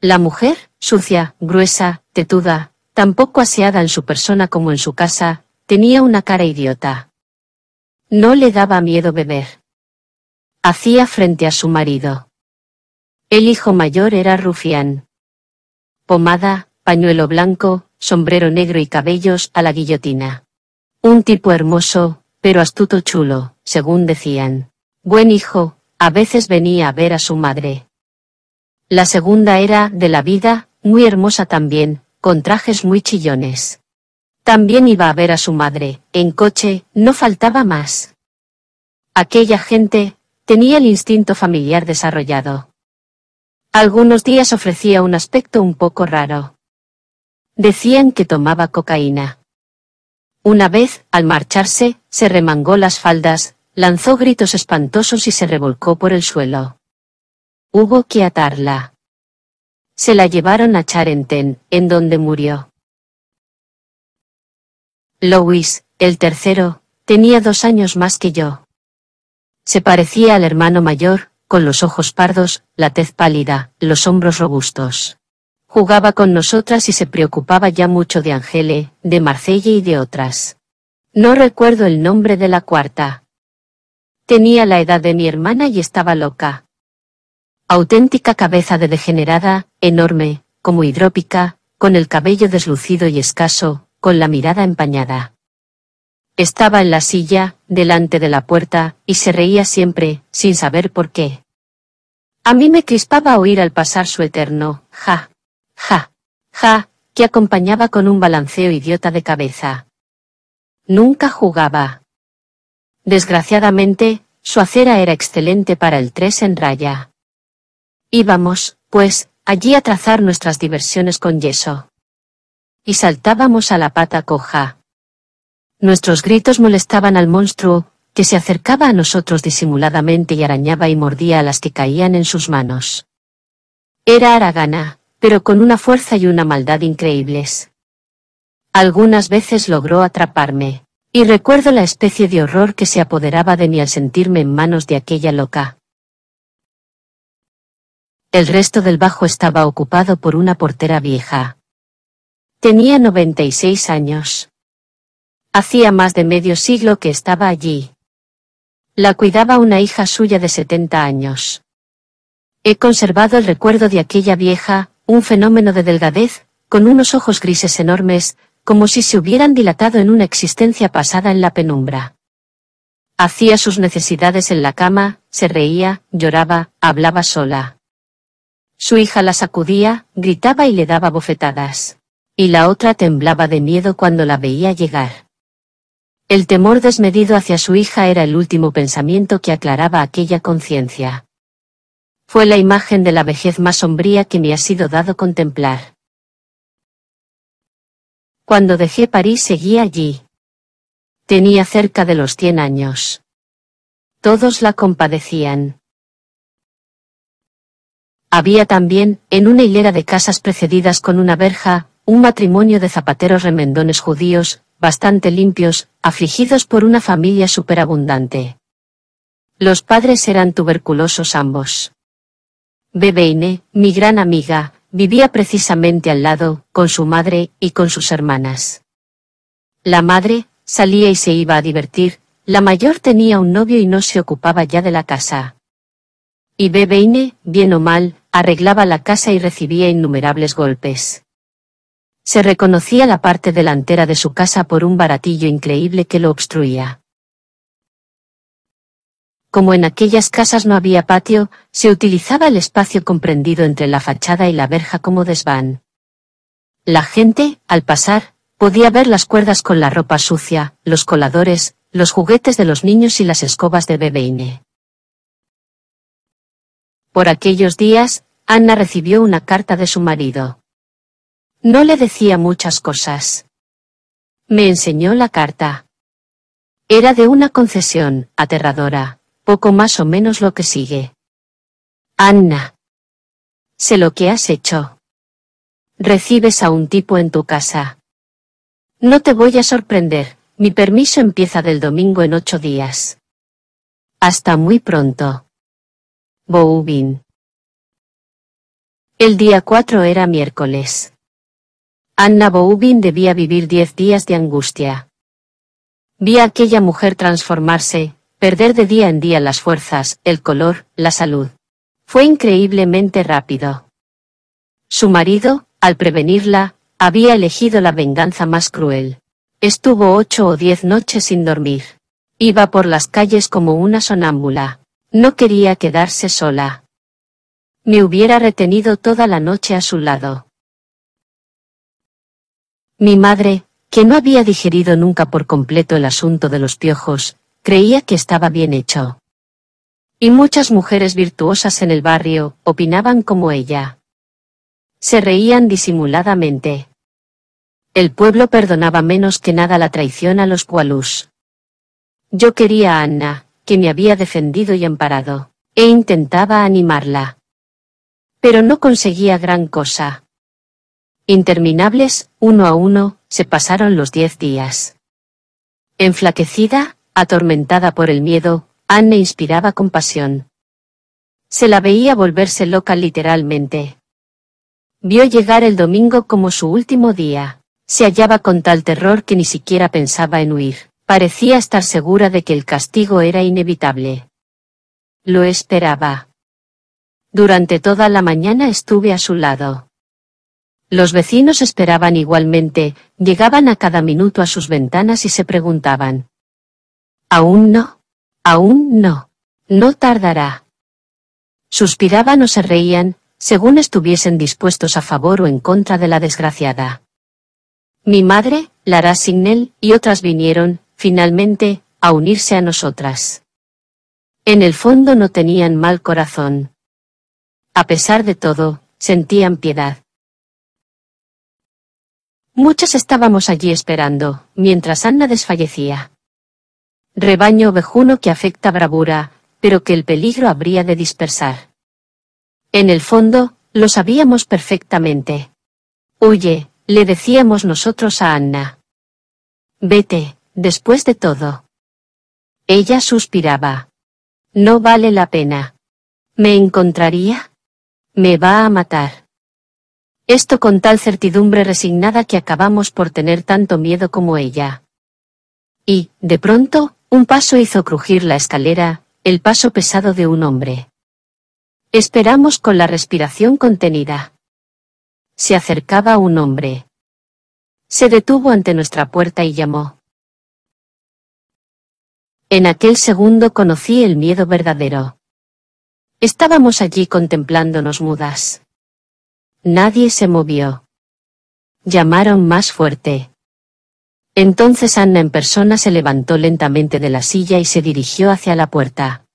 La mujer, sucia, gruesa, tetuda, tampoco aseada en su persona como en su casa, tenía una cara idiota. No le daba miedo beber. Hacía frente a su marido. El hijo mayor era rufián. Pomada, pañuelo blanco, sombrero negro y cabellos a la guillotina. Un tipo hermoso, pero astuto chulo, según decían. Buen hijo, a veces venía a ver a su madre. La segunda era de la vida, muy hermosa también, con trajes muy chillones. También iba a ver a su madre, en coche, no faltaba más. Aquella gente, tenía el instinto familiar desarrollado. Algunos días ofrecía un aspecto un poco raro. Decían que tomaba cocaína. Una vez, al marcharse, se remangó las faldas, lanzó gritos espantosos y se revolcó por el suelo. Hubo que atarla. Se la llevaron a Charenten, en donde murió. Louis, el tercero, tenía dos años más que yo. Se parecía al hermano mayor, con los ojos pardos, la tez pálida, los hombros robustos. Jugaba con nosotras y se preocupaba ya mucho de Angele, de Marcelle y de otras. No recuerdo el nombre de la cuarta. Tenía la edad de mi hermana y estaba loca. Auténtica cabeza de degenerada, enorme, como hidrópica, con el cabello deslucido y escaso, con la mirada empañada. Estaba en la silla, delante de la puerta, y se reía siempre, sin saber por qué. A mí me crispaba oír al pasar su eterno, ja, Ja, ja, que acompañaba con un balanceo idiota de cabeza. Nunca jugaba. Desgraciadamente, su acera era excelente para el tres en raya. Íbamos, pues, allí a trazar nuestras diversiones con yeso. Y saltábamos a la pata coja. Nuestros gritos molestaban al monstruo, que se acercaba a nosotros disimuladamente y arañaba y mordía a las que caían en sus manos. Era Aragana, pero con una fuerza y una maldad increíbles. Algunas veces logró atraparme, y recuerdo la especie de horror que se apoderaba de mí al sentirme en manos de aquella loca. El resto del bajo estaba ocupado por una portera vieja. Tenía 96 años. Hacía más de medio siglo que estaba allí. La cuidaba una hija suya de 70 años. He conservado el recuerdo de aquella vieja, un fenómeno de delgadez, con unos ojos grises enormes, como si se hubieran dilatado en una existencia pasada en la penumbra. Hacía sus necesidades en la cama, se reía, lloraba, hablaba sola. Su hija la sacudía, gritaba y le daba bofetadas. Y la otra temblaba de miedo cuando la veía llegar. El temor desmedido hacia su hija era el último pensamiento que aclaraba aquella conciencia fue la imagen de la vejez más sombría que me ha sido dado contemplar. Cuando dejé París seguí allí. Tenía cerca de los cien años. Todos la compadecían. Había también, en una hilera de casas precedidas con una verja, un matrimonio de zapateros remendones judíos, bastante limpios, afligidos por una familia superabundante. Los padres eran tuberculosos ambos. Bebeine, mi gran amiga, vivía precisamente al lado, con su madre y con sus hermanas. La madre, salía y se iba a divertir, la mayor tenía un novio y no se ocupaba ya de la casa. Y Bebeine, bien o mal, arreglaba la casa y recibía innumerables golpes. Se reconocía la parte delantera de su casa por un baratillo increíble que lo obstruía. Como en aquellas casas no había patio, se utilizaba el espacio comprendido entre la fachada y la verja como desván. La gente, al pasar, podía ver las cuerdas con la ropa sucia, los coladores, los juguetes de los niños y las escobas de Bebeine. Por aquellos días, Ana recibió una carta de su marido. No le decía muchas cosas. Me enseñó la carta. Era de una concesión, aterradora, poco más o menos lo que sigue. Anna. Sé lo que has hecho. Recibes a un tipo en tu casa. No te voy a sorprender, mi permiso empieza del domingo en ocho días. Hasta muy pronto. Boubin. El día cuatro era miércoles. Anna Boubin debía vivir diez días de angustia. Vi a aquella mujer transformarse, perder de día en día las fuerzas, el color, la salud. Fue increíblemente rápido. Su marido, al prevenirla, había elegido la venganza más cruel. Estuvo ocho o diez noches sin dormir. Iba por las calles como una sonámbula. No quería quedarse sola. Me hubiera retenido toda la noche a su lado. Mi madre, que no había digerido nunca por completo el asunto de los piojos, creía que estaba bien hecho. Y muchas mujeres virtuosas en el barrio opinaban como ella. Se reían disimuladamente. El pueblo perdonaba menos que nada la traición a los Kualus. Yo quería a Anna, que me había defendido y amparado, e intentaba animarla. Pero no conseguía gran cosa. Interminables, uno a uno, se pasaron los diez días. Enflaquecida, Atormentada por el miedo, Anne inspiraba compasión. Se la veía volverse loca literalmente. Vio llegar el domingo como su último día. Se hallaba con tal terror que ni siquiera pensaba en huir. Parecía estar segura de que el castigo era inevitable. Lo esperaba. Durante toda la mañana estuve a su lado. Los vecinos esperaban igualmente, llegaban a cada minuto a sus ventanas y se preguntaban, Aún no. Aún no. No tardará. Suspiraban o se reían, según estuviesen dispuestos a favor o en contra de la desgraciada. Mi madre, Lara Signel y otras vinieron, finalmente, a unirse a nosotras. En el fondo no tenían mal corazón. A pesar de todo, sentían piedad. Muchas estábamos allí esperando, mientras Anna desfallecía. Rebaño ovejuno que afecta bravura, pero que el peligro habría de dispersar. En el fondo, lo sabíamos perfectamente. Huye, le decíamos nosotros a Anna. Vete, después de todo. Ella suspiraba. No vale la pena. ¿Me encontraría? Me va a matar. Esto con tal certidumbre resignada que acabamos por tener tanto miedo como ella. Y, de pronto, un paso hizo crujir la escalera, el paso pesado de un hombre. Esperamos con la respiración contenida. Se acercaba un hombre. Se detuvo ante nuestra puerta y llamó. En aquel segundo conocí el miedo verdadero. Estábamos allí contemplándonos mudas. Nadie se movió. Llamaron más fuerte. Entonces Anna en persona se levantó lentamente de la silla y se dirigió hacia la puerta.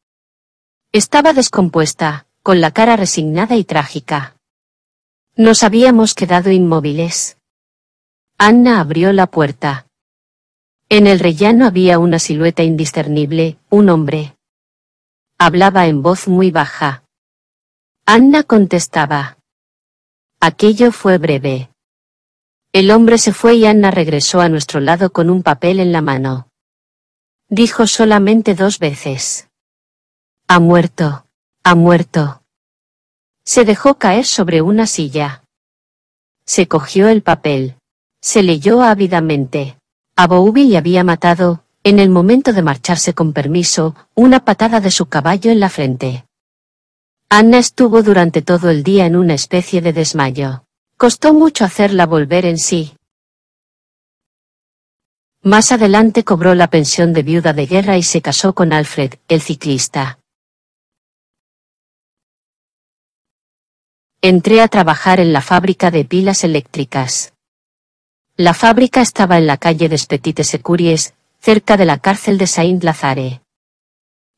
Estaba descompuesta, con la cara resignada y trágica. Nos habíamos quedado inmóviles. Anna abrió la puerta. En el rellano había una silueta indiscernible, un hombre. Hablaba en voz muy baja. Anna contestaba. Aquello fue breve. El hombre se fue y Anna regresó a nuestro lado con un papel en la mano. Dijo solamente dos veces. Ha muerto. Ha muerto. Se dejó caer sobre una silla. Se cogió el papel. Se leyó ávidamente. A le había matado, en el momento de marcharse con permiso, una patada de su caballo en la frente. Anna estuvo durante todo el día en una especie de desmayo costó mucho hacerla volver en sí. Más adelante cobró la pensión de viuda de guerra y se casó con Alfred, el ciclista. Entré a trabajar en la fábrica de pilas eléctricas. La fábrica estaba en la calle des Petites Securies, cerca de la cárcel de Saint-Lazare.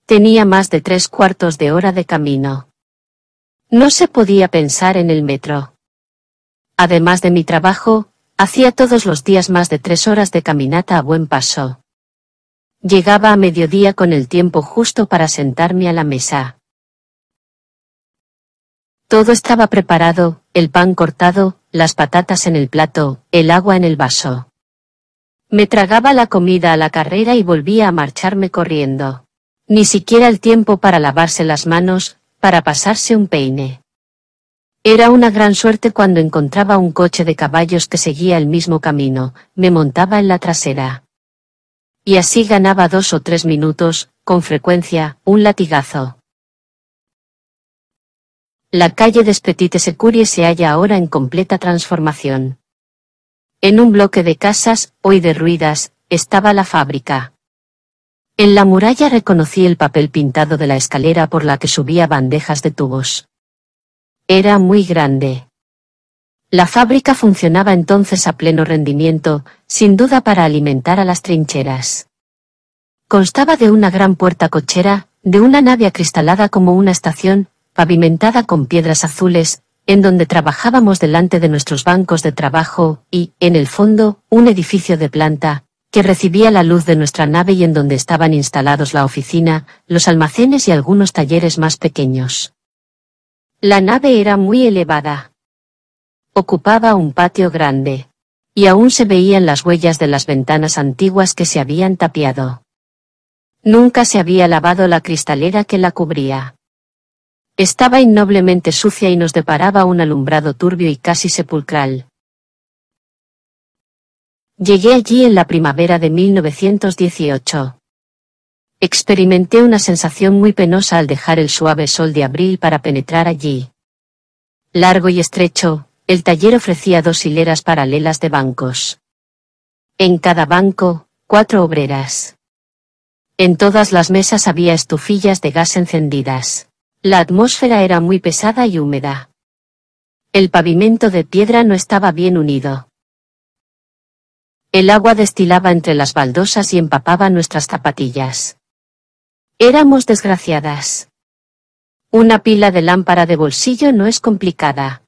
Tenía más de tres cuartos de hora de camino. No se podía pensar en el metro. Además de mi trabajo, hacía todos los días más de tres horas de caminata a buen paso. Llegaba a mediodía con el tiempo justo para sentarme a la mesa. Todo estaba preparado, el pan cortado, las patatas en el plato, el agua en el vaso. Me tragaba la comida a la carrera y volvía a marcharme corriendo. Ni siquiera el tiempo para lavarse las manos, para pasarse un peine. Era una gran suerte cuando encontraba un coche de caballos que seguía el mismo camino, me montaba en la trasera. Y así ganaba dos o tres minutos, con frecuencia, un latigazo. La calle despetite Securie se halla ahora en completa transformación. En un bloque de casas, hoy derruidas, estaba la fábrica. En la muralla reconocí el papel pintado de la escalera por la que subía bandejas de tubos. Era muy grande. La fábrica funcionaba entonces a pleno rendimiento, sin duda para alimentar a las trincheras. Constaba de una gran puerta cochera, de una nave acristalada como una estación, pavimentada con piedras azules, en donde trabajábamos delante de nuestros bancos de trabajo, y, en el fondo, un edificio de planta, que recibía la luz de nuestra nave y en donde estaban instalados la oficina, los almacenes y algunos talleres más pequeños. La nave era muy elevada. Ocupaba un patio grande. Y aún se veían las huellas de las ventanas antiguas que se habían tapiado. Nunca se había lavado la cristalera que la cubría. Estaba innoblemente sucia y nos deparaba un alumbrado turbio y casi sepulcral. Llegué allí en la primavera de 1918. Experimenté una sensación muy penosa al dejar el suave sol de abril para penetrar allí. Largo y estrecho, el taller ofrecía dos hileras paralelas de bancos. En cada banco, cuatro obreras. En todas las mesas había estufillas de gas encendidas. La atmósfera era muy pesada y húmeda. El pavimento de piedra no estaba bien unido. El agua destilaba entre las baldosas y empapaba nuestras zapatillas. Éramos desgraciadas. Una pila de lámpara de bolsillo no es complicada.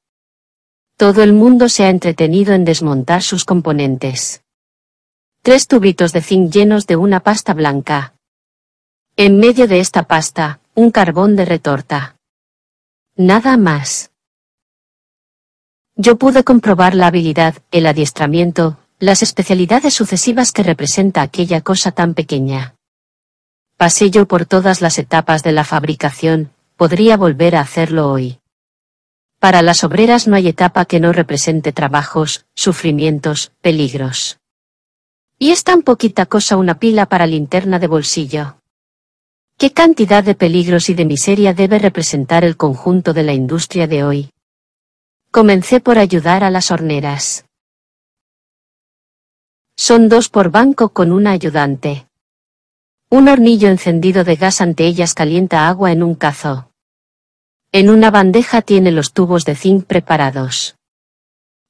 Todo el mundo se ha entretenido en desmontar sus componentes. Tres tubitos de zinc llenos de una pasta blanca. En medio de esta pasta, un carbón de retorta. Nada más. Yo pude comprobar la habilidad, el adiestramiento, las especialidades sucesivas que representa aquella cosa tan pequeña. Pasé yo por todas las etapas de la fabricación, podría volver a hacerlo hoy. Para las obreras no hay etapa que no represente trabajos, sufrimientos, peligros. Y es tan poquita cosa una pila para linterna de bolsillo. ¿Qué cantidad de peligros y de miseria debe representar el conjunto de la industria de hoy? Comencé por ayudar a las horneras. Son dos por banco con una ayudante. Un hornillo encendido de gas ante ellas calienta agua en un cazo. En una bandeja tiene los tubos de zinc preparados.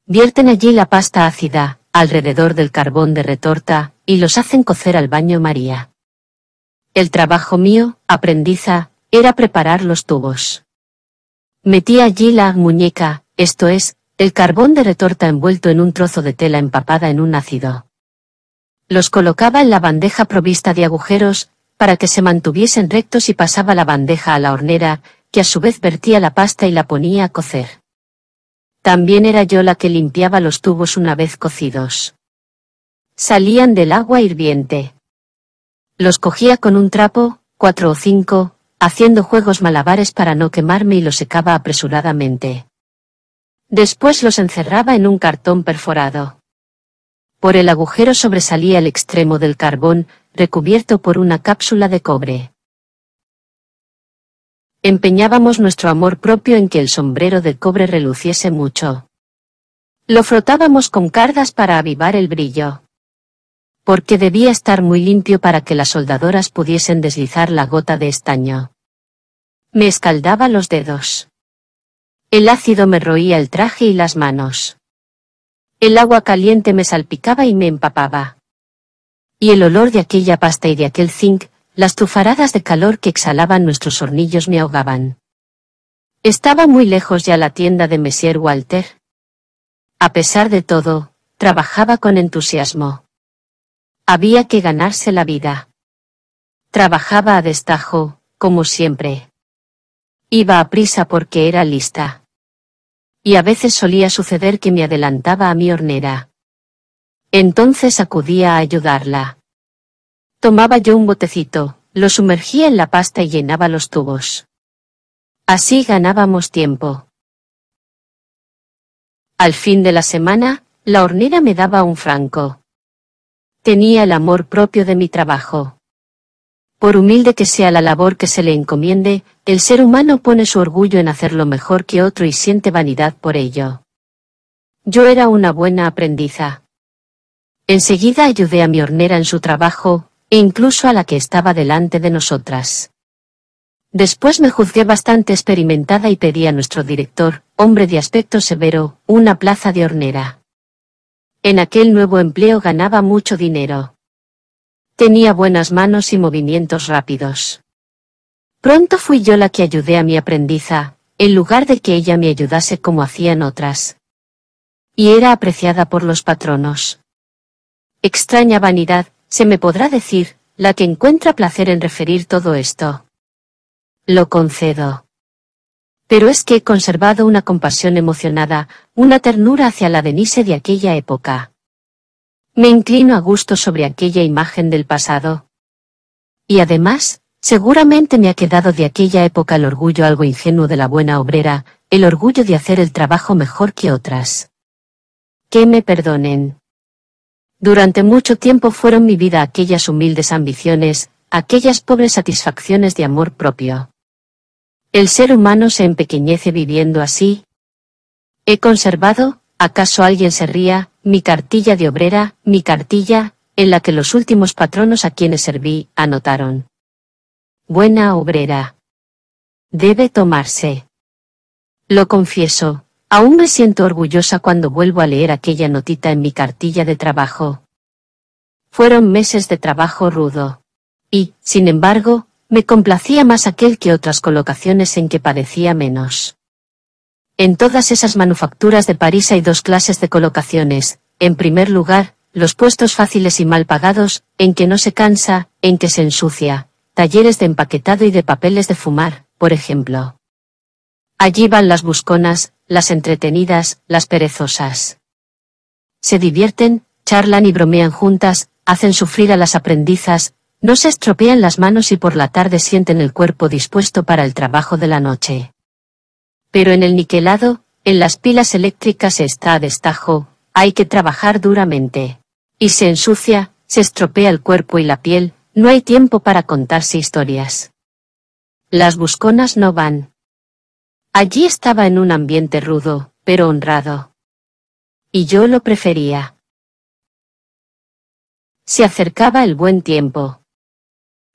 Vierten allí la pasta ácida, alrededor del carbón de retorta, y los hacen cocer al baño María. El trabajo mío, aprendiza, era preparar los tubos. Metí allí la muñeca, esto es, el carbón de retorta envuelto en un trozo de tela empapada en un ácido. Los colocaba en la bandeja provista de agujeros, para que se mantuviesen rectos y pasaba la bandeja a la hornera, que a su vez vertía la pasta y la ponía a cocer. También era yo la que limpiaba los tubos una vez cocidos. Salían del agua hirviente. Los cogía con un trapo, cuatro o cinco, haciendo juegos malabares para no quemarme y los secaba apresuradamente. Después los encerraba en un cartón perforado. Por el agujero sobresalía el extremo del carbón, recubierto por una cápsula de cobre. Empeñábamos nuestro amor propio en que el sombrero de cobre reluciese mucho. Lo frotábamos con cardas para avivar el brillo. Porque debía estar muy limpio para que las soldadoras pudiesen deslizar la gota de estaño. Me escaldaba los dedos. El ácido me roía el traje y las manos. El agua caliente me salpicaba y me empapaba. Y el olor de aquella pasta y de aquel zinc, las tufaradas de calor que exhalaban nuestros hornillos me ahogaban. Estaba muy lejos ya la tienda de Monsieur Walter. A pesar de todo, trabajaba con entusiasmo. Había que ganarse la vida. Trabajaba a destajo, como siempre. Iba a prisa porque era lista y a veces solía suceder que me adelantaba a mi hornera. Entonces acudía a ayudarla. Tomaba yo un botecito, lo sumergía en la pasta y llenaba los tubos. Así ganábamos tiempo. Al fin de la semana, la hornera me daba un franco. Tenía el amor propio de mi trabajo. Por humilde que sea la labor que se le encomiende, el ser humano pone su orgullo en hacerlo mejor que otro y siente vanidad por ello. Yo era una buena aprendiza. Enseguida ayudé a mi hornera en su trabajo, e incluso a la que estaba delante de nosotras. Después me juzgué bastante experimentada y pedí a nuestro director, hombre de aspecto severo, una plaza de hornera. En aquel nuevo empleo ganaba mucho dinero. Tenía buenas manos y movimientos rápidos. Pronto fui yo la que ayudé a mi aprendiza, en lugar de que ella me ayudase como hacían otras. Y era apreciada por los patronos. Extraña vanidad, se me podrá decir, la que encuentra placer en referir todo esto. Lo concedo. Pero es que he conservado una compasión emocionada, una ternura hacia la Denise de aquella época. Me inclino a gusto sobre aquella imagen del pasado. Y además, seguramente me ha quedado de aquella época el orgullo algo ingenuo de la buena obrera, el orgullo de hacer el trabajo mejor que otras. Que me perdonen. Durante mucho tiempo fueron mi vida aquellas humildes ambiciones, aquellas pobres satisfacciones de amor propio. El ser humano se empequeñece viviendo así. He conservado, acaso alguien se ría, mi cartilla de obrera, mi cartilla, en la que los últimos patronos a quienes serví, anotaron. Buena obrera. Debe tomarse. Lo confieso, aún me siento orgullosa cuando vuelvo a leer aquella notita en mi cartilla de trabajo. Fueron meses de trabajo rudo. Y, sin embargo, me complacía más aquel que otras colocaciones en que padecía menos. En todas esas manufacturas de París hay dos clases de colocaciones. En primer lugar, los puestos fáciles y mal pagados, en que no se cansa, en que se ensucia. Talleres de empaquetado y de papeles de fumar, por ejemplo. Allí van las busconas, las entretenidas, las perezosas. Se divierten, charlan y bromean juntas, hacen sufrir a las aprendizas, no se estropean las manos y por la tarde sienten el cuerpo dispuesto para el trabajo de la noche. Pero en el niquelado, en las pilas eléctricas está a destajo, hay que trabajar duramente. Y se ensucia, se estropea el cuerpo y la piel, no hay tiempo para contarse historias. Las busconas no van. Allí estaba en un ambiente rudo, pero honrado. Y yo lo prefería. Se acercaba el buen tiempo.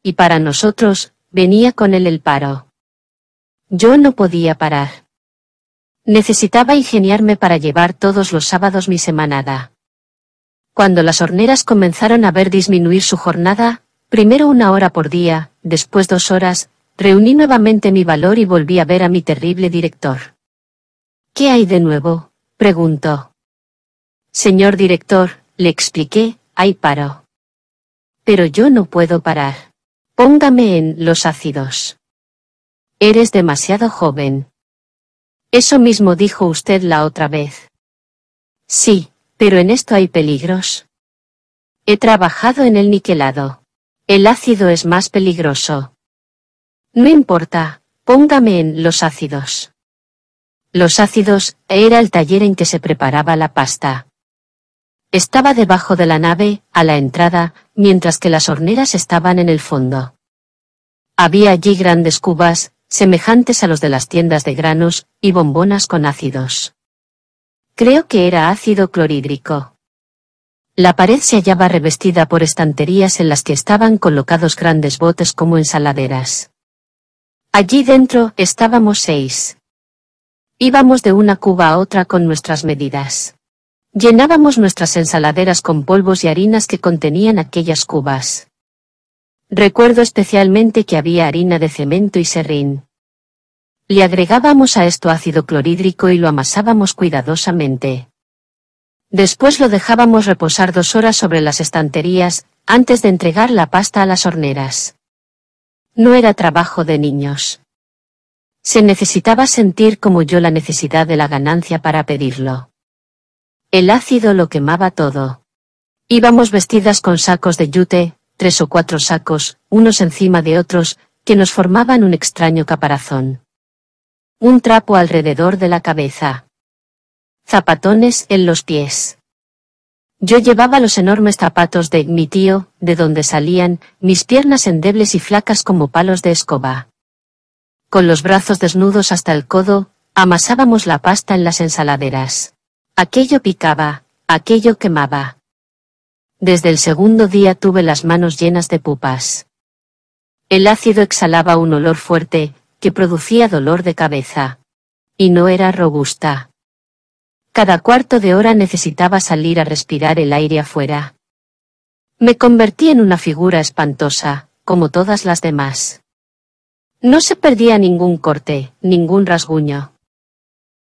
Y para nosotros, venía con él el paro. Yo no podía parar. Necesitaba ingeniarme para llevar todos los sábados mi semanada. Cuando las horneras comenzaron a ver disminuir su jornada, primero una hora por día, después dos horas, reuní nuevamente mi valor y volví a ver a mi terrible director. ¿Qué hay de nuevo? preguntó. Señor director, le expliqué, hay paro. Pero yo no puedo parar. Póngame en los ácidos. Eres demasiado joven. Eso mismo dijo usted la otra vez. Sí, pero en esto hay peligros. He trabajado en el niquelado. El ácido es más peligroso. No importa, póngame en los ácidos. Los ácidos era el taller en que se preparaba la pasta. Estaba debajo de la nave, a la entrada, mientras que las horneras estaban en el fondo. Había allí grandes cubas, semejantes a los de las tiendas de granos, y bombonas con ácidos. Creo que era ácido clorhídrico. La pared se hallaba revestida por estanterías en las que estaban colocados grandes botes como ensaladeras. Allí dentro estábamos seis. Íbamos de una cuba a otra con nuestras medidas. Llenábamos nuestras ensaladeras con polvos y harinas que contenían aquellas cubas. Recuerdo especialmente que había harina de cemento y serrín. Le agregábamos a esto ácido clorhídrico y lo amasábamos cuidadosamente. Después lo dejábamos reposar dos horas sobre las estanterías, antes de entregar la pasta a las horneras. No era trabajo de niños. Se necesitaba sentir como yo la necesidad de la ganancia para pedirlo. El ácido lo quemaba todo. Íbamos vestidas con sacos de yute, tres o cuatro sacos, unos encima de otros, que nos formaban un extraño caparazón. Un trapo alrededor de la cabeza. Zapatones en los pies. Yo llevaba los enormes zapatos de mi tío, de donde salían, mis piernas endebles y flacas como palos de escoba. Con los brazos desnudos hasta el codo, amasábamos la pasta en las ensaladeras. Aquello picaba, aquello quemaba. Desde el segundo día tuve las manos llenas de pupas. El ácido exhalaba un olor fuerte, que producía dolor de cabeza. Y no era robusta. Cada cuarto de hora necesitaba salir a respirar el aire afuera. Me convertí en una figura espantosa, como todas las demás. No se perdía ningún corte, ningún rasguño.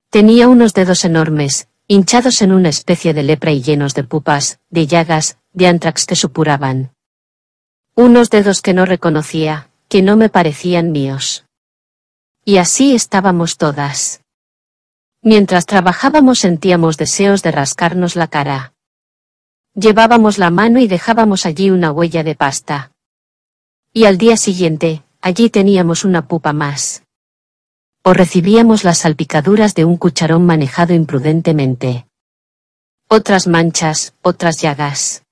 Tenía unos dedos enormes, hinchados en una especie de lepra y llenos de pupas, de llagas, de Antrax que supuraban. Unos dedos que no reconocía, que no me parecían míos. Y así estábamos todas. Mientras trabajábamos sentíamos deseos de rascarnos la cara. Llevábamos la mano y dejábamos allí una huella de pasta. Y al día siguiente, allí teníamos una pupa más. O recibíamos las salpicaduras de un cucharón manejado imprudentemente. Otras manchas, otras llagas.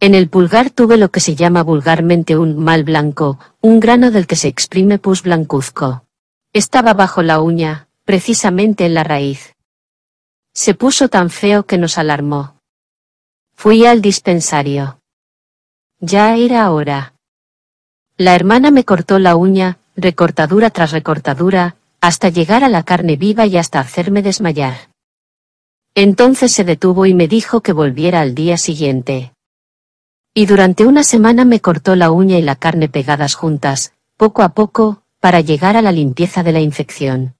En el pulgar tuve lo que se llama vulgarmente un mal blanco, un grano del que se exprime pus blancuzco. Estaba bajo la uña, precisamente en la raíz. Se puso tan feo que nos alarmó. Fui al dispensario. Ya era hora. La hermana me cortó la uña, recortadura tras recortadura, hasta llegar a la carne viva y hasta hacerme desmayar. Entonces se detuvo y me dijo que volviera al día siguiente. Y durante una semana me cortó la uña y la carne pegadas juntas, poco a poco, para llegar a la limpieza de la infección.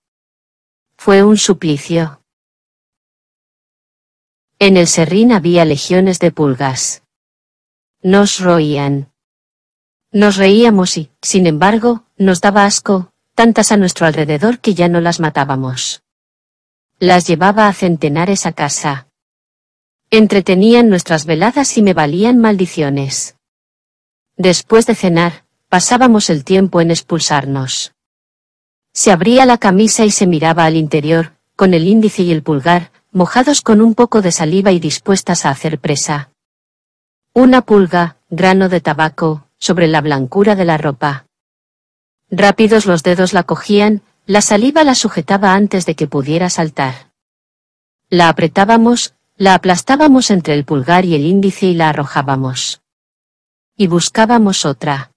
Fue un suplicio. En el serrín había legiones de pulgas. Nos roían. Nos reíamos y, sin embargo, nos daba asco, tantas a nuestro alrededor que ya no las matábamos. Las llevaba a centenares a casa. Entretenían nuestras veladas y me valían maldiciones. Después de cenar, pasábamos el tiempo en expulsarnos. Se abría la camisa y se miraba al interior, con el índice y el pulgar, mojados con un poco de saliva y dispuestas a hacer presa. Una pulga, grano de tabaco, sobre la blancura de la ropa. Rápidos los dedos la cogían, la saliva la sujetaba antes de que pudiera saltar. La apretábamos, la aplastábamos entre el pulgar y el índice y la arrojábamos. Y buscábamos otra.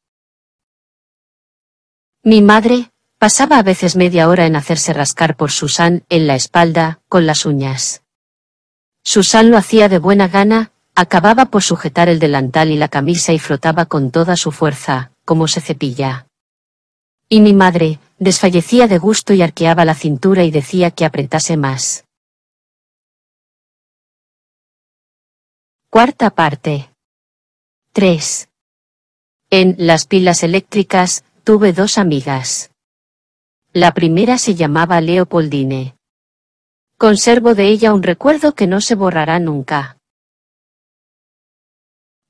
Mi madre, pasaba a veces media hora en hacerse rascar por Susan en la espalda, con las uñas. Susan lo hacía de buena gana, acababa por sujetar el delantal y la camisa y frotaba con toda su fuerza, como se cepilla. Y mi madre, desfallecía de gusto y arqueaba la cintura y decía que apretase más. Cuarta parte. 3. En Las pilas eléctricas, tuve dos amigas. La primera se llamaba Leopoldine. Conservo de ella un recuerdo que no se borrará nunca.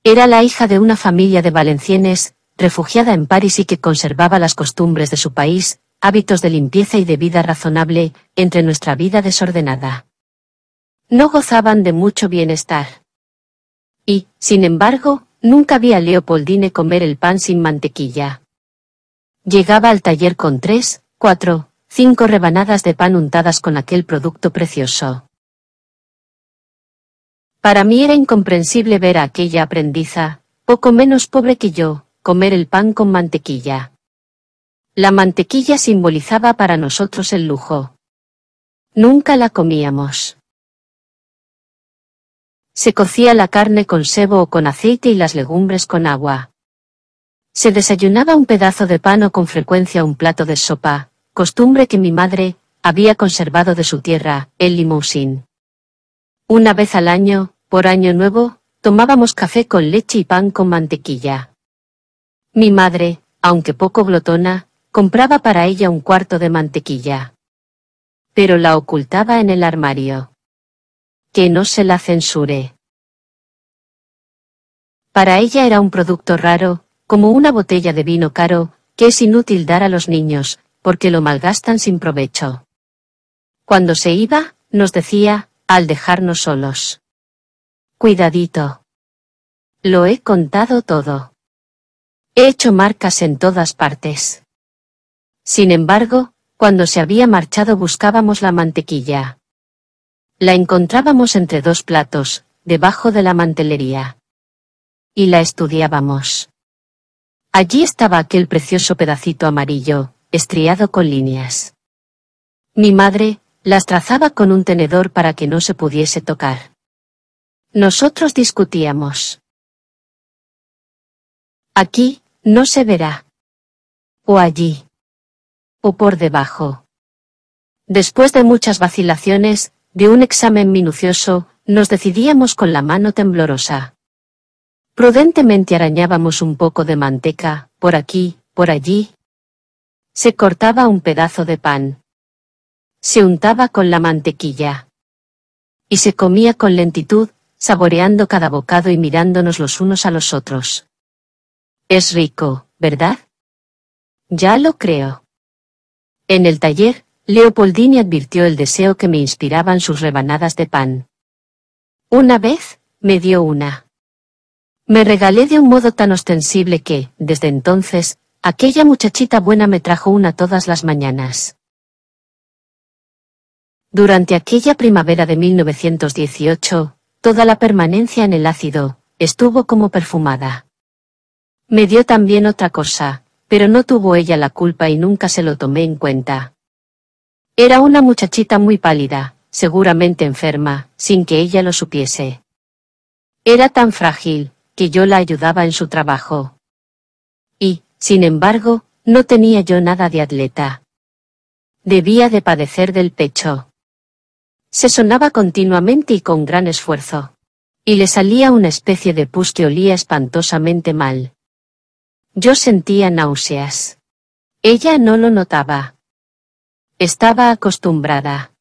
Era la hija de una familia de valencienes, refugiada en París y que conservaba las costumbres de su país, hábitos de limpieza y de vida razonable, entre nuestra vida desordenada. No gozaban de mucho bienestar. Y, sin embargo, nunca vi a Leopoldine comer el pan sin mantequilla. Llegaba al taller con tres, cuatro, cinco rebanadas de pan untadas con aquel producto precioso. Para mí era incomprensible ver a aquella aprendiza, poco menos pobre que yo, comer el pan con mantequilla. La mantequilla simbolizaba para nosotros el lujo. Nunca la comíamos. Se cocía la carne con sebo o con aceite y las legumbres con agua. Se desayunaba un pedazo de pan o con frecuencia un plato de sopa, costumbre que mi madre había conservado de su tierra, el Limousin. Una vez al año, por año nuevo, tomábamos café con leche y pan con mantequilla. Mi madre, aunque poco glotona, compraba para ella un cuarto de mantequilla. Pero la ocultaba en el armario que no se la censure. Para ella era un producto raro, como una botella de vino caro, que es inútil dar a los niños, porque lo malgastan sin provecho. Cuando se iba, nos decía, al dejarnos solos. Cuidadito. Lo he contado todo. He hecho marcas en todas partes. Sin embargo, cuando se había marchado buscábamos la mantequilla. La encontrábamos entre dos platos, debajo de la mantelería. Y la estudiábamos. Allí estaba aquel precioso pedacito amarillo, estriado con líneas. Mi madre, las trazaba con un tenedor para que no se pudiese tocar. Nosotros discutíamos. Aquí, no se verá. O allí. O por debajo. Después de muchas vacilaciones, de un examen minucioso, nos decidíamos con la mano temblorosa. Prudentemente arañábamos un poco de manteca, por aquí, por allí. Se cortaba un pedazo de pan. Se untaba con la mantequilla. Y se comía con lentitud, saboreando cada bocado y mirándonos los unos a los otros. Es rico, ¿verdad? Ya lo creo. En el taller, Leopoldini advirtió el deseo que me inspiraban sus rebanadas de pan. Una vez, me dio una. Me regalé de un modo tan ostensible que, desde entonces, aquella muchachita buena me trajo una todas las mañanas. Durante aquella primavera de 1918, toda la permanencia en el ácido, estuvo como perfumada. Me dio también otra cosa, pero no tuvo ella la culpa y nunca se lo tomé en cuenta. Era una muchachita muy pálida, seguramente enferma, sin que ella lo supiese. Era tan frágil, que yo la ayudaba en su trabajo. Y, sin embargo, no tenía yo nada de atleta. Debía de padecer del pecho. Se sonaba continuamente y con gran esfuerzo. Y le salía una especie de pus que olía espantosamente mal. Yo sentía náuseas. Ella no lo notaba. Estaba acostumbrada.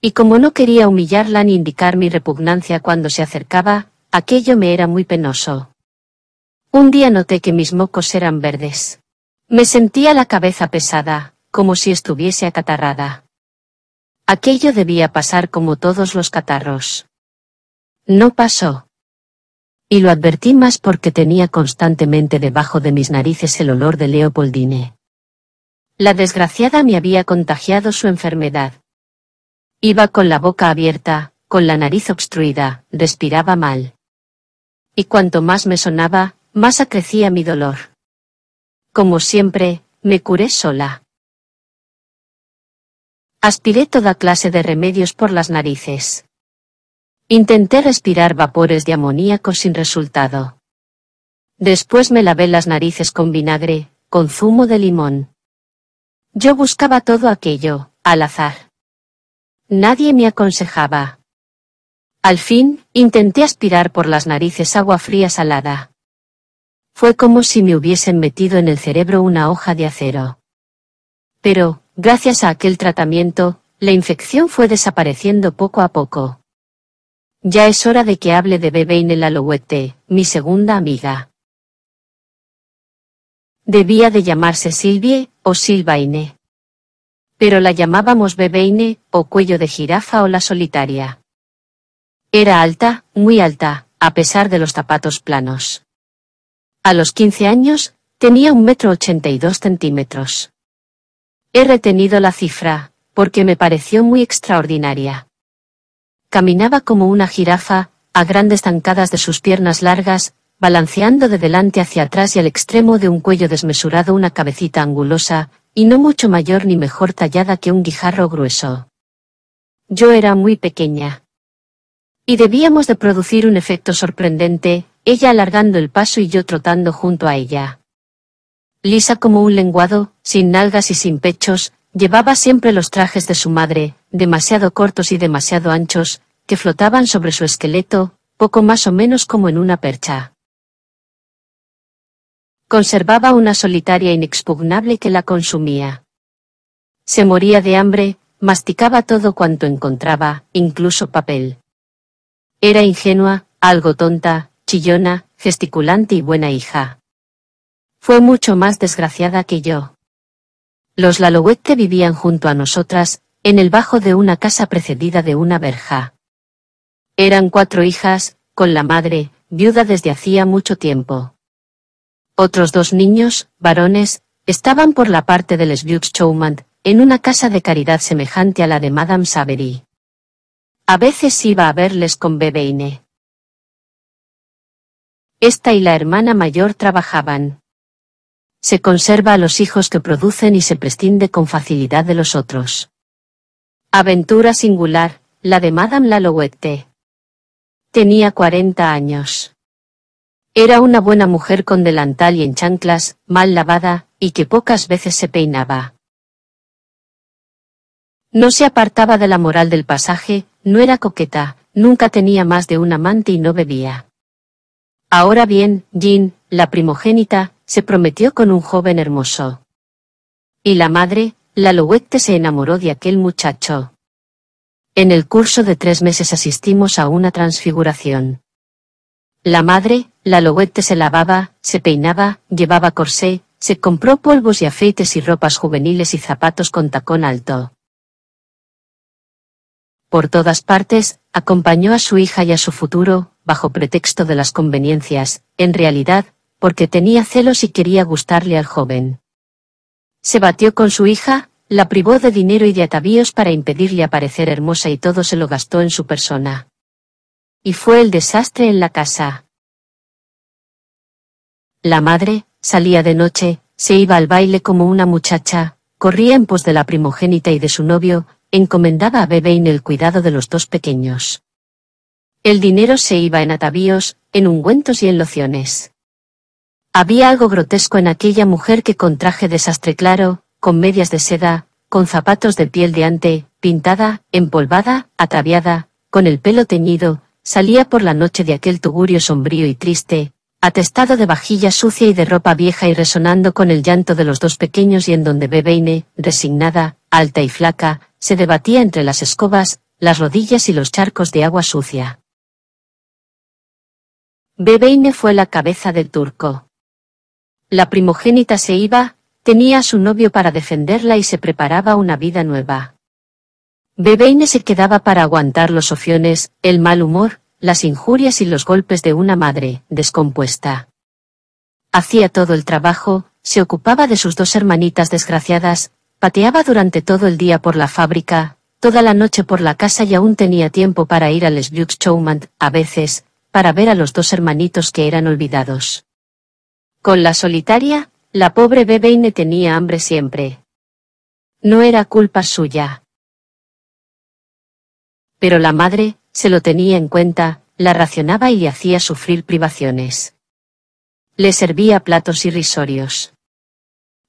Y como no quería humillarla ni indicar mi repugnancia cuando se acercaba, aquello me era muy penoso. Un día noté que mis mocos eran verdes. Me sentía la cabeza pesada, como si estuviese acatarrada. Aquello debía pasar como todos los catarros. No pasó. Y lo advertí más porque tenía constantemente debajo de mis narices el olor de Leopoldine. La desgraciada me había contagiado su enfermedad. Iba con la boca abierta, con la nariz obstruida, respiraba mal. Y cuanto más me sonaba, más acrecía mi dolor. Como siempre, me curé sola. Aspiré toda clase de remedios por las narices. Intenté respirar vapores de amoníaco sin resultado. Después me lavé las narices con vinagre, con zumo de limón. Yo buscaba todo aquello, al azar. Nadie me aconsejaba. Al fin, intenté aspirar por las narices agua fría salada. Fue como si me hubiesen metido en el cerebro una hoja de acero. Pero, gracias a aquel tratamiento, la infección fue desapareciendo poco a poco. Ya es hora de que hable de en el Alouette, mi segunda amiga. Debía de llamarse Silvie, o Silvaine. Pero la llamábamos Bebeine, o cuello de jirafa o la solitaria. Era alta, muy alta, a pesar de los zapatos planos. A los 15 años, tenía un metro ochenta y dos centímetros. He retenido la cifra, porque me pareció muy extraordinaria. Caminaba como una jirafa, a grandes zancadas de sus piernas largas, balanceando de delante hacia atrás y al extremo de un cuello desmesurado una cabecita angulosa, y no mucho mayor ni mejor tallada que un guijarro grueso. Yo era muy pequeña. Y debíamos de producir un efecto sorprendente, ella alargando el paso y yo trotando junto a ella. Lisa como un lenguado, sin nalgas y sin pechos, llevaba siempre los trajes de su madre, demasiado cortos y demasiado anchos, que flotaban sobre su esqueleto, poco más o menos como en una percha. Conservaba una solitaria inexpugnable que la consumía. Se moría de hambre, masticaba todo cuanto encontraba, incluso papel. Era ingenua, algo tonta, chillona, gesticulante y buena hija. Fue mucho más desgraciada que yo. Los que vivían junto a nosotras, en el bajo de una casa precedida de una verja. Eran cuatro hijas, con la madre, viuda desde hacía mucho tiempo. Otros dos niños, varones, estaban por la parte de del Showman, en una casa de caridad semejante a la de Madame Savery. A veces iba a verles con Bebeine. Esta y la hermana mayor trabajaban. Se conserva a los hijos que producen y se prescinde con facilidad de los otros. Aventura singular, la de Madame Lalouette. Tenía 40 años. Era una buena mujer con delantal y en chanclas, mal lavada, y que pocas veces se peinaba. No se apartaba de la moral del pasaje, no era coqueta, nunca tenía más de un amante y no bebía. Ahora bien, Jean, la primogénita, se prometió con un joven hermoso. Y la madre, la Louette, se enamoró de aquel muchacho. En el curso de tres meses asistimos a una transfiguración. La madre, la lohuete se lavaba, se peinaba, llevaba corsé, se compró polvos y afeites y ropas juveniles y zapatos con tacón alto. Por todas partes, acompañó a su hija y a su futuro, bajo pretexto de las conveniencias, en realidad, porque tenía celos y quería gustarle al joven. Se batió con su hija, la privó de dinero y de atavíos para impedirle aparecer hermosa y todo se lo gastó en su persona y fue el desastre en la casa. La madre, salía de noche, se iba al baile como una muchacha, corría en pos de la primogénita y de su novio, encomendaba a en el cuidado de los dos pequeños. El dinero se iba en atavíos, en ungüentos y en lociones. Había algo grotesco en aquella mujer que con traje desastre claro, con medias de seda, con zapatos de piel de ante, pintada, empolvada, ataviada, con el pelo teñido, salía por la noche de aquel tugurio sombrío y triste, atestado de vajilla sucia y de ropa vieja y resonando con el llanto de los dos pequeños y en donde Bebeine, resignada, alta y flaca, se debatía entre las escobas, las rodillas y los charcos de agua sucia. Bebeine fue la cabeza del turco. La primogénita se iba, tenía a su novio para defenderla y se preparaba una vida nueva. Bebeine se quedaba para aguantar los ofiones, el mal humor, las injurias y los golpes de una madre, descompuesta. Hacía todo el trabajo, se ocupaba de sus dos hermanitas desgraciadas, pateaba durante todo el día por la fábrica, toda la noche por la casa y aún tenía tiempo para ir al Showman, a veces, para ver a los dos hermanitos que eran olvidados. Con la solitaria, la pobre Bebeine tenía hambre siempre. No era culpa suya. Pero la madre, se lo tenía en cuenta, la racionaba y le hacía sufrir privaciones. Le servía platos irrisorios.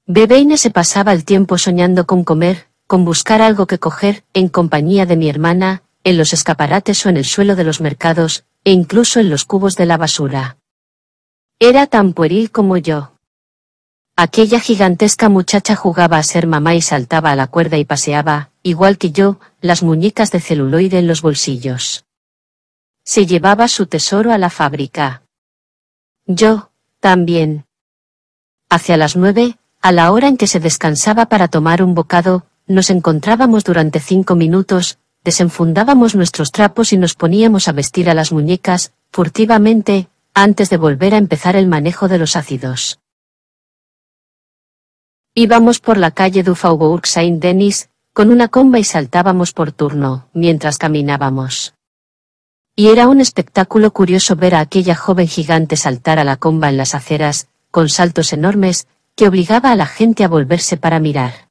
Bebeine se pasaba el tiempo soñando con comer, con buscar algo que coger, en compañía de mi hermana, en los escaparates o en el suelo de los mercados, e incluso en los cubos de la basura. Era tan pueril como yo. Aquella gigantesca muchacha jugaba a ser mamá y saltaba a la cuerda y paseaba, igual que yo, las muñecas de celuloide en los bolsillos. Se llevaba su tesoro a la fábrica. Yo, también. Hacia las nueve, a la hora en que se descansaba para tomar un bocado, nos encontrábamos durante cinco minutos, desenfundábamos nuestros trapos y nos poníamos a vestir a las muñecas, furtivamente, antes de volver a empezar el manejo de los ácidos. Íbamos por la calle du Faubourg Saint-Denis, con una comba y saltábamos por turno, mientras caminábamos. Y era un espectáculo curioso ver a aquella joven gigante saltar a la comba en las aceras, con saltos enormes, que obligaba a la gente a volverse para mirar.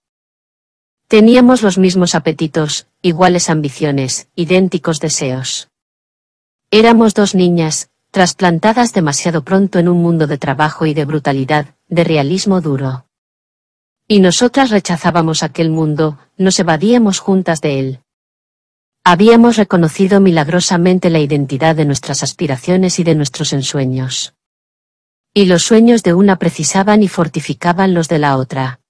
Teníamos los mismos apetitos, iguales ambiciones, idénticos deseos. Éramos dos niñas, trasplantadas demasiado pronto en un mundo de trabajo y de brutalidad, de realismo duro. Y nosotras rechazábamos aquel mundo, nos evadíamos juntas de él. Habíamos reconocido milagrosamente la identidad de nuestras aspiraciones y de nuestros ensueños. Y los sueños de una precisaban y fortificaban los de la otra.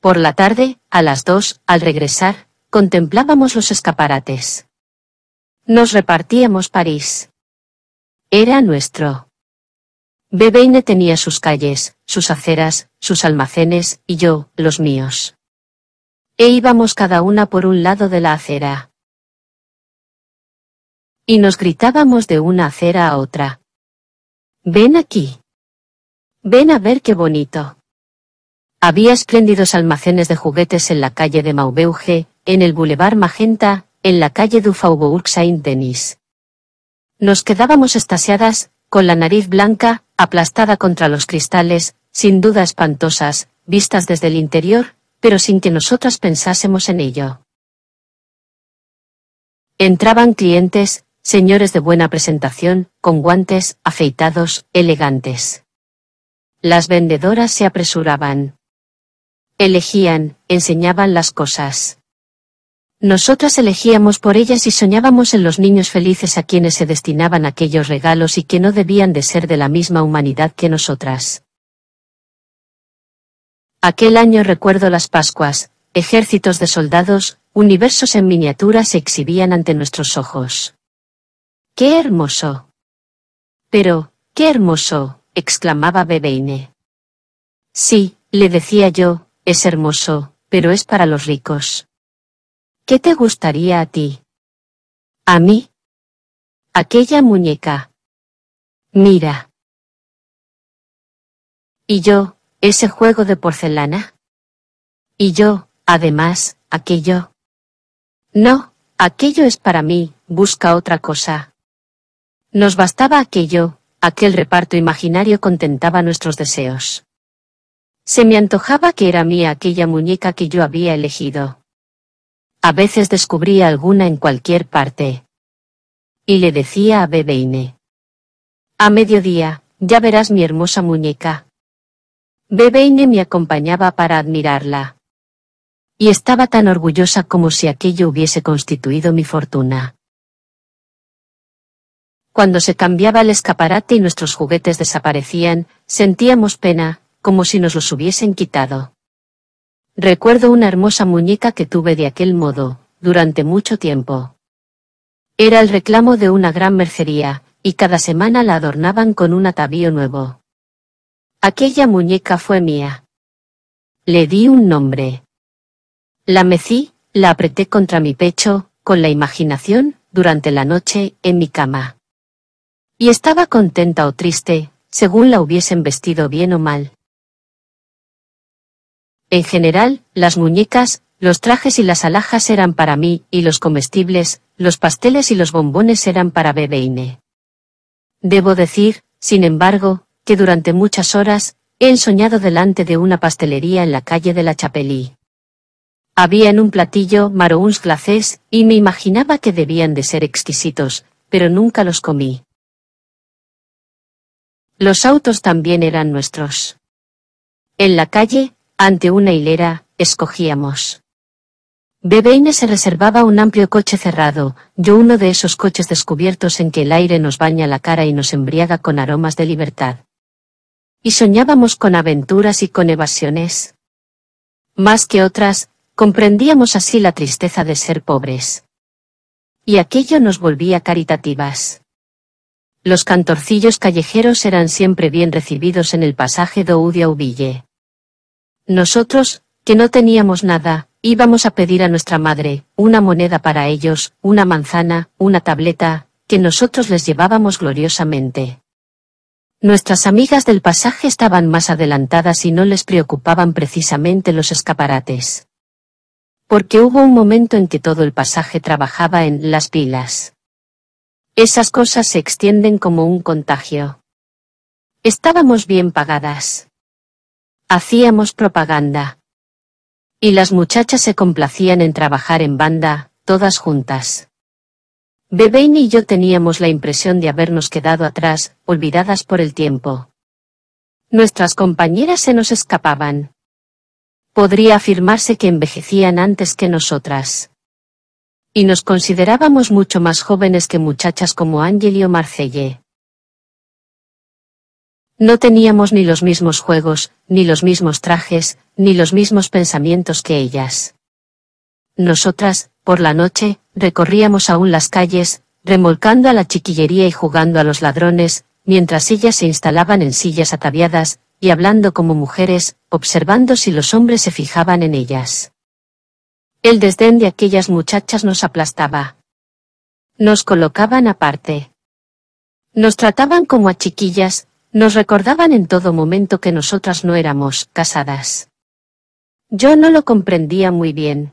Por la tarde, a las dos, al regresar, contemplábamos los escaparates. Nos repartíamos París. Era nuestro. Bebeine tenía sus calles, sus aceras, sus almacenes, y yo, los míos. E íbamos cada una por un lado de la acera. Y nos gritábamos de una acera a otra. Ven aquí. Ven a ver qué bonito. Había espléndidos almacenes de juguetes en la calle de Maubeuge, en el Boulevard Magenta, en la calle du Faubourg Saint-Denis. Nos quedábamos estasiadas, con la nariz blanca, aplastada contra los cristales, sin duda espantosas, vistas desde el interior, pero sin que nosotras pensásemos en ello. Entraban clientes, señores de buena presentación, con guantes, afeitados, elegantes. Las vendedoras se apresuraban. Elegían, enseñaban las cosas. Nosotras elegíamos por ellas y soñábamos en los niños felices a quienes se destinaban aquellos regalos y que no debían de ser de la misma humanidad que nosotras. Aquel año recuerdo las Pascuas, ejércitos de soldados, universos en miniatura se exhibían ante nuestros ojos. ¡Qué hermoso! Pero, ¡qué hermoso! exclamaba Bebeine. Sí, le decía yo, es hermoso, pero es para los ricos. ¿Qué te gustaría a ti? A mí. Aquella muñeca. Mira. Y yo, ese juego de porcelana. Y yo, además, aquello. No, aquello es para mí, busca otra cosa. Nos bastaba aquello, aquel reparto imaginario contentaba nuestros deseos. Se me antojaba que era mía aquella muñeca que yo había elegido. A veces descubría alguna en cualquier parte. Y le decía a Bebeine. A mediodía, ya verás mi hermosa muñeca. Bebeine me acompañaba para admirarla. Y estaba tan orgullosa como si aquello hubiese constituido mi fortuna. Cuando se cambiaba el escaparate y nuestros juguetes desaparecían, sentíamos pena, como si nos los hubiesen quitado. Recuerdo una hermosa muñeca que tuve de aquel modo, durante mucho tiempo. Era el reclamo de una gran mercería, y cada semana la adornaban con un atavío nuevo. Aquella muñeca fue mía. Le di un nombre. La mecí, la apreté contra mi pecho, con la imaginación, durante la noche, en mi cama. Y estaba contenta o triste, según la hubiesen vestido bien o mal. En general, las muñecas, los trajes y las alhajas eran para mí, y los comestibles, los pasteles y los bombones eran para Bebeine. Debo decir, sin embargo, que durante muchas horas, he ensoñado delante de una pastelería en la calle de la Chapelí. Había en un platillo marouns glacés, y me imaginaba que debían de ser exquisitos, pero nunca los comí. Los autos también eran nuestros. En la calle, ante una hilera, escogíamos. Bebeine se reservaba un amplio coche cerrado, yo uno de esos coches descubiertos en que el aire nos baña la cara y nos embriaga con aromas de libertad. Y soñábamos con aventuras y con evasiones. Más que otras, comprendíamos así la tristeza de ser pobres. Y aquello nos volvía caritativas. Los cantorcillos callejeros eran siempre bien recibidos en el pasaje do Udia nosotros, que no teníamos nada, íbamos a pedir a nuestra madre, una moneda para ellos, una manzana, una tableta, que nosotros les llevábamos gloriosamente. Nuestras amigas del pasaje estaban más adelantadas y no les preocupaban precisamente los escaparates. Porque hubo un momento en que todo el pasaje trabajaba en las pilas. Esas cosas se extienden como un contagio. Estábamos bien pagadas. Hacíamos propaganda. Y las muchachas se complacían en trabajar en banda, todas juntas. Bebein y yo teníamos la impresión de habernos quedado atrás, olvidadas por el tiempo. Nuestras compañeras se nos escapaban. Podría afirmarse que envejecían antes que nosotras. Y nos considerábamos mucho más jóvenes que muchachas como Angeli o Marcelle. No teníamos ni los mismos juegos, ni los mismos trajes, ni los mismos pensamientos que ellas. Nosotras, por la noche, recorríamos aún las calles, remolcando a la chiquillería y jugando a los ladrones, mientras ellas se instalaban en sillas ataviadas, y hablando como mujeres, observando si los hombres se fijaban en ellas. El desdén de aquellas muchachas nos aplastaba. Nos colocaban aparte. Nos trataban como a chiquillas, nos recordaban en todo momento que nosotras no éramos casadas. Yo no lo comprendía muy bien.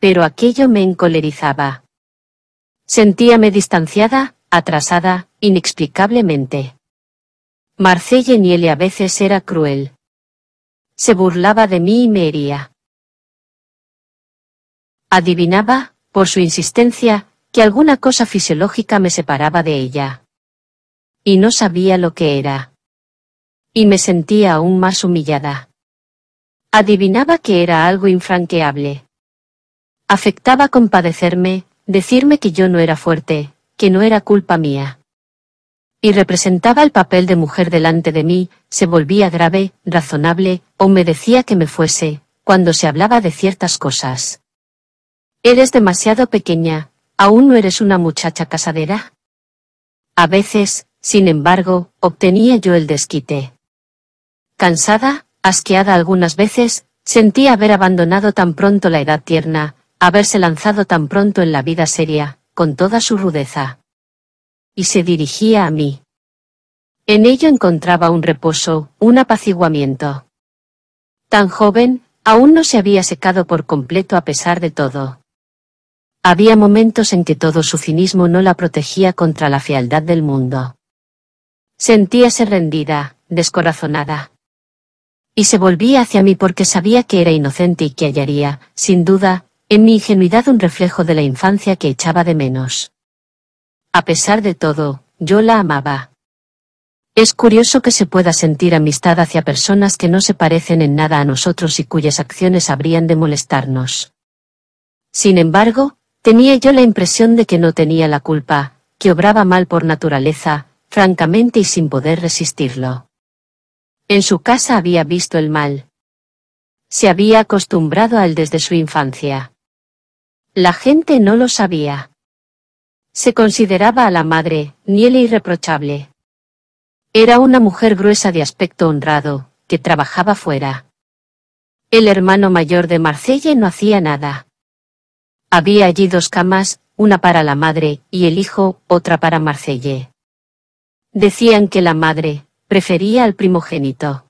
Pero aquello me encolerizaba. Sentíame distanciada, atrasada, inexplicablemente. Marcelle Niele a veces era cruel. Se burlaba de mí y me hería. Adivinaba, por su insistencia, que alguna cosa fisiológica me separaba de ella. Y no sabía lo que era. Y me sentía aún más humillada. Adivinaba que era algo infranqueable. Afectaba compadecerme, decirme que yo no era fuerte, que no era culpa mía. Y representaba el papel de mujer delante de mí, se volvía grave, razonable, o me decía que me fuese, cuando se hablaba de ciertas cosas. Eres demasiado pequeña, ¿aún no eres una muchacha casadera? A veces, sin embargo, obtenía yo el desquite. Cansada, asqueada algunas veces, sentía haber abandonado tan pronto la edad tierna, haberse lanzado tan pronto en la vida seria, con toda su rudeza. Y se dirigía a mí. En ello encontraba un reposo, un apaciguamiento. Tan joven, aún no se había secado por completo a pesar de todo. Había momentos en que todo su cinismo no la protegía contra la fealdad del mundo. Sentíase rendida, descorazonada. Y se volvía hacia mí porque sabía que era inocente y que hallaría, sin duda, en mi ingenuidad un reflejo de la infancia que echaba de menos. A pesar de todo, yo la amaba. Es curioso que se pueda sentir amistad hacia personas que no se parecen en nada a nosotros y cuyas acciones habrían de molestarnos. Sin embargo, tenía yo la impresión de que no tenía la culpa, que obraba mal por naturaleza, francamente y sin poder resistirlo. En su casa había visto el mal. Se había acostumbrado al desde su infancia. La gente no lo sabía. Se consideraba a la madre, niel irreprochable. Era una mujer gruesa de aspecto honrado, que trabajaba fuera. El hermano mayor de Marcelle no hacía nada. Había allí dos camas, una para la madre, y el hijo, otra para Marcelle. Decían que la madre prefería al primogénito.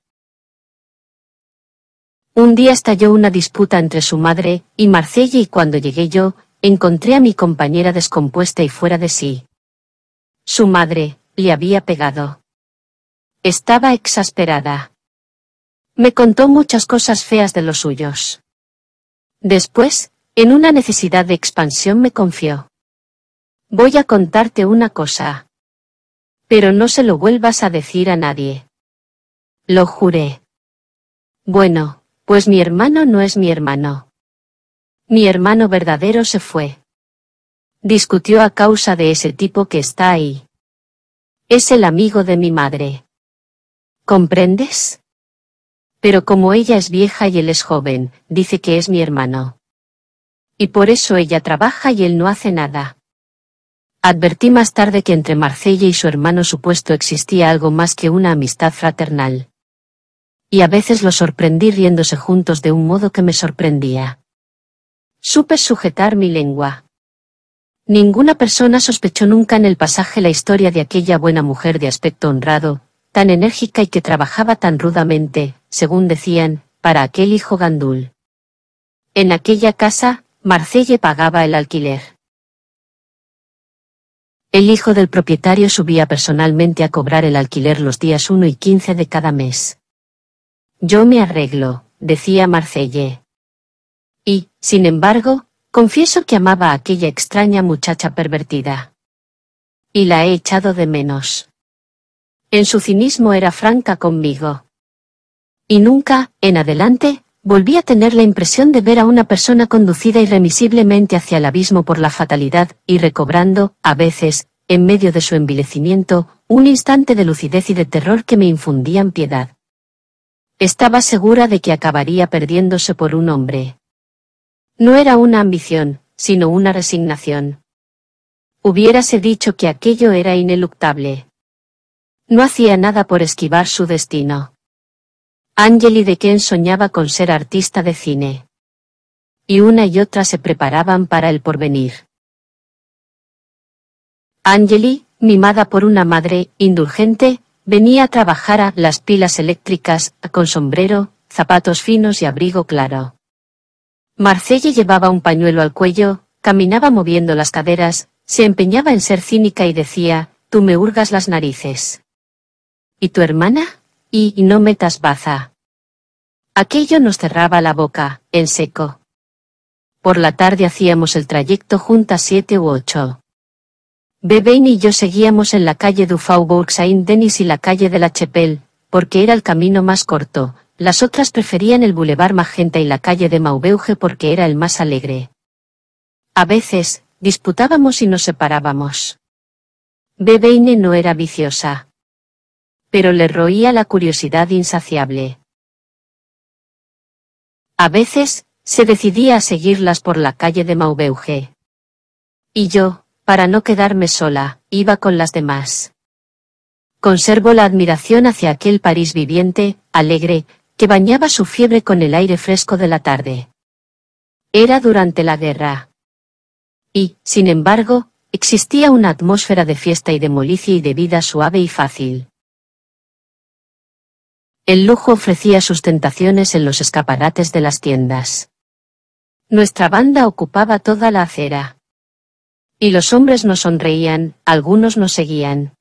Un día estalló una disputa entre su madre y Marcella y cuando llegué yo, encontré a mi compañera descompuesta y fuera de sí. Su madre, le había pegado. Estaba exasperada. Me contó muchas cosas feas de los suyos. Después, en una necesidad de expansión me confió. Voy a contarte una cosa. Pero no se lo vuelvas a decir a nadie. Lo juré. Bueno, pues mi hermano no es mi hermano. Mi hermano verdadero se fue. Discutió a causa de ese tipo que está ahí. Es el amigo de mi madre. ¿Comprendes? Pero como ella es vieja y él es joven, dice que es mi hermano. Y por eso ella trabaja y él no hace nada. Advertí más tarde que entre Marcelle y su hermano supuesto existía algo más que una amistad fraternal. Y a veces lo sorprendí riéndose juntos de un modo que me sorprendía. Supe sujetar mi lengua. Ninguna persona sospechó nunca en el pasaje la historia de aquella buena mujer de aspecto honrado, tan enérgica y que trabajaba tan rudamente, según decían, para aquel hijo gandul. En aquella casa, Marcelle pagaba el alquiler. El hijo del propietario subía personalmente a cobrar el alquiler los días 1 y 15 de cada mes. Yo me arreglo, decía Marcelle. Y, sin embargo, confieso que amaba a aquella extraña muchacha pervertida. Y la he echado de menos. En su cinismo era franca conmigo. Y nunca, en adelante, Volví a tener la impresión de ver a una persona conducida irremisiblemente hacia el abismo por la fatalidad, y recobrando, a veces, en medio de su envilecimiento, un instante de lucidez y de terror que me infundían piedad. Estaba segura de que acabaría perdiéndose por un hombre. No era una ambición, sino una resignación. Hubiérase dicho que aquello era ineluctable. No hacía nada por esquivar su destino. Angeli de quien soñaba con ser artista de cine. Y una y otra se preparaban para el porvenir. Angeli, mimada por una madre indulgente, venía a trabajar a las pilas eléctricas, con sombrero, zapatos finos y abrigo claro. Marcelle llevaba un pañuelo al cuello, caminaba moviendo las caderas, se empeñaba en ser cínica y decía, tú me hurgas las narices. ¿Y tu hermana? y no metas baza. Aquello nos cerraba la boca, en seco. Por la tarde hacíamos el trayecto juntas siete u ocho. Bebeine y yo seguíamos en la calle du Faubourg Saint-Denis y la calle de la Chepel, porque era el camino más corto, las otras preferían el Boulevard Magenta y la calle de Maubeuge porque era el más alegre. A veces, disputábamos y nos separábamos. Bebeine no era viciosa pero le roía la curiosidad insaciable. A veces, se decidía a seguirlas por la calle de Maubeuge. Y yo, para no quedarme sola, iba con las demás. Conservo la admiración hacia aquel París viviente, alegre, que bañaba su fiebre con el aire fresco de la tarde. Era durante la guerra. Y, sin embargo, existía una atmósfera de fiesta y de molicia y de vida suave y fácil. El lujo ofrecía sus tentaciones en los escaparates de las tiendas. Nuestra banda ocupaba toda la acera. Y los hombres nos sonreían, algunos nos seguían.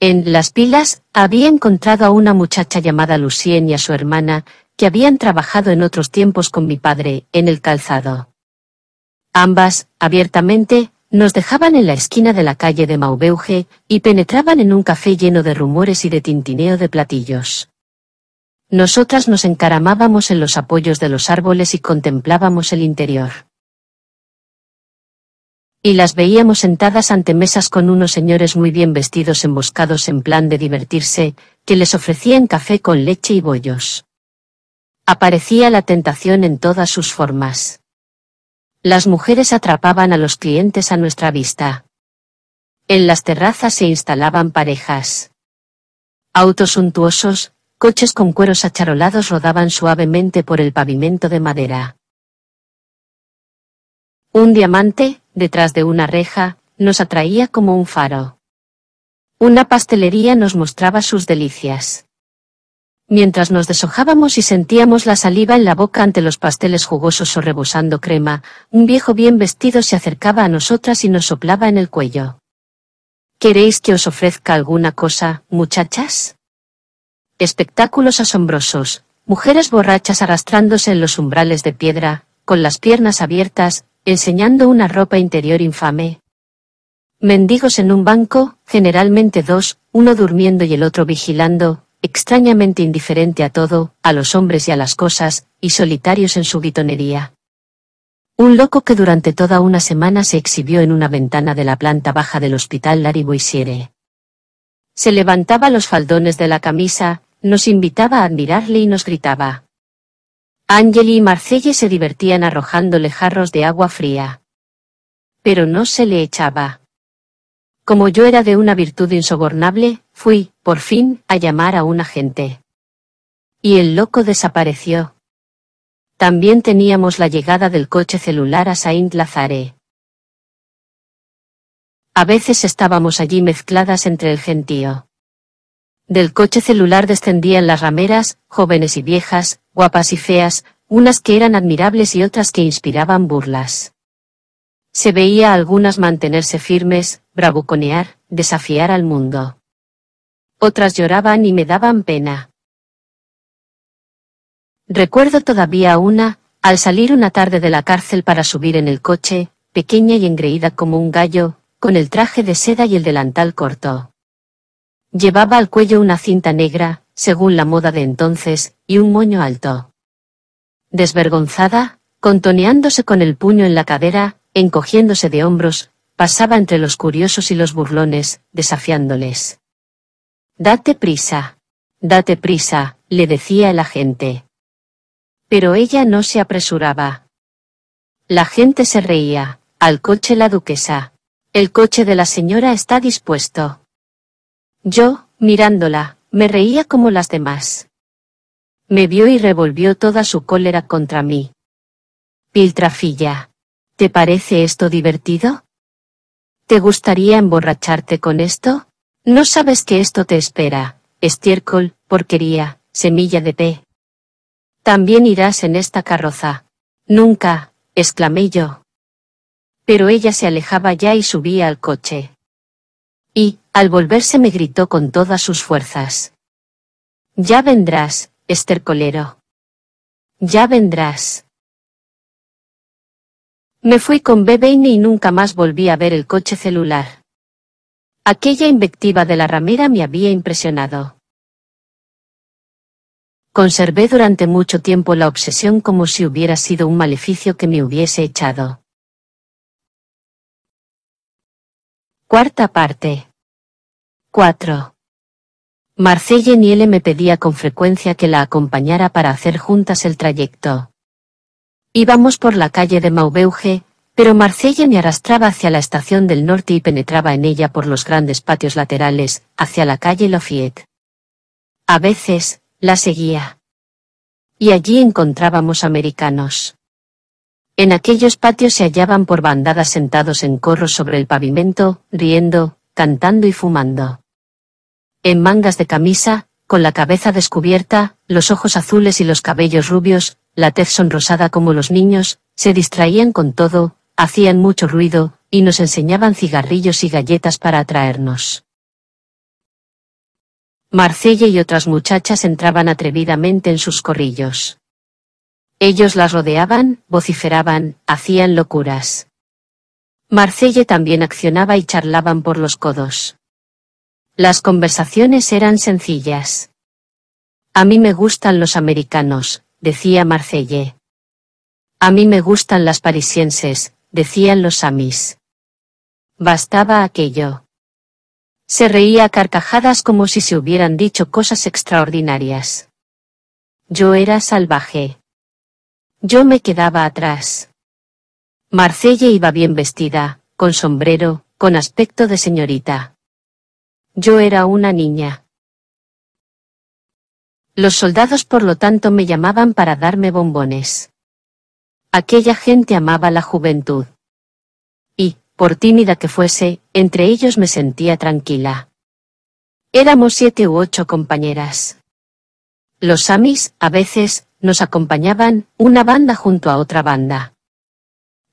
En Las Pilas había encontrado a una muchacha llamada Lucien y a su hermana, que habían trabajado en otros tiempos con mi padre, en el calzado. Ambas, abiertamente, nos dejaban en la esquina de la calle de Maubeuge y penetraban en un café lleno de rumores y de tintineo de platillos. Nosotras nos encaramábamos en los apoyos de los árboles y contemplábamos el interior. Y las veíamos sentadas ante mesas con unos señores muy bien vestidos emboscados en plan de divertirse, que les ofrecían café con leche y bollos. Aparecía la tentación en todas sus formas. Las mujeres atrapaban a los clientes a nuestra vista. En las terrazas se instalaban parejas. Autos suntuosos, Coches con cueros acharolados rodaban suavemente por el pavimento de madera. Un diamante, detrás de una reja, nos atraía como un faro. Una pastelería nos mostraba sus delicias. Mientras nos deshojábamos y sentíamos la saliva en la boca ante los pasteles jugosos o rebosando crema, un viejo bien vestido se acercaba a nosotras y nos soplaba en el cuello. ¿Queréis que os ofrezca alguna cosa, muchachas? Espectáculos asombrosos, mujeres borrachas arrastrándose en los umbrales de piedra, con las piernas abiertas, enseñando una ropa interior infame. Mendigos en un banco, generalmente dos, uno durmiendo y el otro vigilando, extrañamente indiferente a todo, a los hombres y a las cosas, y solitarios en su guitonería. Un loco que durante toda una semana se exhibió en una ventana de la planta baja del hospital Larry Se levantaba los faldones de la camisa, nos invitaba a admirarle y nos gritaba. Angeli y Marcelle se divertían arrojándole jarros de agua fría. Pero no se le echaba. Como yo era de una virtud insobornable, fui, por fin, a llamar a un agente. Y el loco desapareció. También teníamos la llegada del coche celular a Saint Lazare. A veces estábamos allí mezcladas entre el gentío. Del coche celular descendían las rameras, jóvenes y viejas, guapas y feas, unas que eran admirables y otras que inspiraban burlas. Se veía a algunas mantenerse firmes, bravuconear, desafiar al mundo. Otras lloraban y me daban pena. Recuerdo todavía una, al salir una tarde de la cárcel para subir en el coche, pequeña y engreída como un gallo, con el traje de seda y el delantal corto. Llevaba al cuello una cinta negra, según la moda de entonces, y un moño alto. Desvergonzada, contoneándose con el puño en la cadera, encogiéndose de hombros, pasaba entre los curiosos y los burlones, desafiándoles. Date prisa. Date prisa, le decía la gente. Pero ella no se apresuraba. La gente se reía, al coche la duquesa. El coche de la señora está dispuesto. Yo, mirándola, me reía como las demás. Me vio y revolvió toda su cólera contra mí. Piltrafilla. ¿Te parece esto divertido? ¿Te gustaría emborracharte con esto? No sabes que esto te espera. Estiércol, porquería, semilla de té. También irás en esta carroza. Nunca, exclamé yo. Pero ella se alejaba ya y subía al coche. Al volverse me gritó con todas sus fuerzas. Ya vendrás, estercolero. Ya vendrás. Me fui con Bebeine y nunca más volví a ver el coche celular. Aquella invectiva de la ramera me había impresionado. Conservé durante mucho tiempo la obsesión como si hubiera sido un maleficio que me hubiese echado. Cuarta parte. 4. Marcelle Niele me pedía con frecuencia que la acompañara para hacer juntas el trayecto. Íbamos por la calle de Maubeuge, pero Marcelle me arrastraba hacia la estación del norte y penetraba en ella por los grandes patios laterales, hacia la calle Lafayette. A veces, la seguía. Y allí encontrábamos americanos. En aquellos patios se hallaban por bandadas sentados en corros sobre el pavimento, riendo, cantando y fumando en mangas de camisa, con la cabeza descubierta, los ojos azules y los cabellos rubios, la tez sonrosada como los niños, se distraían con todo, hacían mucho ruido, y nos enseñaban cigarrillos y galletas para atraernos. Marcelle y otras muchachas entraban atrevidamente en sus corrillos. Ellos las rodeaban, vociferaban, hacían locuras. Marcelle también accionaba y charlaban por los codos. Las conversaciones eran sencillas. A mí me gustan los americanos, decía Marcelle. A mí me gustan las parisienses, decían los amis. Bastaba aquello. Se reía a carcajadas como si se hubieran dicho cosas extraordinarias. Yo era salvaje. Yo me quedaba atrás. Marcelle iba bien vestida, con sombrero, con aspecto de señorita. Yo era una niña. Los soldados por lo tanto me llamaban para darme bombones. Aquella gente amaba la juventud. Y, por tímida que fuese, entre ellos me sentía tranquila. Éramos siete u ocho compañeras. Los amis, a veces, nos acompañaban, una banda junto a otra banda.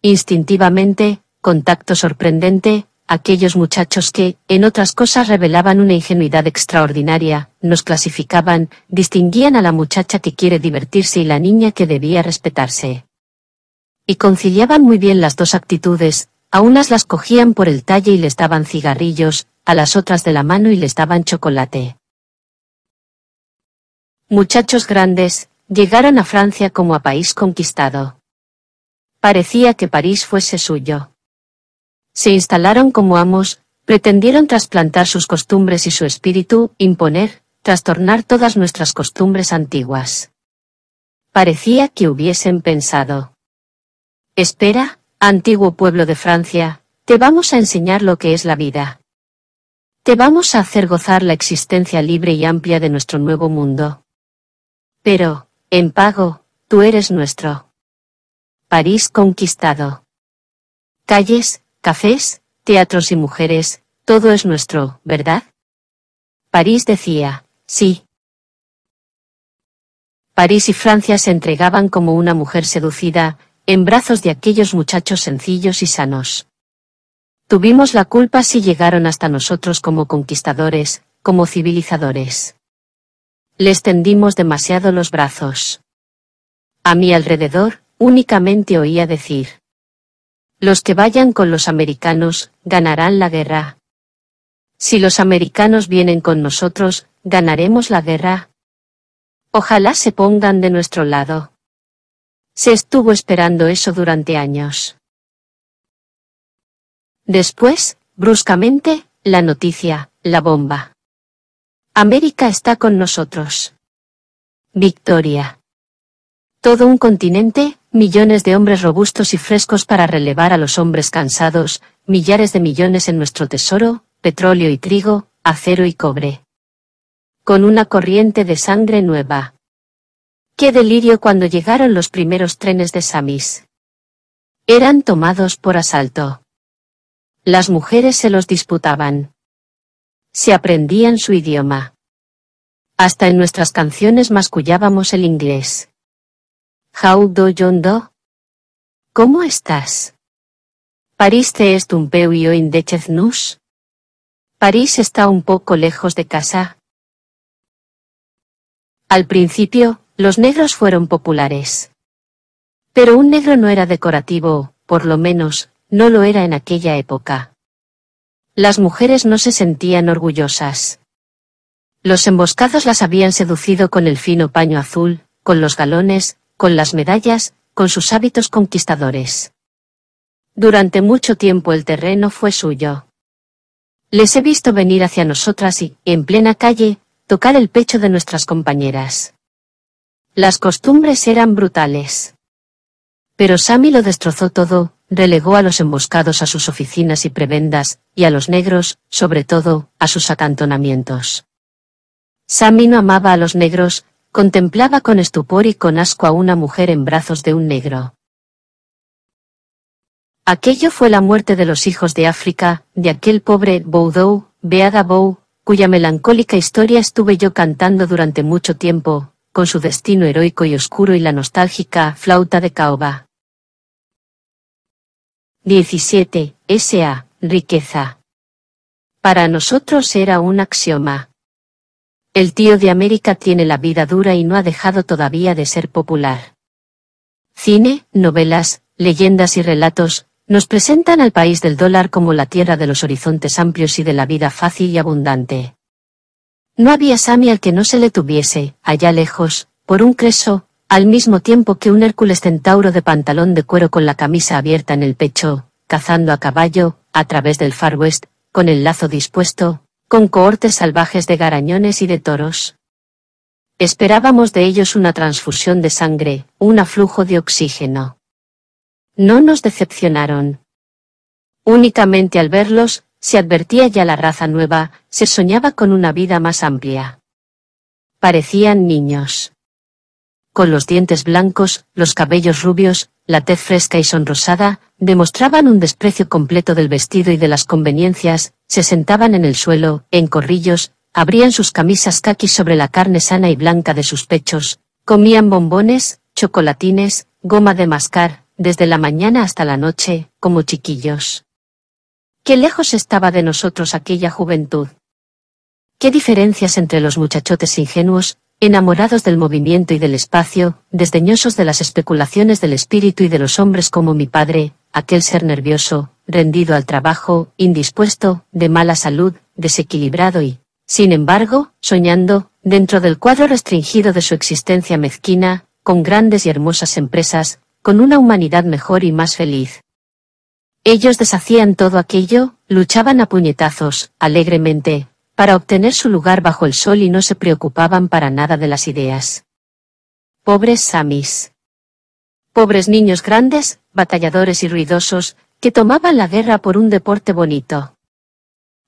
Instintivamente, contacto sorprendente, aquellos muchachos que, en otras cosas revelaban una ingenuidad extraordinaria, nos clasificaban, distinguían a la muchacha que quiere divertirse y la niña que debía respetarse. Y conciliaban muy bien las dos actitudes, a unas las cogían por el talle y les daban cigarrillos, a las otras de la mano y les daban chocolate. Muchachos grandes, llegaron a Francia como a país conquistado. Parecía que París fuese suyo. Se instalaron como amos, pretendieron trasplantar sus costumbres y su espíritu, imponer, trastornar todas nuestras costumbres antiguas. Parecía que hubiesen pensado. Espera, antiguo pueblo de Francia, te vamos a enseñar lo que es la vida. Te vamos a hacer gozar la existencia libre y amplia de nuestro nuevo mundo. Pero, en pago, tú eres nuestro. París conquistado. Calles, cafés, teatros y mujeres, todo es nuestro, ¿verdad? París decía, sí. París y Francia se entregaban como una mujer seducida, en brazos de aquellos muchachos sencillos y sanos. Tuvimos la culpa si llegaron hasta nosotros como conquistadores, como civilizadores. Les tendimos demasiado los brazos. A mi alrededor, únicamente oía decir, los que vayan con los americanos, ganarán la guerra. Si los americanos vienen con nosotros, ganaremos la guerra. Ojalá se pongan de nuestro lado. Se estuvo esperando eso durante años. Después, bruscamente, la noticia, la bomba. América está con nosotros. Victoria. Todo un continente, millones de hombres robustos y frescos para relevar a los hombres cansados, millares de millones en nuestro tesoro, petróleo y trigo, acero y cobre. Con una corriente de sangre nueva. Qué delirio cuando llegaron los primeros trenes de Samis. Eran tomados por asalto. Las mujeres se los disputaban. Se aprendían su idioma. Hasta en nuestras canciones mascullábamos el inglés. How do do? ¿Cómo estás? te est un París está un poco lejos de casa. Al principio, los negros fueron populares. Pero un negro no era decorativo, por lo menos, no lo era en aquella época. Las mujeres no se sentían orgullosas. Los emboscados las habían seducido con el fino paño azul, con los galones, con las medallas, con sus hábitos conquistadores. Durante mucho tiempo el terreno fue suyo. Les he visto venir hacia nosotras y, en plena calle, tocar el pecho de nuestras compañeras. Las costumbres eran brutales. Pero Sammy lo destrozó todo, relegó a los emboscados a sus oficinas y prebendas, y a los negros, sobre todo, a sus acantonamientos. Sammy no amaba a los negros, Contemplaba con estupor y con asco a una mujer en brazos de un negro. Aquello fue la muerte de los hijos de África, de aquel pobre Boudou, Beada Bou, cuya melancólica historia estuve yo cantando durante mucho tiempo, con su destino heroico y oscuro y la nostálgica flauta de caoba. 17. S.A. Riqueza. Para nosotros era un axioma. El tío de América tiene la vida dura y no ha dejado todavía de ser popular. Cine, novelas, leyendas y relatos, nos presentan al país del dólar como la tierra de los horizontes amplios y de la vida fácil y abundante. No había Sami al que no se le tuviese, allá lejos, por un creso, al mismo tiempo que un Hércules centauro de pantalón de cuero con la camisa abierta en el pecho, cazando a caballo, a través del Far West, con el lazo dispuesto, con cohortes salvajes de garañones y de toros. Esperábamos de ellos una transfusión de sangre, un aflujo de oxígeno. No nos decepcionaron. Únicamente al verlos, se advertía ya la raza nueva, se soñaba con una vida más amplia. Parecían niños. Con los dientes blancos, los cabellos rubios, la tez fresca y sonrosada, demostraban un desprecio completo del vestido y de las conveniencias, se sentaban en el suelo, en corrillos, abrían sus camisas caquis sobre la carne sana y blanca de sus pechos, comían bombones, chocolatines, goma de mascar, desde la mañana hasta la noche, como chiquillos. Qué lejos estaba de nosotros aquella juventud. Qué diferencias entre los muchachotes ingenuos, Enamorados del movimiento y del espacio, desdeñosos de las especulaciones del espíritu y de los hombres como mi padre, aquel ser nervioso, rendido al trabajo, indispuesto, de mala salud, desequilibrado y, sin embargo, soñando, dentro del cuadro restringido de su existencia mezquina, con grandes y hermosas empresas, con una humanidad mejor y más feliz. Ellos deshacían todo aquello, luchaban a puñetazos, alegremente, para obtener su lugar bajo el sol y no se preocupaban para nada de las ideas. Pobres samis. Pobres niños grandes, batalladores y ruidosos, que tomaban la guerra por un deporte bonito.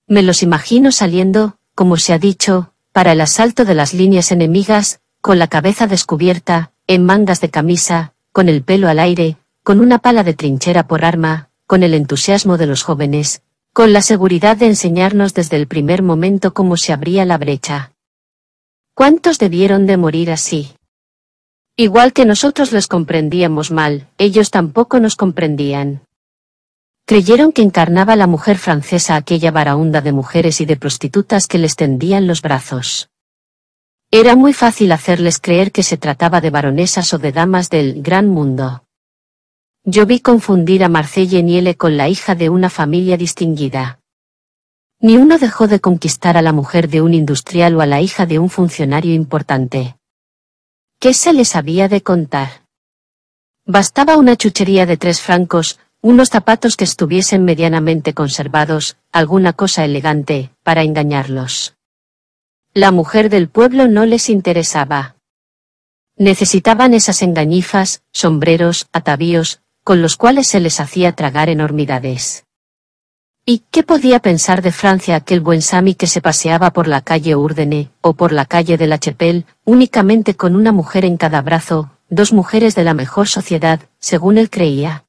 Me los imagino saliendo, como se ha dicho, para el asalto de las líneas enemigas, con la cabeza descubierta, en mangas de camisa, con el pelo al aire, con una pala de trinchera por arma, con el entusiasmo de los jóvenes, con la seguridad de enseñarnos desde el primer momento cómo se abría la brecha. ¿Cuántos debieron de morir así? Igual que nosotros les comprendíamos mal, ellos tampoco nos comprendían. Creyeron que encarnaba la mujer francesa aquella varaunda de mujeres y de prostitutas que les tendían los brazos. Era muy fácil hacerles creer que se trataba de baronesas o de damas del gran mundo. Yo vi confundir a Marcelle Niele con la hija de una familia distinguida. Ni uno dejó de conquistar a la mujer de un industrial o a la hija de un funcionario importante. ¿Qué se les había de contar? Bastaba una chuchería de tres francos, unos zapatos que estuviesen medianamente conservados, alguna cosa elegante, para engañarlos. La mujer del pueblo no les interesaba. Necesitaban esas engañifas, sombreros, atavíos, con los cuales se les hacía tragar enormidades. ¿Y qué podía pensar de Francia aquel buen Sami que se paseaba por la calle Urdene, o por la calle de la Chepel, únicamente con una mujer en cada brazo, dos mujeres de la mejor sociedad, según él creía?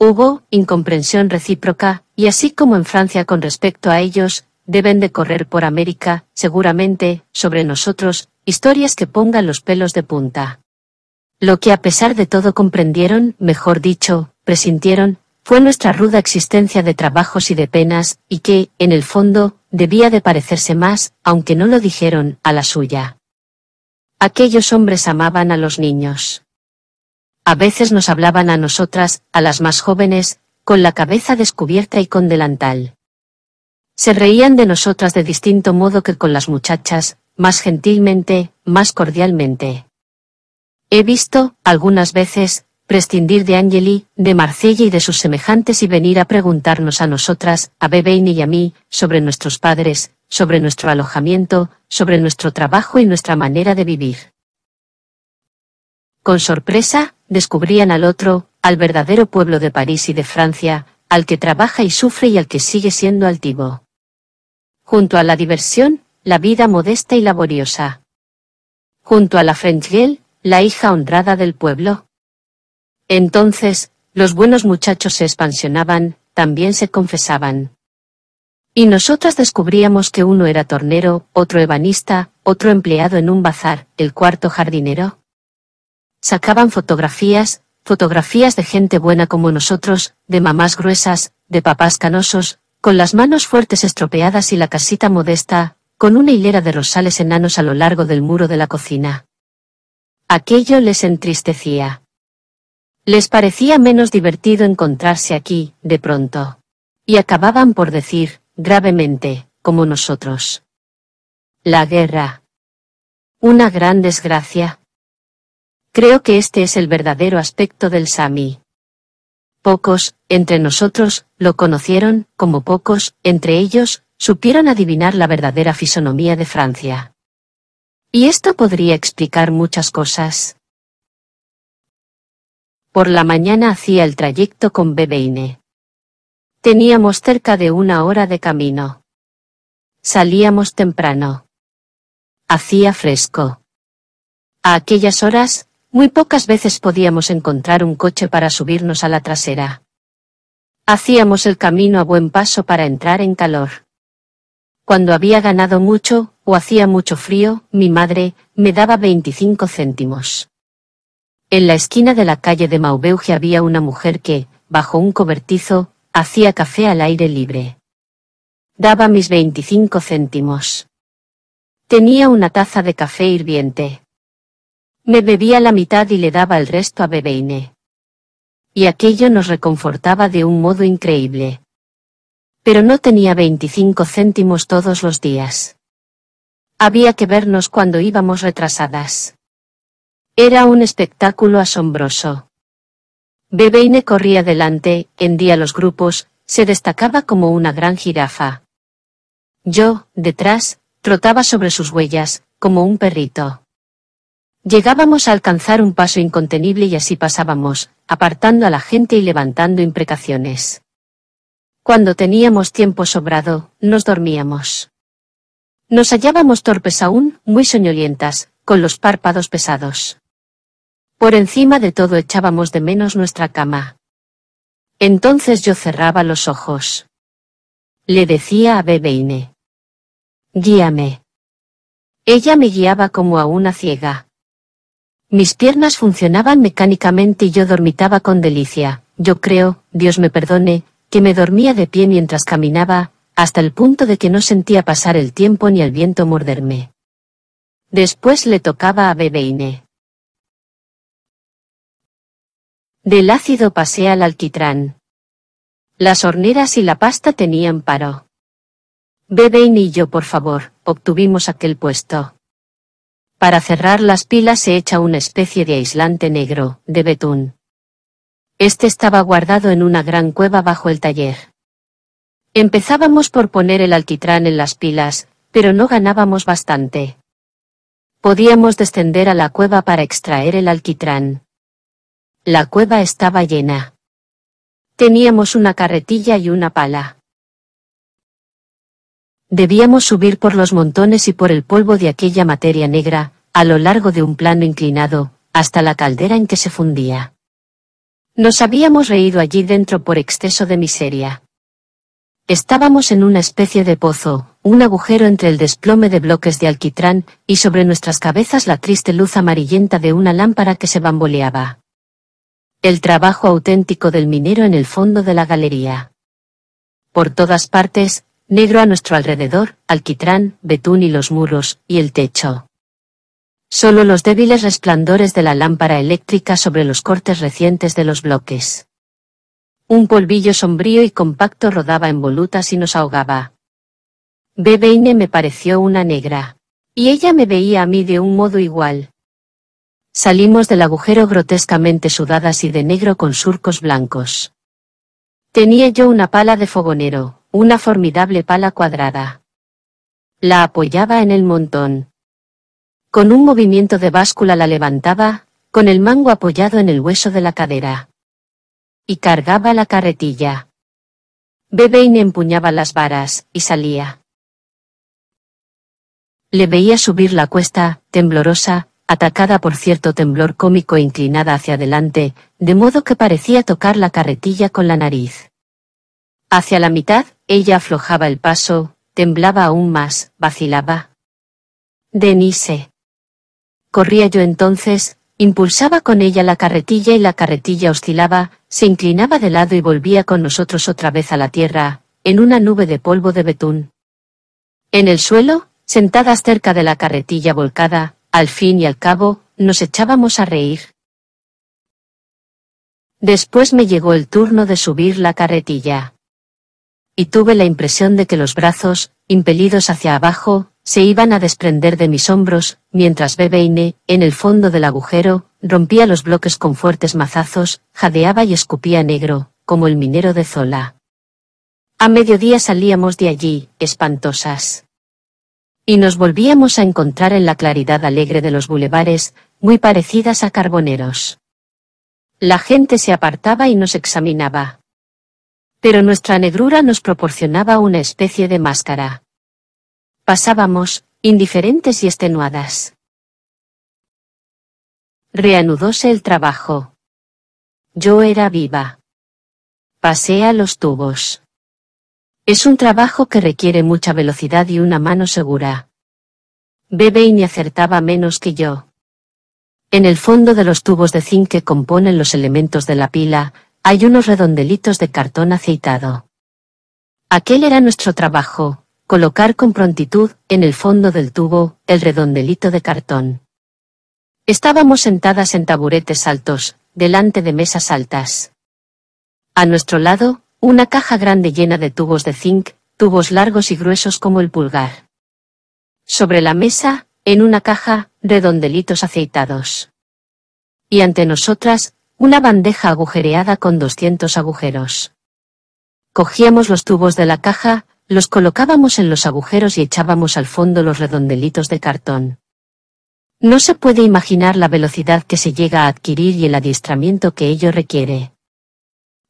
Hubo incomprensión recíproca, y así como en Francia con respecto a ellos, deben de correr por América, seguramente, sobre nosotros, historias que pongan los pelos de punta. Lo que a pesar de todo comprendieron, mejor dicho, presintieron, fue nuestra ruda existencia de trabajos y de penas, y que, en el fondo, debía de parecerse más, aunque no lo dijeron, a la suya. Aquellos hombres amaban a los niños. A veces nos hablaban a nosotras, a las más jóvenes, con la cabeza descubierta y con delantal. Se reían de nosotras de distinto modo que con las muchachas, más gentilmente, más cordialmente. He visto, algunas veces, prescindir de Angeli, de Marcella y de sus semejantes y venir a preguntarnos a nosotras, a Bebeine y a mí, sobre nuestros padres, sobre nuestro alojamiento, sobre nuestro trabajo y nuestra manera de vivir. Con sorpresa, descubrían al otro, al verdadero pueblo de París y de Francia, al que trabaja y sufre y al que sigue siendo altivo. Junto a la diversión, la vida modesta y laboriosa. Junto a la French Girl, la hija honrada del pueblo. Entonces, los buenos muchachos se expansionaban, también se confesaban. Y nosotras descubríamos que uno era tornero, otro ebanista, otro empleado en un bazar, el cuarto jardinero. Sacaban fotografías, fotografías de gente buena como nosotros, de mamás gruesas, de papás canosos, con las manos fuertes estropeadas y la casita modesta, con una hilera de rosales enanos a lo largo del muro de la cocina. Aquello les entristecía. Les parecía menos divertido encontrarse aquí, de pronto. Y acababan por decir, gravemente, como nosotros. La guerra. Una gran desgracia. Creo que este es el verdadero aspecto del Sami. Pocos, entre nosotros, lo conocieron, como pocos, entre ellos, supieron adivinar la verdadera fisonomía de Francia. Y esto podría explicar muchas cosas. Por la mañana hacía el trayecto con Bebeine. Teníamos cerca de una hora de camino. Salíamos temprano. Hacía fresco. A aquellas horas, muy pocas veces podíamos encontrar un coche para subirnos a la trasera. Hacíamos el camino a buen paso para entrar en calor. Cuando había ganado mucho, o hacía mucho frío, mi madre, me daba 25 céntimos. En la esquina de la calle de Maubeuge había una mujer que, bajo un cobertizo, hacía café al aire libre. Daba mis 25 céntimos. Tenía una taza de café hirviente. Me bebía la mitad y le daba el resto a Bebeine. Y aquello nos reconfortaba de un modo increíble. Pero no tenía 25 céntimos todos los días. Había que vernos cuando íbamos retrasadas. Era un espectáculo asombroso. Bebeine corría delante, hendía los grupos, se destacaba como una gran jirafa. Yo, detrás, trotaba sobre sus huellas, como un perrito. Llegábamos a alcanzar un paso incontenible y así pasábamos, apartando a la gente y levantando imprecaciones. Cuando teníamos tiempo sobrado, nos dormíamos. Nos hallábamos torpes aún, muy soñolientas, con los párpados pesados. Por encima de todo echábamos de menos nuestra cama. Entonces yo cerraba los ojos. Le decía a Bebeine. Guíame. Ella me guiaba como a una ciega. Mis piernas funcionaban mecánicamente y yo dormitaba con delicia. Yo creo, Dios me perdone, que me dormía de pie mientras caminaba, hasta el punto de que no sentía pasar el tiempo ni el viento morderme. Después le tocaba a Bebeine. Del ácido pasé al alquitrán. Las horneras y la pasta tenían paro. Bebeine y yo, por favor, obtuvimos aquel puesto. Para cerrar las pilas se echa una especie de aislante negro, de betún. Este estaba guardado en una gran cueva bajo el taller. Empezábamos por poner el alquitrán en las pilas, pero no ganábamos bastante. Podíamos descender a la cueva para extraer el alquitrán. La cueva estaba llena. Teníamos una carretilla y una pala. Debíamos subir por los montones y por el polvo de aquella materia negra, a lo largo de un plano inclinado, hasta la caldera en que se fundía. Nos habíamos reído allí dentro por exceso de miseria. Estábamos en una especie de pozo, un agujero entre el desplome de bloques de alquitrán, y sobre nuestras cabezas la triste luz amarillenta de una lámpara que se bamboleaba. El trabajo auténtico del minero en el fondo de la galería. Por todas partes, negro a nuestro alrededor, alquitrán, betún y los muros, y el techo. Solo los débiles resplandores de la lámpara eléctrica sobre los cortes recientes de los bloques. Un polvillo sombrío y compacto rodaba en volutas y nos ahogaba. Bebeine me pareció una negra. Y ella me veía a mí de un modo igual. Salimos del agujero grotescamente sudadas y de negro con surcos blancos. Tenía yo una pala de fogonero, una formidable pala cuadrada. La apoyaba en el montón. Con un movimiento de báscula la levantaba, con el mango apoyado en el hueso de la cadera y cargaba la carretilla. Bebein empuñaba las varas, y salía. Le veía subir la cuesta, temblorosa, atacada por cierto temblor cómico e inclinada hacia adelante, de modo que parecía tocar la carretilla con la nariz. Hacia la mitad, ella aflojaba el paso, temblaba aún más, vacilaba. Denise. Corría yo entonces, Impulsaba con ella la carretilla y la carretilla oscilaba, se inclinaba de lado y volvía con nosotros otra vez a la tierra, en una nube de polvo de betún. En el suelo, sentadas cerca de la carretilla volcada, al fin y al cabo, nos echábamos a reír. Después me llegó el turno de subir la carretilla. Y tuve la impresión de que los brazos, impelidos hacia abajo, se iban a desprender de mis hombros, mientras Bebeine, en el fondo del agujero, rompía los bloques con fuertes mazazos, jadeaba y escupía negro, como el minero de Zola. A mediodía salíamos de allí, espantosas. Y nos volvíamos a encontrar en la claridad alegre de los bulevares, muy parecidas a carboneros. La gente se apartaba y nos examinaba. Pero nuestra negrura nos proporcionaba una especie de máscara. Pasábamos, indiferentes y extenuadas. Reanudóse el trabajo. Yo era viva. Pasé a los tubos. Es un trabajo que requiere mucha velocidad y una mano segura. y ni acertaba menos que yo. En el fondo de los tubos de zinc que componen los elementos de la pila, hay unos redondelitos de cartón aceitado. Aquel era nuestro trabajo, Colocar con prontitud, en el fondo del tubo, el redondelito de cartón. Estábamos sentadas en taburetes altos, delante de mesas altas. A nuestro lado, una caja grande llena de tubos de zinc, tubos largos y gruesos como el pulgar. Sobre la mesa, en una caja, redondelitos aceitados. Y ante nosotras, una bandeja agujereada con 200 agujeros. Cogíamos los tubos de la caja, los colocábamos en los agujeros y echábamos al fondo los redondelitos de cartón. No se puede imaginar la velocidad que se llega a adquirir y el adiestramiento que ello requiere.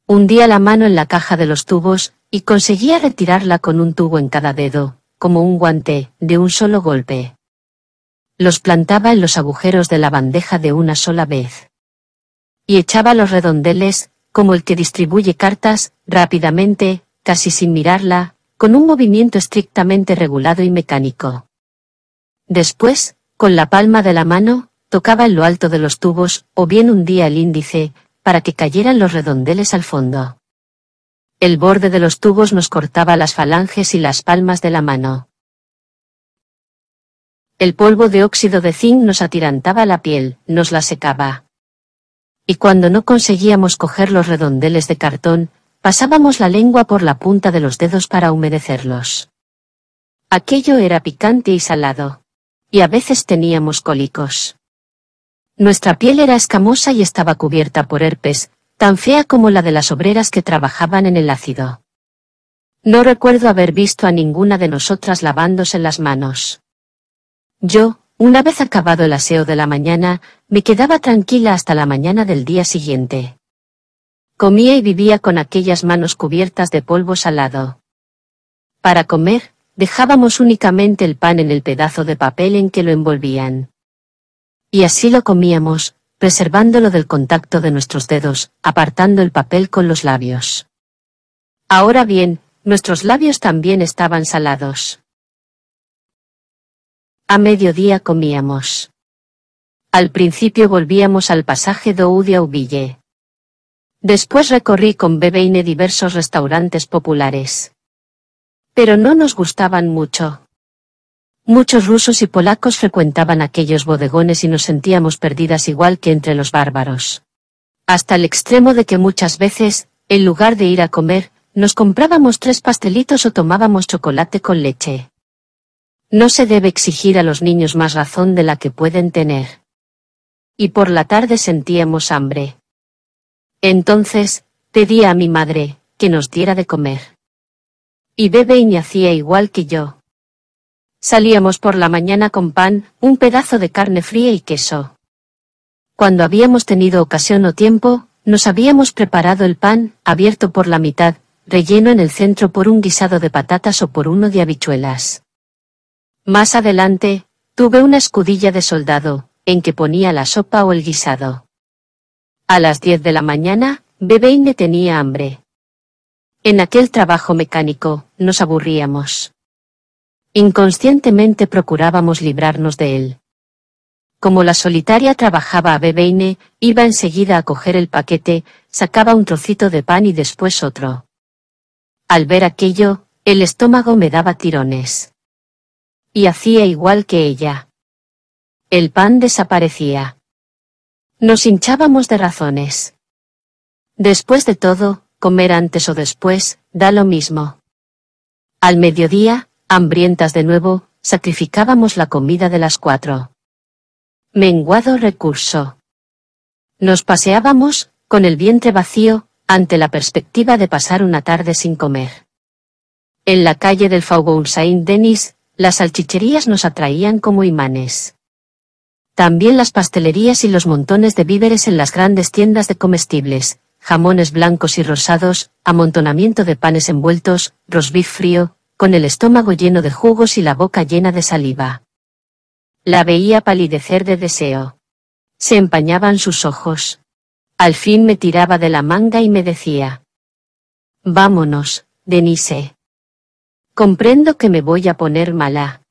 Hundía la mano en la caja de los tubos, y conseguía retirarla con un tubo en cada dedo, como un guante, de un solo golpe. Los plantaba en los agujeros de la bandeja de una sola vez. Y echaba los redondeles, como el que distribuye cartas, rápidamente, casi sin mirarla, con un movimiento estrictamente regulado y mecánico. Después, con la palma de la mano, tocaba en lo alto de los tubos o bien hundía el índice, para que cayeran los redondeles al fondo. El borde de los tubos nos cortaba las falanges y las palmas de la mano. El polvo de óxido de zinc nos atirantaba la piel, nos la secaba. Y cuando no conseguíamos coger los redondeles de cartón, Pasábamos la lengua por la punta de los dedos para humedecerlos. Aquello era picante y salado. Y a veces teníamos cólicos. Nuestra piel era escamosa y estaba cubierta por herpes, tan fea como la de las obreras que trabajaban en el ácido. No recuerdo haber visto a ninguna de nosotras lavándose las manos. Yo, una vez acabado el aseo de la mañana, me quedaba tranquila hasta la mañana del día siguiente. Comía y vivía con aquellas manos cubiertas de polvo salado. Para comer, dejábamos únicamente el pan en el pedazo de papel en que lo envolvían. Y así lo comíamos, preservándolo del contacto de nuestros dedos, apartando el papel con los labios. Ahora bien, nuestros labios también estaban salados. A mediodía comíamos. Al principio volvíamos al pasaje de Udia Después recorrí con Bebeine diversos restaurantes populares. Pero no nos gustaban mucho. Muchos rusos y polacos frecuentaban aquellos bodegones y nos sentíamos perdidas igual que entre los bárbaros. Hasta el extremo de que muchas veces, en lugar de ir a comer, nos comprábamos tres pastelitos o tomábamos chocolate con leche. No se debe exigir a los niños más razón de la que pueden tener. Y por la tarde sentíamos hambre. Entonces, pedí a mi madre, que nos diera de comer. Y Bebe y hacía igual que yo. Salíamos por la mañana con pan, un pedazo de carne fría y queso. Cuando habíamos tenido ocasión o tiempo, nos habíamos preparado el pan, abierto por la mitad, relleno en el centro por un guisado de patatas o por uno de habichuelas. Más adelante, tuve una escudilla de soldado, en que ponía la sopa o el guisado. A las diez de la mañana, Bebeine tenía hambre. En aquel trabajo mecánico, nos aburríamos. Inconscientemente procurábamos librarnos de él. Como la solitaria trabajaba a Bebeine, iba enseguida a coger el paquete, sacaba un trocito de pan y después otro. Al ver aquello, el estómago me daba tirones. Y hacía igual que ella. El pan desaparecía. Nos hinchábamos de razones. Después de todo, comer antes o después, da lo mismo. Al mediodía, hambrientas de nuevo, sacrificábamos la comida de las cuatro. Menguado recurso. Nos paseábamos, con el vientre vacío, ante la perspectiva de pasar una tarde sin comer. En la calle del Faubourg Saint-Denis, las salchicherías nos atraían como imanes. También las pastelerías y los montones de víveres en las grandes tiendas de comestibles, jamones blancos y rosados, amontonamiento de panes envueltos, rosbif frío, con el estómago lleno de jugos y la boca llena de saliva. La veía palidecer de deseo. Se empañaban sus ojos. Al fin me tiraba de la manga y me decía. Vámonos, Denise. Comprendo que me voy a poner mala.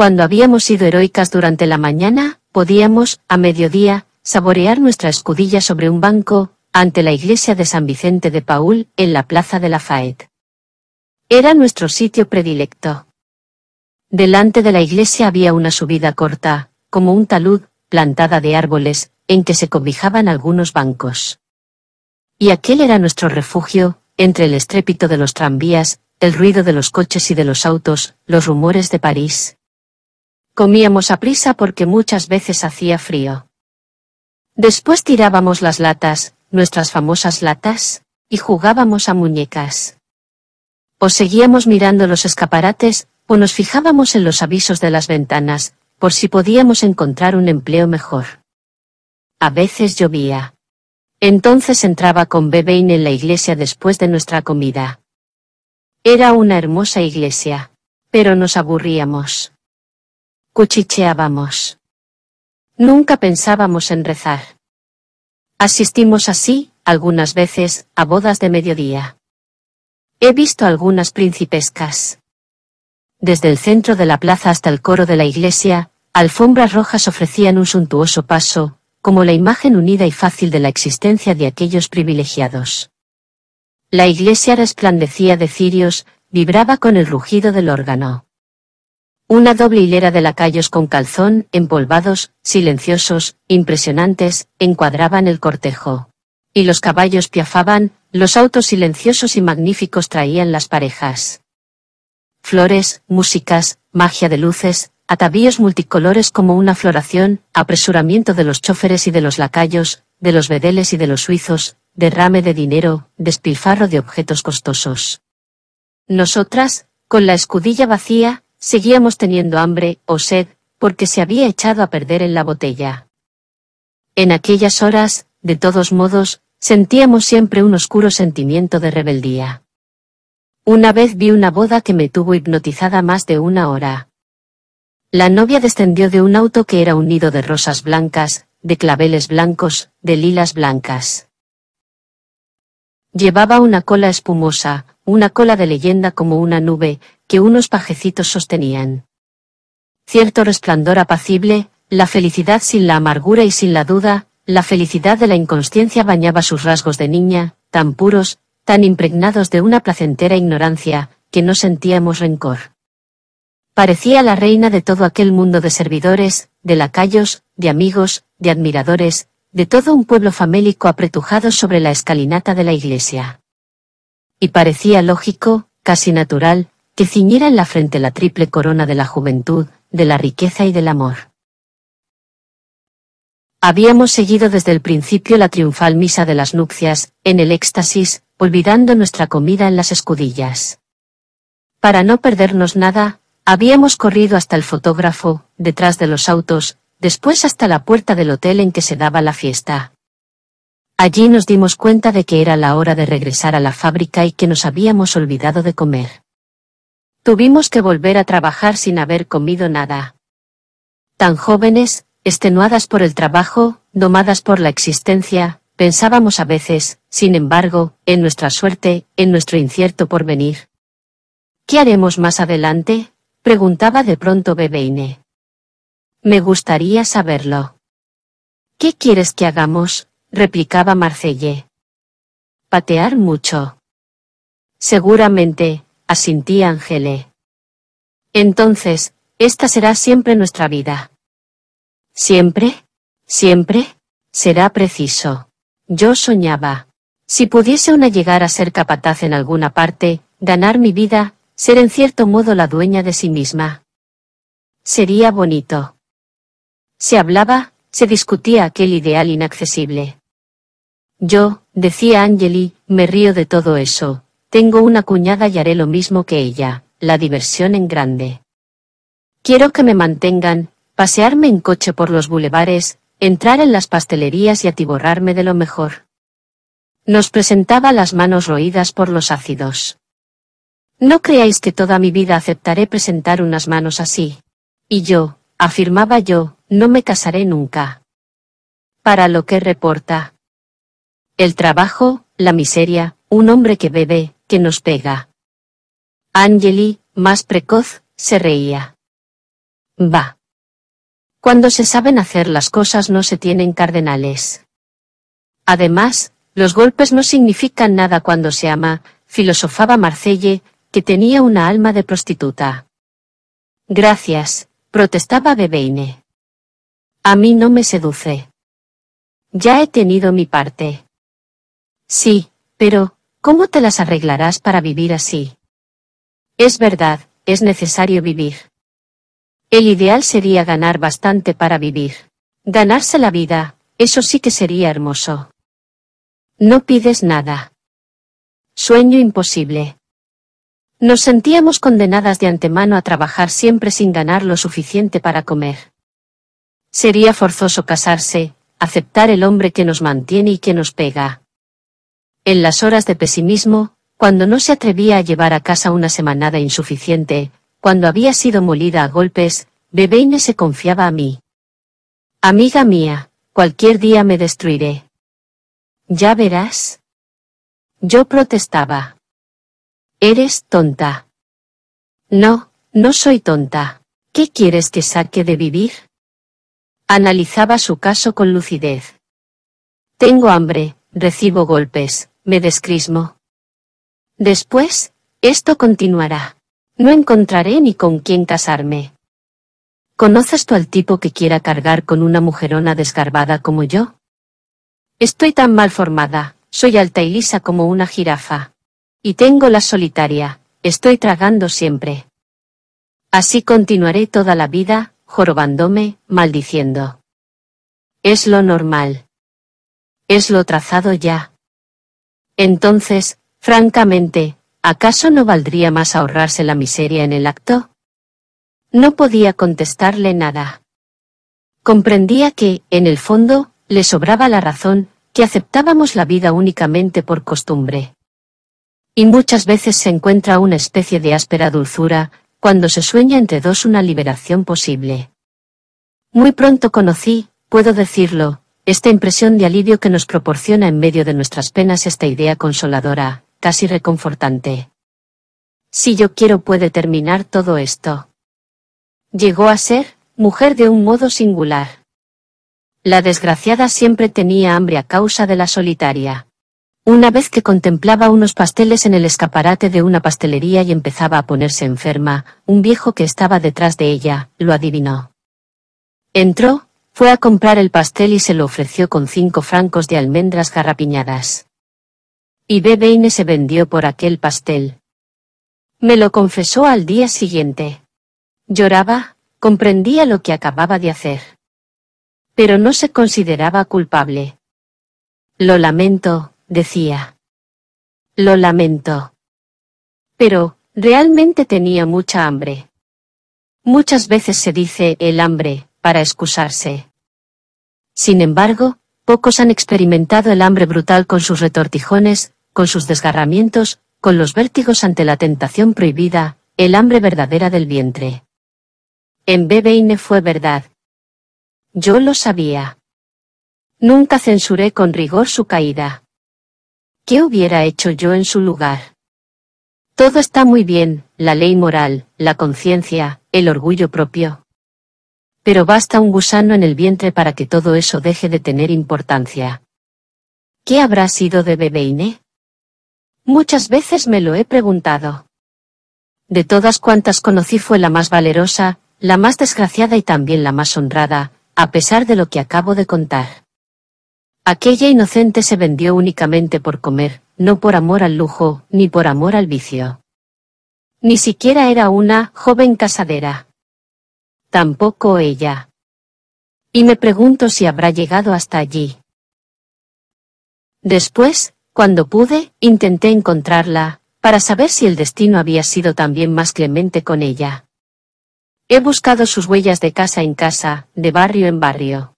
Cuando habíamos sido heroicas durante la mañana, podíamos, a mediodía, saborear nuestra escudilla sobre un banco, ante la iglesia de San Vicente de Paul, en la plaza de la Era nuestro sitio predilecto. Delante de la iglesia había una subida corta, como un talud, plantada de árboles, en que se cobijaban algunos bancos. Y aquel era nuestro refugio, entre el estrépito de los tranvías, el ruido de los coches y de los autos, los rumores de París. Comíamos a prisa porque muchas veces hacía frío. Después tirábamos las latas, nuestras famosas latas, y jugábamos a muñecas. O seguíamos mirando los escaparates, o nos fijábamos en los avisos de las ventanas, por si podíamos encontrar un empleo mejor. A veces llovía. Entonces entraba con Bebein en la iglesia después de nuestra comida. Era una hermosa iglesia. Pero nos aburríamos. Cuchicheábamos. Nunca pensábamos en rezar. Asistimos así, algunas veces, a bodas de mediodía. He visto algunas principescas. Desde el centro de la plaza hasta el coro de la iglesia, alfombras rojas ofrecían un suntuoso paso, como la imagen unida y fácil de la existencia de aquellos privilegiados. La iglesia resplandecía de cirios, vibraba con el rugido del órgano. Una doble hilera de lacayos con calzón, empolvados, silenciosos, impresionantes, encuadraban el cortejo. Y los caballos piafaban, los autos silenciosos y magníficos traían las parejas. Flores, músicas, magia de luces, atavíos multicolores como una floración, apresuramiento de los choferes y de los lacayos, de los vedeles y de los suizos, derrame de dinero, despilfarro de objetos costosos. Nosotras, con la escudilla vacía, Seguíamos teniendo hambre, o sed, porque se había echado a perder en la botella. En aquellas horas, de todos modos, sentíamos siempre un oscuro sentimiento de rebeldía. Una vez vi una boda que me tuvo hipnotizada más de una hora. La novia descendió de un auto que era un nido de rosas blancas, de claveles blancos, de lilas blancas. Llevaba una cola espumosa, una cola de leyenda como una nube, que unos pajecitos sostenían. Cierto resplandor apacible, la felicidad sin la amargura y sin la duda, la felicidad de la inconsciencia bañaba sus rasgos de niña, tan puros, tan impregnados de una placentera ignorancia, que no sentíamos rencor. Parecía la reina de todo aquel mundo de servidores, de lacayos, de amigos, de admiradores, de todo un pueblo famélico apretujado sobre la escalinata de la iglesia. Y parecía lógico, casi natural, que ciñera en la frente la triple corona de la juventud, de la riqueza y del amor. Habíamos seguido desde el principio la triunfal misa de las nupcias, en el éxtasis, olvidando nuestra comida en las escudillas. Para no perdernos nada, habíamos corrido hasta el fotógrafo, detrás de los autos, después hasta la puerta del hotel en que se daba la fiesta. Allí nos dimos cuenta de que era la hora de regresar a la fábrica y que nos habíamos olvidado de comer. Tuvimos que volver a trabajar sin haber comido nada. Tan jóvenes, extenuadas por el trabajo, domadas por la existencia, pensábamos a veces, sin embargo, en nuestra suerte, en nuestro incierto porvenir. ¿Qué haremos más adelante? preguntaba de pronto Bebeine. Me gustaría saberlo. ¿Qué quieres que hagamos? replicaba Marcelle. Patear mucho. Seguramente, asintí Ángele. Entonces, esta será siempre nuestra vida. Siempre, siempre, será preciso. Yo soñaba. Si pudiese una llegar a ser capataz en alguna parte, ganar mi vida, ser en cierto modo la dueña de sí misma. Sería bonito. Se hablaba, se discutía aquel ideal inaccesible. Yo, decía Angeli, me río de todo eso, tengo una cuñada y haré lo mismo que ella, la diversión en grande. Quiero que me mantengan, pasearme en coche por los bulevares, entrar en las pastelerías y atiborrarme de lo mejor. Nos presentaba las manos roídas por los ácidos. No creáis que toda mi vida aceptaré presentar unas manos así. Y yo, afirmaba yo, no me casaré nunca. Para lo que reporta. El trabajo, la miseria, un hombre que bebe, que nos pega. Angeli, más precoz, se reía. Va. Cuando se saben hacer las cosas no se tienen cardenales. Además, los golpes no significan nada cuando se ama, filosofaba Marcelle, que tenía una alma de prostituta. Gracias, protestaba Bebeine. A mí no me seduce. Ya he tenido mi parte. Sí, pero, ¿Cómo te las arreglarás para vivir así? Es verdad, es necesario vivir. El ideal sería ganar bastante para vivir. Ganarse la vida, eso sí que sería hermoso. No pides nada. Sueño imposible. Nos sentíamos condenadas de antemano a trabajar siempre sin ganar lo suficiente para comer. Sería forzoso casarse, aceptar el hombre que nos mantiene y que nos pega, en las horas de pesimismo, cuando no se atrevía a llevar a casa una semanada insuficiente, cuando había sido molida a golpes, Bebeine se confiaba a mí. Amiga mía, cualquier día me destruiré. Ya verás. Yo protestaba. Eres tonta. No, no soy tonta. ¿Qué quieres que saque de vivir? Analizaba su caso con lucidez. Tengo hambre, recibo golpes, me descrismo. Después, esto continuará. No encontraré ni con quién casarme. ¿Conoces tú al tipo que quiera cargar con una mujerona desgarbada como yo? Estoy tan mal formada, soy alta y lisa como una jirafa. Y tengo la solitaria, estoy tragando siempre. Así continuaré toda la vida, jorobándome, maldiciendo. Es lo normal. Es lo trazado ya. Entonces, francamente, ¿acaso no valdría más ahorrarse la miseria en el acto? No podía contestarle nada. Comprendía que, en el fondo, le sobraba la razón, que aceptábamos la vida únicamente por costumbre. Y muchas veces se encuentra una especie de áspera dulzura, cuando se sueña entre dos una liberación posible. Muy pronto conocí, puedo decirlo, esta impresión de alivio que nos proporciona en medio de nuestras penas esta idea consoladora, casi reconfortante. Si yo quiero puede terminar todo esto. Llegó a ser, mujer de un modo singular. La desgraciada siempre tenía hambre a causa de la solitaria. Una vez que contemplaba unos pasteles en el escaparate de una pastelería y empezaba a ponerse enferma, un viejo que estaba detrás de ella, lo adivinó. Entró, fue a comprar el pastel y se lo ofreció con cinco francos de almendras garrapiñadas. Y Bebeine se vendió por aquel pastel. Me lo confesó al día siguiente. Lloraba, comprendía lo que acababa de hacer. Pero no se consideraba culpable. Lo lamento, decía. Lo lamento. Pero, realmente tenía mucha hambre. Muchas veces se dice el hambre, para excusarse. Sin embargo, pocos han experimentado el hambre brutal con sus retortijones, con sus desgarramientos, con los vértigos ante la tentación prohibida, el hambre verdadera del vientre. En Bebeine fue verdad. Yo lo sabía. Nunca censuré con rigor su caída. ¿Qué hubiera hecho yo en su lugar? Todo está muy bien, la ley moral, la conciencia, el orgullo propio. Pero basta un gusano en el vientre para que todo eso deje de tener importancia. ¿Qué habrá sido de Bebeine? Muchas veces me lo he preguntado. De todas cuantas conocí fue la más valerosa, la más desgraciada y también la más honrada, a pesar de lo que acabo de contar. Aquella inocente se vendió únicamente por comer, no por amor al lujo, ni por amor al vicio. Ni siquiera era una joven casadera tampoco ella. Y me pregunto si habrá llegado hasta allí. Después, cuando pude, intenté encontrarla, para saber si el destino había sido también más clemente con ella. He buscado sus huellas de casa en casa, de barrio en barrio.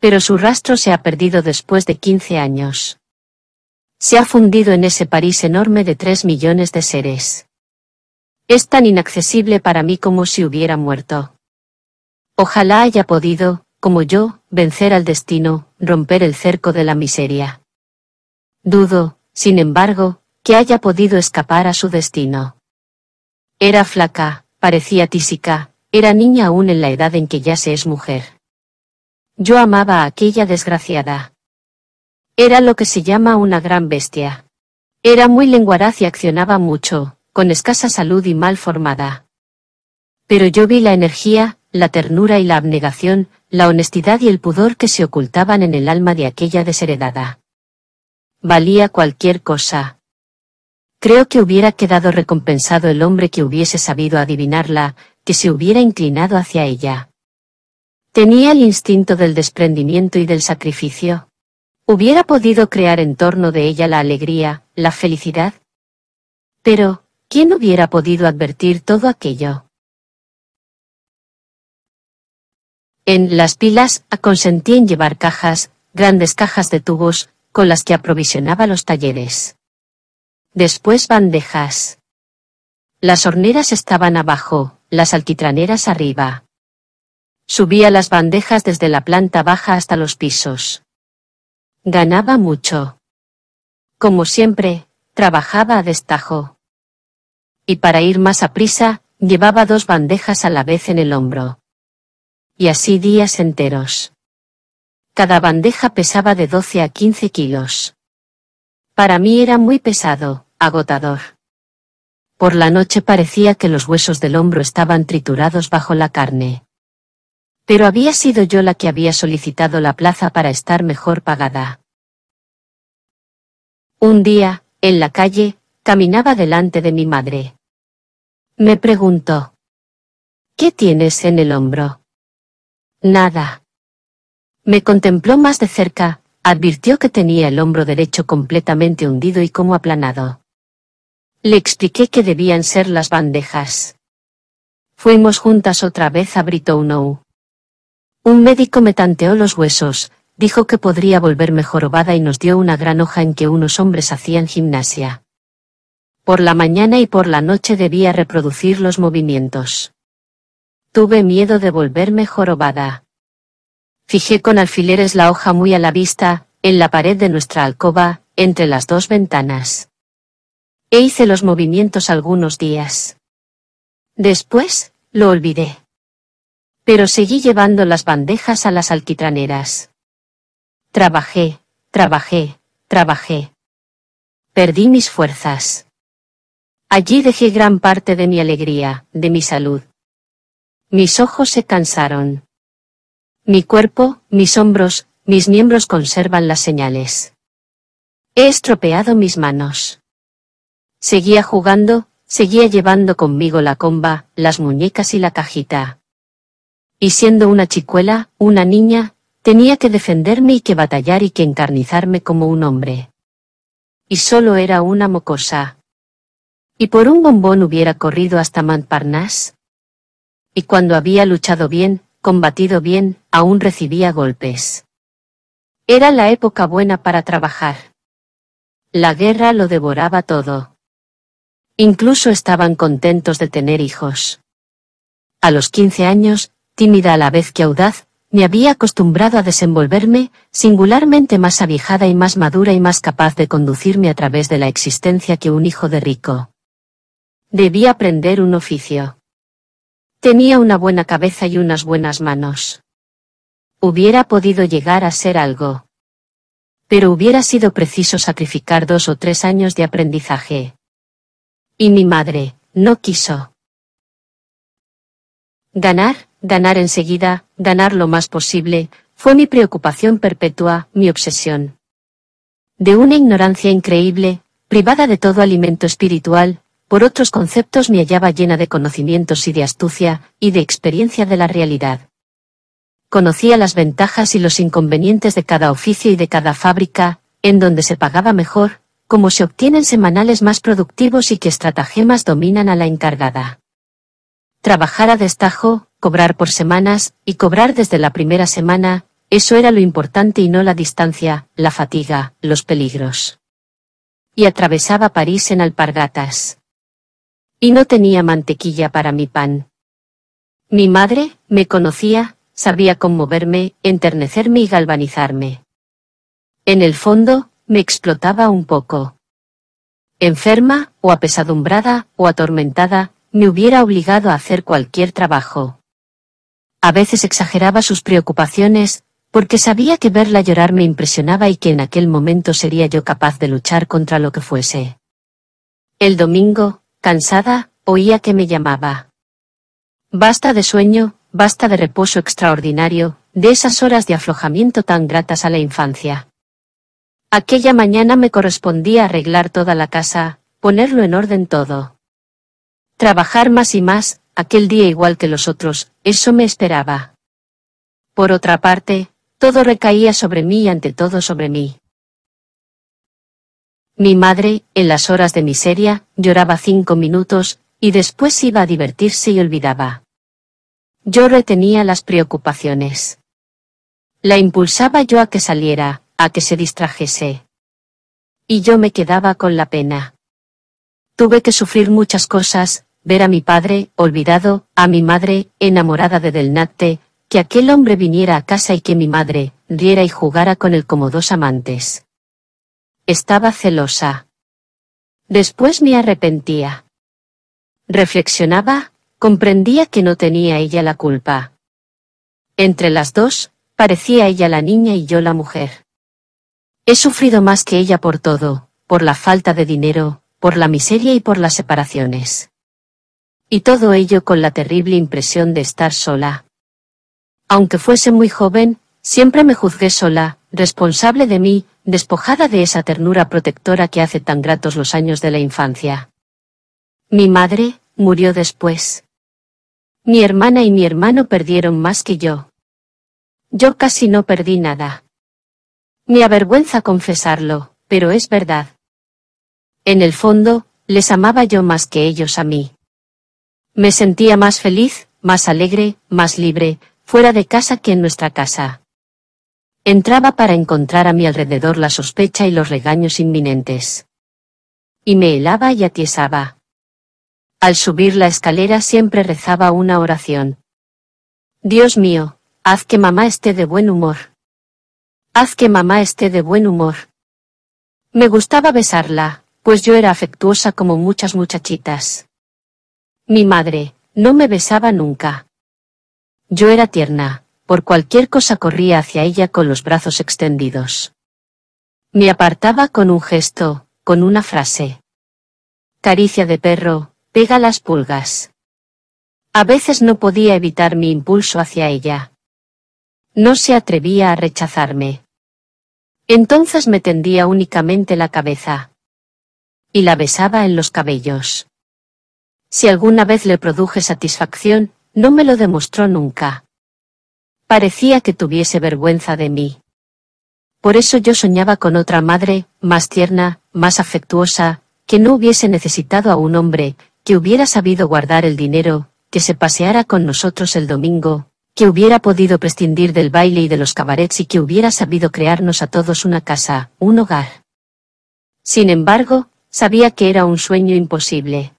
Pero su rastro se ha perdido después de 15 años. Se ha fundido en ese París enorme de tres millones de seres. Es tan inaccesible para mí como si hubiera muerto. Ojalá haya podido, como yo, vencer al destino, romper el cerco de la miseria. Dudo, sin embargo, que haya podido escapar a su destino. Era flaca, parecía tísica, era niña aún en la edad en que ya se es mujer. Yo amaba a aquella desgraciada. Era lo que se llama una gran bestia. Era muy lenguaraz y accionaba mucho, con escasa salud y mal formada. Pero yo vi la energía, la ternura y la abnegación, la honestidad y el pudor que se ocultaban en el alma de aquella desheredada. Valía cualquier cosa. Creo que hubiera quedado recompensado el hombre que hubiese sabido adivinarla, que se hubiera inclinado hacia ella. Tenía el instinto del desprendimiento y del sacrificio. Hubiera podido crear en torno de ella la alegría, la felicidad. Pero, ¿Quién hubiera podido advertir todo aquello? En las pilas aconsentí en llevar cajas, grandes cajas de tubos, con las que aprovisionaba los talleres. Después bandejas. Las horneras estaban abajo, las alquitraneras arriba. Subía las bandejas desde la planta baja hasta los pisos. Ganaba mucho. Como siempre, trabajaba a destajo y para ir más a prisa, llevaba dos bandejas a la vez en el hombro. Y así días enteros. Cada bandeja pesaba de 12 a 15 kilos. Para mí era muy pesado, agotador. Por la noche parecía que los huesos del hombro estaban triturados bajo la carne. Pero había sido yo la que había solicitado la plaza para estar mejor pagada. Un día, en la calle, caminaba delante de mi madre. Me preguntó. ¿Qué tienes en el hombro? Nada. Me contempló más de cerca, advirtió que tenía el hombro derecho completamente hundido y como aplanado. Le expliqué que debían ser las bandejas. Fuimos juntas otra vez a Brito-Uno. Un médico me tanteó los huesos, dijo que podría volverme jorobada y nos dio una gran hoja en que unos hombres hacían gimnasia. Por la mañana y por la noche debía reproducir los movimientos. Tuve miedo de volverme jorobada. Fijé con alfileres la hoja muy a la vista, en la pared de nuestra alcoba, entre las dos ventanas. E hice los movimientos algunos días. Después, lo olvidé. Pero seguí llevando las bandejas a las alquitraneras. Trabajé, trabajé, trabajé. Perdí mis fuerzas. Allí dejé gran parte de mi alegría, de mi salud. Mis ojos se cansaron. Mi cuerpo, mis hombros, mis miembros conservan las señales. He estropeado mis manos. Seguía jugando, seguía llevando conmigo la comba, las muñecas y la cajita. Y siendo una chicuela, una niña, tenía que defenderme y que batallar y que encarnizarme como un hombre. Y solo era una mocosa, y por un bombón hubiera corrido hasta Montparnasse. Y cuando había luchado bien, combatido bien, aún recibía golpes. Era la época buena para trabajar. La guerra lo devoraba todo. Incluso estaban contentos de tener hijos. A los 15 años, tímida a la vez que audaz, me había acostumbrado a desenvolverme, singularmente más avijada y más madura y más capaz de conducirme a través de la existencia que un hijo de rico. Debí aprender un oficio. Tenía una buena cabeza y unas buenas manos. Hubiera podido llegar a ser algo. Pero hubiera sido preciso sacrificar dos o tres años de aprendizaje. Y mi madre, no quiso. Ganar, ganar enseguida, ganar lo más posible, fue mi preocupación perpetua, mi obsesión. De una ignorancia increíble, privada de todo alimento espiritual, por otros conceptos me hallaba llena de conocimientos y de astucia, y de experiencia de la realidad. Conocía las ventajas y los inconvenientes de cada oficio y de cada fábrica, en donde se pagaba mejor, cómo se obtienen semanales más productivos y qué estratagemas dominan a la encargada. Trabajar a destajo, cobrar por semanas, y cobrar desde la primera semana, eso era lo importante y no la distancia, la fatiga, los peligros. Y atravesaba París en alpargatas y no tenía mantequilla para mi pan. Mi madre, me conocía, sabía conmoverme, enternecerme y galvanizarme. En el fondo, me explotaba un poco. Enferma, o apesadumbrada, o atormentada, me hubiera obligado a hacer cualquier trabajo. A veces exageraba sus preocupaciones, porque sabía que verla llorar me impresionaba y que en aquel momento sería yo capaz de luchar contra lo que fuese. El domingo, Cansada, oía que me llamaba. Basta de sueño, basta de reposo extraordinario, de esas horas de aflojamiento tan gratas a la infancia. Aquella mañana me correspondía arreglar toda la casa, ponerlo en orden todo. Trabajar más y más, aquel día igual que los otros, eso me esperaba. Por otra parte, todo recaía sobre mí y ante todo sobre mí. Mi madre, en las horas de miseria, lloraba cinco minutos, y después iba a divertirse y olvidaba. Yo retenía las preocupaciones. La impulsaba yo a que saliera, a que se distrajese. Y yo me quedaba con la pena. Tuve que sufrir muchas cosas, ver a mi padre, olvidado, a mi madre, enamorada de Delnate, que aquel hombre viniera a casa y que mi madre, riera y jugara con él como dos amantes. Estaba celosa. Después me arrepentía. Reflexionaba, comprendía que no tenía ella la culpa. Entre las dos, parecía ella la niña y yo la mujer. He sufrido más que ella por todo, por la falta de dinero, por la miseria y por las separaciones. Y todo ello con la terrible impresión de estar sola. Aunque fuese muy joven, siempre me juzgué sola, responsable de mí, despojada de esa ternura protectora que hace tan gratos los años de la infancia. Mi madre murió después. Mi hermana y mi hermano perdieron más que yo. Yo casi no perdí nada. Me avergüenza confesarlo, pero es verdad. En el fondo, les amaba yo más que ellos a mí. Me sentía más feliz, más alegre, más libre, fuera de casa que en nuestra casa. Entraba para encontrar a mi alrededor la sospecha y los regaños inminentes. Y me helaba y atiesaba. Al subir la escalera siempre rezaba una oración. Dios mío, haz que mamá esté de buen humor. Haz que mamá esté de buen humor. Me gustaba besarla, pues yo era afectuosa como muchas muchachitas. Mi madre, no me besaba nunca. Yo era tierna, por cualquier cosa corría hacia ella con los brazos extendidos. Me apartaba con un gesto, con una frase. Caricia de perro, pega las pulgas. A veces no podía evitar mi impulso hacia ella. No se atrevía a rechazarme. Entonces me tendía únicamente la cabeza. Y la besaba en los cabellos. Si alguna vez le produje satisfacción, no me lo demostró nunca. Parecía que tuviese vergüenza de mí. Por eso yo soñaba con otra madre, más tierna, más afectuosa, que no hubiese necesitado a un hombre, que hubiera sabido guardar el dinero, que se paseara con nosotros el domingo, que hubiera podido prescindir del baile y de los cabarets y que hubiera sabido crearnos a todos una casa, un hogar. Sin embargo, sabía que era un sueño imposible.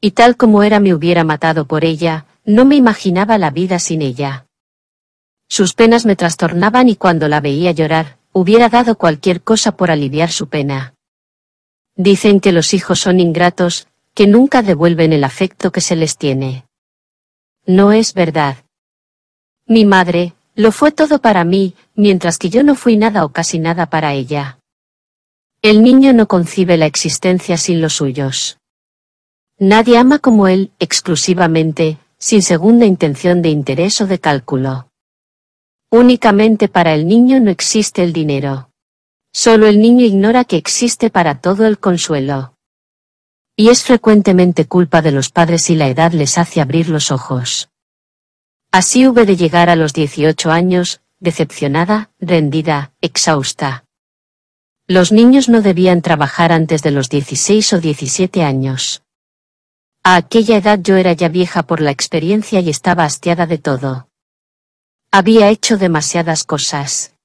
Y tal como era me hubiera matado por ella, no me imaginaba la vida sin ella. Sus penas me trastornaban y cuando la veía llorar, hubiera dado cualquier cosa por aliviar su pena. Dicen que los hijos son ingratos, que nunca devuelven el afecto que se les tiene. No es verdad. Mi madre, lo fue todo para mí, mientras que yo no fui nada o casi nada para ella. El niño no concibe la existencia sin los suyos. Nadie ama como él, exclusivamente, sin segunda intención de interés o de cálculo. Únicamente para el niño no existe el dinero. Solo el niño ignora que existe para todo el consuelo. Y es frecuentemente culpa de los padres si la edad les hace abrir los ojos. Así hube de llegar a los 18 años, decepcionada, rendida, exhausta. Los niños no debían trabajar antes de los 16 o 17 años. A aquella edad yo era ya vieja por la experiencia y estaba hastiada de todo. Había hecho demasiadas cosas.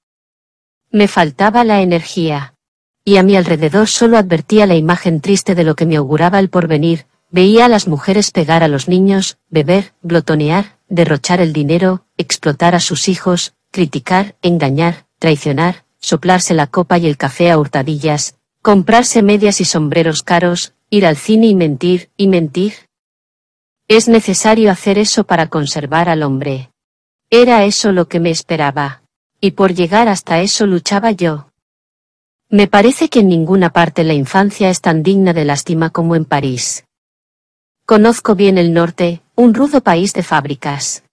Me faltaba la energía. Y a mi alrededor solo advertía la imagen triste de lo que me auguraba el porvenir, veía a las mujeres pegar a los niños, beber, glotonear, derrochar el dinero, explotar a sus hijos, criticar, engañar, traicionar, soplarse la copa y el café a hurtadillas, comprarse medias y sombreros caros, ir al cine y mentir, y mentir. Es necesario hacer eso para conservar al hombre. Era eso lo que me esperaba. Y por llegar hasta eso luchaba yo. Me parece que en ninguna parte la infancia es tan digna de lástima como en París. Conozco bien el norte, un rudo país de fábricas.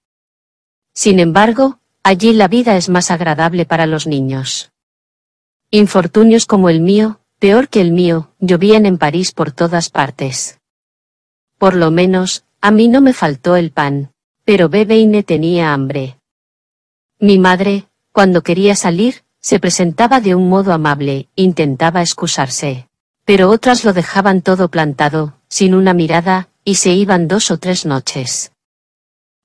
Sin embargo, allí la vida es más agradable para los niños. Infortunios como el mío, peor que el mío, llovían en París por todas partes. Por lo menos, a mí no me faltó el pan, pero Bebeine tenía hambre. Mi madre, cuando quería salir, se presentaba de un modo amable, intentaba excusarse. Pero otras lo dejaban todo plantado, sin una mirada, y se iban dos o tres noches.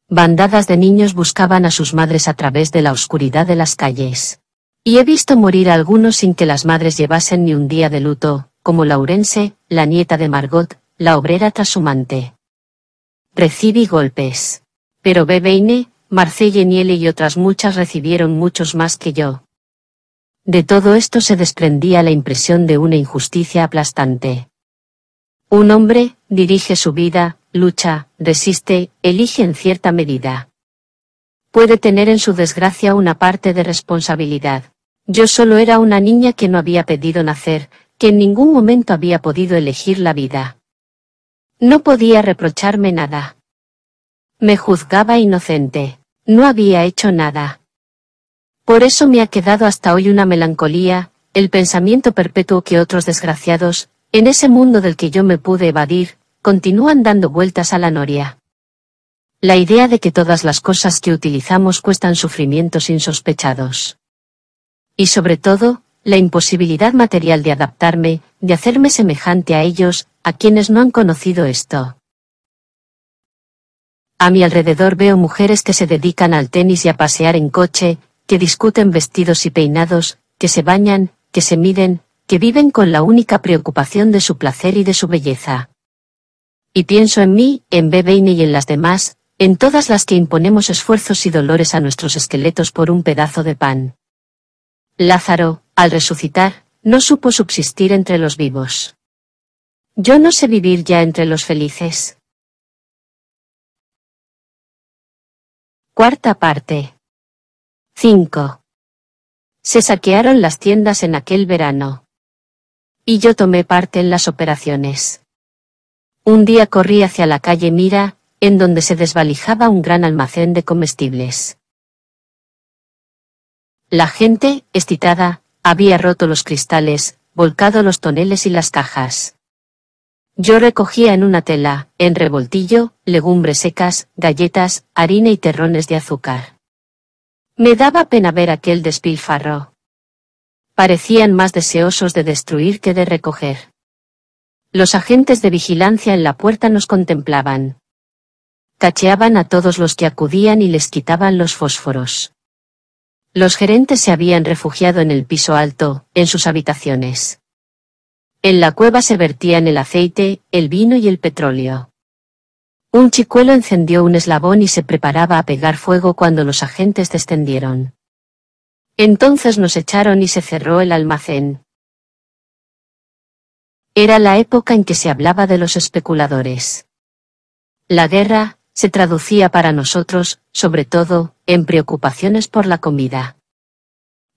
Bandadas de niños buscaban a sus madres a través de la oscuridad de las calles. Y he visto morir a algunos sin que las madres llevasen ni un día de luto, como Laurence, la nieta de Margot, la obrera trashumante. Recibí golpes. Pero Bebeine, Marcelle Niele y otras muchas recibieron muchos más que yo. De todo esto se desprendía la impresión de una injusticia aplastante. Un hombre, dirige su vida, lucha, resiste, elige en cierta medida. Puede tener en su desgracia una parte de responsabilidad. Yo solo era una niña que no había pedido nacer, que en ningún momento había podido elegir la vida. No podía reprocharme nada. Me juzgaba inocente. No había hecho nada. Por eso me ha quedado hasta hoy una melancolía, el pensamiento perpetuo que otros desgraciados, en ese mundo del que yo me pude evadir, continúan dando vueltas a la noria. La idea de que todas las cosas que utilizamos cuestan sufrimientos insospechados. Y sobre todo, la imposibilidad material de adaptarme, de hacerme semejante a ellos, a quienes no han conocido esto. A mi alrededor veo mujeres que se dedican al tenis y a pasear en coche, que discuten vestidos y peinados, que se bañan, que se miden, que viven con la única preocupación de su placer y de su belleza. Y pienso en mí, en Bebeine y en las demás, en todas las que imponemos esfuerzos y dolores a nuestros esqueletos por un pedazo de pan. Lázaro, al resucitar, no supo subsistir entre los vivos. Yo no sé vivir ya entre los felices. Cuarta parte. 5. Se saquearon las tiendas en aquel verano. Y yo tomé parte en las operaciones. Un día corrí hacia la calle Mira, en donde se desvalijaba un gran almacén de comestibles. La gente, excitada, había roto los cristales, volcado los toneles y las cajas. Yo recogía en una tela, en revoltillo, legumbres secas, galletas, harina y terrones de azúcar. Me daba pena ver aquel despilfarro. Parecían más deseosos de destruir que de recoger. Los agentes de vigilancia en la puerta nos contemplaban. Cacheaban a todos los que acudían y les quitaban los fósforos. Los gerentes se habían refugiado en el piso alto, en sus habitaciones. En la cueva se vertían el aceite, el vino y el petróleo. Un chicuelo encendió un eslabón y se preparaba a pegar fuego cuando los agentes descendieron. Entonces nos echaron y se cerró el almacén. Era la época en que se hablaba de los especuladores. La guerra, se traducía para nosotros, sobre todo, en preocupaciones por la comida.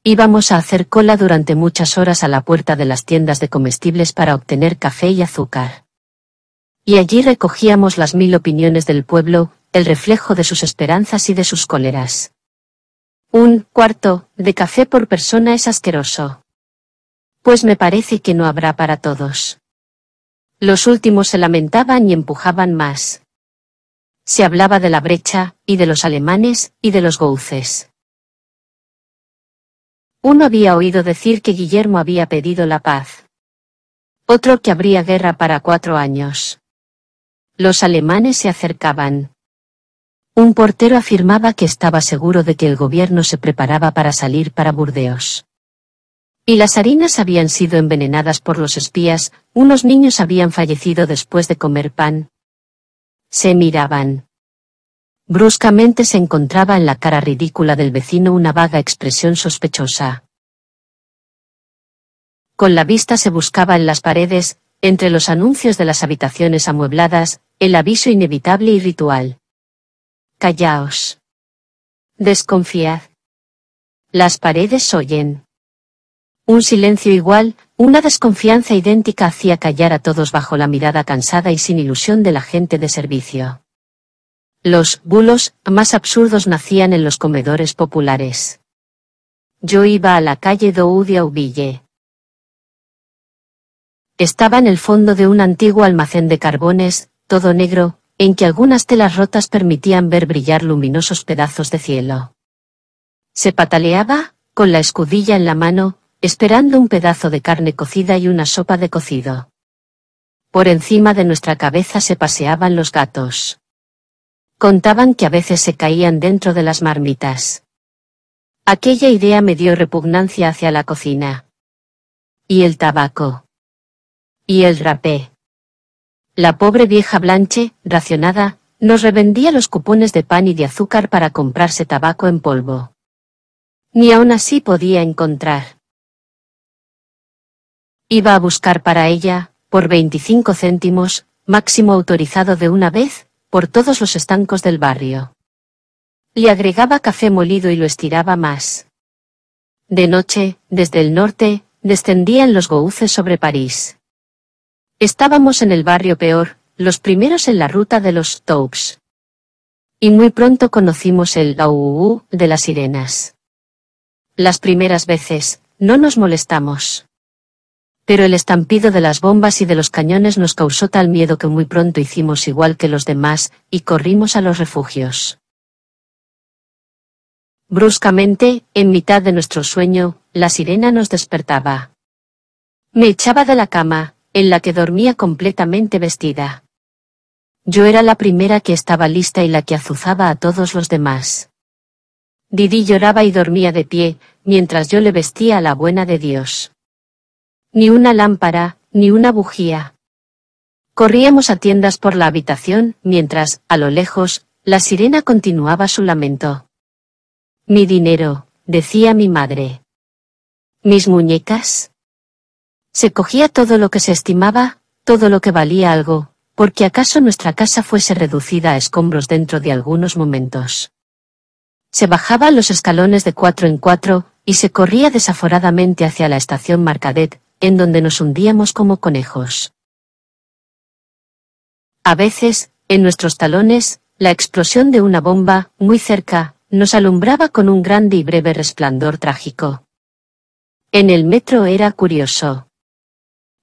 Íbamos a hacer cola durante muchas horas a la puerta de las tiendas de comestibles para obtener café y azúcar. Y allí recogíamos las mil opiniones del pueblo, el reflejo de sus esperanzas y de sus cóleras. Un cuarto de café por persona es asqueroso. Pues me parece que no habrá para todos. Los últimos se lamentaban y empujaban más. Se hablaba de la brecha, y de los alemanes, y de los gouces. Uno había oído decir que Guillermo había pedido la paz. Otro que habría guerra para cuatro años. Los alemanes se acercaban. Un portero afirmaba que estaba seguro de que el gobierno se preparaba para salir para Burdeos. Y las harinas habían sido envenenadas por los espías, unos niños habían fallecido después de comer pan. Se miraban. Bruscamente se encontraba en la cara ridícula del vecino una vaga expresión sospechosa. Con la vista se buscaba en las paredes, entre los anuncios de las habitaciones amuebladas, el aviso inevitable y ritual. Callaos. Desconfiad. Las paredes oyen. Un silencio igual, una desconfianza idéntica hacía callar a todos bajo la mirada cansada y sin ilusión de la gente de servicio. Los bulos más absurdos nacían en los comedores populares. Yo iba a la calle Doudia Estaba en el fondo de un antiguo almacén de carbones, todo negro, en que algunas telas rotas permitían ver brillar luminosos pedazos de cielo. Se pataleaba, con la escudilla en la mano, esperando un pedazo de carne cocida y una sopa de cocido. Por encima de nuestra cabeza se paseaban los gatos. Contaban que a veces se caían dentro de las marmitas. Aquella idea me dio repugnancia hacia la cocina. Y el tabaco. Y el rapé. La pobre vieja Blanche, racionada, nos revendía los cupones de pan y de azúcar para comprarse tabaco en polvo. Ni aún así podía encontrar. Iba a buscar para ella, por 25 céntimos, máximo autorizado de una vez, por todos los estancos del barrio. Le agregaba café molido y lo estiraba más. De noche, desde el norte, descendían los gouces sobre París. Estábamos en el barrio peor, los primeros en la ruta de los Taubes. Y muy pronto conocimos el Auuu de las sirenas. Las primeras veces, no nos molestamos. Pero el estampido de las bombas y de los cañones nos causó tal miedo que muy pronto hicimos igual que los demás, y corrimos a los refugios. Bruscamente, en mitad de nuestro sueño, la sirena nos despertaba. Me echaba de la cama, en la que dormía completamente vestida. Yo era la primera que estaba lista y la que azuzaba a todos los demás. Didi lloraba y dormía de pie, mientras yo le vestía a la buena de Dios. Ni una lámpara, ni una bujía. Corríamos a tiendas por la habitación, mientras, a lo lejos, la sirena continuaba su lamento. Mi dinero, decía mi madre. Mis muñecas. Se cogía todo lo que se estimaba, todo lo que valía algo, porque acaso nuestra casa fuese reducida a escombros dentro de algunos momentos. Se bajaba los escalones de cuatro en cuatro, y se corría desaforadamente hacia la estación Marcadet, en donde nos hundíamos como conejos. A veces, en nuestros talones, la explosión de una bomba, muy cerca, nos alumbraba con un grande y breve resplandor trágico. En el metro era curioso.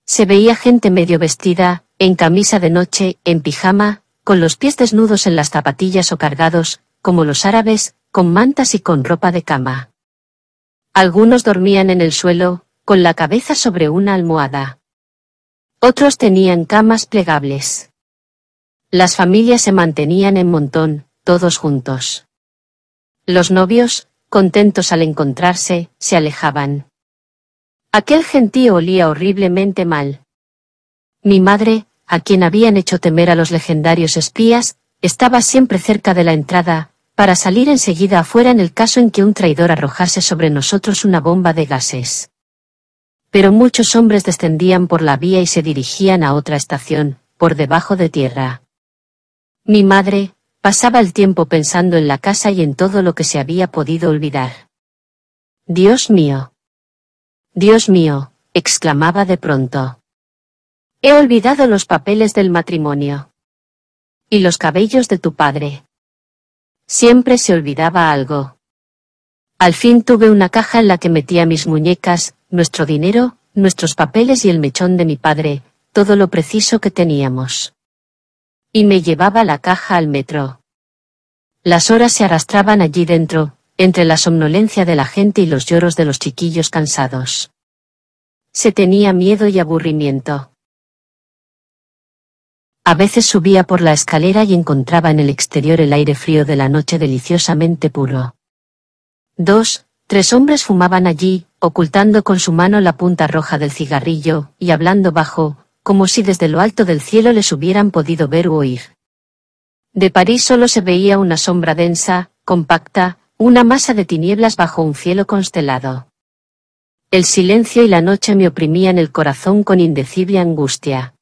Se veía gente medio vestida, en camisa de noche, en pijama, con los pies desnudos en las zapatillas o cargados, como los árabes, con mantas y con ropa de cama. Algunos dormían en el suelo, con la cabeza sobre una almohada. Otros tenían camas plegables. Las familias se mantenían en montón, todos juntos. Los novios, contentos al encontrarse, se alejaban. Aquel gentío olía horriblemente mal. Mi madre, a quien habían hecho temer a los legendarios espías, estaba siempre cerca de la entrada, para salir enseguida afuera en el caso en que un traidor arrojase sobre nosotros una bomba de gases pero muchos hombres descendían por la vía y se dirigían a otra estación, por debajo de tierra. Mi madre, pasaba el tiempo pensando en la casa y en todo lo que se había podido olvidar. Dios mío. Dios mío, exclamaba de pronto. He olvidado los papeles del matrimonio. Y los cabellos de tu padre. Siempre se olvidaba algo. Al fin tuve una caja en la que metía mis muñecas, nuestro dinero, nuestros papeles y el mechón de mi padre, todo lo preciso que teníamos. Y me llevaba la caja al metro. Las horas se arrastraban allí dentro, entre la somnolencia de la gente y los lloros de los chiquillos cansados. Se tenía miedo y aburrimiento. A veces subía por la escalera y encontraba en el exterior el aire frío de la noche deliciosamente puro. 2. Tres hombres fumaban allí, ocultando con su mano la punta roja del cigarrillo, y hablando bajo, como si desde lo alto del cielo les hubieran podido ver o oír. De París solo se veía una sombra densa, compacta, una masa de tinieblas bajo un cielo constelado. El silencio y la noche me oprimían el corazón con indecible angustia.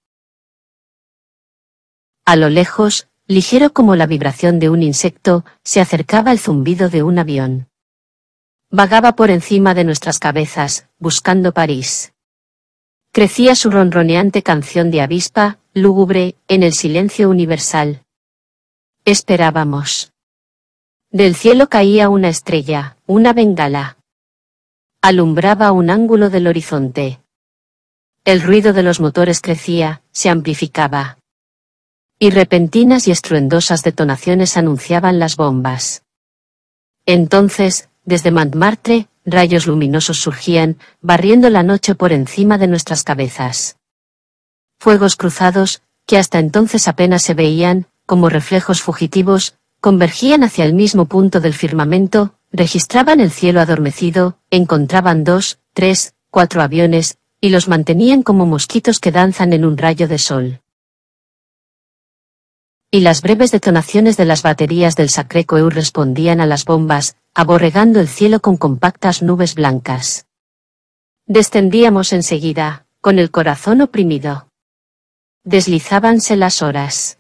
A lo lejos, ligero como la vibración de un insecto, se acercaba el zumbido de un avión vagaba por encima de nuestras cabezas, buscando París. Crecía su ronroneante canción de avispa, lúgubre, en el silencio universal. Esperábamos. Del cielo caía una estrella, una bengala. Alumbraba un ángulo del horizonte. El ruido de los motores crecía, se amplificaba. Y repentinas y estruendosas detonaciones anunciaban las bombas. Entonces, desde Montmartre, rayos luminosos surgían, barriendo la noche por encima de nuestras cabezas. Fuegos cruzados, que hasta entonces apenas se veían, como reflejos fugitivos, convergían hacia el mismo punto del firmamento, registraban el cielo adormecido, encontraban dos, tres, cuatro aviones, y los mantenían como mosquitos que danzan en un rayo de sol. Y las breves detonaciones de las baterías del Sacré Coeur respondían a las bombas, aborregando el cielo con compactas nubes blancas. Descendíamos enseguida, con el corazón oprimido. Deslizábanse las horas.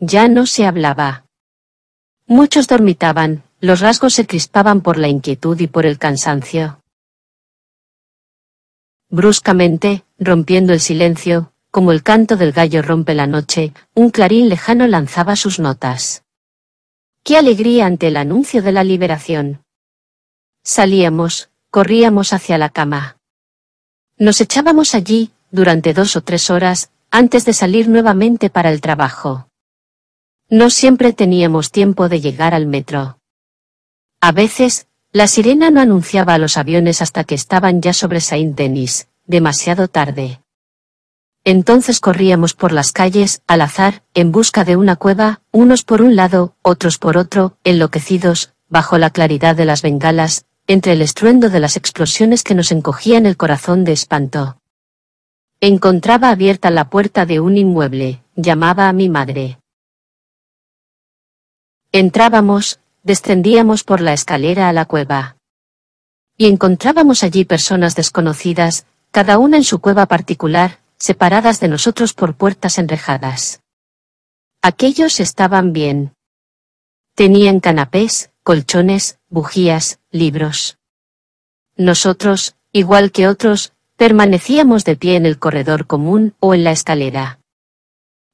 Ya no se hablaba. Muchos dormitaban, los rasgos se crispaban por la inquietud y por el cansancio. Bruscamente, rompiendo el silencio, como el canto del gallo rompe la noche, un clarín lejano lanzaba sus notas. ¡Qué alegría ante el anuncio de la liberación! Salíamos, corríamos hacia la cama. Nos echábamos allí, durante dos o tres horas, antes de salir nuevamente para el trabajo. No siempre teníamos tiempo de llegar al metro. A veces, la sirena no anunciaba a los aviones hasta que estaban ya sobre Saint-Denis, demasiado tarde. Entonces corríamos por las calles, al azar, en busca de una cueva, unos por un lado, otros por otro, enloquecidos, bajo la claridad de las bengalas, entre el estruendo de las explosiones que nos encogían el corazón de espanto. Encontraba abierta la puerta de un inmueble, llamaba a mi madre. Entrábamos, descendíamos por la escalera a la cueva. Y encontrábamos allí personas desconocidas, cada una en su cueva particular, separadas de nosotros por puertas enrejadas. Aquellos estaban bien. Tenían canapés, colchones, bujías, libros. Nosotros, igual que otros, permanecíamos de pie en el corredor común o en la escalera.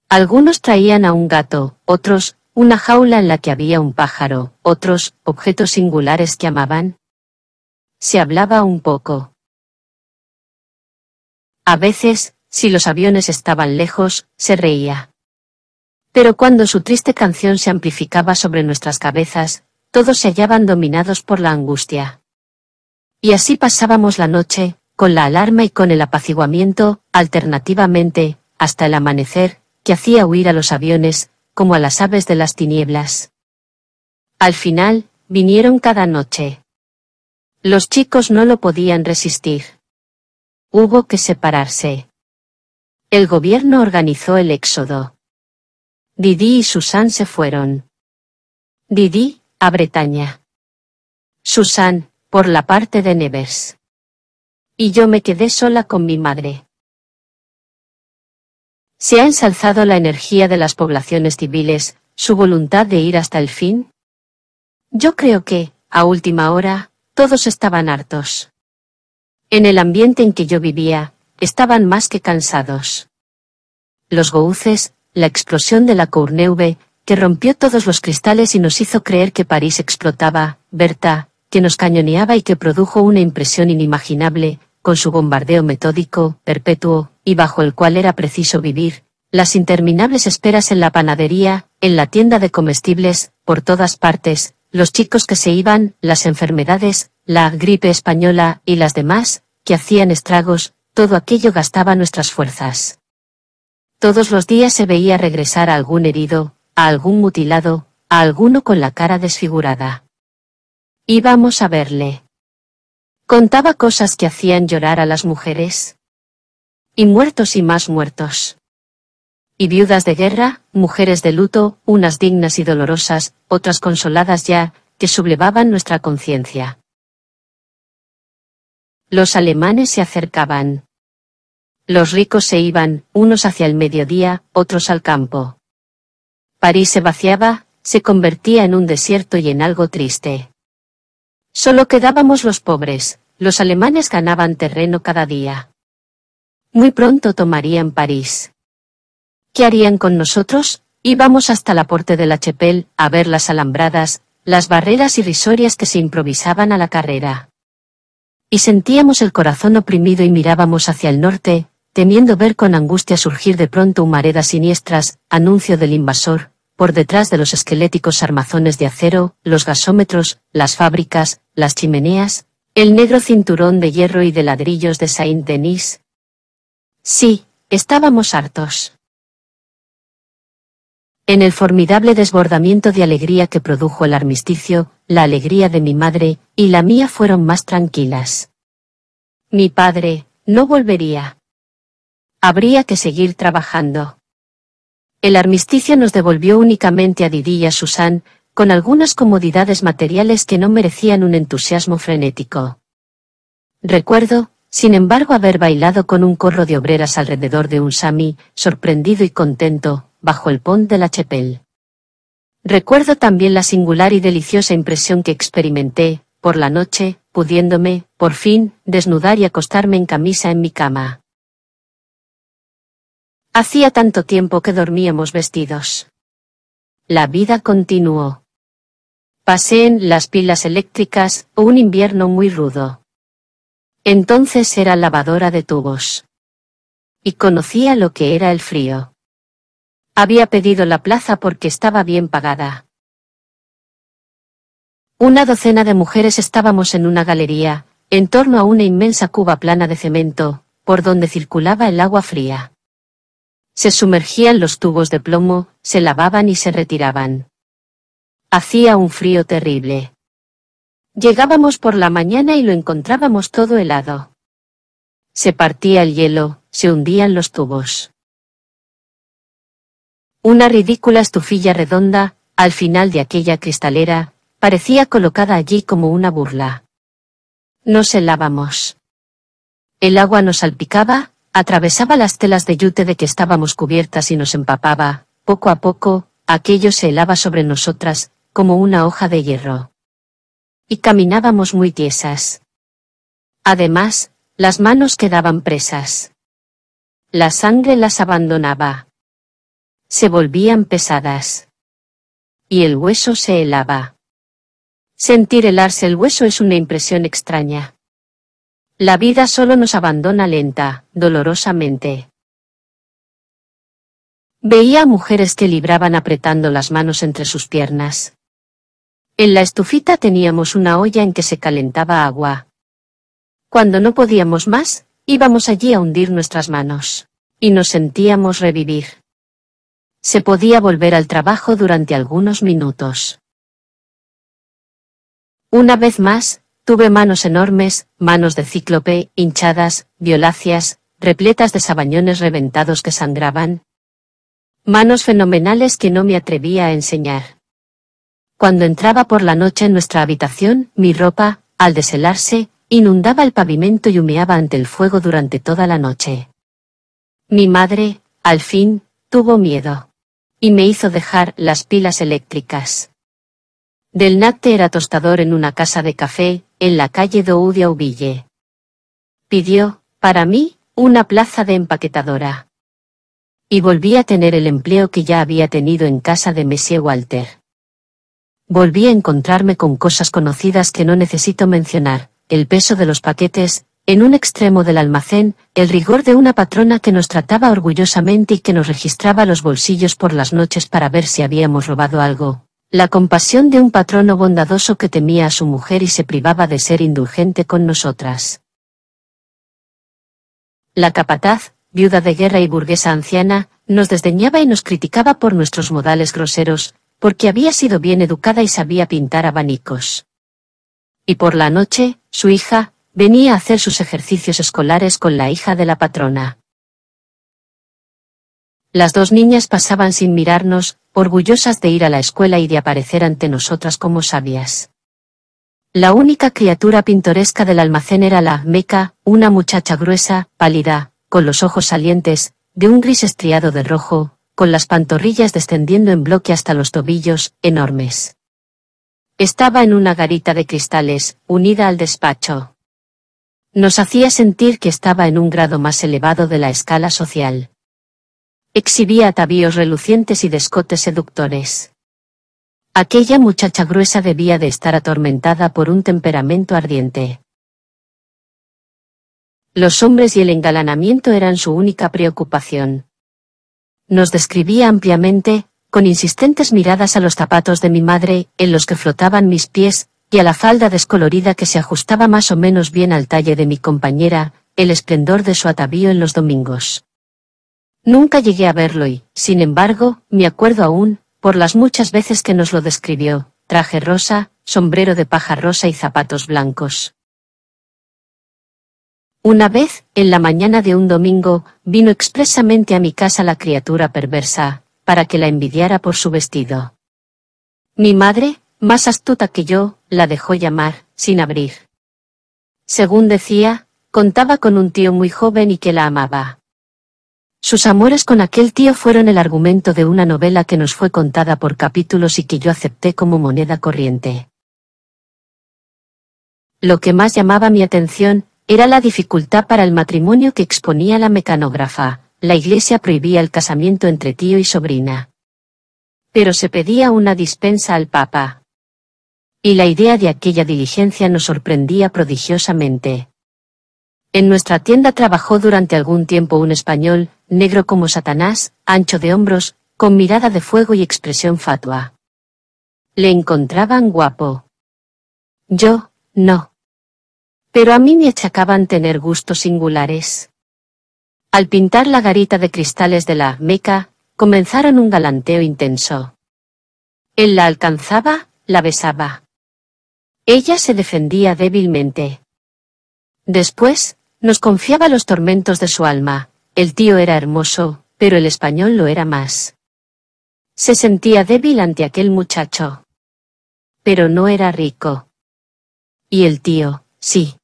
Algunos traían a un gato, otros, una jaula en la que había un pájaro, otros, objetos singulares que amaban. Se hablaba un poco. A veces, si los aviones estaban lejos, se reía. Pero cuando su triste canción se amplificaba sobre nuestras cabezas, todos se hallaban dominados por la angustia. Y así pasábamos la noche, con la alarma y con el apaciguamiento, alternativamente, hasta el amanecer, que hacía huir a los aviones, como a las aves de las tinieblas. Al final, vinieron cada noche. Los chicos no lo podían resistir. Hubo que separarse. El gobierno organizó el éxodo. Didi y Susan se fueron. Didi, a Bretaña. Susan, por la parte de Nevers. Y yo me quedé sola con mi madre. ¿Se ha ensalzado la energía de las poblaciones civiles, su voluntad de ir hasta el fin? Yo creo que, a última hora, todos estaban hartos. En el ambiente en que yo vivía, estaban más que cansados. Los gouces, la explosión de la Courneuve, que rompió todos los cristales y nos hizo creer que París explotaba, Berta, que nos cañoneaba y que produjo una impresión inimaginable, con su bombardeo metódico, perpetuo, y bajo el cual era preciso vivir, las interminables esperas en la panadería, en la tienda de comestibles, por todas partes, los chicos que se iban, las enfermedades, la gripe española y las demás, que hacían estragos, todo aquello gastaba nuestras fuerzas. Todos los días se veía regresar a algún herido, a algún mutilado, a alguno con la cara desfigurada. Íbamos a verle. Contaba cosas que hacían llorar a las mujeres. Y muertos y más muertos. Y viudas de guerra, mujeres de luto, unas dignas y dolorosas, otras consoladas ya, que sublevaban nuestra conciencia. Los alemanes se acercaban. Los ricos se iban, unos hacia el mediodía, otros al campo. París se vaciaba, se convertía en un desierto y en algo triste. Solo quedábamos los pobres, los alemanes ganaban terreno cada día. Muy pronto tomarían París. ¿Qué harían con nosotros? Íbamos hasta la Porte de la Chepel, a ver las alambradas, las barreras irrisorias que se improvisaban a la carrera. Y sentíamos el corazón oprimido y mirábamos hacia el norte, temiendo ver con angustia surgir de pronto humaredas siniestras, anuncio del invasor, por detrás de los esqueléticos armazones de acero, los gasómetros, las fábricas, las chimeneas, el negro cinturón de hierro y de ladrillos de Saint-Denis. Sí, estábamos hartos. En el formidable desbordamiento de alegría que produjo el armisticio, la alegría de mi madre y la mía fueron más tranquilas. Mi padre, no volvería habría que seguir trabajando. El armisticio nos devolvió únicamente a Didi y a Susan, con algunas comodidades materiales que no merecían un entusiasmo frenético. Recuerdo, sin embargo, haber bailado con un corro de obreras alrededor de un sami, sorprendido y contento, bajo el pont de la Chepel. Recuerdo también la singular y deliciosa impresión que experimenté, por la noche, pudiéndome, por fin, desnudar y acostarme en camisa en mi cama. Hacía tanto tiempo que dormíamos vestidos. La vida continuó. Pasé en las pilas eléctricas un invierno muy rudo. Entonces era lavadora de tubos. Y conocía lo que era el frío. Había pedido la plaza porque estaba bien pagada. Una docena de mujeres estábamos en una galería, en torno a una inmensa cuba plana de cemento, por donde circulaba el agua fría. Se sumergían los tubos de plomo, se lavaban y se retiraban. Hacía un frío terrible. Llegábamos por la mañana y lo encontrábamos todo helado. Se partía el hielo, se hundían los tubos. Una ridícula estufilla redonda, al final de aquella cristalera, parecía colocada allí como una burla. Nos lavamos. El agua nos salpicaba, Atravesaba las telas de yute de que estábamos cubiertas y nos empapaba, poco a poco, aquello se helaba sobre nosotras, como una hoja de hierro. Y caminábamos muy tiesas. Además, las manos quedaban presas. La sangre las abandonaba. Se volvían pesadas. Y el hueso se helaba. Sentir helarse el hueso es una impresión extraña. La vida solo nos abandona lenta, dolorosamente. Veía mujeres que libraban apretando las manos entre sus piernas. En la estufita teníamos una olla en que se calentaba agua. Cuando no podíamos más, íbamos allí a hundir nuestras manos. Y nos sentíamos revivir. Se podía volver al trabajo durante algunos minutos. Una vez más, Tuve manos enormes, manos de cíclope, hinchadas, violáceas, repletas de sabañones reventados que sangraban. Manos fenomenales que no me atrevía a enseñar. Cuando entraba por la noche en nuestra habitación, mi ropa, al deshelarse, inundaba el pavimento y humeaba ante el fuego durante toda la noche. Mi madre, al fin, tuvo miedo. Y me hizo dejar las pilas eléctricas. Del Natte era tostador en una casa de café, en la calle Doudia Ubille. Pidió, para mí, una plaza de empaquetadora. Y volví a tener el empleo que ya había tenido en casa de Monsieur Walter. Volví a encontrarme con cosas conocidas que no necesito mencionar, el peso de los paquetes, en un extremo del almacén, el rigor de una patrona que nos trataba orgullosamente y que nos registraba los bolsillos por las noches para ver si habíamos robado algo, la compasión de un patrono bondadoso que temía a su mujer y se privaba de ser indulgente con nosotras. La capataz, viuda de guerra y burguesa anciana, nos desdeñaba y nos criticaba por nuestros modales groseros, porque había sido bien educada y sabía pintar abanicos. Y por la noche, su hija, venía a hacer sus ejercicios escolares con la hija de la patrona. Las dos niñas pasaban sin mirarnos, orgullosas de ir a la escuela y de aparecer ante nosotras como sabias. La única criatura pintoresca del almacén era la Meca, una muchacha gruesa, pálida, con los ojos salientes, de un gris estriado de rojo, con las pantorrillas descendiendo en bloque hasta los tobillos, enormes. Estaba en una garita de cristales, unida al despacho. Nos hacía sentir que estaba en un grado más elevado de la escala social. Exhibía atavíos relucientes y descotes seductores. Aquella muchacha gruesa debía de estar atormentada por un temperamento ardiente. Los hombres y el engalanamiento eran su única preocupación. Nos describía ampliamente, con insistentes miradas a los zapatos de mi madre, en los que flotaban mis pies, y a la falda descolorida que se ajustaba más o menos bien al talle de mi compañera, el esplendor de su atavío en los domingos. Nunca llegué a verlo y, sin embargo, me acuerdo aún, por las muchas veces que nos lo describió, traje rosa, sombrero de paja rosa y zapatos blancos. Una vez, en la mañana de un domingo, vino expresamente a mi casa la criatura perversa, para que la envidiara por su vestido. Mi madre, más astuta que yo, la dejó llamar, sin abrir. Según decía, contaba con un tío muy joven y que la amaba. Sus amores con aquel tío fueron el argumento de una novela que nos fue contada por capítulos y que yo acepté como moneda corriente. Lo que más llamaba mi atención, era la dificultad para el matrimonio que exponía la mecanógrafa. La iglesia prohibía el casamiento entre tío y sobrina. Pero se pedía una dispensa al papa. Y la idea de aquella diligencia nos sorprendía prodigiosamente. En nuestra tienda trabajó durante algún tiempo un español, negro como Satanás, ancho de hombros, con mirada de fuego y expresión fatua. Le encontraban guapo. Yo, no. Pero a mí me achacaban tener gustos singulares. Al pintar la garita de cristales de la Meca, comenzaron un galanteo intenso. Él la alcanzaba, la besaba. Ella se defendía débilmente. Después, nos confiaba los tormentos de su alma, el tío era hermoso, pero el español lo era más. Se sentía débil ante aquel muchacho. Pero no era rico. Y el tío, sí.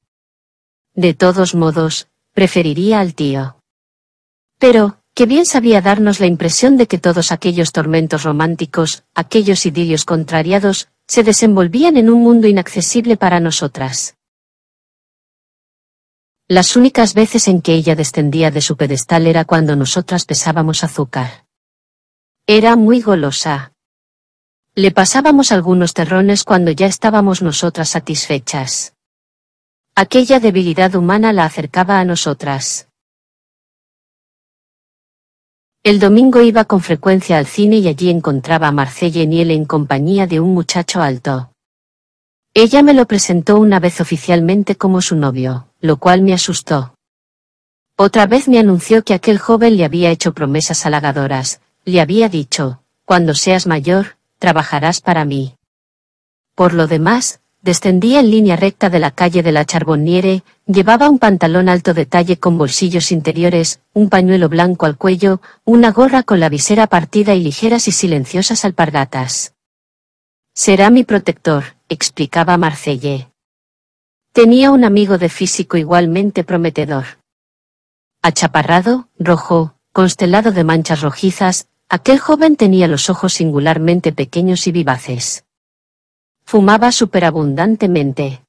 De todos modos, preferiría al tío. Pero, que bien sabía darnos la impresión de que todos aquellos tormentos románticos, aquellos idilios contrariados, se desenvolvían en un mundo inaccesible para nosotras. Las únicas veces en que ella descendía de su pedestal era cuando nosotras pesábamos azúcar. Era muy golosa. Le pasábamos algunos terrones cuando ya estábamos nosotras satisfechas. Aquella debilidad humana la acercaba a nosotras. El domingo iba con frecuencia al cine y allí encontraba a Marcelle Niel en compañía de un muchacho alto. Ella me lo presentó una vez oficialmente como su novio lo cual me asustó. Otra vez me anunció que aquel joven le había hecho promesas halagadoras, le había dicho, cuando seas mayor, trabajarás para mí. Por lo demás, descendía en línea recta de la calle de la Charbonniere, llevaba un pantalón alto de talle con bolsillos interiores, un pañuelo blanco al cuello, una gorra con la visera partida y ligeras y silenciosas alpargatas. Será mi protector, explicaba Marcelle. Tenía un amigo de físico igualmente prometedor. Achaparrado, rojo, constelado de manchas rojizas, aquel joven tenía los ojos singularmente pequeños y vivaces. Fumaba superabundantemente.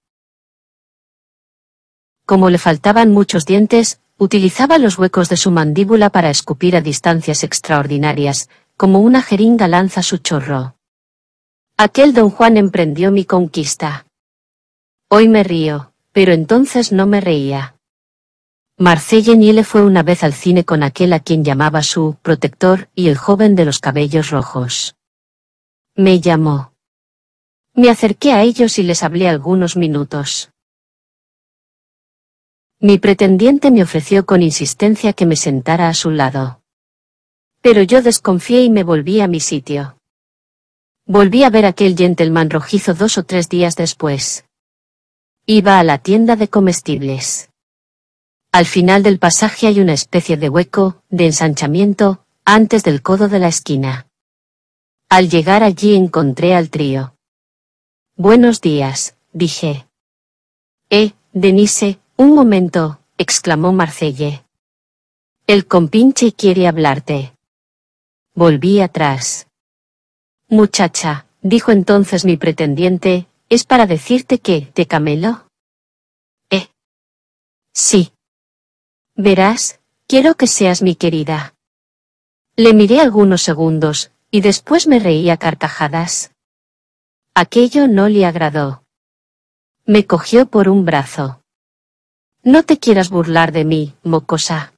Como le faltaban muchos dientes, utilizaba los huecos de su mandíbula para escupir a distancias extraordinarias, como una jeringa lanza su chorro. Aquel don Juan emprendió mi conquista. Hoy me río, pero entonces no me reía. Marcelle Niele fue una vez al cine con aquel a quien llamaba su protector y el joven de los cabellos rojos. Me llamó. Me acerqué a ellos y les hablé algunos minutos. Mi pretendiente me ofreció con insistencia que me sentara a su lado. Pero yo desconfié y me volví a mi sitio. Volví a ver aquel gentleman rojizo dos o tres días después. Iba a la tienda de comestibles. Al final del pasaje hay una especie de hueco, de ensanchamiento, antes del codo de la esquina. Al llegar allí encontré al trío. Buenos días, dije. Eh, Denise, un momento, exclamó Marcelle. El compinche quiere hablarte. Volví atrás. Muchacha, dijo entonces mi pretendiente, es para decirte que, de Camelo. Eh. Sí. Verás, quiero que seas mi querida. Le miré algunos segundos, y después me reí a carcajadas. Aquello no le agradó. Me cogió por un brazo. No te quieras burlar de mí, mocosa.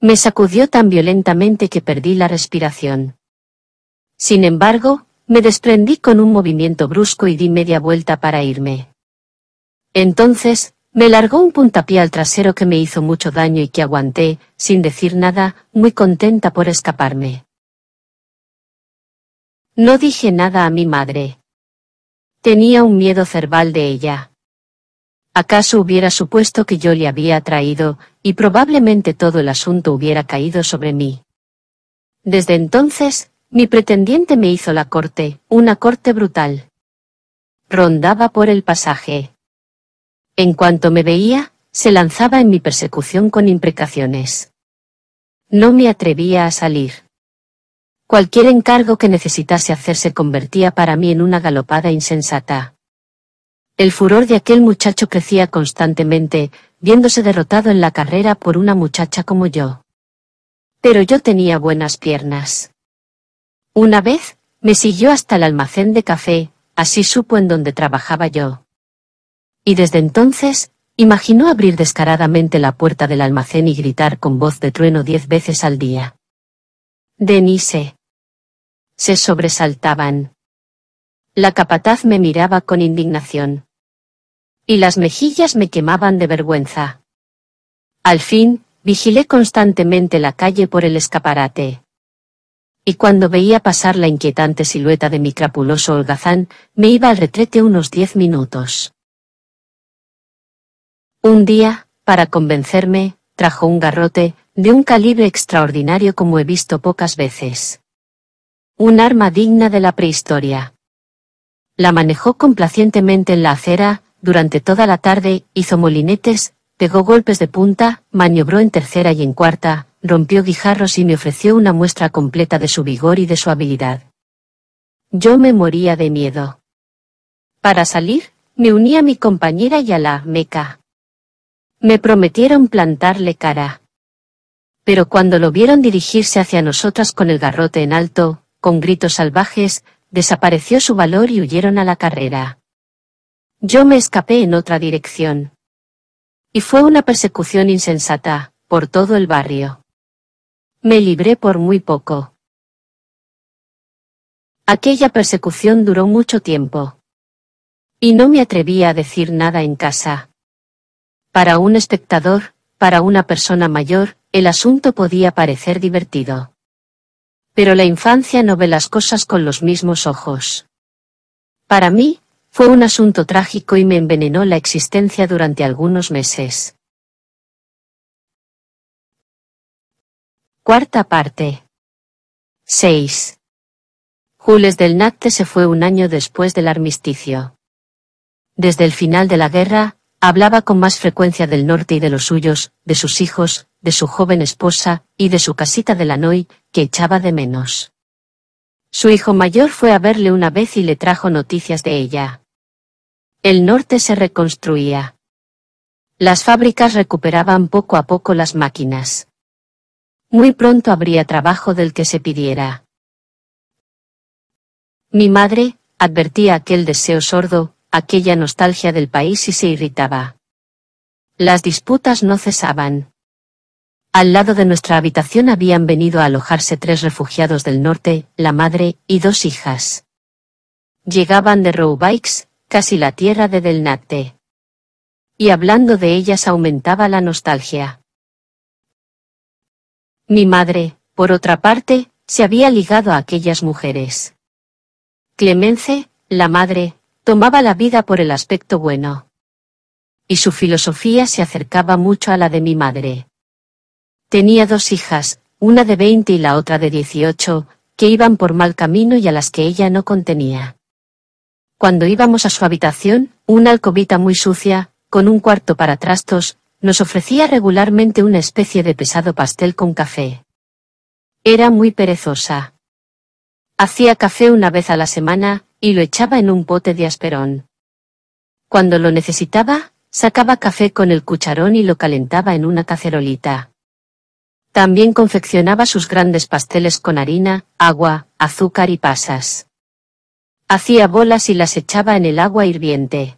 Me sacudió tan violentamente que perdí la respiración. Sin embargo, me desprendí con un movimiento brusco y di media vuelta para irme. Entonces, me largó un puntapié al trasero que me hizo mucho daño y que aguanté, sin decir nada, muy contenta por escaparme. No dije nada a mi madre. Tenía un miedo cerval de ella. ¿Acaso hubiera supuesto que yo le había traído, y probablemente todo el asunto hubiera caído sobre mí? Desde entonces, mi pretendiente me hizo la corte, una corte brutal. Rondaba por el pasaje. En cuanto me veía, se lanzaba en mi persecución con imprecaciones. No me atrevía a salir. Cualquier encargo que necesitase hacer se convertía para mí en una galopada insensata. El furor de aquel muchacho crecía constantemente, viéndose derrotado en la carrera por una muchacha como yo. Pero yo tenía buenas piernas. Una vez, me siguió hasta el almacén de café, así supo en donde trabajaba yo. Y desde entonces, imaginó abrir descaradamente la puerta del almacén y gritar con voz de trueno diez veces al día. Denise. Se sobresaltaban. La capataz me miraba con indignación. Y las mejillas me quemaban de vergüenza. Al fin, vigilé constantemente la calle por el escaparate y cuando veía pasar la inquietante silueta de mi crapuloso holgazán, me iba al retrete unos diez minutos. Un día, para convencerme, trajo un garrote, de un calibre extraordinario como he visto pocas veces. Un arma digna de la prehistoria. La manejó complacientemente en la acera, durante toda la tarde, hizo molinetes, pegó golpes de punta, maniobró en tercera y en cuarta, rompió guijarros y me ofreció una muestra completa de su vigor y de su habilidad. Yo me moría de miedo. Para salir, me uní a mi compañera y a la meca. Me prometieron plantarle cara. Pero cuando lo vieron dirigirse hacia nosotras con el garrote en alto, con gritos salvajes, desapareció su valor y huyeron a la carrera. Yo me escapé en otra dirección y fue una persecución insensata, por todo el barrio. Me libré por muy poco. Aquella persecución duró mucho tiempo. Y no me atrevía a decir nada en casa. Para un espectador, para una persona mayor, el asunto podía parecer divertido. Pero la infancia no ve las cosas con los mismos ojos. Para mí, fue un asunto trágico y me envenenó la existencia durante algunos meses. Cuarta parte. 6. Jules Nacte se fue un año después del armisticio. Desde el final de la guerra, hablaba con más frecuencia del norte y de los suyos, de sus hijos, de su joven esposa, y de su casita de Lanoy, que echaba de menos. Su hijo mayor fue a verle una vez y le trajo noticias de ella. El norte se reconstruía. Las fábricas recuperaban poco a poco las máquinas. Muy pronto habría trabajo del que se pidiera. Mi madre, advertía aquel deseo sordo, aquella nostalgia del país y se irritaba. Las disputas no cesaban. Al lado de nuestra habitación habían venido a alojarse tres refugiados del norte, la madre y dos hijas. Llegaban de Roubaix, casi la tierra de Delnate. Y hablando de ellas aumentaba la nostalgia. Mi madre, por otra parte, se había ligado a aquellas mujeres. Clemence, la madre, tomaba la vida por el aspecto bueno. Y su filosofía se acercaba mucho a la de mi madre. Tenía dos hijas, una de veinte y la otra de dieciocho, que iban por mal camino y a las que ella no contenía. Cuando íbamos a su habitación, una alcobita muy sucia, con un cuarto para trastos, nos ofrecía regularmente una especie de pesado pastel con café. Era muy perezosa. Hacía café una vez a la semana, y lo echaba en un pote de asperón. Cuando lo necesitaba, sacaba café con el cucharón y lo calentaba en una cacerolita. También confeccionaba sus grandes pasteles con harina, agua, azúcar y pasas. Hacía bolas y las echaba en el agua hirviente.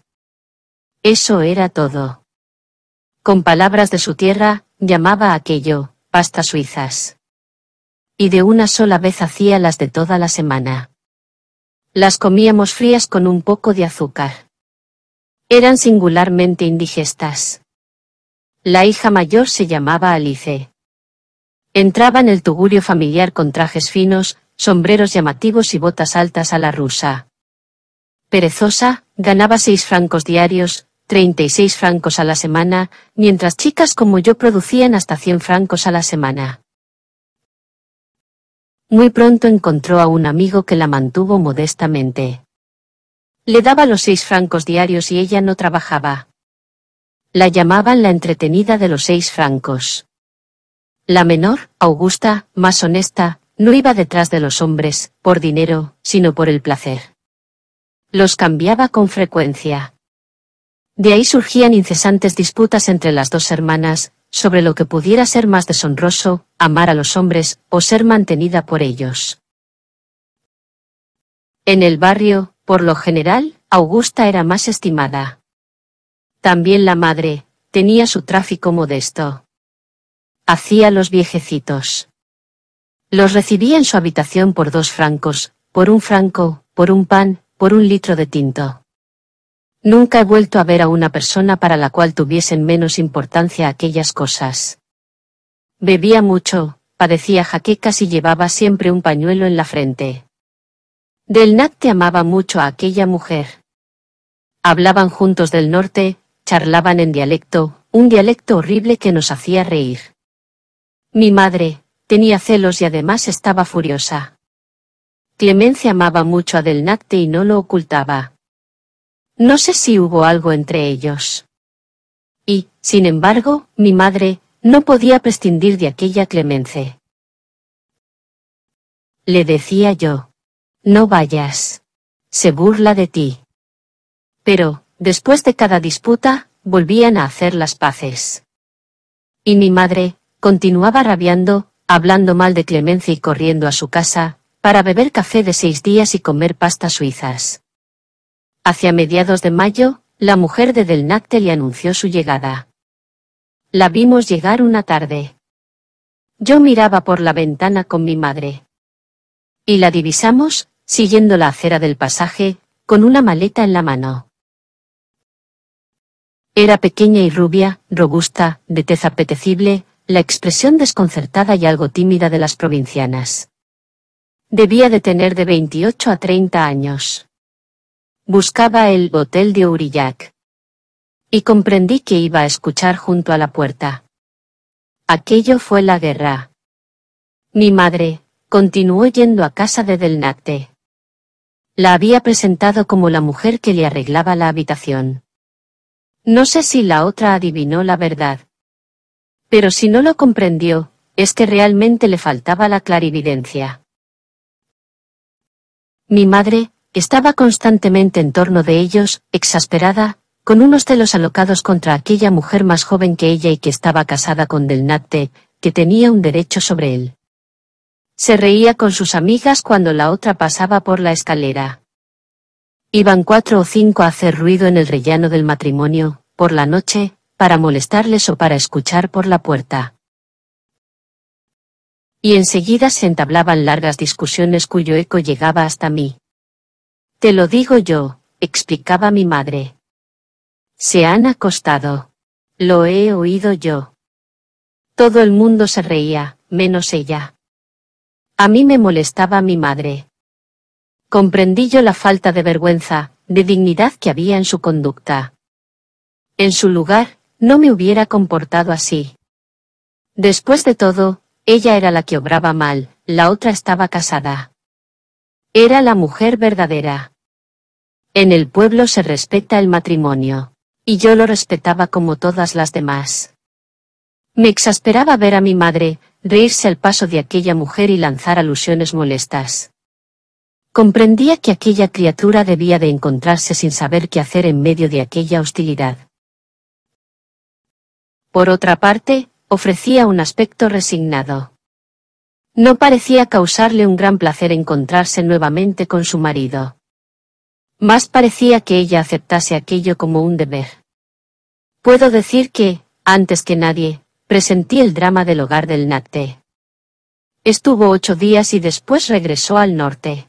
Eso era todo. Con palabras de su tierra, llamaba aquello, pasta suizas. Y de una sola vez hacía las de toda la semana. Las comíamos frías con un poco de azúcar. Eran singularmente indigestas. La hija mayor se llamaba Alice. Entraba en el tugurio familiar con trajes finos, sombreros llamativos y botas altas a la rusa. Perezosa, ganaba seis francos diarios, 36 francos a la semana, mientras chicas como yo producían hasta 100 francos a la semana. Muy pronto encontró a un amigo que la mantuvo modestamente. Le daba los seis francos diarios y ella no trabajaba. La llamaban la entretenida de los seis francos. La menor, Augusta, más honesta, no iba detrás de los hombres, por dinero, sino por el placer. Los cambiaba con frecuencia. De ahí surgían incesantes disputas entre las dos hermanas, sobre lo que pudiera ser más deshonroso, amar a los hombres, o ser mantenida por ellos. En el barrio, por lo general, Augusta era más estimada. También la madre, tenía su tráfico modesto. Hacía los viejecitos. Los recibí en su habitación por dos francos, por un franco, por un pan, por un litro de tinto. Nunca he vuelto a ver a una persona para la cual tuviesen menos importancia aquellas cosas. Bebía mucho, padecía jaquecas y llevaba siempre un pañuelo en la frente. te amaba mucho a aquella mujer. Hablaban juntos del norte, charlaban en dialecto, un dialecto horrible que nos hacía reír. Mi madre, Tenía celos y además estaba furiosa. Clemencia amaba mucho a Delnacte y no lo ocultaba. No sé si hubo algo entre ellos. Y, sin embargo, mi madre, no podía prescindir de aquella Clemence. Le decía yo. No vayas. Se burla de ti. Pero, después de cada disputa, volvían a hacer las paces. Y mi madre, continuaba rabiando, hablando mal de Clemencia y corriendo a su casa, para beber café de seis días y comer pastas suizas. Hacia mediados de mayo, la mujer de Del le anunció su llegada. La vimos llegar una tarde. Yo miraba por la ventana con mi madre. Y la divisamos, siguiendo la acera del pasaje, con una maleta en la mano. Era pequeña y rubia, robusta, de tez apetecible, la expresión desconcertada y algo tímida de las provincianas. Debía de tener de 28 a 30 años. Buscaba el hotel de Aurillac. Y comprendí que iba a escuchar junto a la puerta. Aquello fue la guerra. Mi madre, continuó yendo a casa de Delnate. La había presentado como la mujer que le arreglaba la habitación. No sé si la otra adivinó la verdad, pero si no lo comprendió, es que realmente le faltaba la clarividencia. Mi madre, estaba constantemente en torno de ellos, exasperada, con unos celos alocados contra aquella mujer más joven que ella y que estaba casada con Delnate, que tenía un derecho sobre él. Se reía con sus amigas cuando la otra pasaba por la escalera. Iban cuatro o cinco a hacer ruido en el rellano del matrimonio, por la noche, para molestarles o para escuchar por la puerta. Y enseguida se entablaban largas discusiones cuyo eco llegaba hasta mí. Te lo digo yo, explicaba mi madre. Se han acostado. Lo he oído yo. Todo el mundo se reía, menos ella. A mí me molestaba mi madre. Comprendí yo la falta de vergüenza, de dignidad que había en su conducta. En su lugar, no me hubiera comportado así. Después de todo, ella era la que obraba mal, la otra estaba casada. Era la mujer verdadera. En el pueblo se respeta el matrimonio. Y yo lo respetaba como todas las demás. Me exasperaba ver a mi madre, reírse al paso de aquella mujer y lanzar alusiones molestas. Comprendía que aquella criatura debía de encontrarse sin saber qué hacer en medio de aquella hostilidad por otra parte, ofrecía un aspecto resignado. No parecía causarle un gran placer encontrarse nuevamente con su marido. Más parecía que ella aceptase aquello como un deber. Puedo decir que, antes que nadie, presentí el drama del hogar del Nacte. Estuvo ocho días y después regresó al norte.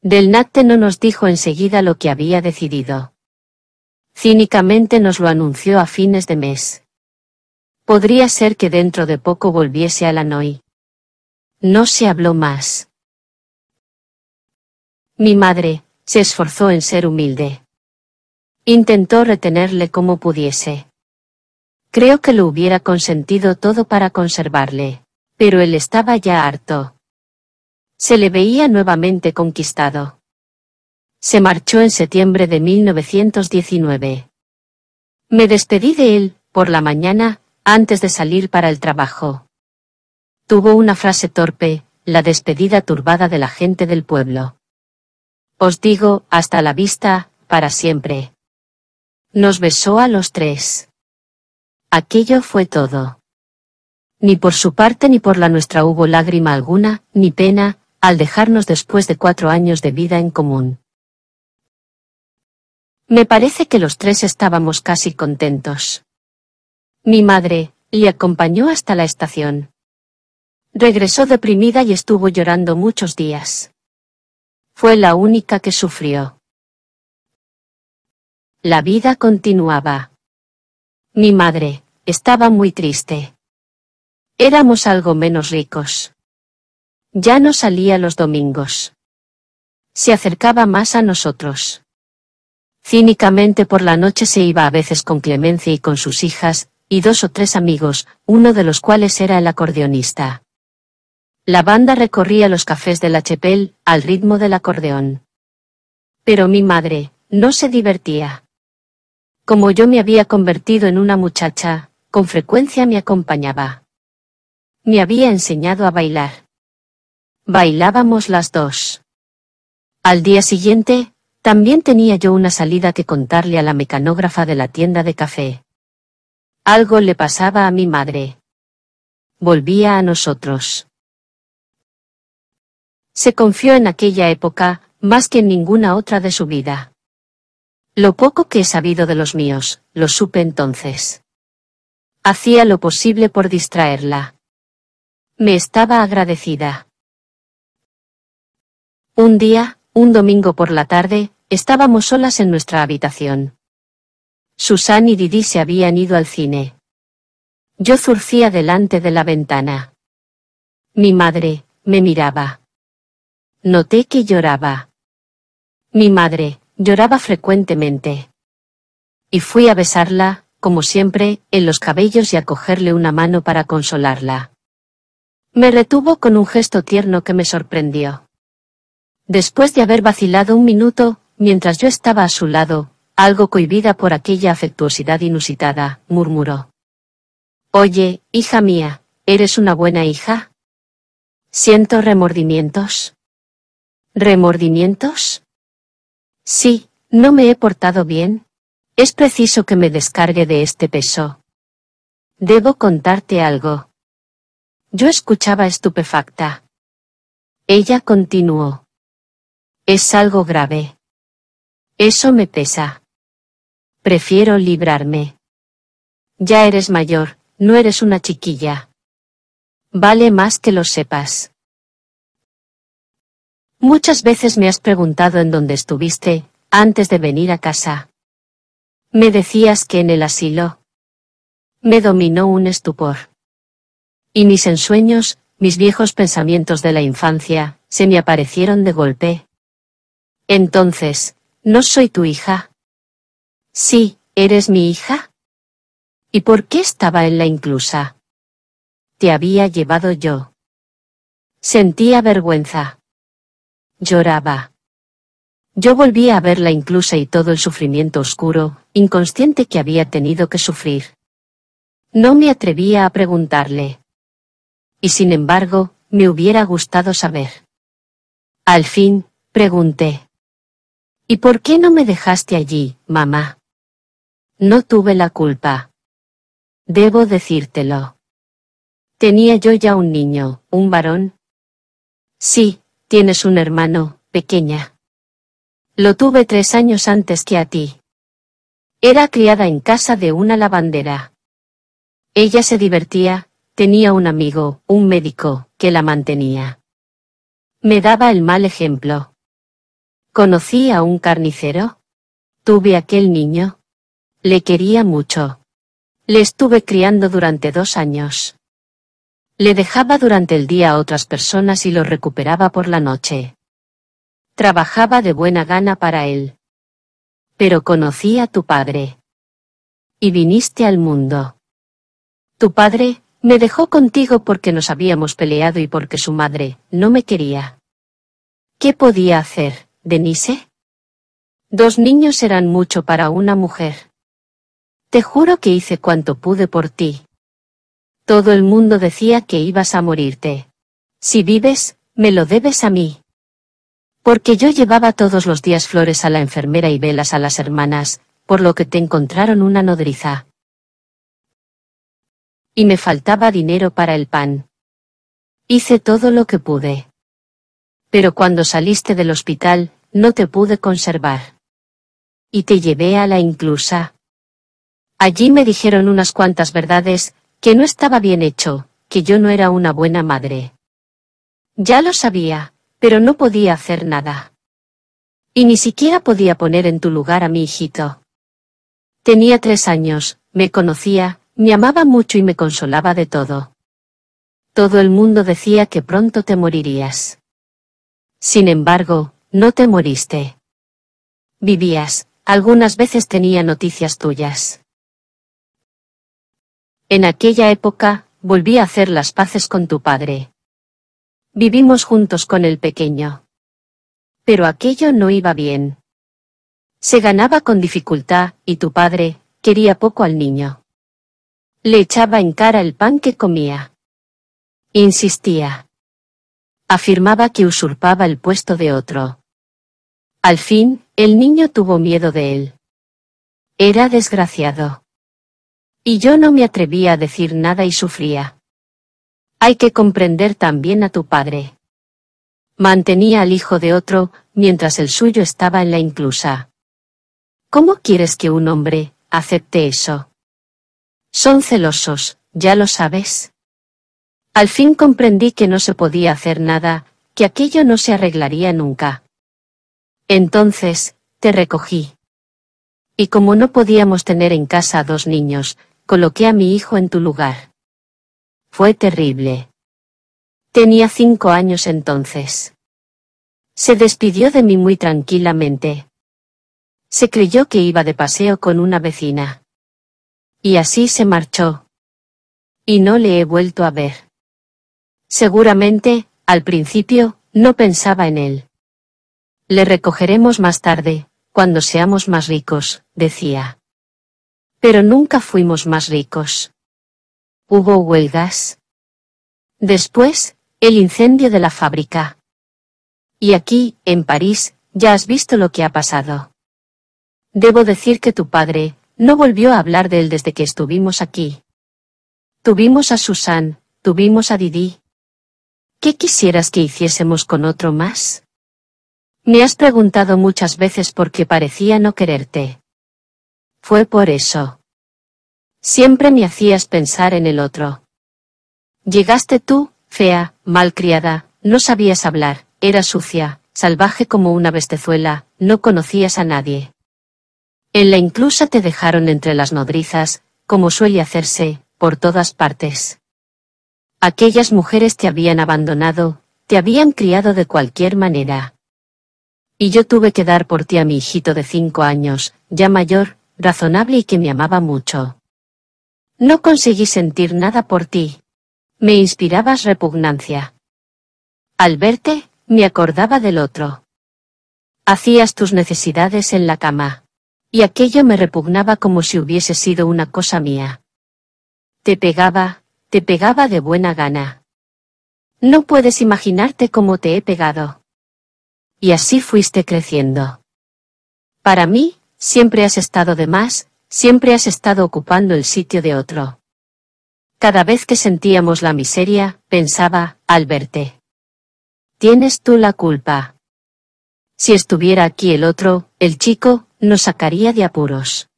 Del Nacte no nos dijo enseguida lo que había decidido. Cínicamente nos lo anunció a fines de mes. Podría ser que dentro de poco volviese a la noi No se habló más. Mi madre, se esforzó en ser humilde. Intentó retenerle como pudiese. Creo que lo hubiera consentido todo para conservarle, pero él estaba ya harto. Se le veía nuevamente conquistado. Se marchó en septiembre de 1919. Me despedí de él, por la mañana, antes de salir para el trabajo. Tuvo una frase torpe, la despedida turbada de la gente del pueblo. Os digo, hasta la vista, para siempre. Nos besó a los tres. Aquello fue todo. Ni por su parte ni por la nuestra hubo lágrima alguna, ni pena, al dejarnos después de cuatro años de vida en común. Me parece que los tres estábamos casi contentos. Mi madre, le acompañó hasta la estación. Regresó deprimida y estuvo llorando muchos días. Fue la única que sufrió. La vida continuaba. Mi madre, estaba muy triste. Éramos algo menos ricos. Ya no salía los domingos. Se acercaba más a nosotros. Cínicamente por la noche se iba a veces con Clemencia y con sus hijas, y dos o tres amigos, uno de los cuales era el acordeonista. La banda recorría los cafés de la Chepel, al ritmo del acordeón. Pero mi madre, no se divertía. Como yo me había convertido en una muchacha, con frecuencia me acompañaba. Me había enseñado a bailar. Bailábamos las dos. Al día siguiente, también tenía yo una salida que contarle a la mecanógrafa de la tienda de café. Algo le pasaba a mi madre. Volvía a nosotros. Se confió en aquella época, más que en ninguna otra de su vida. Lo poco que he sabido de los míos, lo supe entonces. Hacía lo posible por distraerla. Me estaba agradecida. Un día, un domingo por la tarde, estábamos solas en nuestra habitación. Susan y Didi se habían ido al cine. Yo zurcía delante de la ventana. Mi madre, me miraba. Noté que lloraba. Mi madre, lloraba frecuentemente. Y fui a besarla, como siempre, en los cabellos y a cogerle una mano para consolarla. Me retuvo con un gesto tierno que me sorprendió. Después de haber vacilado un minuto, mientras yo estaba a su lado, algo cohibida por aquella afectuosidad inusitada, murmuró. Oye, hija mía, ¿eres una buena hija? Siento remordimientos. ¿Remordimientos? Sí, no me he portado bien. Es preciso que me descargue de este peso. Debo contarte algo. Yo escuchaba estupefacta. Ella continuó. Es algo grave. Eso me pesa. Prefiero librarme. Ya eres mayor, no eres una chiquilla. Vale más que lo sepas. Muchas veces me has preguntado en dónde estuviste, antes de venir a casa. Me decías que en el asilo. Me dominó un estupor. Y mis ensueños, mis viejos pensamientos de la infancia, se me aparecieron de golpe. Entonces, ¿no soy tu hija? Sí, eres mi hija. ¿Y por qué estaba en la inclusa? Te había llevado yo. Sentía vergüenza. Lloraba. Yo volví a ver la inclusa y todo el sufrimiento oscuro, inconsciente que había tenido que sufrir. No me atrevía a preguntarle. Y sin embargo, me hubiera gustado saber. Al fin, pregunté. ¿Y por qué no me dejaste allí, mamá? No tuve la culpa. Debo decírtelo. Tenía yo ya un niño, un varón. Sí, tienes un hermano, pequeña. Lo tuve tres años antes que a ti. Era criada en casa de una lavandera. Ella se divertía, tenía un amigo, un médico, que la mantenía. Me daba el mal ejemplo. Conocí a un carnicero. Tuve aquel niño. Le quería mucho. Le estuve criando durante dos años. Le dejaba durante el día a otras personas y lo recuperaba por la noche. Trabajaba de buena gana para él. Pero conocí a tu padre. Y viniste al mundo. Tu padre, me dejó contigo porque nos habíamos peleado y porque su madre, no me quería. ¿Qué podía hacer, Denise? Dos niños eran mucho para una mujer. Te juro que hice cuanto pude por ti. Todo el mundo decía que ibas a morirte. Si vives, me lo debes a mí. Porque yo llevaba todos los días flores a la enfermera y velas a las hermanas, por lo que te encontraron una nodriza. Y me faltaba dinero para el pan. Hice todo lo que pude. Pero cuando saliste del hospital, no te pude conservar. Y te llevé a la inclusa. Allí me dijeron unas cuantas verdades, que no estaba bien hecho, que yo no era una buena madre. Ya lo sabía, pero no podía hacer nada. Y ni siquiera podía poner en tu lugar a mi hijito. Tenía tres años, me conocía, me amaba mucho y me consolaba de todo. Todo el mundo decía que pronto te morirías. Sin embargo, no te moriste. Vivías, algunas veces tenía noticias tuyas. En aquella época, volví a hacer las paces con tu padre. Vivimos juntos con el pequeño. Pero aquello no iba bien. Se ganaba con dificultad, y tu padre, quería poco al niño. Le echaba en cara el pan que comía. Insistía. Afirmaba que usurpaba el puesto de otro. Al fin, el niño tuvo miedo de él. Era desgraciado. Y yo no me atrevía a decir nada y sufría. Hay que comprender también a tu padre. Mantenía al hijo de otro, mientras el suyo estaba en la inclusa. ¿Cómo quieres que un hombre acepte eso? Son celosos, ya lo sabes. Al fin comprendí que no se podía hacer nada, que aquello no se arreglaría nunca. Entonces, te recogí. Y como no podíamos tener en casa dos niños, Coloqué a mi hijo en tu lugar. Fue terrible. Tenía cinco años entonces. Se despidió de mí muy tranquilamente. Se creyó que iba de paseo con una vecina. Y así se marchó. Y no le he vuelto a ver. Seguramente, al principio, no pensaba en él. Le recogeremos más tarde, cuando seamos más ricos, decía. Pero nunca fuimos más ricos. Hubo huelgas. Después, el incendio de la fábrica. Y aquí, en París, ya has visto lo que ha pasado. Debo decir que tu padre, no volvió a hablar de él desde que estuvimos aquí. Tuvimos a Susan, tuvimos a Didi. ¿Qué quisieras que hiciésemos con otro más? Me has preguntado muchas veces por qué parecía no quererte. Fue por eso. Siempre me hacías pensar en el otro. Llegaste tú, fea, malcriada, no sabías hablar, era sucia, salvaje como una bestezuela, no conocías a nadie. En la inclusa te dejaron entre las nodrizas, como suele hacerse, por todas partes. Aquellas mujeres te habían abandonado, te habían criado de cualquier manera. Y yo tuve que dar por ti a mi hijito de cinco años, ya mayor, razonable y que me amaba mucho. No conseguí sentir nada por ti. Me inspirabas repugnancia. Al verte, me acordaba del otro. Hacías tus necesidades en la cama. Y aquello me repugnaba como si hubiese sido una cosa mía. Te pegaba, te pegaba de buena gana. No puedes imaginarte cómo te he pegado. Y así fuiste creciendo. Para mí, Siempre has estado de más, siempre has estado ocupando el sitio de otro. Cada vez que sentíamos la miseria, pensaba, al verte. Tienes tú la culpa. Si estuviera aquí el otro, el chico, nos sacaría de apuros.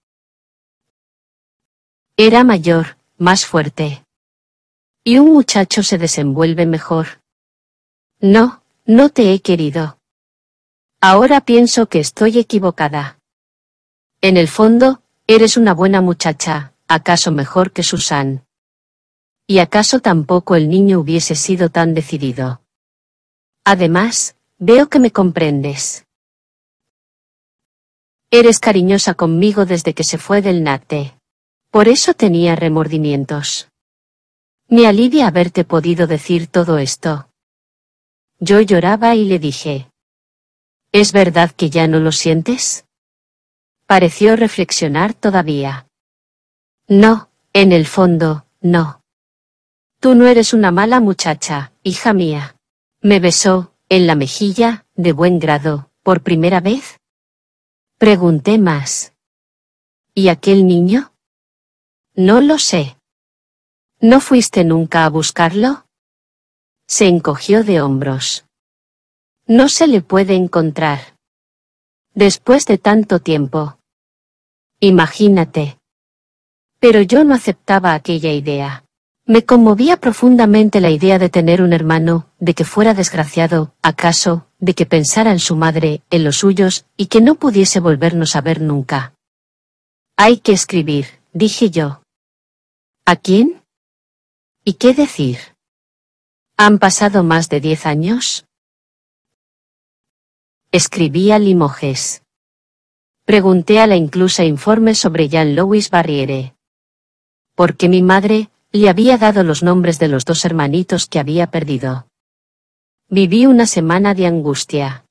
Era mayor, más fuerte. Y un muchacho se desenvuelve mejor. No, no te he querido. Ahora pienso que estoy equivocada. En el fondo, eres una buena muchacha, acaso mejor que Susan. ¿Y acaso tampoco el niño hubiese sido tan decidido? Además, veo que me comprendes. Eres cariñosa conmigo desde que se fue del Nate. Por eso tenía remordimientos. Me alivia haberte podido decir todo esto. Yo lloraba y le dije. ¿Es verdad que ya no lo sientes? Pareció reflexionar todavía. No, en el fondo, no. Tú no eres una mala muchacha, hija mía. Me besó, en la mejilla, de buen grado, por primera vez. Pregunté más. ¿Y aquel niño? No lo sé. ¿No fuiste nunca a buscarlo? Se encogió de hombros. No se le puede encontrar. Después de tanto tiempo. Imagínate. Pero yo no aceptaba aquella idea. Me conmovía profundamente la idea de tener un hermano, de que fuera desgraciado, acaso, de que pensara en su madre, en los suyos, y que no pudiese volvernos a ver nunca. Hay que escribir, dije yo. ¿A quién? ¿Y qué decir? ¿Han pasado más de diez años? Escribía Limoges. Pregunté a la inclusa informe sobre Jean-Louis Barriere. Porque mi madre, le había dado los nombres de los dos hermanitos que había perdido. Viví una semana de angustia.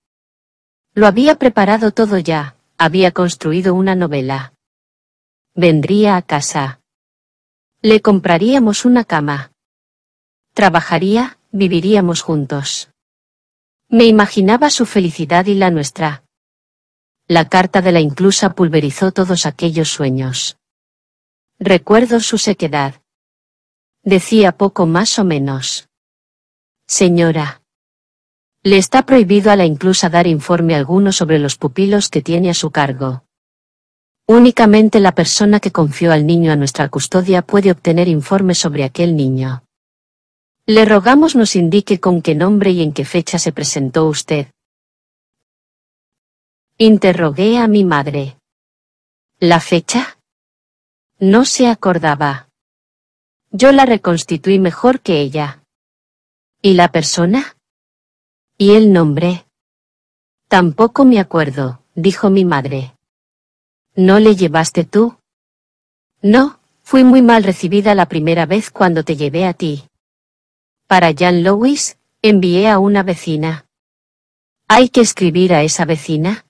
Lo había preparado todo ya, había construido una novela. Vendría a casa. Le compraríamos una cama. Trabajaría, viviríamos juntos. Me imaginaba su felicidad y la nuestra. La carta de la inclusa pulverizó todos aquellos sueños. Recuerdo su sequedad. Decía poco más o menos. Señora. Le está prohibido a la inclusa dar informe alguno sobre los pupilos que tiene a su cargo. Únicamente la persona que confió al niño a nuestra custodia puede obtener informe sobre aquel niño. Le rogamos nos indique con qué nombre y en qué fecha se presentó usted. Interrogué a mi madre. ¿La fecha? No se acordaba. Yo la reconstituí mejor que ella. ¿Y la persona? ¿Y el nombre? Tampoco me acuerdo, dijo mi madre. ¿No le llevaste tú? No, fui muy mal recibida la primera vez cuando te llevé a ti. Para Jan Lewis, envié a una vecina. ¿Hay que escribir a esa vecina?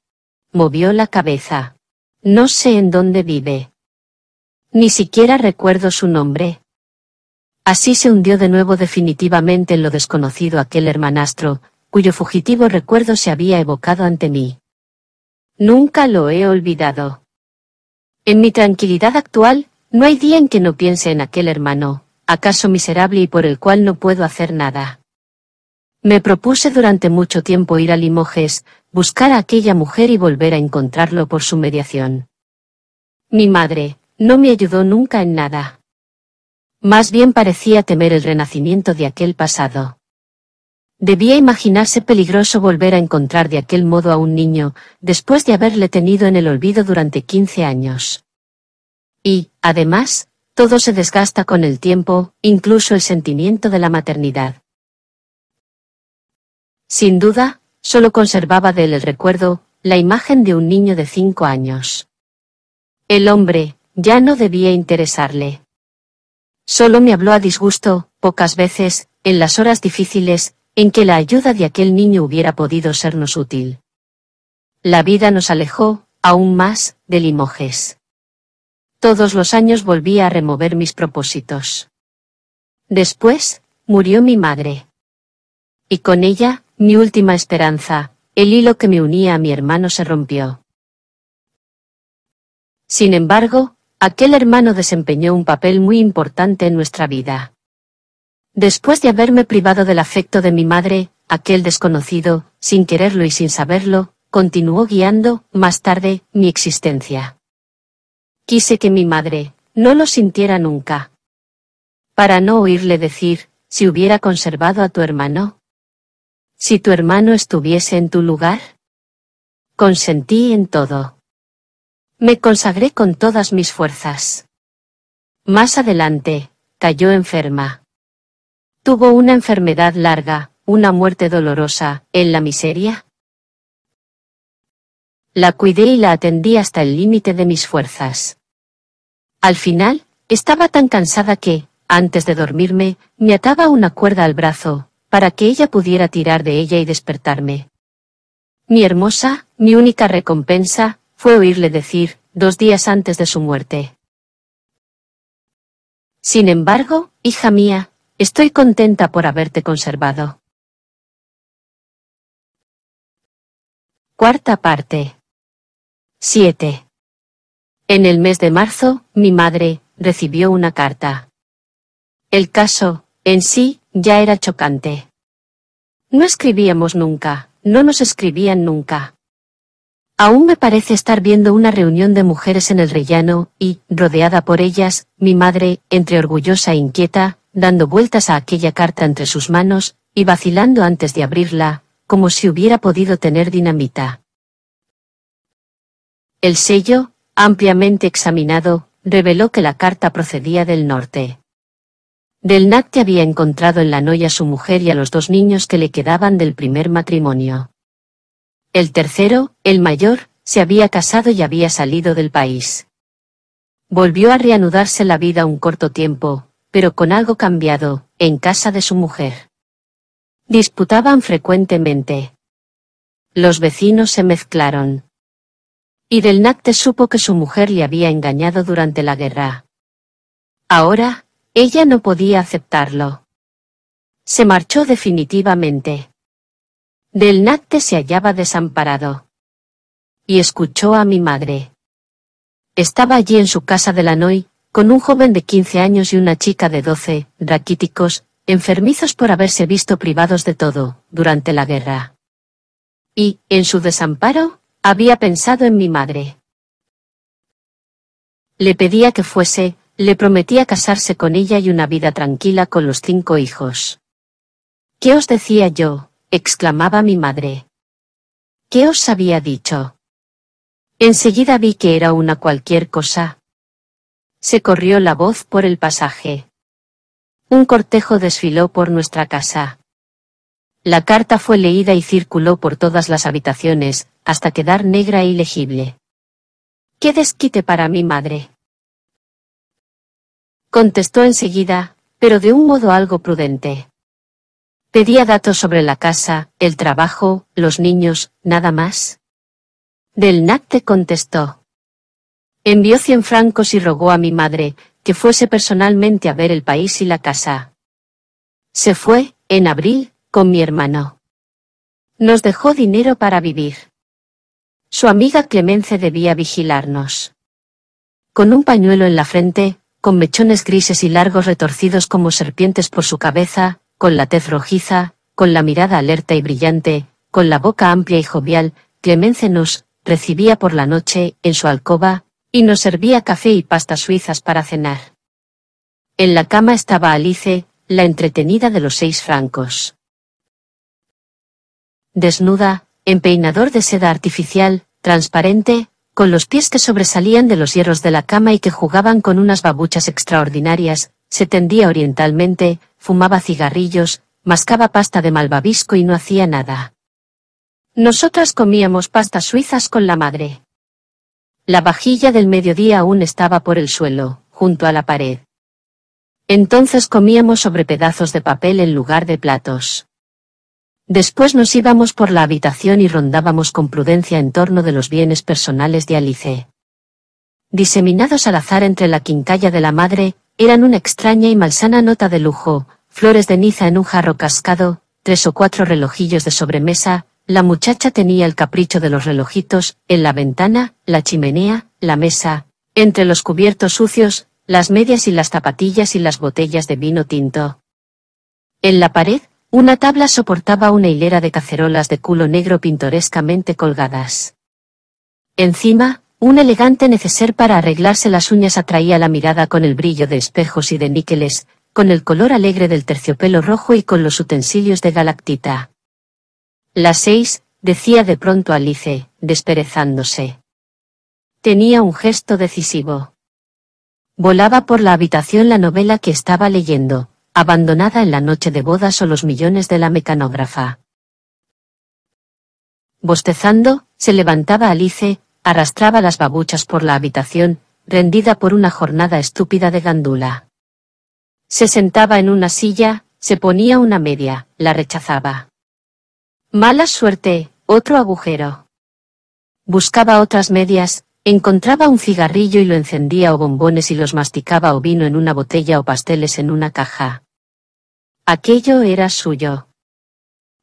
Movió la cabeza. No sé en dónde vive. Ni siquiera recuerdo su nombre. Así se hundió de nuevo definitivamente en lo desconocido aquel hermanastro, cuyo fugitivo recuerdo se había evocado ante mí. Nunca lo he olvidado. En mi tranquilidad actual, no hay día en que no piense en aquel hermano, acaso miserable y por el cual no puedo hacer nada. Me propuse durante mucho tiempo ir a Limoges, buscar a aquella mujer y volver a encontrarlo por su mediación. Mi madre, no me ayudó nunca en nada. Más bien parecía temer el renacimiento de aquel pasado. Debía imaginarse peligroso volver a encontrar de aquel modo a un niño, después de haberle tenido en el olvido durante quince años. Y, además, todo se desgasta con el tiempo, incluso el sentimiento de la maternidad. Sin duda, solo conservaba de él el recuerdo, la imagen de un niño de cinco años. El hombre, ya no debía interesarle. Solo me habló a disgusto, pocas veces, en las horas difíciles, en que la ayuda de aquel niño hubiera podido sernos útil. La vida nos alejó, aún más, de Limoges. Todos los años volvía a remover mis propósitos. Después, murió mi madre. Y con ella, mi última esperanza, el hilo que me unía a mi hermano se rompió. Sin embargo, aquel hermano desempeñó un papel muy importante en nuestra vida. Después de haberme privado del afecto de mi madre, aquel desconocido, sin quererlo y sin saberlo, continuó guiando, más tarde, mi existencia. Quise que mi madre, no lo sintiera nunca. Para no oírle decir, si hubiera conservado a tu hermano. Si tu hermano estuviese en tu lugar. Consentí en todo. Me consagré con todas mis fuerzas. Más adelante, cayó enferma. Tuvo una enfermedad larga, una muerte dolorosa, en la miseria. La cuidé y la atendí hasta el límite de mis fuerzas. Al final, estaba tan cansada que, antes de dormirme, me ataba una cuerda al brazo, para que ella pudiera tirar de ella y despertarme. Mi hermosa, mi única recompensa, fue oírle decir, dos días antes de su muerte. Sin embargo, hija mía, estoy contenta por haberte conservado. Cuarta parte. 7. En el mes de marzo, mi madre, recibió una carta. El caso, en sí, ya era chocante. No escribíamos nunca, no nos escribían nunca. Aún me parece estar viendo una reunión de mujeres en el rellano, y, rodeada por ellas, mi madre, entre orgullosa e inquieta, dando vueltas a aquella carta entre sus manos, y vacilando antes de abrirla, como si hubiera podido tener dinamita. El sello, ampliamente examinado, reveló que la carta procedía del norte. Del Delnacte había encontrado en la noya su mujer y a los dos niños que le quedaban del primer matrimonio. El tercero, el mayor, se había casado y había salido del país. Volvió a reanudarse la vida un corto tiempo, pero con algo cambiado, en casa de su mujer. Disputaban frecuentemente. Los vecinos se mezclaron. Y del nacte supo que su mujer le había engañado durante la guerra. Ahora, ella no podía aceptarlo. Se marchó definitivamente. Del nacte se hallaba desamparado. Y escuchó a mi madre. Estaba allí en su casa de noy, con un joven de 15 años y una chica de 12, raquíticos, enfermizos por haberse visto privados de todo, durante la guerra. Y, en su desamparo, había pensado en mi madre. Le pedía que fuese, le prometía casarse con ella y una vida tranquila con los cinco hijos. ¿Qué os decía yo? exclamaba mi madre. ¿Qué os había dicho? Enseguida vi que era una cualquier cosa. Se corrió la voz por el pasaje. Un cortejo desfiló por nuestra casa. La carta fue leída y circuló por todas las habitaciones, hasta quedar negra e ilegible. ¡Qué desquite para mi madre! Contestó enseguida, pero de un modo algo prudente. Pedía datos sobre la casa, el trabajo, los niños, nada más. Del te contestó. Envió cien francos y rogó a mi madre, que fuese personalmente a ver el país y la casa. Se fue, en abril, con mi hermano. Nos dejó dinero para vivir. Su amiga Clemence debía vigilarnos. Con un pañuelo en la frente, con mechones grises y largos retorcidos como serpientes por su cabeza, con la tez rojiza, con la mirada alerta y brillante, con la boca amplia y jovial, Clemence nos recibía por la noche en su alcoba, y nos servía café y pastas suizas para cenar. En la cama estaba Alice, la entretenida de los seis francos. Desnuda, empeinador de seda artificial, transparente, con los pies que sobresalían de los hierros de la cama y que jugaban con unas babuchas extraordinarias, se tendía orientalmente, fumaba cigarrillos, mascaba pasta de malvavisco y no hacía nada. Nosotras comíamos pastas suizas con la madre. La vajilla del mediodía aún estaba por el suelo, junto a la pared. Entonces comíamos sobre pedazos de papel en lugar de platos. Después nos íbamos por la habitación y rondábamos con prudencia en torno de los bienes personales de Alice. Diseminados al azar entre la quincalla de la madre, eran una extraña y malsana nota de lujo, flores de niza en un jarro cascado, tres o cuatro relojillos de sobremesa, la muchacha tenía el capricho de los relojitos, en la ventana, la chimenea, la mesa, entre los cubiertos sucios, las medias y las zapatillas y las botellas de vino tinto. En la pared, una tabla soportaba una hilera de cacerolas de culo negro pintorescamente colgadas. Encima, un elegante neceser para arreglarse las uñas atraía la mirada con el brillo de espejos y de níqueles, con el color alegre del terciopelo rojo y con los utensilios de galactita. Las seis, decía de pronto Alice, desperezándose. Tenía un gesto decisivo. Volaba por la habitación la novela que estaba leyendo, abandonada en la noche de bodas o los millones de la mecanógrafa. Bostezando, se levantaba Alice, arrastraba las babuchas por la habitación, rendida por una jornada estúpida de gandula. Se sentaba en una silla, se ponía una media, la rechazaba. Mala suerte, otro agujero. Buscaba otras medias, encontraba un cigarrillo y lo encendía o bombones y los masticaba o vino en una botella o pasteles en una caja. Aquello era suyo.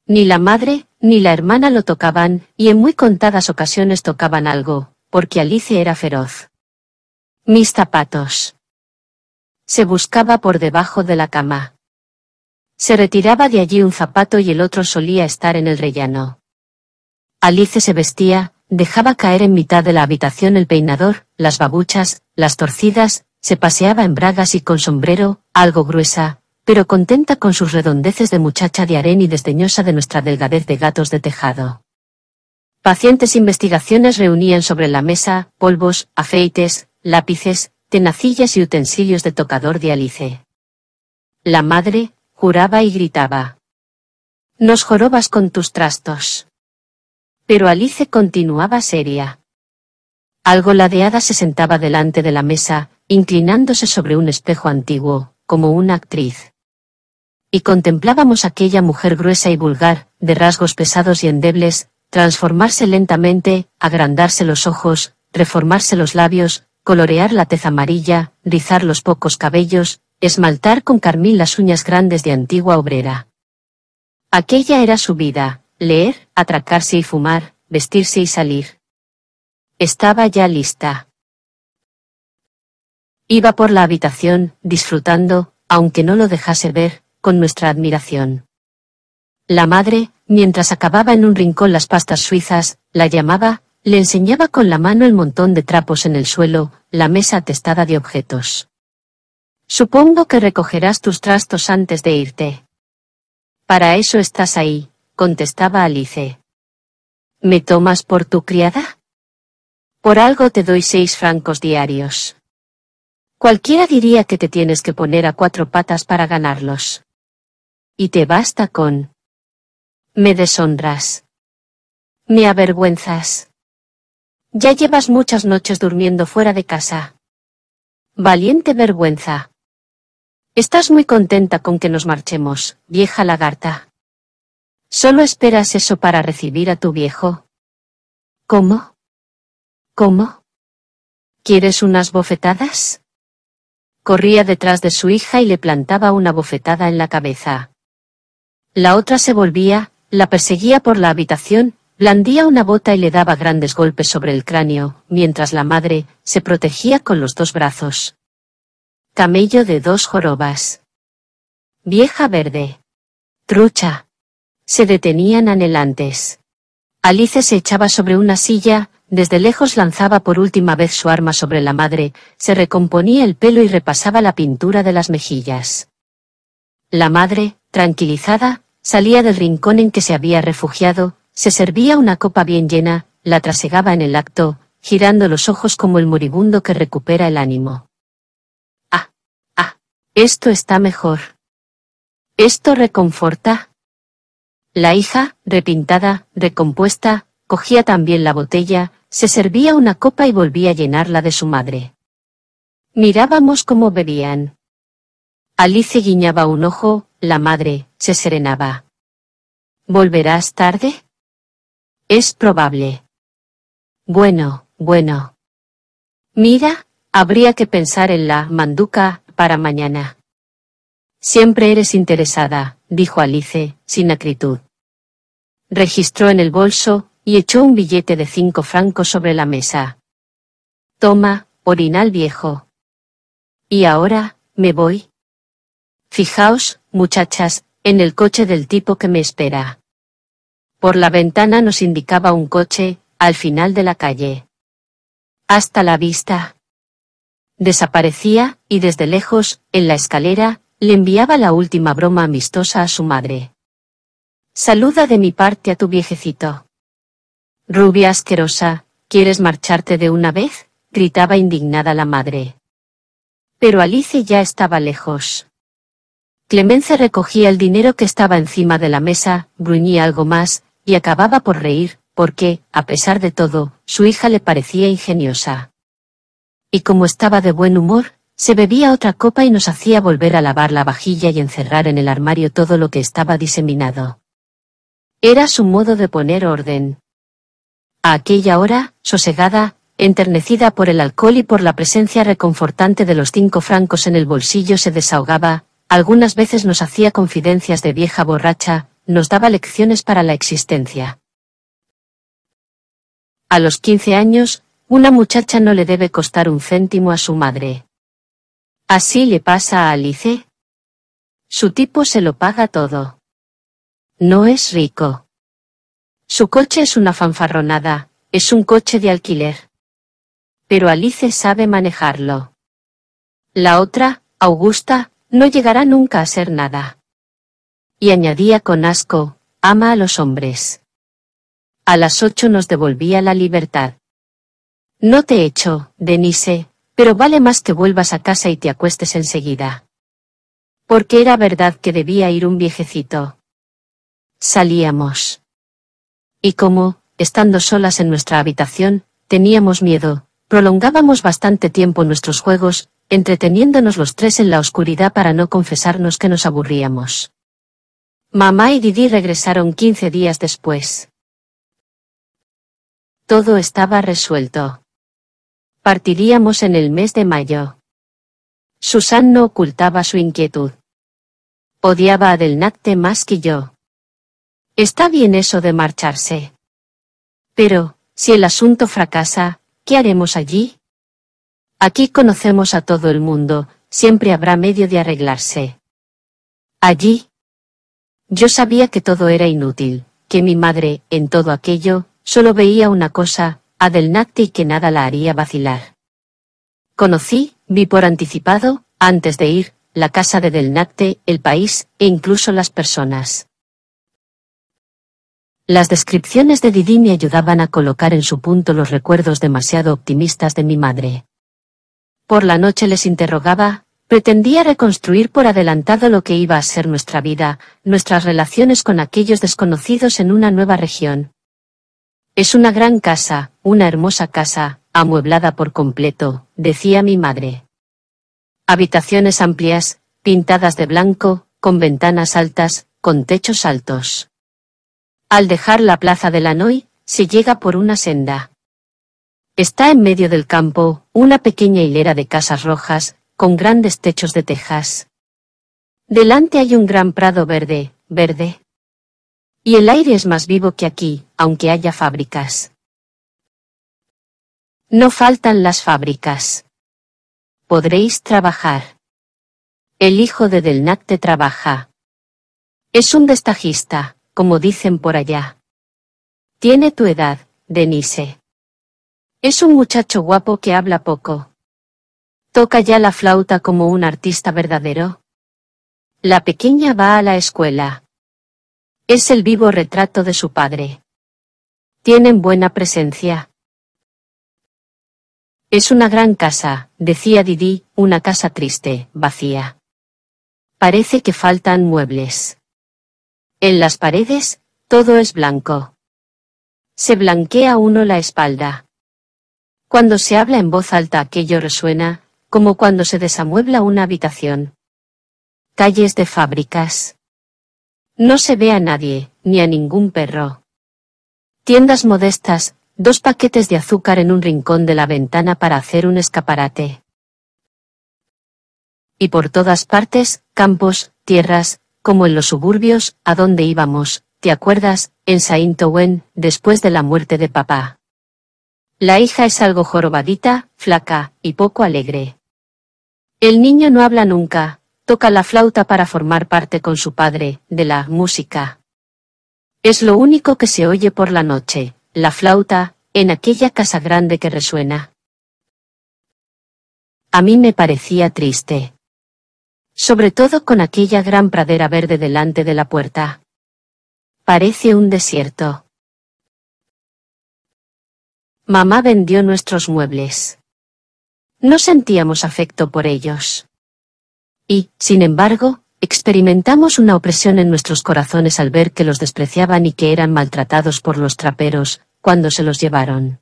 Ni la madre, ni la hermana lo tocaban, y en muy contadas ocasiones tocaban algo, porque Alice era feroz. Mis zapatos. Se buscaba por debajo de la cama. Se retiraba de allí un zapato y el otro solía estar en el rellano. Alice se vestía, dejaba caer en mitad de la habitación el peinador, las babuchas, las torcidas, se paseaba en bragas y con sombrero, algo gruesa, pero contenta con sus redondeces de muchacha de harén y desdeñosa de nuestra delgadez de gatos de tejado. Pacientes investigaciones reunían sobre la mesa polvos, aceites, lápices, tenacillas y utensilios de tocador de Alice. La madre, juraba y gritaba. Nos jorobas con tus trastos. Pero Alice continuaba seria. Algo ladeada se sentaba delante de la mesa, inclinándose sobre un espejo antiguo, como una actriz y contemplábamos aquella mujer gruesa y vulgar, de rasgos pesados y endebles, transformarse lentamente, agrandarse los ojos, reformarse los labios, colorear la tez amarilla, rizar los pocos cabellos, esmaltar con carmín las uñas grandes de antigua obrera. Aquella era su vida, leer, atracarse y fumar, vestirse y salir. Estaba ya lista. Iba por la habitación, disfrutando, aunque no lo dejase ver, con nuestra admiración. La madre, mientras acababa en un rincón las pastas suizas, la llamaba, le enseñaba con la mano el montón de trapos en el suelo, la mesa atestada de objetos. Supongo que recogerás tus trastos antes de irte. Para eso estás ahí, contestaba Alice. ¿Me tomas por tu criada? Por algo te doy seis francos diarios. Cualquiera diría que te tienes que poner a cuatro patas para ganarlos y te basta con... Me deshonras. Me avergüenzas. Ya llevas muchas noches durmiendo fuera de casa. Valiente vergüenza. Estás muy contenta con que nos marchemos, vieja lagarta. ¿Solo esperas eso para recibir a tu viejo? ¿Cómo? ¿Cómo? ¿Quieres unas bofetadas? Corría detrás de su hija y le plantaba una bofetada en la cabeza. La otra se volvía, la perseguía por la habitación, blandía una bota y le daba grandes golpes sobre el cráneo, mientras la madre se protegía con los dos brazos. Camello de dos jorobas. Vieja verde. Trucha. Se detenían anhelantes. Alice se echaba sobre una silla, desde lejos lanzaba por última vez su arma sobre la madre, se recomponía el pelo y repasaba la pintura de las mejillas. La madre, Tranquilizada, salía del rincón en que se había refugiado, se servía una copa bien llena, la trasegaba en el acto, girando los ojos como el moribundo que recupera el ánimo. Ah, ah, esto está mejor. Esto reconforta. La hija, repintada, recompuesta, cogía también la botella, se servía una copa y volvía a llenarla de su madre. Mirábamos cómo bebían. Alice guiñaba un ojo, la madre, se serenaba. ¿Volverás tarde? Es probable. Bueno, bueno. Mira, habría que pensar en la manduca para mañana. Siempre eres interesada, dijo Alice, sin acritud. Registró en el bolso, y echó un billete de cinco francos sobre la mesa. Toma, orinal viejo. Y ahora, me voy. Fijaos, muchachas, en el coche del tipo que me espera. Por la ventana nos indicaba un coche, al final de la calle. Hasta la vista. Desaparecía, y desde lejos, en la escalera, le enviaba la última broma amistosa a su madre. Saluda de mi parte a tu viejecito. Rubia asquerosa, ¿quieres marcharte de una vez? gritaba indignada la madre. Pero Alice ya estaba lejos. Clemencia recogía el dinero que estaba encima de la mesa, gruñía algo más, y acababa por reír, porque, a pesar de todo, su hija le parecía ingeniosa. Y como estaba de buen humor, se bebía otra copa y nos hacía volver a lavar la vajilla y encerrar en el armario todo lo que estaba diseminado. Era su modo de poner orden. A aquella hora, sosegada, enternecida por el alcohol y por la presencia reconfortante de los cinco francos en el bolsillo, se desahogaba, algunas veces nos hacía confidencias de vieja borracha, nos daba lecciones para la existencia. A los 15 años, una muchacha no le debe costar un céntimo a su madre. Así le pasa a Alice. Su tipo se lo paga todo. No es rico. Su coche es una fanfarronada, es un coche de alquiler. Pero Alice sabe manejarlo. La otra, Augusta, no llegará nunca a ser nada. Y añadía con asco, ama a los hombres. A las ocho nos devolvía la libertad. No te echo, Denise, pero vale más que vuelvas a casa y te acuestes enseguida. Porque era verdad que debía ir un viejecito. Salíamos. Y como, estando solas en nuestra habitación, teníamos miedo, prolongábamos bastante tiempo nuestros juegos, entreteniéndonos los tres en la oscuridad para no confesarnos que nos aburríamos. Mamá y Didi regresaron 15 días después. Todo estaba resuelto. Partiríamos en el mes de mayo. Susan no ocultaba su inquietud. Odiaba a Delnacte más que yo. Está bien eso de marcharse. Pero, si el asunto fracasa, ¿qué haremos allí? Aquí conocemos a todo el mundo, siempre habrá medio de arreglarse. Allí. Yo sabía que todo era inútil, que mi madre, en todo aquello, solo veía una cosa, a Del y que nada la haría vacilar. Conocí, vi por anticipado, antes de ir, la casa de Del el país, e incluso las personas. Las descripciones de Didi me ayudaban a colocar en su punto los recuerdos demasiado optimistas de mi madre por la noche les interrogaba, pretendía reconstruir por adelantado lo que iba a ser nuestra vida, nuestras relaciones con aquellos desconocidos en una nueva región. Es una gran casa, una hermosa casa, amueblada por completo, decía mi madre. Habitaciones amplias, pintadas de blanco, con ventanas altas, con techos altos. Al dejar la plaza de Lanoy, se llega por una senda. Está en medio del campo, una pequeña hilera de casas rojas, con grandes techos de tejas. Delante hay un gran prado verde, verde. Y el aire es más vivo que aquí, aunque haya fábricas. No faltan las fábricas. Podréis trabajar. El hijo de te trabaja. Es un destajista, como dicen por allá. Tiene tu edad, Denise. Es un muchacho guapo que habla poco. Toca ya la flauta como un artista verdadero. La pequeña va a la escuela. Es el vivo retrato de su padre. Tienen buena presencia. Es una gran casa, decía Didi, una casa triste, vacía. Parece que faltan muebles. En las paredes, todo es blanco. Se blanquea uno la espalda. Cuando se habla en voz alta aquello resuena, como cuando se desamuebla una habitación. Calles de fábricas. No se ve a nadie, ni a ningún perro. Tiendas modestas, dos paquetes de azúcar en un rincón de la ventana para hacer un escaparate. Y por todas partes, campos, tierras, como en los suburbios, a donde íbamos, ¿te acuerdas? En Saint-Ouen, después de la muerte de papá. La hija es algo jorobadita, flaca, y poco alegre. El niño no habla nunca, toca la flauta para formar parte con su padre, de la música. Es lo único que se oye por la noche, la flauta, en aquella casa grande que resuena. A mí me parecía triste. Sobre todo con aquella gran pradera verde delante de la puerta. Parece un desierto. Mamá vendió nuestros muebles. No sentíamos afecto por ellos. Y, sin embargo, experimentamos una opresión en nuestros corazones al ver que los despreciaban y que eran maltratados por los traperos, cuando se los llevaron.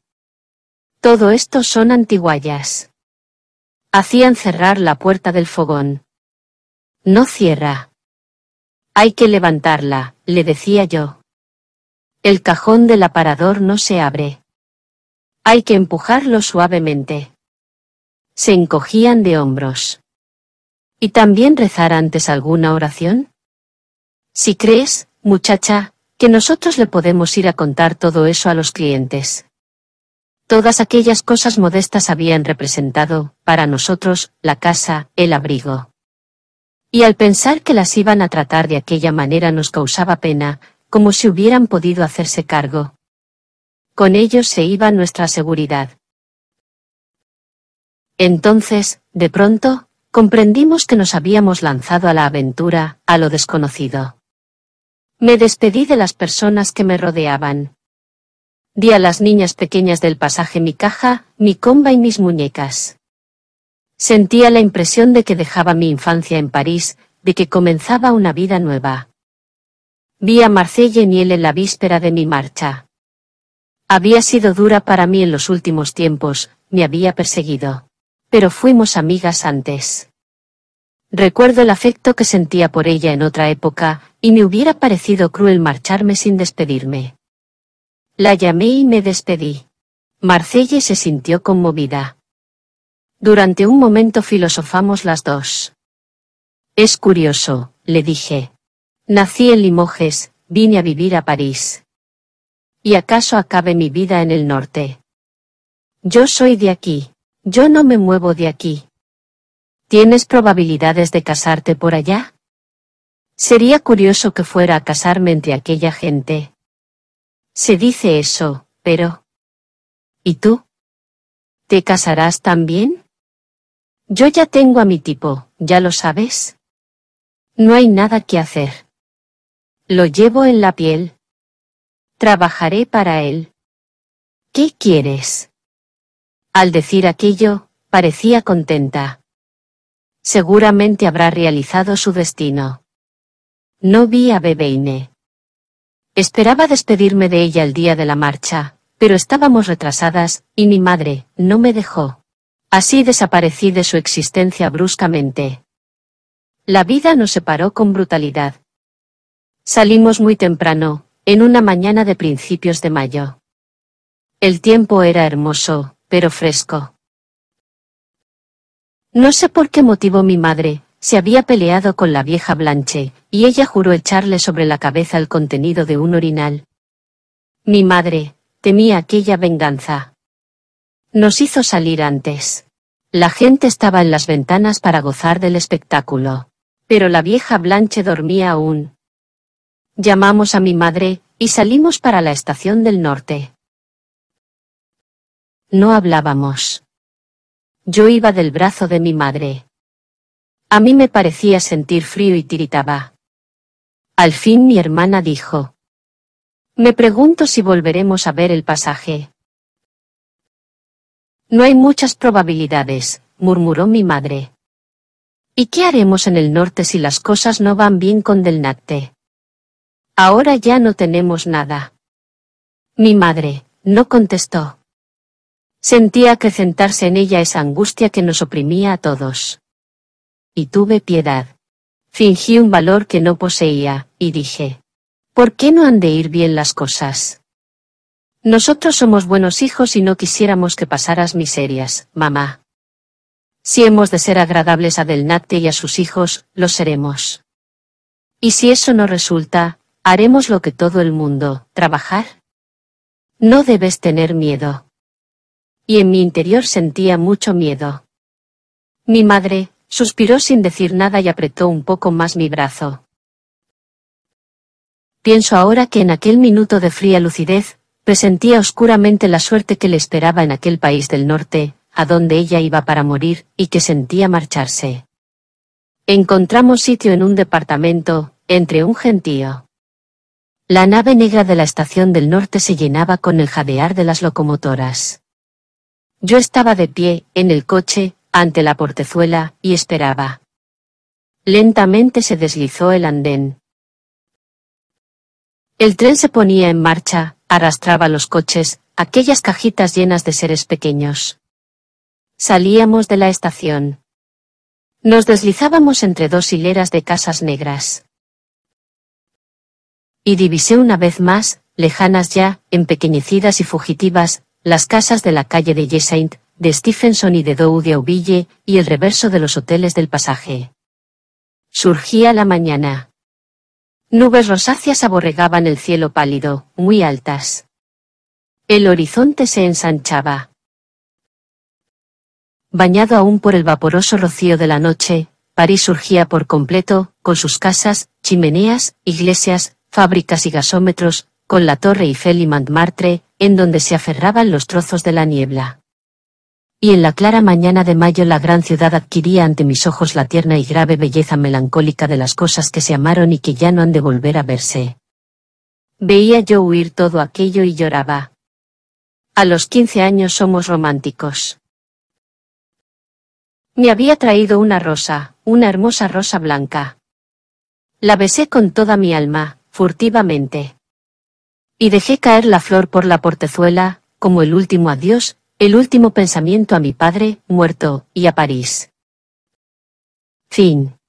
Todo esto son antiguallas. Hacían cerrar la puerta del fogón. No cierra. Hay que levantarla, le decía yo. El cajón del aparador no se abre. Hay que empujarlo suavemente. Se encogían de hombros. ¿Y también rezar antes alguna oración? Si crees, muchacha, que nosotros le podemos ir a contar todo eso a los clientes. Todas aquellas cosas modestas habían representado, para nosotros, la casa, el abrigo. Y al pensar que las iban a tratar de aquella manera nos causaba pena, como si hubieran podido hacerse cargo, con ellos se iba nuestra seguridad. Entonces, de pronto, comprendimos que nos habíamos lanzado a la aventura, a lo desconocido. Me despedí de las personas que me rodeaban. Di a las niñas pequeñas del pasaje mi caja, mi comba y mis muñecas. Sentía la impresión de que dejaba mi infancia en París, de que comenzaba una vida nueva. Vi a y miel en la víspera de mi marcha. Había sido dura para mí en los últimos tiempos, me había perseguido. Pero fuimos amigas antes. Recuerdo el afecto que sentía por ella en otra época, y me hubiera parecido cruel marcharme sin despedirme. La llamé y me despedí. Marcelle se sintió conmovida. Durante un momento filosofamos las dos. Es curioso, le dije. Nací en Limoges, vine a vivir a París. ¿Y acaso acabe mi vida en el norte? Yo soy de aquí. Yo no me muevo de aquí. ¿Tienes probabilidades de casarte por allá? Sería curioso que fuera a casarme entre aquella gente. Se dice eso, pero... ¿Y tú? ¿Te casarás también? Yo ya tengo a mi tipo, ya lo sabes. No hay nada que hacer. Lo llevo en la piel, Trabajaré para él. ¿Qué quieres? Al decir aquello, parecía contenta. Seguramente habrá realizado su destino. No vi a Bebeine. Esperaba despedirme de ella el día de la marcha, pero estábamos retrasadas, y mi madre, no me dejó. Así desaparecí de su existencia bruscamente. La vida nos separó con brutalidad. Salimos muy temprano, en una mañana de principios de mayo. El tiempo era hermoso, pero fresco. No sé por qué motivo mi madre, se había peleado con la vieja Blanche, y ella juró echarle sobre la cabeza el contenido de un orinal. Mi madre, temía aquella venganza. Nos hizo salir antes. La gente estaba en las ventanas para gozar del espectáculo. Pero la vieja Blanche dormía aún, Llamamos a mi madre, y salimos para la estación del norte. No hablábamos. Yo iba del brazo de mi madre. A mí me parecía sentir frío y tiritaba. Al fin mi hermana dijo. Me pregunto si volveremos a ver el pasaje. No hay muchas probabilidades, murmuró mi madre. ¿Y qué haremos en el norte si las cosas no van bien con Delnate? Ahora ya no tenemos nada. Mi madre, no contestó. Sentía que sentarse en ella esa angustia que nos oprimía a todos. Y tuve piedad. Fingí un valor que no poseía, y dije, ¿por qué no han de ir bien las cosas? Nosotros somos buenos hijos y no quisiéramos que pasaras miserias, mamá. Si hemos de ser agradables a Delnate y a sus hijos, lo seremos. Y si eso no resulta, Haremos lo que todo el mundo, trabajar. No debes tener miedo. Y en mi interior sentía mucho miedo. Mi madre, suspiró sin decir nada y apretó un poco más mi brazo. Pienso ahora que en aquel minuto de fría lucidez, presentía oscuramente la suerte que le esperaba en aquel país del norte, a donde ella iba para morir, y que sentía marcharse. Encontramos sitio en un departamento, entre un gentío. La nave negra de la estación del norte se llenaba con el jadear de las locomotoras. Yo estaba de pie, en el coche, ante la portezuela, y esperaba. Lentamente se deslizó el andén. El tren se ponía en marcha, arrastraba los coches, aquellas cajitas llenas de seres pequeños. Salíamos de la estación. Nos deslizábamos entre dos hileras de casas negras. Y divisé una vez más, lejanas ya, empequeñecidas y fugitivas, las casas de la calle de Jessaint, de Stephenson y de Dow de y el reverso de los hoteles del pasaje. Surgía la mañana. Nubes rosáceas aborregaban el cielo pálido, muy altas. El horizonte se ensanchaba. Bañado aún por el vaporoso rocío de la noche, París surgía por completo, con sus casas, chimeneas, iglesias, fábricas y gasómetros, con la Torre Eiffel y Montmartre, en donde se aferraban los trozos de la niebla. Y en la clara mañana de mayo la gran ciudad adquiría ante mis ojos la tierna y grave belleza melancólica de las cosas que se amaron y que ya no han de volver a verse. Veía yo huir todo aquello y lloraba. A los quince años somos románticos. Me había traído una rosa, una hermosa rosa blanca. La besé con toda mi alma, furtivamente. Y dejé caer la flor por la portezuela, como el último adiós, el último pensamiento a mi padre, muerto, y a París. Fin.